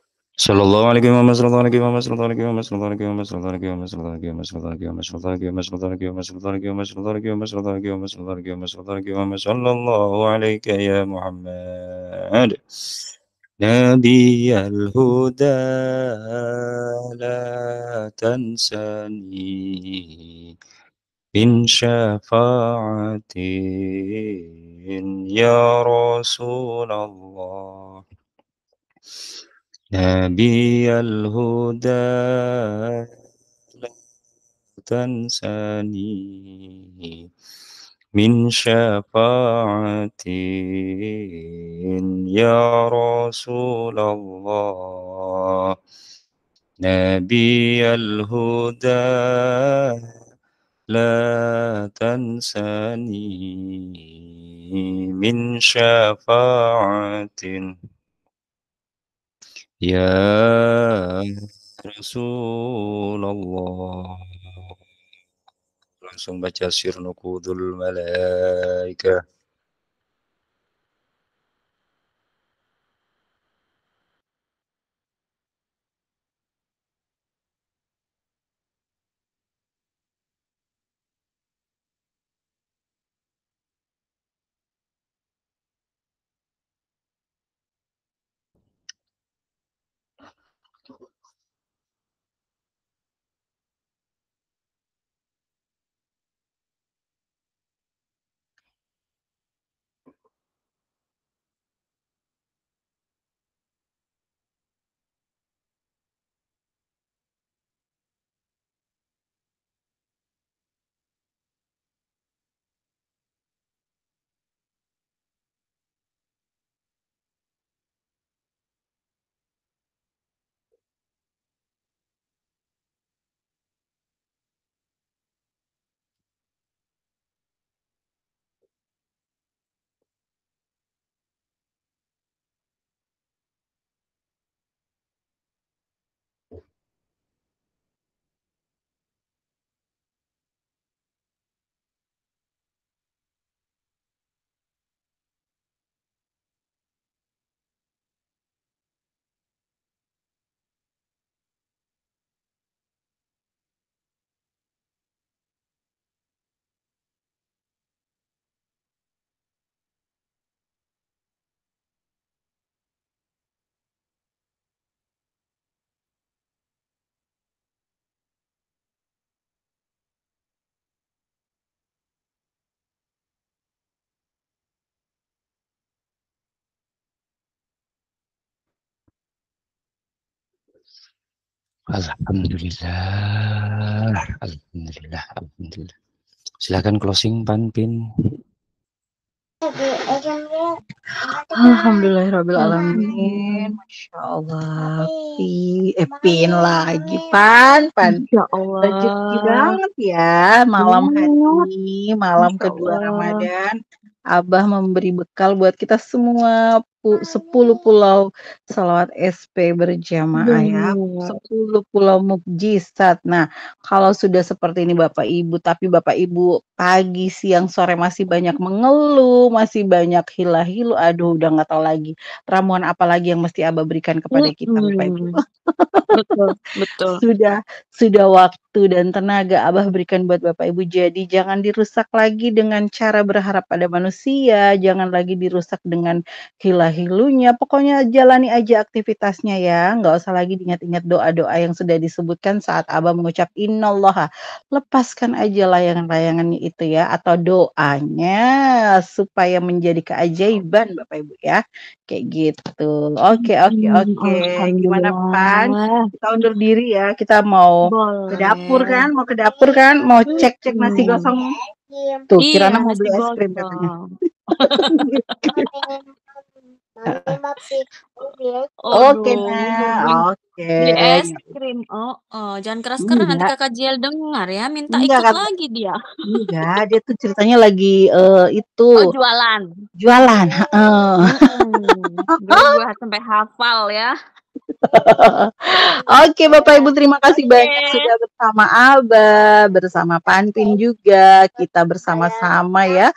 صلى الله على محمد صلى الله على محمد صلى الله على محمد صلى الله على محمد صلى الله على محمد صلى الله على محمد صلى الله على محمد صلى الله على محمد صلى الله على محمد صلى الله على محمد صلى الله على محمد صلى الله على محمد صلى الله على محمد صلى الله على محمد صلى الله عليك يا محمد نبي الهدى لا تنساني من شفاعة يا رسول الله نبي الهدى لا تنساني من شفاعة يا رسول الله نبي الهدى لا تنساني من شفاعة Ya Rasulullah langsung baca sirnu kudul malaikah Alhamdulillah, Alhamdulillah, Alhamdulillah. Silakan closing Pan Pin. Alamin Masya Allah Pi, eh, Pin lagi Pan Pan Masya Allah Rezeki banget ya Malam iya. hari ini Malam kedua Ramadan Abah memberi bekal buat kita semua 10 ah, iya. pulau salawat SP berjamaah ya, 10 pulau mukjizat. Nah, kalau sudah seperti ini Bapak Ibu, tapi Bapak Ibu pagi, siang, sore masih banyak mengeluh, masih banyak hilah-hilu, aduh udah nggak tahu lagi ramuan apa lagi yang mesti Abah berikan kepada kita Bapak Ibu. betul, betul. Sudah sudah waktu dan tenaga Abah berikan buat Bapak Ibu. Jadi jangan dirusak lagi dengan cara berharap pada manusia, jangan lagi dirusak dengan hilah hilunya, pokoknya jalani aja aktivitasnya ya. Nggak usah lagi diingat-ingat doa-doa yang sudah disebutkan saat Abah mengucap innallaha. Lepaskan aja layangan-layangannya itu ya atau doanya supaya menjadi keajaiban Bapak Ibu ya. Kayak gitu. Oke, okay, oke, hmm, oke. Okay. Gimana Pan? Kita undur diri ya. Kita mau Boleh. ke dapur kan? Mau ke dapur kan? Mau cek-cek hmm. nasi gosong. Iya, Tuh, Kirana mau beli es krim katanya. Oke, oh, oke iya, iya, iya. Oke. Es gitu. krim. Oh, oh, jangan keras-keras nanti Kakak Jiel dengar ya, minta Enggak, ikut kata. lagi dia. iya dia tuh ceritanya lagi eh, itu Oh, jualan. jualan. Heeh. Hmm, sampai hafal ya. Oke, Bapak Ibu terima kasih okay. banyak sudah bersama Alba, bersama Pantin iya. juga. Kita iya, bersama-sama ya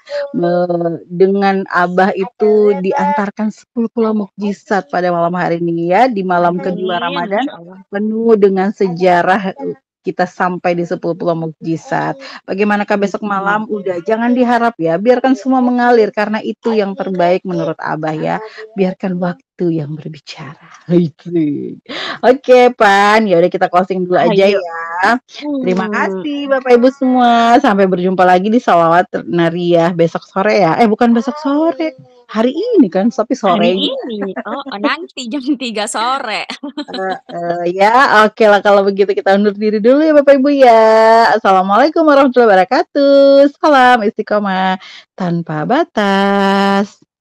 dengan Abah itu iya, diantarkan 10 pulau mukjizat pada malam hari ini ya di malam kedua Ramadan penuh dengan sejarah uh, kita sampai di 10 pulau mukjizat. Bagaimanakah besok malam? Udah jangan diharap ya. Biarkan semua mengalir karena itu yang terbaik menurut Abah ya. Biarkan waktu itu yang berbicara. Oke, okay, Pan. Ya udah kita closing dulu nah, aja Ayo. ya. Terima hmm. kasih Bapak Ibu semua. Sampai berjumpa lagi di Salawat Nariah besok sore ya. Eh bukan besok sore. Hari ini kan, tapi sore. Hari ini. Oh, nanti jam 3 sore. uh, uh, ya, oke okay lah kalau begitu kita undur diri dulu ya Bapak Ibu ya. Assalamualaikum warahmatullahi wabarakatuh. Salam istiqomah tanpa batas.